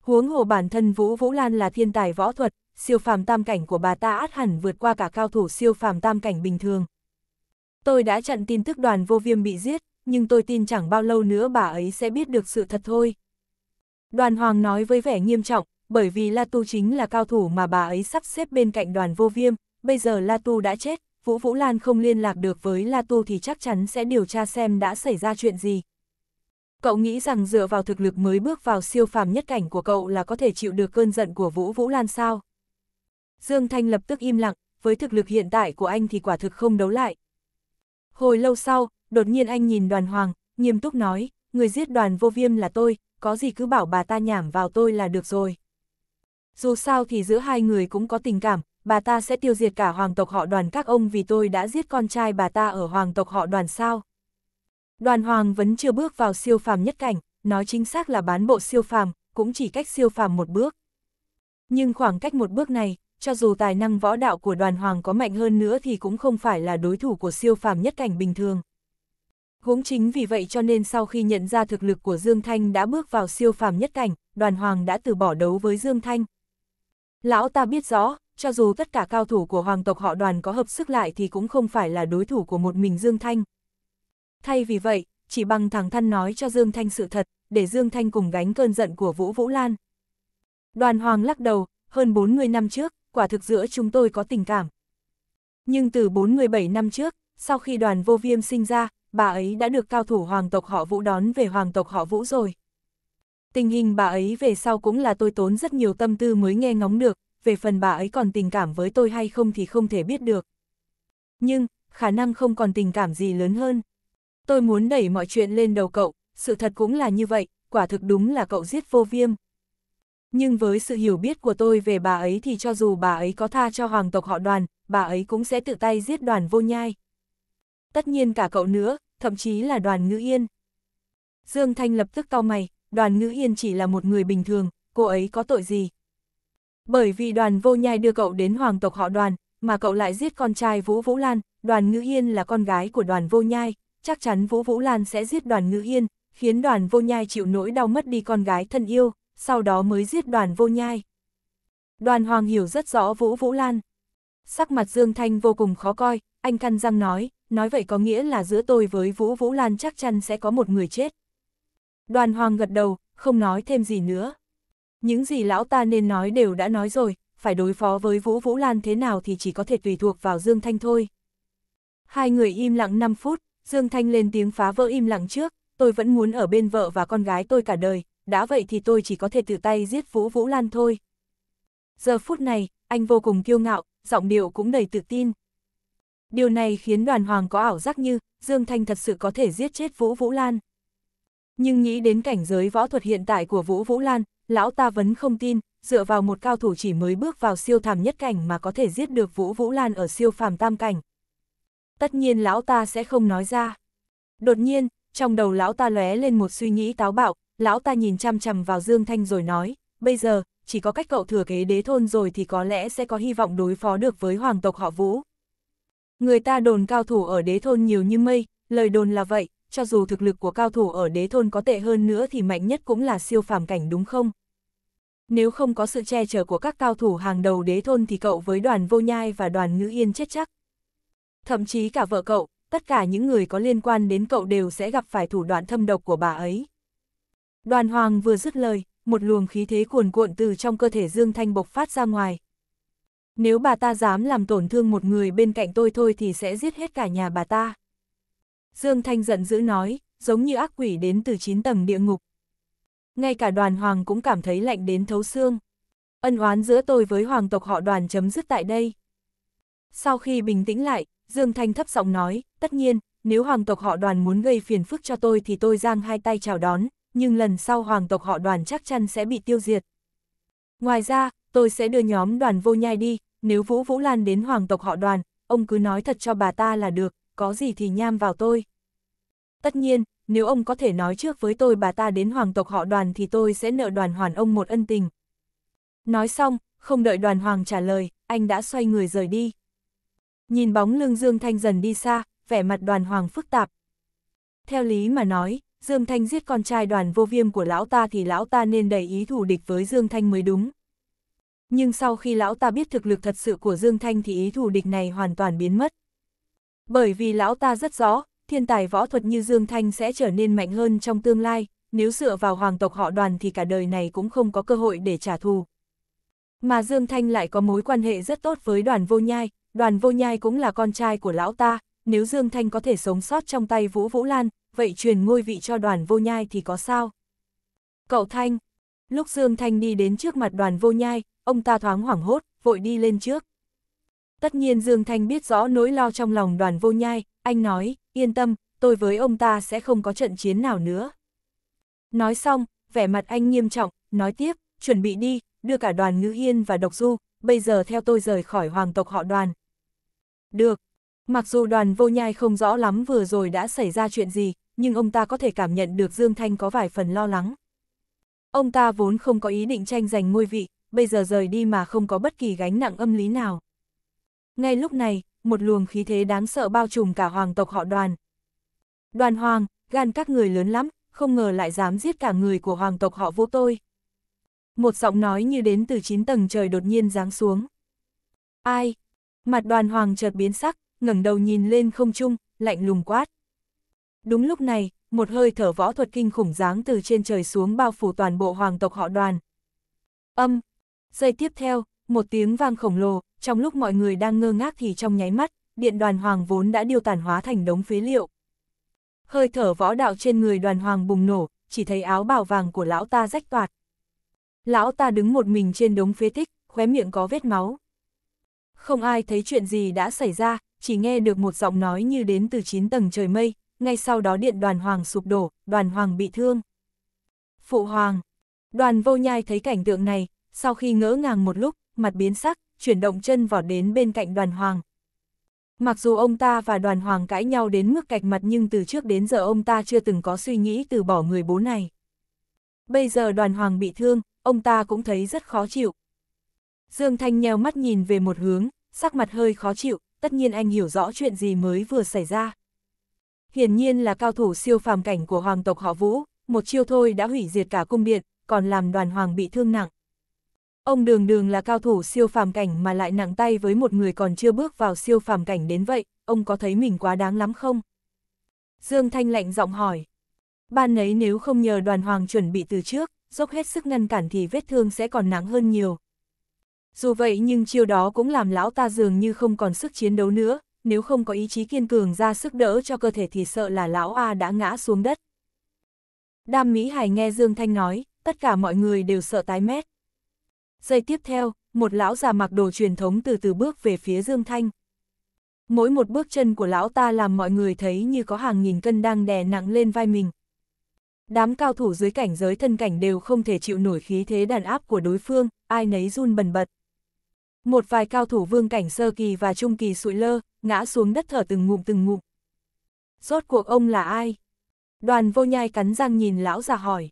Huống hồ bản thân Vũ Vũ Lan là thiên tài võ thuật, siêu phàm tam cảnh của bà ta át hẳn vượt qua cả cao thủ siêu phàm tam cảnh bình thường. Tôi đã chặn tin tức đoàn vô viêm bị giết, nhưng tôi tin chẳng bao lâu nữa bà ấy sẽ biết được sự thật thôi. Đoàn Hoàng nói với vẻ nghiêm trọng, bởi vì La Tu chính là cao thủ mà bà ấy sắp xếp bên cạnh đoàn vô viêm, bây giờ La Tu đã chết, Vũ Vũ Lan không liên lạc được với La Tu thì chắc chắn sẽ điều tra xem đã xảy ra chuyện gì. Cậu nghĩ rằng dựa vào thực lực mới bước vào siêu phàm nhất cảnh của cậu là có thể chịu được cơn giận của Vũ Vũ Lan sao? Dương Thanh lập tức im lặng, với thực lực hiện tại của anh thì quả thực không đấu lại. Hồi lâu sau, đột nhiên anh nhìn đoàn hoàng, nghiêm túc nói, người giết đoàn vô viêm là tôi, có gì cứ bảo bà ta nhảm vào tôi là được rồi dù sao thì giữa hai người cũng có tình cảm, bà ta sẽ tiêu diệt cả hoàng tộc họ đoàn các ông vì tôi đã giết con trai bà ta ở hoàng tộc họ đoàn sao. Đoàn hoàng vẫn chưa bước vào siêu phàm nhất cảnh, nói chính xác là bán bộ siêu phàm, cũng chỉ cách siêu phàm một bước. Nhưng khoảng cách một bước này, cho dù tài năng võ đạo của đoàn hoàng có mạnh hơn nữa thì cũng không phải là đối thủ của siêu phàm nhất cảnh bình thường. Cũng chính vì vậy cho nên sau khi nhận ra thực lực của Dương Thanh đã bước vào siêu phàm nhất cảnh, đoàn hoàng đã từ bỏ đấu với Dương Thanh, Lão ta biết rõ, cho dù tất cả cao thủ của hoàng tộc họ đoàn có hợp sức lại thì cũng không phải là đối thủ của một mình Dương Thanh. Thay vì vậy, chỉ bằng thẳng thân nói cho Dương Thanh sự thật, để Dương Thanh cùng gánh cơn giận của Vũ Vũ Lan. Đoàn hoàng lắc đầu, hơn 40 năm trước, quả thực giữa chúng tôi có tình cảm. Nhưng từ 47 năm trước, sau khi đoàn vô viêm sinh ra, bà ấy đã được cao thủ hoàng tộc họ Vũ đón về hoàng tộc họ Vũ rồi. Tình hình bà ấy về sau cũng là tôi tốn rất nhiều tâm tư mới nghe ngóng được, về phần bà ấy còn tình cảm với tôi hay không thì không thể biết được. Nhưng, khả năng không còn tình cảm gì lớn hơn. Tôi muốn đẩy mọi chuyện lên đầu cậu, sự thật cũng là như vậy, quả thực đúng là cậu giết vô viêm. Nhưng với sự hiểu biết của tôi về bà ấy thì cho dù bà ấy có tha cho hoàng tộc họ đoàn, bà ấy cũng sẽ tự tay giết đoàn vô nhai. Tất nhiên cả cậu nữa, thậm chí là đoàn ngữ yên. Dương Thanh lập tức cau mày, đoàn ngữ yên chỉ là một người bình thường, cô ấy có tội gì? Bởi vì đoàn vô nhai đưa cậu đến hoàng tộc họ đoàn, mà cậu lại giết con trai Vũ Vũ Lan, đoàn ngữ yên là con gái của đoàn vô nhai, chắc chắn Vũ Vũ Lan sẽ giết đoàn ngữ yên, khiến đoàn vô nhai chịu nỗi đau mất đi con gái thân yêu, sau đó mới giết đoàn vô nhai. Đoàn Hoàng hiểu rất rõ Vũ Vũ Lan. Sắc mặt Dương Thanh vô cùng khó coi, anh căn răng nói, nói vậy có nghĩa là giữa tôi với Vũ Vũ Lan chắc chắn sẽ có một người chết, Đoàn hoàng gật đầu, không nói thêm gì nữa. Những gì lão ta nên nói đều đã nói rồi, phải đối phó với Vũ Vũ Lan thế nào thì chỉ có thể tùy thuộc vào Dương Thanh thôi. Hai người im lặng 5 phút, Dương Thanh lên tiếng phá vỡ im lặng trước, tôi vẫn muốn ở bên vợ và con gái tôi cả đời, đã vậy thì tôi chỉ có thể tự tay giết Vũ Vũ Lan thôi. Giờ phút này, anh vô cùng kiêu ngạo, giọng điệu cũng đầy tự tin. Điều này khiến đoàn hoàng có ảo giác như, Dương Thanh thật sự có thể giết chết Vũ Vũ Lan. Nhưng nghĩ đến cảnh giới võ thuật hiện tại của Vũ Vũ Lan, lão ta vẫn không tin, dựa vào một cao thủ chỉ mới bước vào siêu phàm nhất cảnh mà có thể giết được Vũ Vũ Lan ở siêu phàm tam cảnh. Tất nhiên lão ta sẽ không nói ra. Đột nhiên, trong đầu lão ta lóe lên một suy nghĩ táo bạo, lão ta nhìn chăm chằm vào Dương Thanh rồi nói, bây giờ, chỉ có cách cậu thừa kế đế thôn rồi thì có lẽ sẽ có hy vọng đối phó được với hoàng tộc họ Vũ. Người ta đồn cao thủ ở đế thôn nhiều như mây, lời đồn là vậy, cho dù thực lực của cao thủ ở đế thôn có tệ hơn nữa thì mạnh nhất cũng là siêu phàm cảnh đúng không? Nếu không có sự che chở của các cao thủ hàng đầu đế thôn thì cậu với đoàn vô nhai và đoàn ngữ yên chết chắc. Thậm chí cả vợ cậu, tất cả những người có liên quan đến cậu đều sẽ gặp phải thủ đoạn thâm độc của bà ấy. Đoàn hoàng vừa dứt lời, một luồng khí thế cuồn cuộn từ trong cơ thể Dương Thanh bộc phát ra ngoài. Nếu bà ta dám làm tổn thương một người bên cạnh tôi thôi thì sẽ giết hết cả nhà bà ta. Dương Thanh giận dữ nói, giống như ác quỷ đến từ chín tầng địa ngục. Ngay cả đoàn hoàng cũng cảm thấy lạnh đến thấu xương. Ân oán giữa tôi với hoàng tộc họ đoàn chấm dứt tại đây. Sau khi bình tĩnh lại, Dương Thanh thấp giọng nói, tất nhiên, nếu hoàng tộc họ đoàn muốn gây phiền phức cho tôi thì tôi giang hai tay chào đón, nhưng lần sau hoàng tộc họ đoàn chắc chắn sẽ bị tiêu diệt. Ngoài ra, tôi sẽ đưa nhóm đoàn vô nhai đi, nếu Vũ Vũ Lan đến hoàng tộc họ đoàn, ông cứ nói thật cho bà ta là được, có gì thì nham vào tôi. Tất nhiên, nếu ông có thể nói trước với tôi bà ta đến hoàng tộc họ đoàn thì tôi sẽ nợ đoàn hoàn ông một ân tình. Nói xong, không đợi đoàn hoàng trả lời, anh đã xoay người rời đi. Nhìn bóng lưng Dương Thanh dần đi xa, vẻ mặt đoàn hoàng phức tạp. Theo lý mà nói, Dương Thanh giết con trai đoàn vô viêm của lão ta thì lão ta nên đầy ý thủ địch với Dương Thanh mới đúng. Nhưng sau khi lão ta biết thực lực thật sự của Dương Thanh thì ý thủ địch này hoàn toàn biến mất. Bởi vì lão ta rất rõ, thiên tài võ thuật như Dương Thanh sẽ trở nên mạnh hơn trong tương lai, nếu dựa vào hoàng tộc họ đoàn thì cả đời này cũng không có cơ hội để trả thù. Mà Dương Thanh lại có mối quan hệ rất tốt với đoàn vô nhai, đoàn vô nhai cũng là con trai của lão ta, nếu Dương Thanh có thể sống sót trong tay Vũ Vũ Lan, vậy truyền ngôi vị cho đoàn vô nhai thì có sao? Cậu Thanh, lúc Dương Thanh đi đến trước mặt đoàn vô nhai, ông ta thoáng hoảng hốt, vội đi lên trước. Tất nhiên Dương Thanh biết rõ nỗi lo trong lòng đoàn vô nhai, anh nói, yên tâm, tôi với ông ta sẽ không có trận chiến nào nữa. Nói xong, vẻ mặt anh nghiêm trọng, nói tiếp, chuẩn bị đi, đưa cả đoàn ngữ Hiên và độc du, bây giờ theo tôi rời khỏi hoàng tộc họ đoàn. Được, mặc dù đoàn vô nhai không rõ lắm vừa rồi đã xảy ra chuyện gì, nhưng ông ta có thể cảm nhận được Dương Thanh có vài phần lo lắng. Ông ta vốn không có ý định tranh giành ngôi vị, bây giờ rời đi mà không có bất kỳ gánh nặng âm lý nào. Ngay lúc này, một luồng khí thế đáng sợ bao trùm cả hoàng tộc họ đoàn. Đoàn hoàng, gan các người lớn lắm, không ngờ lại dám giết cả người của hoàng tộc họ vô tôi. Một giọng nói như đến từ chín tầng trời đột nhiên giáng xuống. Ai? Mặt đoàn hoàng chợt biến sắc, ngẩng đầu nhìn lên không trung, lạnh lùng quát. Đúng lúc này, một hơi thở võ thuật kinh khủng giáng từ trên trời xuống bao phủ toàn bộ hoàng tộc họ đoàn. Âm. Giây tiếp theo, một tiếng vang khổng lồ, trong lúc mọi người đang ngơ ngác thì trong nháy mắt, điện đoàn hoàng vốn đã điều tàn hóa thành đống phế liệu. Hơi thở võ đạo trên người đoàn hoàng bùng nổ, chỉ thấy áo bào vàng của lão ta rách toạt. Lão ta đứng một mình trên đống phế tích, khóe miệng có vết máu. Không ai thấy chuyện gì đã xảy ra, chỉ nghe được một giọng nói như đến từ 9 tầng trời mây, ngay sau đó điện đoàn hoàng sụp đổ, đoàn hoàng bị thương. Phụ hoàng, đoàn vô nhai thấy cảnh tượng này, sau khi ngỡ ngàng một lúc, mặt biến sắc, chuyển động chân vỏ đến bên cạnh đoàn hoàng. Mặc dù ông ta và đoàn hoàng cãi nhau đến mức cạch mặt nhưng từ trước đến giờ ông ta chưa từng có suy nghĩ từ bỏ người bố này. Bây giờ đoàn hoàng bị thương, ông ta cũng thấy rất khó chịu. Dương Thanh nheo mắt nhìn về một hướng, sắc mặt hơi khó chịu, tất nhiên anh hiểu rõ chuyện gì mới vừa xảy ra. Hiển nhiên là cao thủ siêu phàm cảnh của hoàng tộc họ Vũ, một chiêu thôi đã hủy diệt cả cung điện, còn làm đoàn hoàng bị thương nặng. Ông đường đường là cao thủ siêu phàm cảnh mà lại nặng tay với một người còn chưa bước vào siêu phàm cảnh đến vậy, ông có thấy mình quá đáng lắm không? Dương Thanh lạnh giọng hỏi. Ban ấy nếu không nhờ đoàn hoàng chuẩn bị từ trước, dốc hết sức ngăn cản thì vết thương sẽ còn nặng hơn nhiều. Dù vậy nhưng chiêu đó cũng làm lão ta dường như không còn sức chiến đấu nữa, nếu không có ý chí kiên cường ra sức đỡ cho cơ thể thì sợ là lão A đã ngã xuống đất. Đam Mỹ Hải nghe Dương Thanh nói, tất cả mọi người đều sợ tái mét. Giây tiếp theo, một lão già mặc đồ truyền thống từ từ bước về phía Dương Thanh. Mỗi một bước chân của lão ta làm mọi người thấy như có hàng nghìn cân đang đè nặng lên vai mình. Đám cao thủ dưới cảnh giới thân cảnh đều không thể chịu nổi khí thế đàn áp của đối phương, ai nấy run bần bật. Một vài cao thủ vương cảnh sơ kỳ và trung kỳ sụi lơ, ngã xuống đất thở từng ngụm từng ngụm. Rốt cuộc ông là ai? Đoàn vô nhai cắn răng nhìn lão già hỏi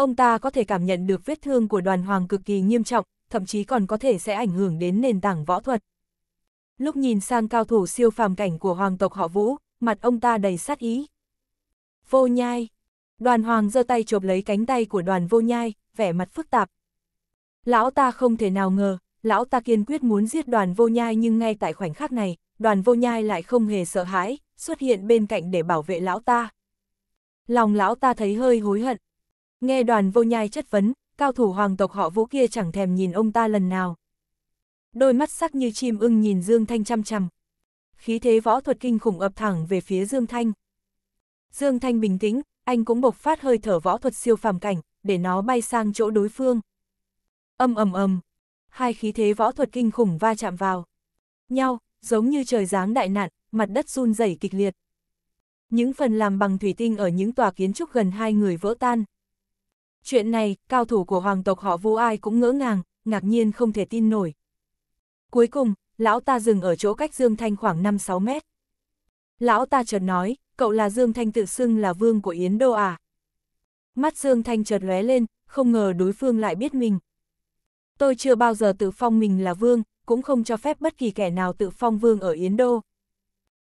ông ta có thể cảm nhận được vết thương của đoàn hoàng cực kỳ nghiêm trọng, thậm chí còn có thể sẽ ảnh hưởng đến nền tảng võ thuật. Lúc nhìn sang cao thủ siêu phàm cảnh của hoàng tộc họ Vũ, mặt ông ta đầy sát ý. Vô nhai. Đoàn hoàng giơ tay chộp lấy cánh tay của đoàn vô nhai, vẻ mặt phức tạp. Lão ta không thể nào ngờ, lão ta kiên quyết muốn giết đoàn vô nhai nhưng ngay tại khoảnh khắc này, đoàn vô nhai lại không hề sợ hãi, xuất hiện bên cạnh để bảo vệ lão ta. Lòng lão ta thấy hơi hối hận, Nghe đoàn vô nhai chất vấn, cao thủ hoàng tộc họ vũ kia chẳng thèm nhìn ông ta lần nào. Đôi mắt sắc như chim ưng nhìn Dương Thanh chăm chăm. Khí thế võ thuật kinh khủng ập thẳng về phía Dương Thanh. Dương Thanh bình tĩnh, anh cũng bộc phát hơi thở võ thuật siêu phàm cảnh, để nó bay sang chỗ đối phương. Âm ầm ầm, hai khí thế võ thuật kinh khủng va chạm vào. Nhau, giống như trời giáng đại nạn, mặt đất run rẩy kịch liệt. Những phần làm bằng thủy tinh ở những tòa kiến trúc gần hai người vỡ tan, Chuyện này, cao thủ của hoàng tộc họ vu ai cũng ngỡ ngàng, ngạc nhiên không thể tin nổi. Cuối cùng, lão ta dừng ở chỗ cách Dương Thanh khoảng 5-6 mét. Lão ta chợt nói, cậu là Dương Thanh tự xưng là vương của Yến Đô à? Mắt Dương Thanh chợt lóe lên, không ngờ đối phương lại biết mình. Tôi chưa bao giờ tự phong mình là vương, cũng không cho phép bất kỳ kẻ nào tự phong vương ở Yến Đô.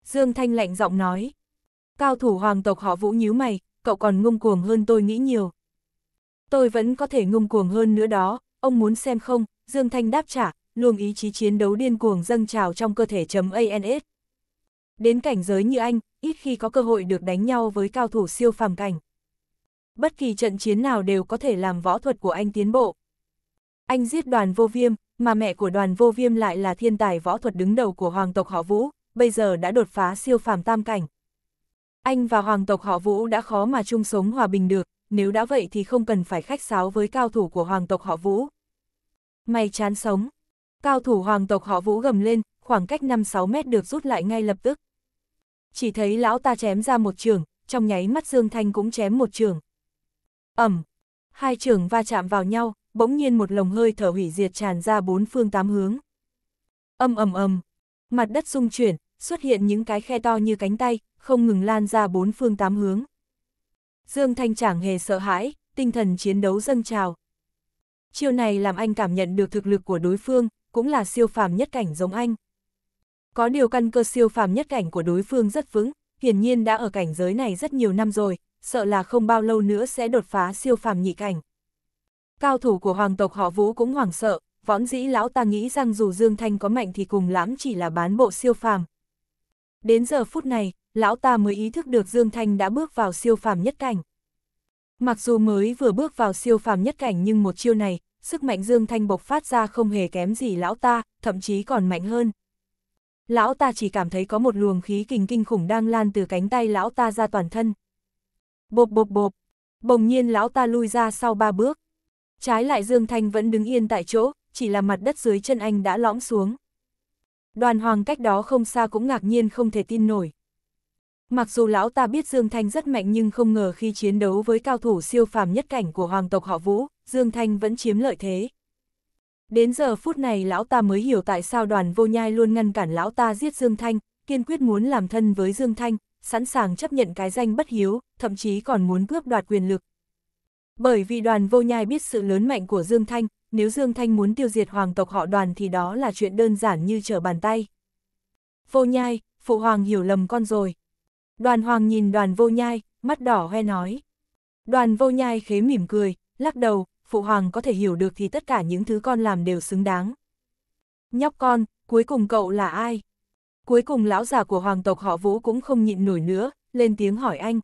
Dương Thanh lạnh giọng nói. Cao thủ hoàng tộc họ vũ nhíu mày, cậu còn ngông cuồng hơn tôi nghĩ nhiều. Tôi vẫn có thể ngông cuồng hơn nữa đó, ông muốn xem không? Dương Thanh đáp trả, luồng ý chí chiến đấu điên cuồng dâng trào trong cơ thể chấm ANS. Đến cảnh giới như anh, ít khi có cơ hội được đánh nhau với cao thủ siêu phàm cảnh. Bất kỳ trận chiến nào đều có thể làm võ thuật của anh tiến bộ. Anh giết đoàn vô viêm, mà mẹ của đoàn vô viêm lại là thiên tài võ thuật đứng đầu của hoàng tộc họ Vũ, bây giờ đã đột phá siêu phàm tam cảnh. Anh và hoàng tộc họ Vũ đã khó mà chung sống hòa bình được, nếu đã vậy thì không cần phải khách sáo với cao thủ của hoàng tộc họ Vũ. Mày chán sống. Cao thủ hoàng tộc họ Vũ gầm lên, khoảng cách 5-6 mét được rút lại ngay lập tức. Chỉ thấy lão ta chém ra một trường, trong nháy mắt Dương Thanh cũng chém một trường. Ẩm. Hai trường va chạm vào nhau, bỗng nhiên một lồng hơi thở hủy diệt tràn ra bốn phương tám hướng. Âm ầm ầm. Mặt đất rung chuyển, xuất hiện những cái khe to như cánh tay, không ngừng lan ra bốn phương tám hướng. Dương Thanh chẳng hề sợ hãi, tinh thần chiến đấu dâng trào. Chiêu này làm anh cảm nhận được thực lực của đối phương, cũng là siêu phàm nhất cảnh giống anh. Có điều căn cơ siêu phàm nhất cảnh của đối phương rất vững, hiển nhiên đã ở cảnh giới này rất nhiều năm rồi, sợ là không bao lâu nữa sẽ đột phá siêu phàm nhị cảnh. Cao thủ của hoàng tộc họ Vũ cũng hoảng sợ, võn dĩ lão ta nghĩ rằng dù Dương Thanh có mạnh thì cùng lắm chỉ là bán bộ siêu phàm. Đến giờ phút này, lão ta mới ý thức được Dương Thanh đã bước vào siêu phàm nhất cảnh. Mặc dù mới vừa bước vào siêu phàm nhất cảnh nhưng một chiêu này, sức mạnh Dương Thanh bộc phát ra không hề kém gì lão ta, thậm chí còn mạnh hơn. Lão ta chỉ cảm thấy có một luồng khí kinh kinh khủng đang lan từ cánh tay lão ta ra toàn thân. Bộp bộp bộp, bỗng nhiên lão ta lui ra sau ba bước. Trái lại Dương Thanh vẫn đứng yên tại chỗ, chỉ là mặt đất dưới chân anh đã lõm xuống. Đoàn hoàng cách đó không xa cũng ngạc nhiên không thể tin nổi, Mặc dù lão ta biết Dương Thanh rất mạnh nhưng không ngờ khi chiến đấu với cao thủ siêu phàm nhất cảnh của hoàng tộc họ Vũ, Dương Thanh vẫn chiếm lợi thế. Đến giờ phút này lão ta mới hiểu tại sao đoàn vô nhai luôn ngăn cản lão ta giết Dương Thanh, kiên quyết muốn làm thân với Dương Thanh, sẵn sàng chấp nhận cái danh bất hiếu, thậm chí còn muốn cướp đoạt quyền lực. Bởi vì đoàn vô nhai biết sự lớn mạnh của Dương Thanh, nếu Dương Thanh muốn tiêu diệt hoàng tộc họ đoàn thì đó là chuyện đơn giản như trở bàn tay. Vô nhai, phụ hoàng hiểu lầm con rồi, Đoàn hoàng nhìn đoàn vô nhai, mắt đỏ hoe nói. Đoàn vô nhai khế mỉm cười, lắc đầu, phụ hoàng có thể hiểu được thì tất cả những thứ con làm đều xứng đáng. Nhóc con, cuối cùng cậu là ai? Cuối cùng lão già của hoàng tộc họ Vũ cũng không nhịn nổi nữa, lên tiếng hỏi anh.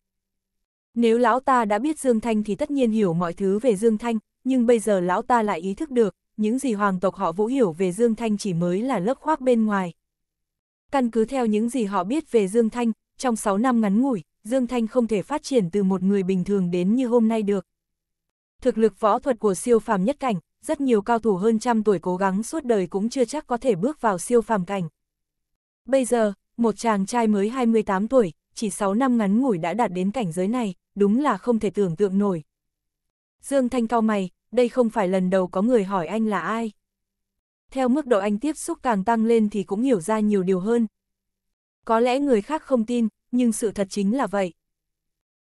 Nếu lão ta đã biết Dương Thanh thì tất nhiên hiểu mọi thứ về Dương Thanh, nhưng bây giờ lão ta lại ý thức được, những gì hoàng tộc họ Vũ hiểu về Dương Thanh chỉ mới là lớp khoác bên ngoài. Căn cứ theo những gì họ biết về Dương Thanh, trong 6 năm ngắn ngủi, Dương Thanh không thể phát triển từ một người bình thường đến như hôm nay được. Thực lực võ thuật của siêu phàm nhất cảnh, rất nhiều cao thủ hơn trăm tuổi cố gắng suốt đời cũng chưa chắc có thể bước vào siêu phàm cảnh. Bây giờ, một chàng trai mới 28 tuổi, chỉ 6 năm ngắn ngủi đã đạt đến cảnh giới này, đúng là không thể tưởng tượng nổi. Dương Thanh cao mày, đây không phải lần đầu có người hỏi anh là ai. Theo mức độ anh tiếp xúc càng tăng lên thì cũng hiểu ra nhiều điều hơn, có lẽ người khác không tin, nhưng sự thật chính là vậy.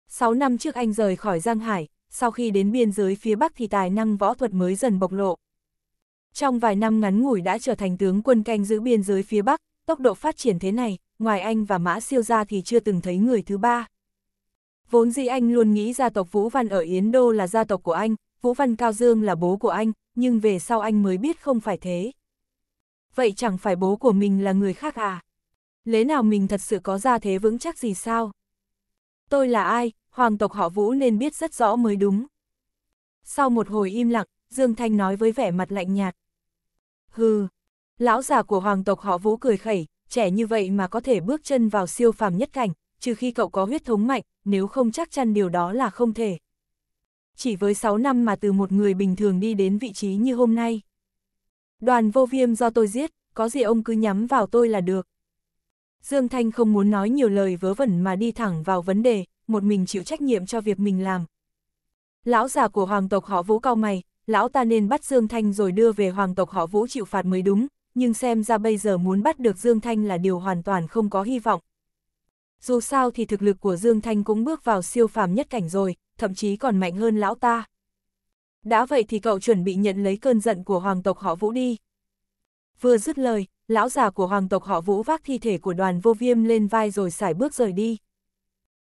6 năm trước anh rời khỏi Giang Hải, sau khi đến biên giới phía Bắc thì tài năng võ thuật mới dần bộc lộ. Trong vài năm ngắn ngủi đã trở thành tướng quân canh giữ biên giới phía Bắc, tốc độ phát triển thế này, ngoài anh và Mã Siêu gia thì chưa từng thấy người thứ ba. Vốn dĩ anh luôn nghĩ gia tộc Vũ Văn ở Yến Đô là gia tộc của anh, Vũ Văn Cao Dương là bố của anh, nhưng về sau anh mới biết không phải thế. Vậy chẳng phải bố của mình là người khác à? lẽ nào mình thật sự có gia thế vững chắc gì sao? Tôi là ai, hoàng tộc họ Vũ nên biết rất rõ mới đúng. Sau một hồi im lặng, Dương Thanh nói với vẻ mặt lạnh nhạt. Hừ, lão già của hoàng tộc họ Vũ cười khẩy, trẻ như vậy mà có thể bước chân vào siêu phàm nhất cảnh, trừ khi cậu có huyết thống mạnh, nếu không chắc chắn điều đó là không thể. Chỉ với 6 năm mà từ một người bình thường đi đến vị trí như hôm nay. Đoàn vô viêm do tôi giết, có gì ông cứ nhắm vào tôi là được. Dương Thanh không muốn nói nhiều lời vớ vẩn mà đi thẳng vào vấn đề, một mình chịu trách nhiệm cho việc mình làm. Lão già của hoàng tộc họ Vũ cao mày, lão ta nên bắt Dương Thanh rồi đưa về hoàng tộc họ Vũ chịu phạt mới đúng, nhưng xem ra bây giờ muốn bắt được Dương Thanh là điều hoàn toàn không có hy vọng. Dù sao thì thực lực của Dương Thanh cũng bước vào siêu phàm nhất cảnh rồi, thậm chí còn mạnh hơn lão ta. Đã vậy thì cậu chuẩn bị nhận lấy cơn giận của hoàng tộc họ Vũ đi. Vừa dứt lời, lão già của hoàng tộc họ vũ vác thi thể của đoàn vô viêm lên vai rồi xài bước rời đi.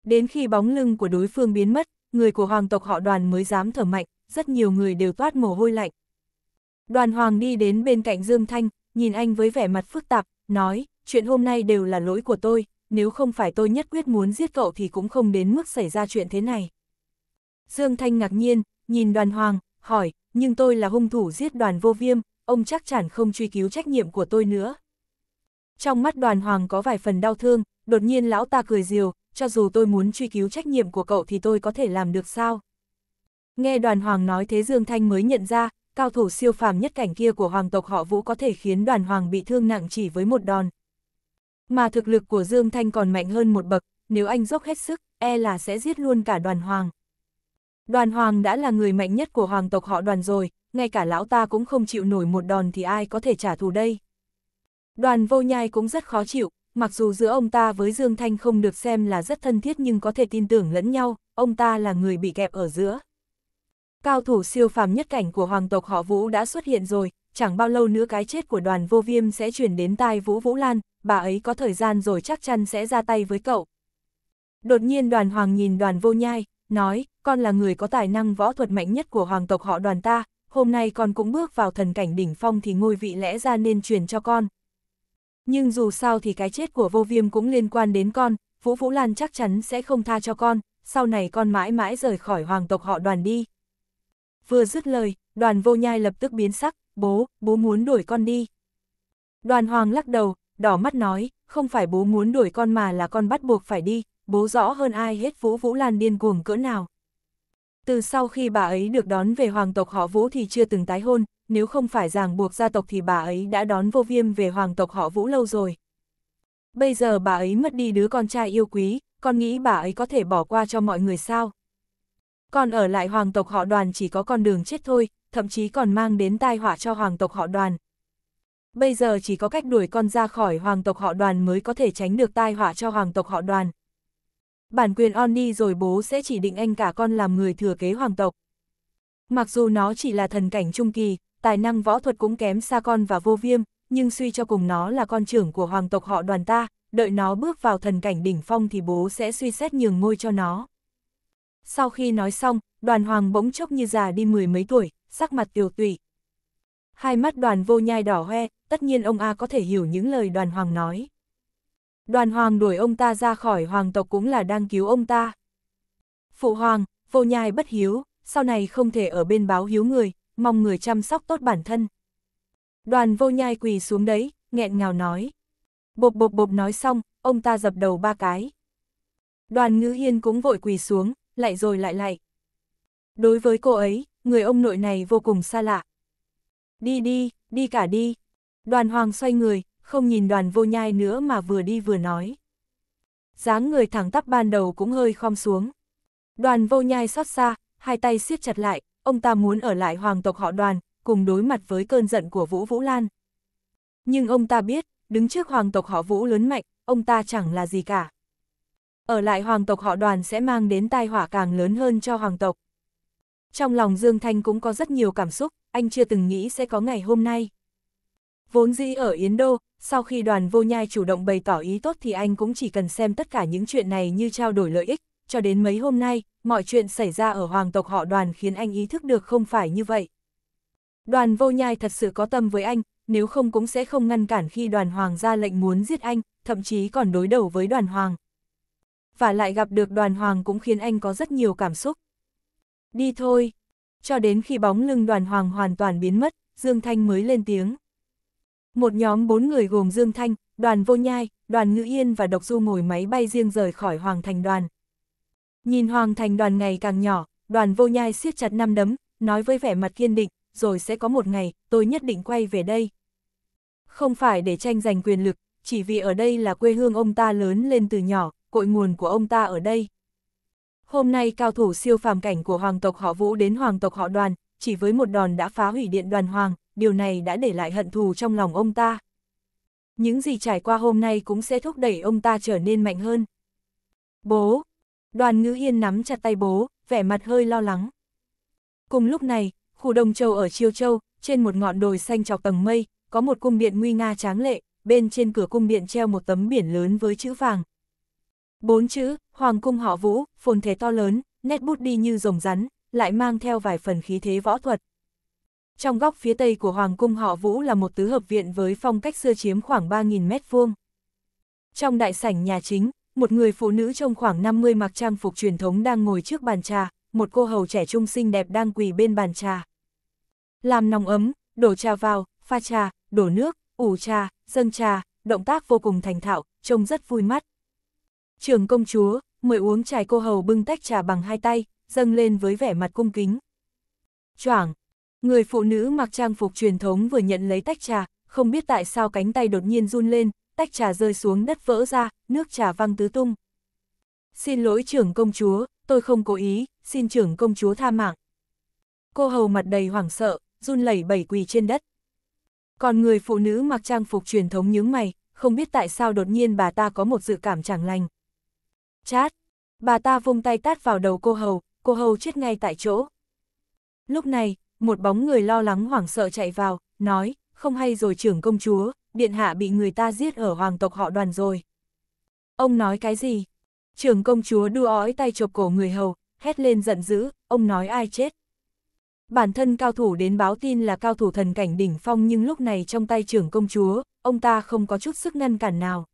Đến khi bóng lưng của đối phương biến mất, người của hoàng tộc họ đoàn mới dám thở mạnh, rất nhiều người đều toát mồ hôi lạnh. Đoàn hoàng đi đến bên cạnh Dương Thanh, nhìn anh với vẻ mặt phức tạp, nói, chuyện hôm nay đều là lỗi của tôi, nếu không phải tôi nhất quyết muốn giết cậu thì cũng không đến mức xảy ra chuyện thế này. Dương Thanh ngạc nhiên, nhìn đoàn hoàng, hỏi, nhưng tôi là hung thủ giết đoàn vô viêm, ông chắc chắn không truy cứu trách nhiệm của tôi nữa. Trong mắt đoàn hoàng có vài phần đau thương, đột nhiên lão ta cười diều, cho dù tôi muốn truy cứu trách nhiệm của cậu thì tôi có thể làm được sao? Nghe đoàn hoàng nói thế Dương Thanh mới nhận ra, cao thủ siêu phàm nhất cảnh kia của hoàng tộc họ Vũ có thể khiến đoàn hoàng bị thương nặng chỉ với một đòn. Mà thực lực của Dương Thanh còn mạnh hơn một bậc, nếu anh dốc hết sức, e là sẽ giết luôn cả đoàn hoàng. Đoàn hoàng đã là người mạnh nhất của hoàng tộc họ đoàn rồi, ngay cả lão ta cũng không chịu nổi một đòn thì ai có thể trả thù đây. Đoàn vô nhai cũng rất khó chịu, mặc dù giữa ông ta với Dương Thanh không được xem là rất thân thiết nhưng có thể tin tưởng lẫn nhau, ông ta là người bị kẹp ở giữa. Cao thủ siêu phàm nhất cảnh của hoàng tộc họ Vũ đã xuất hiện rồi, chẳng bao lâu nữa cái chết của đoàn vô viêm sẽ chuyển đến tai Vũ Vũ Lan, bà ấy có thời gian rồi chắc chắn sẽ ra tay với cậu. Đột nhiên đoàn hoàng nhìn đoàn vô nhai, nói, con là người có tài năng võ thuật mạnh nhất của hoàng tộc họ đoàn ta, hôm nay con cũng bước vào thần cảnh đỉnh phong thì ngôi vị lẽ ra nên truyền cho con. Nhưng dù sao thì cái chết của vô viêm cũng liên quan đến con, Vũ Vũ Lan chắc chắn sẽ không tha cho con, sau này con mãi mãi rời khỏi hoàng tộc họ đoàn đi. Vừa dứt lời, đoàn vô nhai lập tức biến sắc, bố, bố muốn đuổi con đi. Đoàn hoàng lắc đầu, đỏ mắt nói, không phải bố muốn đuổi con mà là con bắt buộc phải đi, bố rõ hơn ai hết Vũ Vũ Lan điên cuồng cỡ nào. Từ sau khi bà ấy được đón về hoàng tộc họ Vũ thì chưa từng tái hôn, nếu không phải ràng buộc gia tộc thì bà ấy đã đón vô viêm về hoàng tộc họ Vũ lâu rồi. Bây giờ bà ấy mất đi đứa con trai yêu quý, con nghĩ bà ấy có thể bỏ qua cho mọi người sao? Còn ở lại hoàng tộc họ đoàn chỉ có con đường chết thôi, thậm chí còn mang đến tai họa cho hoàng tộc họ đoàn. Bây giờ chỉ có cách đuổi con ra khỏi hoàng tộc họ đoàn mới có thể tránh được tai họa cho hoàng tộc họ đoàn bản quyền Oni rồi bố sẽ chỉ định anh cả con làm người thừa kế hoàng tộc. Mặc dù nó chỉ là thần cảnh trung kỳ, tài năng võ thuật cũng kém xa con và vô viêm, nhưng suy cho cùng nó là con trưởng của hoàng tộc họ đoàn ta, đợi nó bước vào thần cảnh đỉnh phong thì bố sẽ suy xét nhường ngôi cho nó. Sau khi nói xong, đoàn hoàng bỗng chốc như già đi mười mấy tuổi, sắc mặt tiều tụy. Hai mắt đoàn vô nhai đỏ hoe, tất nhiên ông A có thể hiểu những lời đoàn hoàng nói đoàn hoàng đuổi ông ta ra khỏi hoàng tộc cũng là đang cứu ông ta. Phụ hoàng, vô nhai bất hiếu, sau này không thể ở bên báo hiếu người, mong người chăm sóc tốt bản thân. Đoàn vô nhai quỳ xuống đấy, nghẹn ngào nói. Bộp bộp bộp nói xong, ông ta dập đầu ba cái. Đoàn ngữ hiên cũng vội quỳ xuống, lại rồi lại lại. Đối với cô ấy, người ông nội này vô cùng xa lạ. Đi đi, đi cả đi. Đoàn hoàng xoay người, không nhìn đoàn vô nhai nữa mà vừa đi vừa nói. dáng người thẳng tắp ban đầu cũng hơi khom xuống. Đoàn vô nhai xót xa, hai tay siết chặt lại, ông ta muốn ở lại hoàng tộc họ đoàn, cùng đối mặt với cơn giận của Vũ Vũ Lan. Nhưng ông ta biết, đứng trước hoàng tộc họ Vũ lớn mạnh, ông ta chẳng là gì cả. Ở lại hoàng tộc họ đoàn sẽ mang đến tai họa càng lớn hơn cho hoàng tộc. Trong lòng Dương Thanh cũng có rất nhiều cảm xúc, anh chưa từng nghĩ sẽ có ngày hôm nay. Vốn dĩ ở Yến Đô, sau khi đoàn vô nhai chủ động bày tỏ ý tốt thì anh cũng chỉ cần xem tất cả những chuyện này như trao đổi lợi ích, cho đến mấy hôm nay, mọi chuyện xảy ra ở hoàng tộc họ đoàn khiến anh ý thức được không phải như vậy. Đoàn vô nhai thật sự có tâm với anh, nếu không cũng sẽ không ngăn cản khi đoàn hoàng ra lệnh muốn giết anh, thậm chí còn đối đầu với đoàn hoàng. Và lại gặp được đoàn hoàng cũng khiến anh có rất nhiều cảm xúc. Đi thôi, cho đến khi bóng lưng đoàn hoàng hoàn toàn biến mất, Dương Thanh mới lên tiếng. Một nhóm bốn người gồm Dương Thanh, đoàn vô nhai, đoàn ngữ yên và độc du ngồi máy bay riêng rời khỏi Hoàng Thành đoàn. Nhìn Hoàng Thành đoàn ngày càng nhỏ, đoàn vô nhai siết chặt năm đấm, nói với vẻ mặt kiên định, rồi sẽ có một ngày, tôi nhất định quay về đây. Không phải để tranh giành quyền lực, chỉ vì ở đây là quê hương ông ta lớn lên từ nhỏ, cội nguồn của ông ta ở đây. Hôm nay cao thủ siêu phàm cảnh của hoàng tộc họ Vũ đến hoàng tộc họ đoàn, chỉ với một đòn đã phá hủy điện đoàn hoàng, điều này đã để lại hận thù trong lòng ông ta. Những gì trải qua hôm nay cũng sẽ thúc đẩy ông ta trở nên mạnh hơn. Bố! Đoàn ngữ yên nắm chặt tay bố, vẻ mặt hơi lo lắng. Cùng lúc này, khu Đông Châu ở Chiêu Châu, trên một ngọn đồi xanh trọc tầng mây, có một cung điện nguy nga tráng lệ, bên trên cửa cung điện treo một tấm biển lớn với chữ vàng. Bốn chữ, Hoàng cung họ Vũ, phồn thế to lớn, nét bút đi như rồng rắn, lại mang theo vài phần khí thế võ thuật, trong góc phía tây của Hoàng cung họ Vũ là một tứ hợp viện với phong cách xưa chiếm khoảng 3.000 mét vuông. Trong đại sảnh nhà chính, một người phụ nữ trông khoảng 50 mặc trang phục truyền thống đang ngồi trước bàn trà, một cô hầu trẻ trung xinh đẹp đang quỳ bên bàn trà. Làm nóng ấm, đổ trà vào, pha trà, đổ nước, ủ trà, dâng trà, động tác vô cùng thành thạo, trông rất vui mắt. Trường công chúa, mời uống trà cô hầu bưng tách trà bằng hai tay, dâng lên với vẻ mặt cung kính. Choảng, Người phụ nữ mặc trang phục truyền thống vừa nhận lấy tách trà, không biết tại sao cánh tay đột nhiên run lên, tách trà rơi xuống đất vỡ ra, nước trà văng tứ tung. Xin lỗi trưởng công chúa, tôi không cố ý, xin trưởng công chúa tha mạng. Cô hầu mặt đầy hoảng sợ, run lẩy bẩy quỳ trên đất. Còn người phụ nữ mặc trang phục truyền thống nhướng mày, không biết tại sao đột nhiên bà ta có một dự cảm chẳng lành. Chát! Bà ta vung tay tát vào đầu cô hầu, cô hầu chết ngay tại chỗ. Lúc này, một bóng người lo lắng hoảng sợ chạy vào, nói, không hay rồi trưởng công chúa, điện hạ bị người ta giết ở hoàng tộc họ đoàn rồi. Ông nói cái gì? Trưởng công chúa đưa ói tay chộp cổ người hầu, hét lên giận dữ, ông nói ai chết. Bản thân cao thủ đến báo tin là cao thủ thần cảnh đỉnh phong nhưng lúc này trong tay trưởng công chúa, ông ta không có chút sức ngăn cản nào.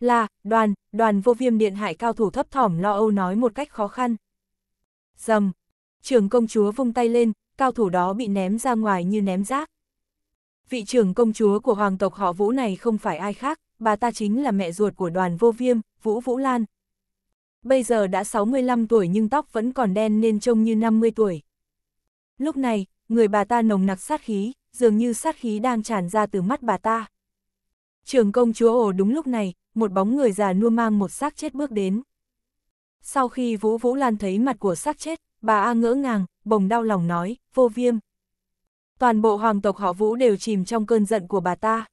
Là, đoàn, đoàn vô viêm điện hại cao thủ thấp thỏm lo âu nói một cách khó khăn. Dầm, trưởng công chúa vung tay lên, cao thủ đó bị ném ra ngoài như ném rác. Vị trưởng công chúa của hoàng tộc họ Vũ này không phải ai khác, bà ta chính là mẹ ruột của đoàn vô viêm, Vũ Vũ Lan. Bây giờ đã 65 tuổi nhưng tóc vẫn còn đen nên trông như 50 tuổi. Lúc này, người bà ta nồng nặc sát khí, dường như sát khí đang tràn ra từ mắt bà ta. Trường công chúa ổ đúng lúc này, một bóng người già nua mang một xác chết bước đến. Sau khi Vũ Vũ Lan thấy mặt của xác chết, bà A ngỡ ngàng, bồng đau lòng nói, vô viêm. Toàn bộ hoàng tộc họ Vũ đều chìm trong cơn giận của bà ta.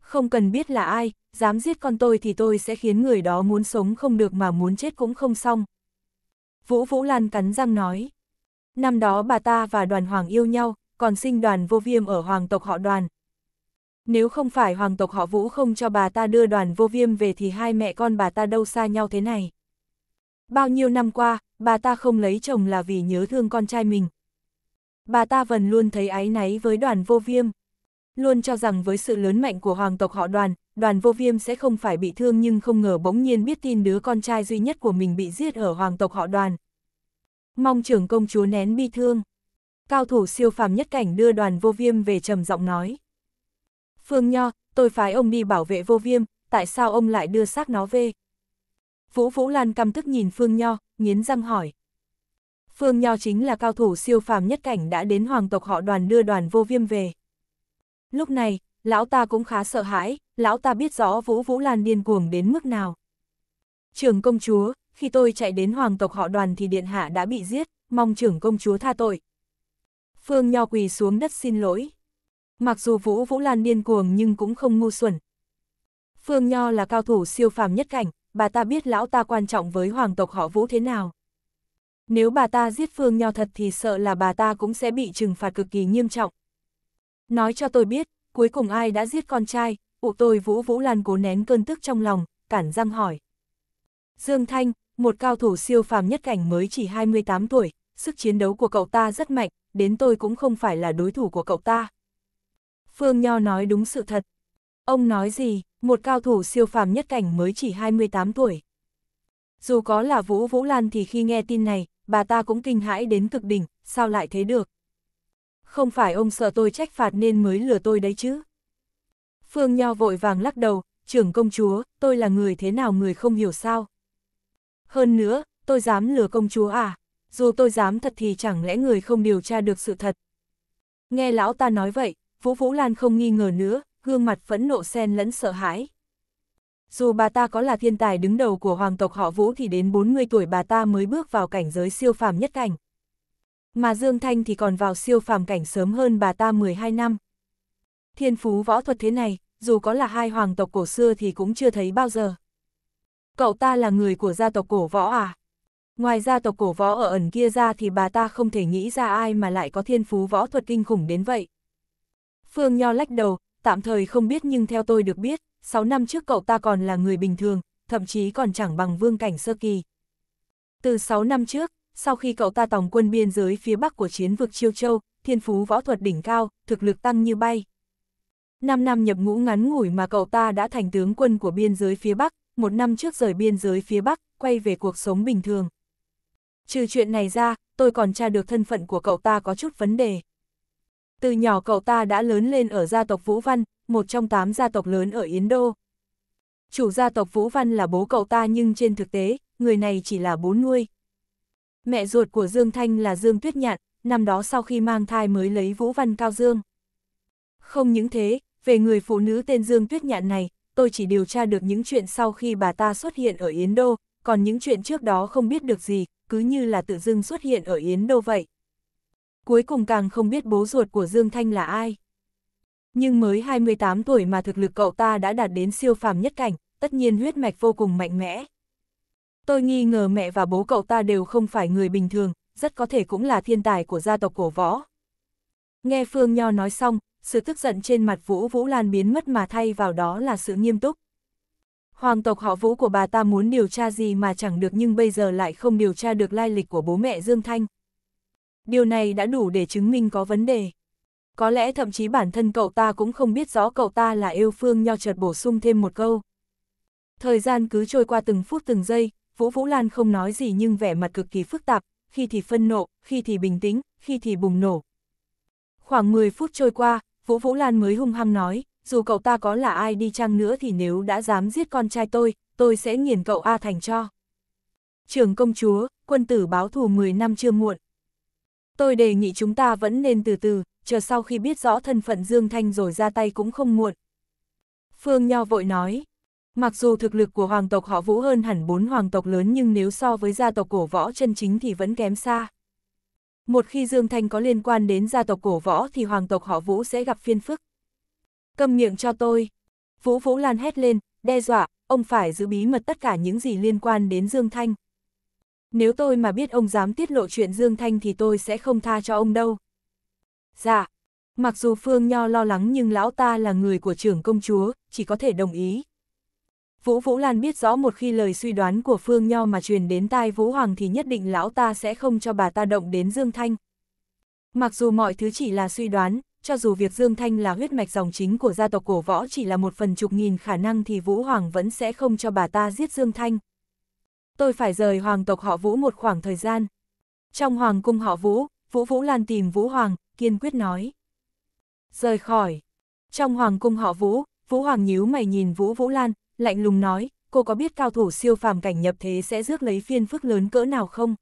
Không cần biết là ai, dám giết con tôi thì tôi sẽ khiến người đó muốn sống không được mà muốn chết cũng không xong. Vũ Vũ Lan cắn răng nói. Năm đó bà ta và đoàn hoàng yêu nhau, còn sinh đoàn vô viêm ở hoàng tộc họ đoàn. Nếu không phải hoàng tộc họ Vũ không cho bà ta đưa đoàn vô viêm về thì hai mẹ con bà ta đâu xa nhau thế này. Bao nhiêu năm qua, bà ta không lấy chồng là vì nhớ thương con trai mình. Bà ta vẫn luôn thấy ái náy với đoàn vô viêm. Luôn cho rằng với sự lớn mạnh của hoàng tộc họ đoàn, đoàn vô viêm sẽ không phải bị thương nhưng không ngờ bỗng nhiên biết tin đứa con trai duy nhất của mình bị giết ở hoàng tộc họ đoàn. Mong trưởng công chúa nén bi thương. Cao thủ siêu phàm nhất cảnh đưa đoàn vô viêm về trầm giọng nói. Phương Nho, tôi phái ông đi bảo vệ vô viêm, tại sao ông lại đưa xác nó về? Vũ Vũ Lan căm tức nhìn Phương Nho, nghiến răng hỏi. Phương Nho chính là cao thủ siêu phàm nhất cảnh đã đến hoàng tộc họ đoàn đưa đoàn vô viêm về. Lúc này, lão ta cũng khá sợ hãi, lão ta biết rõ Vũ Vũ Lan điên cuồng đến mức nào. Trường công chúa, khi tôi chạy đến hoàng tộc họ đoàn thì điện hạ đã bị giết, mong trưởng công chúa tha tội. Phương Nho quỳ xuống đất xin lỗi. Mặc dù Vũ Vũ Lan điên cuồng nhưng cũng không ngu xuẩn. Phương Nho là cao thủ siêu phàm nhất cảnh, bà ta biết lão ta quan trọng với hoàng tộc họ Vũ thế nào. Nếu bà ta giết Phương Nho thật thì sợ là bà ta cũng sẽ bị trừng phạt cực kỳ nghiêm trọng. Nói cho tôi biết, cuối cùng ai đã giết con trai, ụ tôi Vũ Vũ Lan cố nén cơn tức trong lòng, cản răng hỏi. Dương Thanh, một cao thủ siêu phàm nhất cảnh mới chỉ 28 tuổi, sức chiến đấu của cậu ta rất mạnh, đến tôi cũng không phải là đối thủ của cậu ta. Phương Nho nói đúng sự thật. Ông nói gì? một cao thủ siêu phàm nhất cảnh mới chỉ 28 tuổi. Dù có là Vũ Vũ Lan thì khi nghe tin này, bà ta cũng kinh hãi đến cực đỉnh, sao lại thế được? Không phải ông sợ tôi trách phạt nên mới lừa tôi đấy chứ? Phương Nho vội vàng lắc đầu, trưởng công chúa, tôi là người thế nào người không hiểu sao? Hơn nữa, tôi dám lừa công chúa à? Dù tôi dám thật thì chẳng lẽ người không điều tra được sự thật? Nghe lão ta nói vậy, Vũ Vũ Lan không nghi ngờ nữa, gương mặt phẫn nộ xen lẫn sợ hãi. Dù bà ta có là thiên tài đứng đầu của hoàng tộc họ Vũ thì đến 40 tuổi bà ta mới bước vào cảnh giới siêu phàm nhất cảnh. Mà Dương Thanh thì còn vào siêu phàm cảnh sớm hơn bà ta 12 năm. Thiên phú võ thuật thế này, dù có là hai hoàng tộc cổ xưa thì cũng chưa thấy bao giờ. Cậu ta là người của gia tộc cổ võ à? Ngoài gia tộc cổ võ ở ẩn kia ra thì bà ta không thể nghĩ ra ai mà lại có thiên phú võ thuật kinh khủng đến vậy. Phương Nho lách đầu, tạm thời không biết nhưng theo tôi được biết, 6 năm trước cậu ta còn là người bình thường, thậm chí còn chẳng bằng vương cảnh sơ kỳ. Từ 6 năm trước, sau khi cậu ta tòng quân biên giới phía bắc của chiến vực Chiêu Châu, thiên phú võ thuật đỉnh cao, thực lực tăng như bay. 5 năm nhập ngũ ngắn ngủi mà cậu ta đã thành tướng quân của biên giới phía bắc, một năm trước rời biên giới phía bắc, quay về cuộc sống bình thường. Trừ chuyện này ra, tôi còn tra được thân phận của cậu ta có chút vấn đề. Từ nhỏ cậu ta đã lớn lên ở gia tộc Vũ Văn, một trong tám gia tộc lớn ở Yến Đô. Chủ gia tộc Vũ Văn là bố cậu ta nhưng trên thực tế, người này chỉ là bố nuôi. Mẹ ruột của Dương Thanh là Dương Tuyết Nhạn, năm đó sau khi mang thai mới lấy Vũ Văn Cao Dương. Không những thế, về người phụ nữ tên Dương Tuyết Nhạn này, tôi chỉ điều tra được những chuyện sau khi bà ta xuất hiện ở Yến Đô, còn những chuyện trước đó không biết được gì, cứ như là tự dưng xuất hiện ở Yến Đô vậy cuối cùng càng không biết bố ruột của Dương Thanh là ai. Nhưng mới 28 tuổi mà thực lực cậu ta đã đạt đến siêu phàm nhất cảnh, tất nhiên huyết mạch vô cùng mạnh mẽ. Tôi nghi ngờ mẹ và bố cậu ta đều không phải người bình thường, rất có thể cũng là thiên tài của gia tộc cổ võ. Nghe Phương Nho nói xong, sự tức giận trên mặt Vũ Vũ Lan biến mất mà thay vào đó là sự nghiêm túc. Hoàng tộc họ Vũ của bà ta muốn điều tra gì mà chẳng được nhưng bây giờ lại không điều tra được lai lịch của bố mẹ Dương Thanh. Điều này đã đủ để chứng minh có vấn đề. Có lẽ thậm chí bản thân cậu ta cũng không biết rõ cậu ta là yêu phương nho chợt bổ sung thêm một câu. Thời gian cứ trôi qua từng phút từng giây, Vũ Vũ Lan không nói gì nhưng vẻ mặt cực kỳ phức tạp, khi thì phân nộ, khi thì bình tĩnh, khi thì bùng nổ. Khoảng 10 phút trôi qua, Vũ Vũ Lan mới hung hăng nói, dù cậu ta có là ai đi chăng nữa thì nếu đã dám giết con trai tôi, tôi sẽ nghiền cậu A thành cho. trường công chúa, quân tử báo thù 10 năm chưa muộn. Tôi đề nghị chúng ta vẫn nên từ từ, chờ sau khi biết rõ thân phận Dương Thanh rồi ra tay cũng không muộn. Phương Nho vội nói, mặc dù thực lực của hoàng tộc họ Vũ hơn hẳn bốn hoàng tộc lớn nhưng nếu so với gia tộc cổ võ chân chính thì vẫn kém xa. Một khi Dương Thanh có liên quan đến gia tộc cổ võ thì hoàng tộc họ Vũ sẽ gặp phiên phức. Cầm miệng cho tôi. Vũ Vũ Lan hét lên, đe dọa, ông phải giữ bí mật tất cả những gì liên quan đến Dương Thanh. Nếu tôi mà biết ông dám tiết lộ chuyện Dương Thanh thì tôi sẽ không tha cho ông đâu. Dạ. Mặc dù Phương Nho lo lắng nhưng lão ta là người của trưởng công chúa, chỉ có thể đồng ý. Vũ Vũ Lan biết rõ một khi lời suy đoán của Phương Nho mà truyền đến tai Vũ Hoàng thì nhất định lão ta sẽ không cho bà ta động đến Dương Thanh. Mặc dù mọi thứ chỉ là suy đoán, cho dù việc Dương Thanh là huyết mạch dòng chính của gia tộc cổ võ chỉ là một phần chục nghìn khả năng thì Vũ Hoàng vẫn sẽ không cho bà ta giết Dương Thanh tôi phải rời hoàng tộc họ Vũ một khoảng thời gian. Trong hoàng cung họ Vũ, Vũ Vũ Lan tìm Vũ Hoàng, kiên quyết nói. Rời khỏi. Trong hoàng cung họ Vũ, Vũ Hoàng nhíu mày nhìn Vũ Vũ Lan, lạnh lùng nói, cô có biết cao thủ siêu phàm cảnh nhập thế sẽ rước lấy phiên phức lớn cỡ nào không?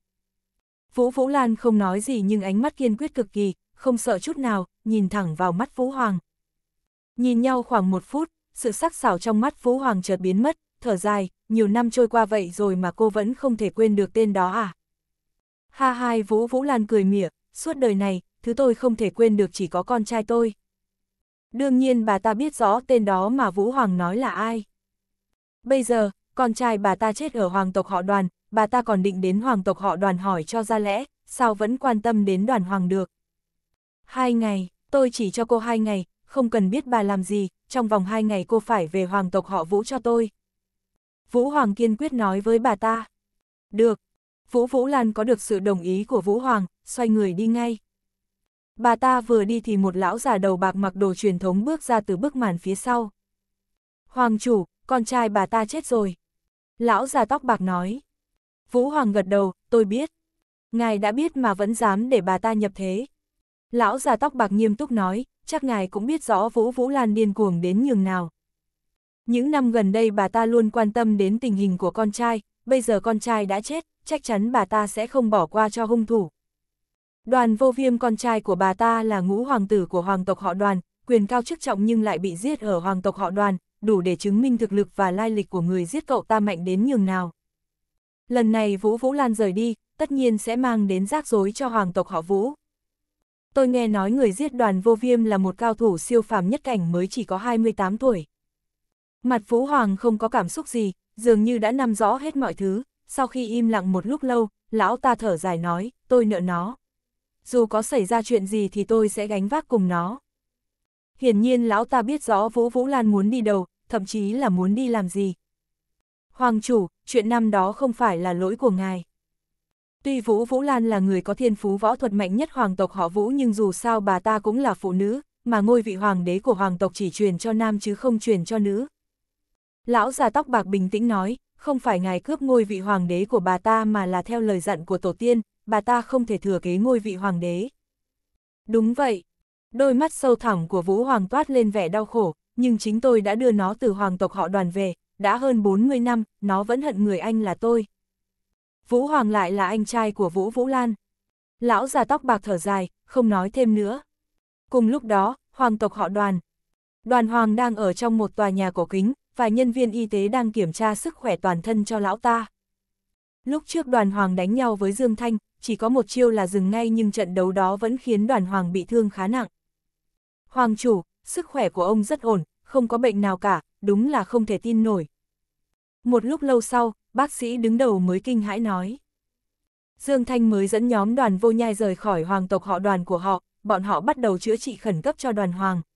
Vũ Vũ Lan không nói gì nhưng ánh mắt kiên quyết cực kỳ, không sợ chút nào, nhìn thẳng vào mắt Vũ Hoàng. Nhìn nhau khoảng một phút, sự sắc sảo trong mắt Vũ Hoàng chợt biến mất, thở dài, nhiều năm trôi qua vậy rồi mà cô vẫn không thể quên được tên đó à? Ha hai Vũ Vũ Lan cười mỉa, suốt đời này, thứ tôi không thể quên được chỉ có con trai tôi. Đương nhiên bà ta biết rõ tên đó mà Vũ Hoàng nói là ai. Bây giờ, con trai bà ta chết ở hoàng tộc họ đoàn, bà ta còn định đến hoàng tộc họ đoàn hỏi cho ra lẽ, sao vẫn quan tâm đến đoàn hoàng được. Hai ngày, tôi chỉ cho cô hai ngày, không cần biết bà làm gì, trong vòng hai ngày cô phải về hoàng tộc họ Vũ cho tôi. Vũ Hoàng kiên quyết nói với bà ta. Được. Vũ Vũ Lan có được sự đồng ý của Vũ Hoàng, xoay người đi ngay. Bà ta vừa đi thì một lão già đầu bạc mặc đồ truyền thống bước ra từ bức màn phía sau. Hoàng chủ, con trai bà ta chết rồi. Lão già tóc bạc nói. Vũ Hoàng gật đầu, tôi biết. Ngài đã biết mà vẫn dám để bà ta nhập thế. Lão già tóc bạc nghiêm túc nói, chắc ngài cũng biết rõ Vũ Vũ Lan điên cuồng đến nhường nào. Những năm gần đây bà ta luôn quan tâm đến tình hình của con trai, bây giờ con trai đã chết, chắc chắn bà ta sẽ không bỏ qua cho hung thủ. Đoàn vô viêm con trai của bà ta là ngũ hoàng tử của hoàng tộc họ đoàn, quyền cao chức trọng nhưng lại bị giết ở hoàng tộc họ đoàn, đủ để chứng minh thực lực và lai lịch của người giết cậu ta mạnh đến nhường nào. Lần này Vũ Vũ Lan rời đi, tất nhiên sẽ mang đến rắc rối cho hoàng tộc họ Vũ. Tôi nghe nói người giết đoàn vô viêm là một cao thủ siêu phàm nhất cảnh mới chỉ có 28 tuổi. Mặt Phú Hoàng không có cảm xúc gì, dường như đã nắm rõ hết mọi thứ, sau khi im lặng một lúc lâu, lão ta thở dài nói, tôi nợ nó. Dù có xảy ra chuyện gì thì tôi sẽ gánh vác cùng nó. Hiển nhiên lão ta biết rõ Vũ Vũ Lan muốn đi đâu, thậm chí là muốn đi làm gì. Hoàng chủ, chuyện năm đó không phải là lỗi của ngài. Tuy Vũ Vũ Lan là người có thiên phú võ thuật mạnh nhất hoàng tộc họ Vũ nhưng dù sao bà ta cũng là phụ nữ, mà ngôi vị hoàng đế của hoàng tộc chỉ truyền cho nam chứ không truyền cho nữ, Lão già tóc bạc bình tĩnh nói, không phải ngài cướp ngôi vị hoàng đế của bà ta mà là theo lời dặn của tổ tiên, bà ta không thể thừa kế ngôi vị hoàng đế. Đúng vậy. Đôi mắt sâu thẳm của Vũ Hoàng toát lên vẻ đau khổ, nhưng chính tôi đã đưa nó từ hoàng tộc họ đoàn về, đã hơn 40 năm, nó vẫn hận người anh là tôi. Vũ Hoàng lại là anh trai của Vũ Vũ Lan. Lão già tóc bạc thở dài, không nói thêm nữa. Cùng lúc đó, hoàng tộc họ đoàn. Đoàn Hoàng đang ở trong một tòa nhà cổ kính, và nhân viên y tế đang kiểm tra sức khỏe toàn thân cho lão ta. Lúc trước đoàn hoàng đánh nhau với Dương Thanh, chỉ có một chiêu là dừng ngay nhưng trận đấu đó vẫn khiến đoàn hoàng bị thương khá nặng. Hoàng chủ, sức khỏe của ông rất ổn, không có bệnh nào cả, đúng là không thể tin nổi. Một lúc lâu sau, bác sĩ đứng đầu mới kinh hãi nói. Dương Thanh mới dẫn nhóm đoàn vô nhai rời khỏi hoàng tộc họ đoàn của họ, bọn họ bắt đầu chữa trị khẩn cấp cho đoàn hoàng.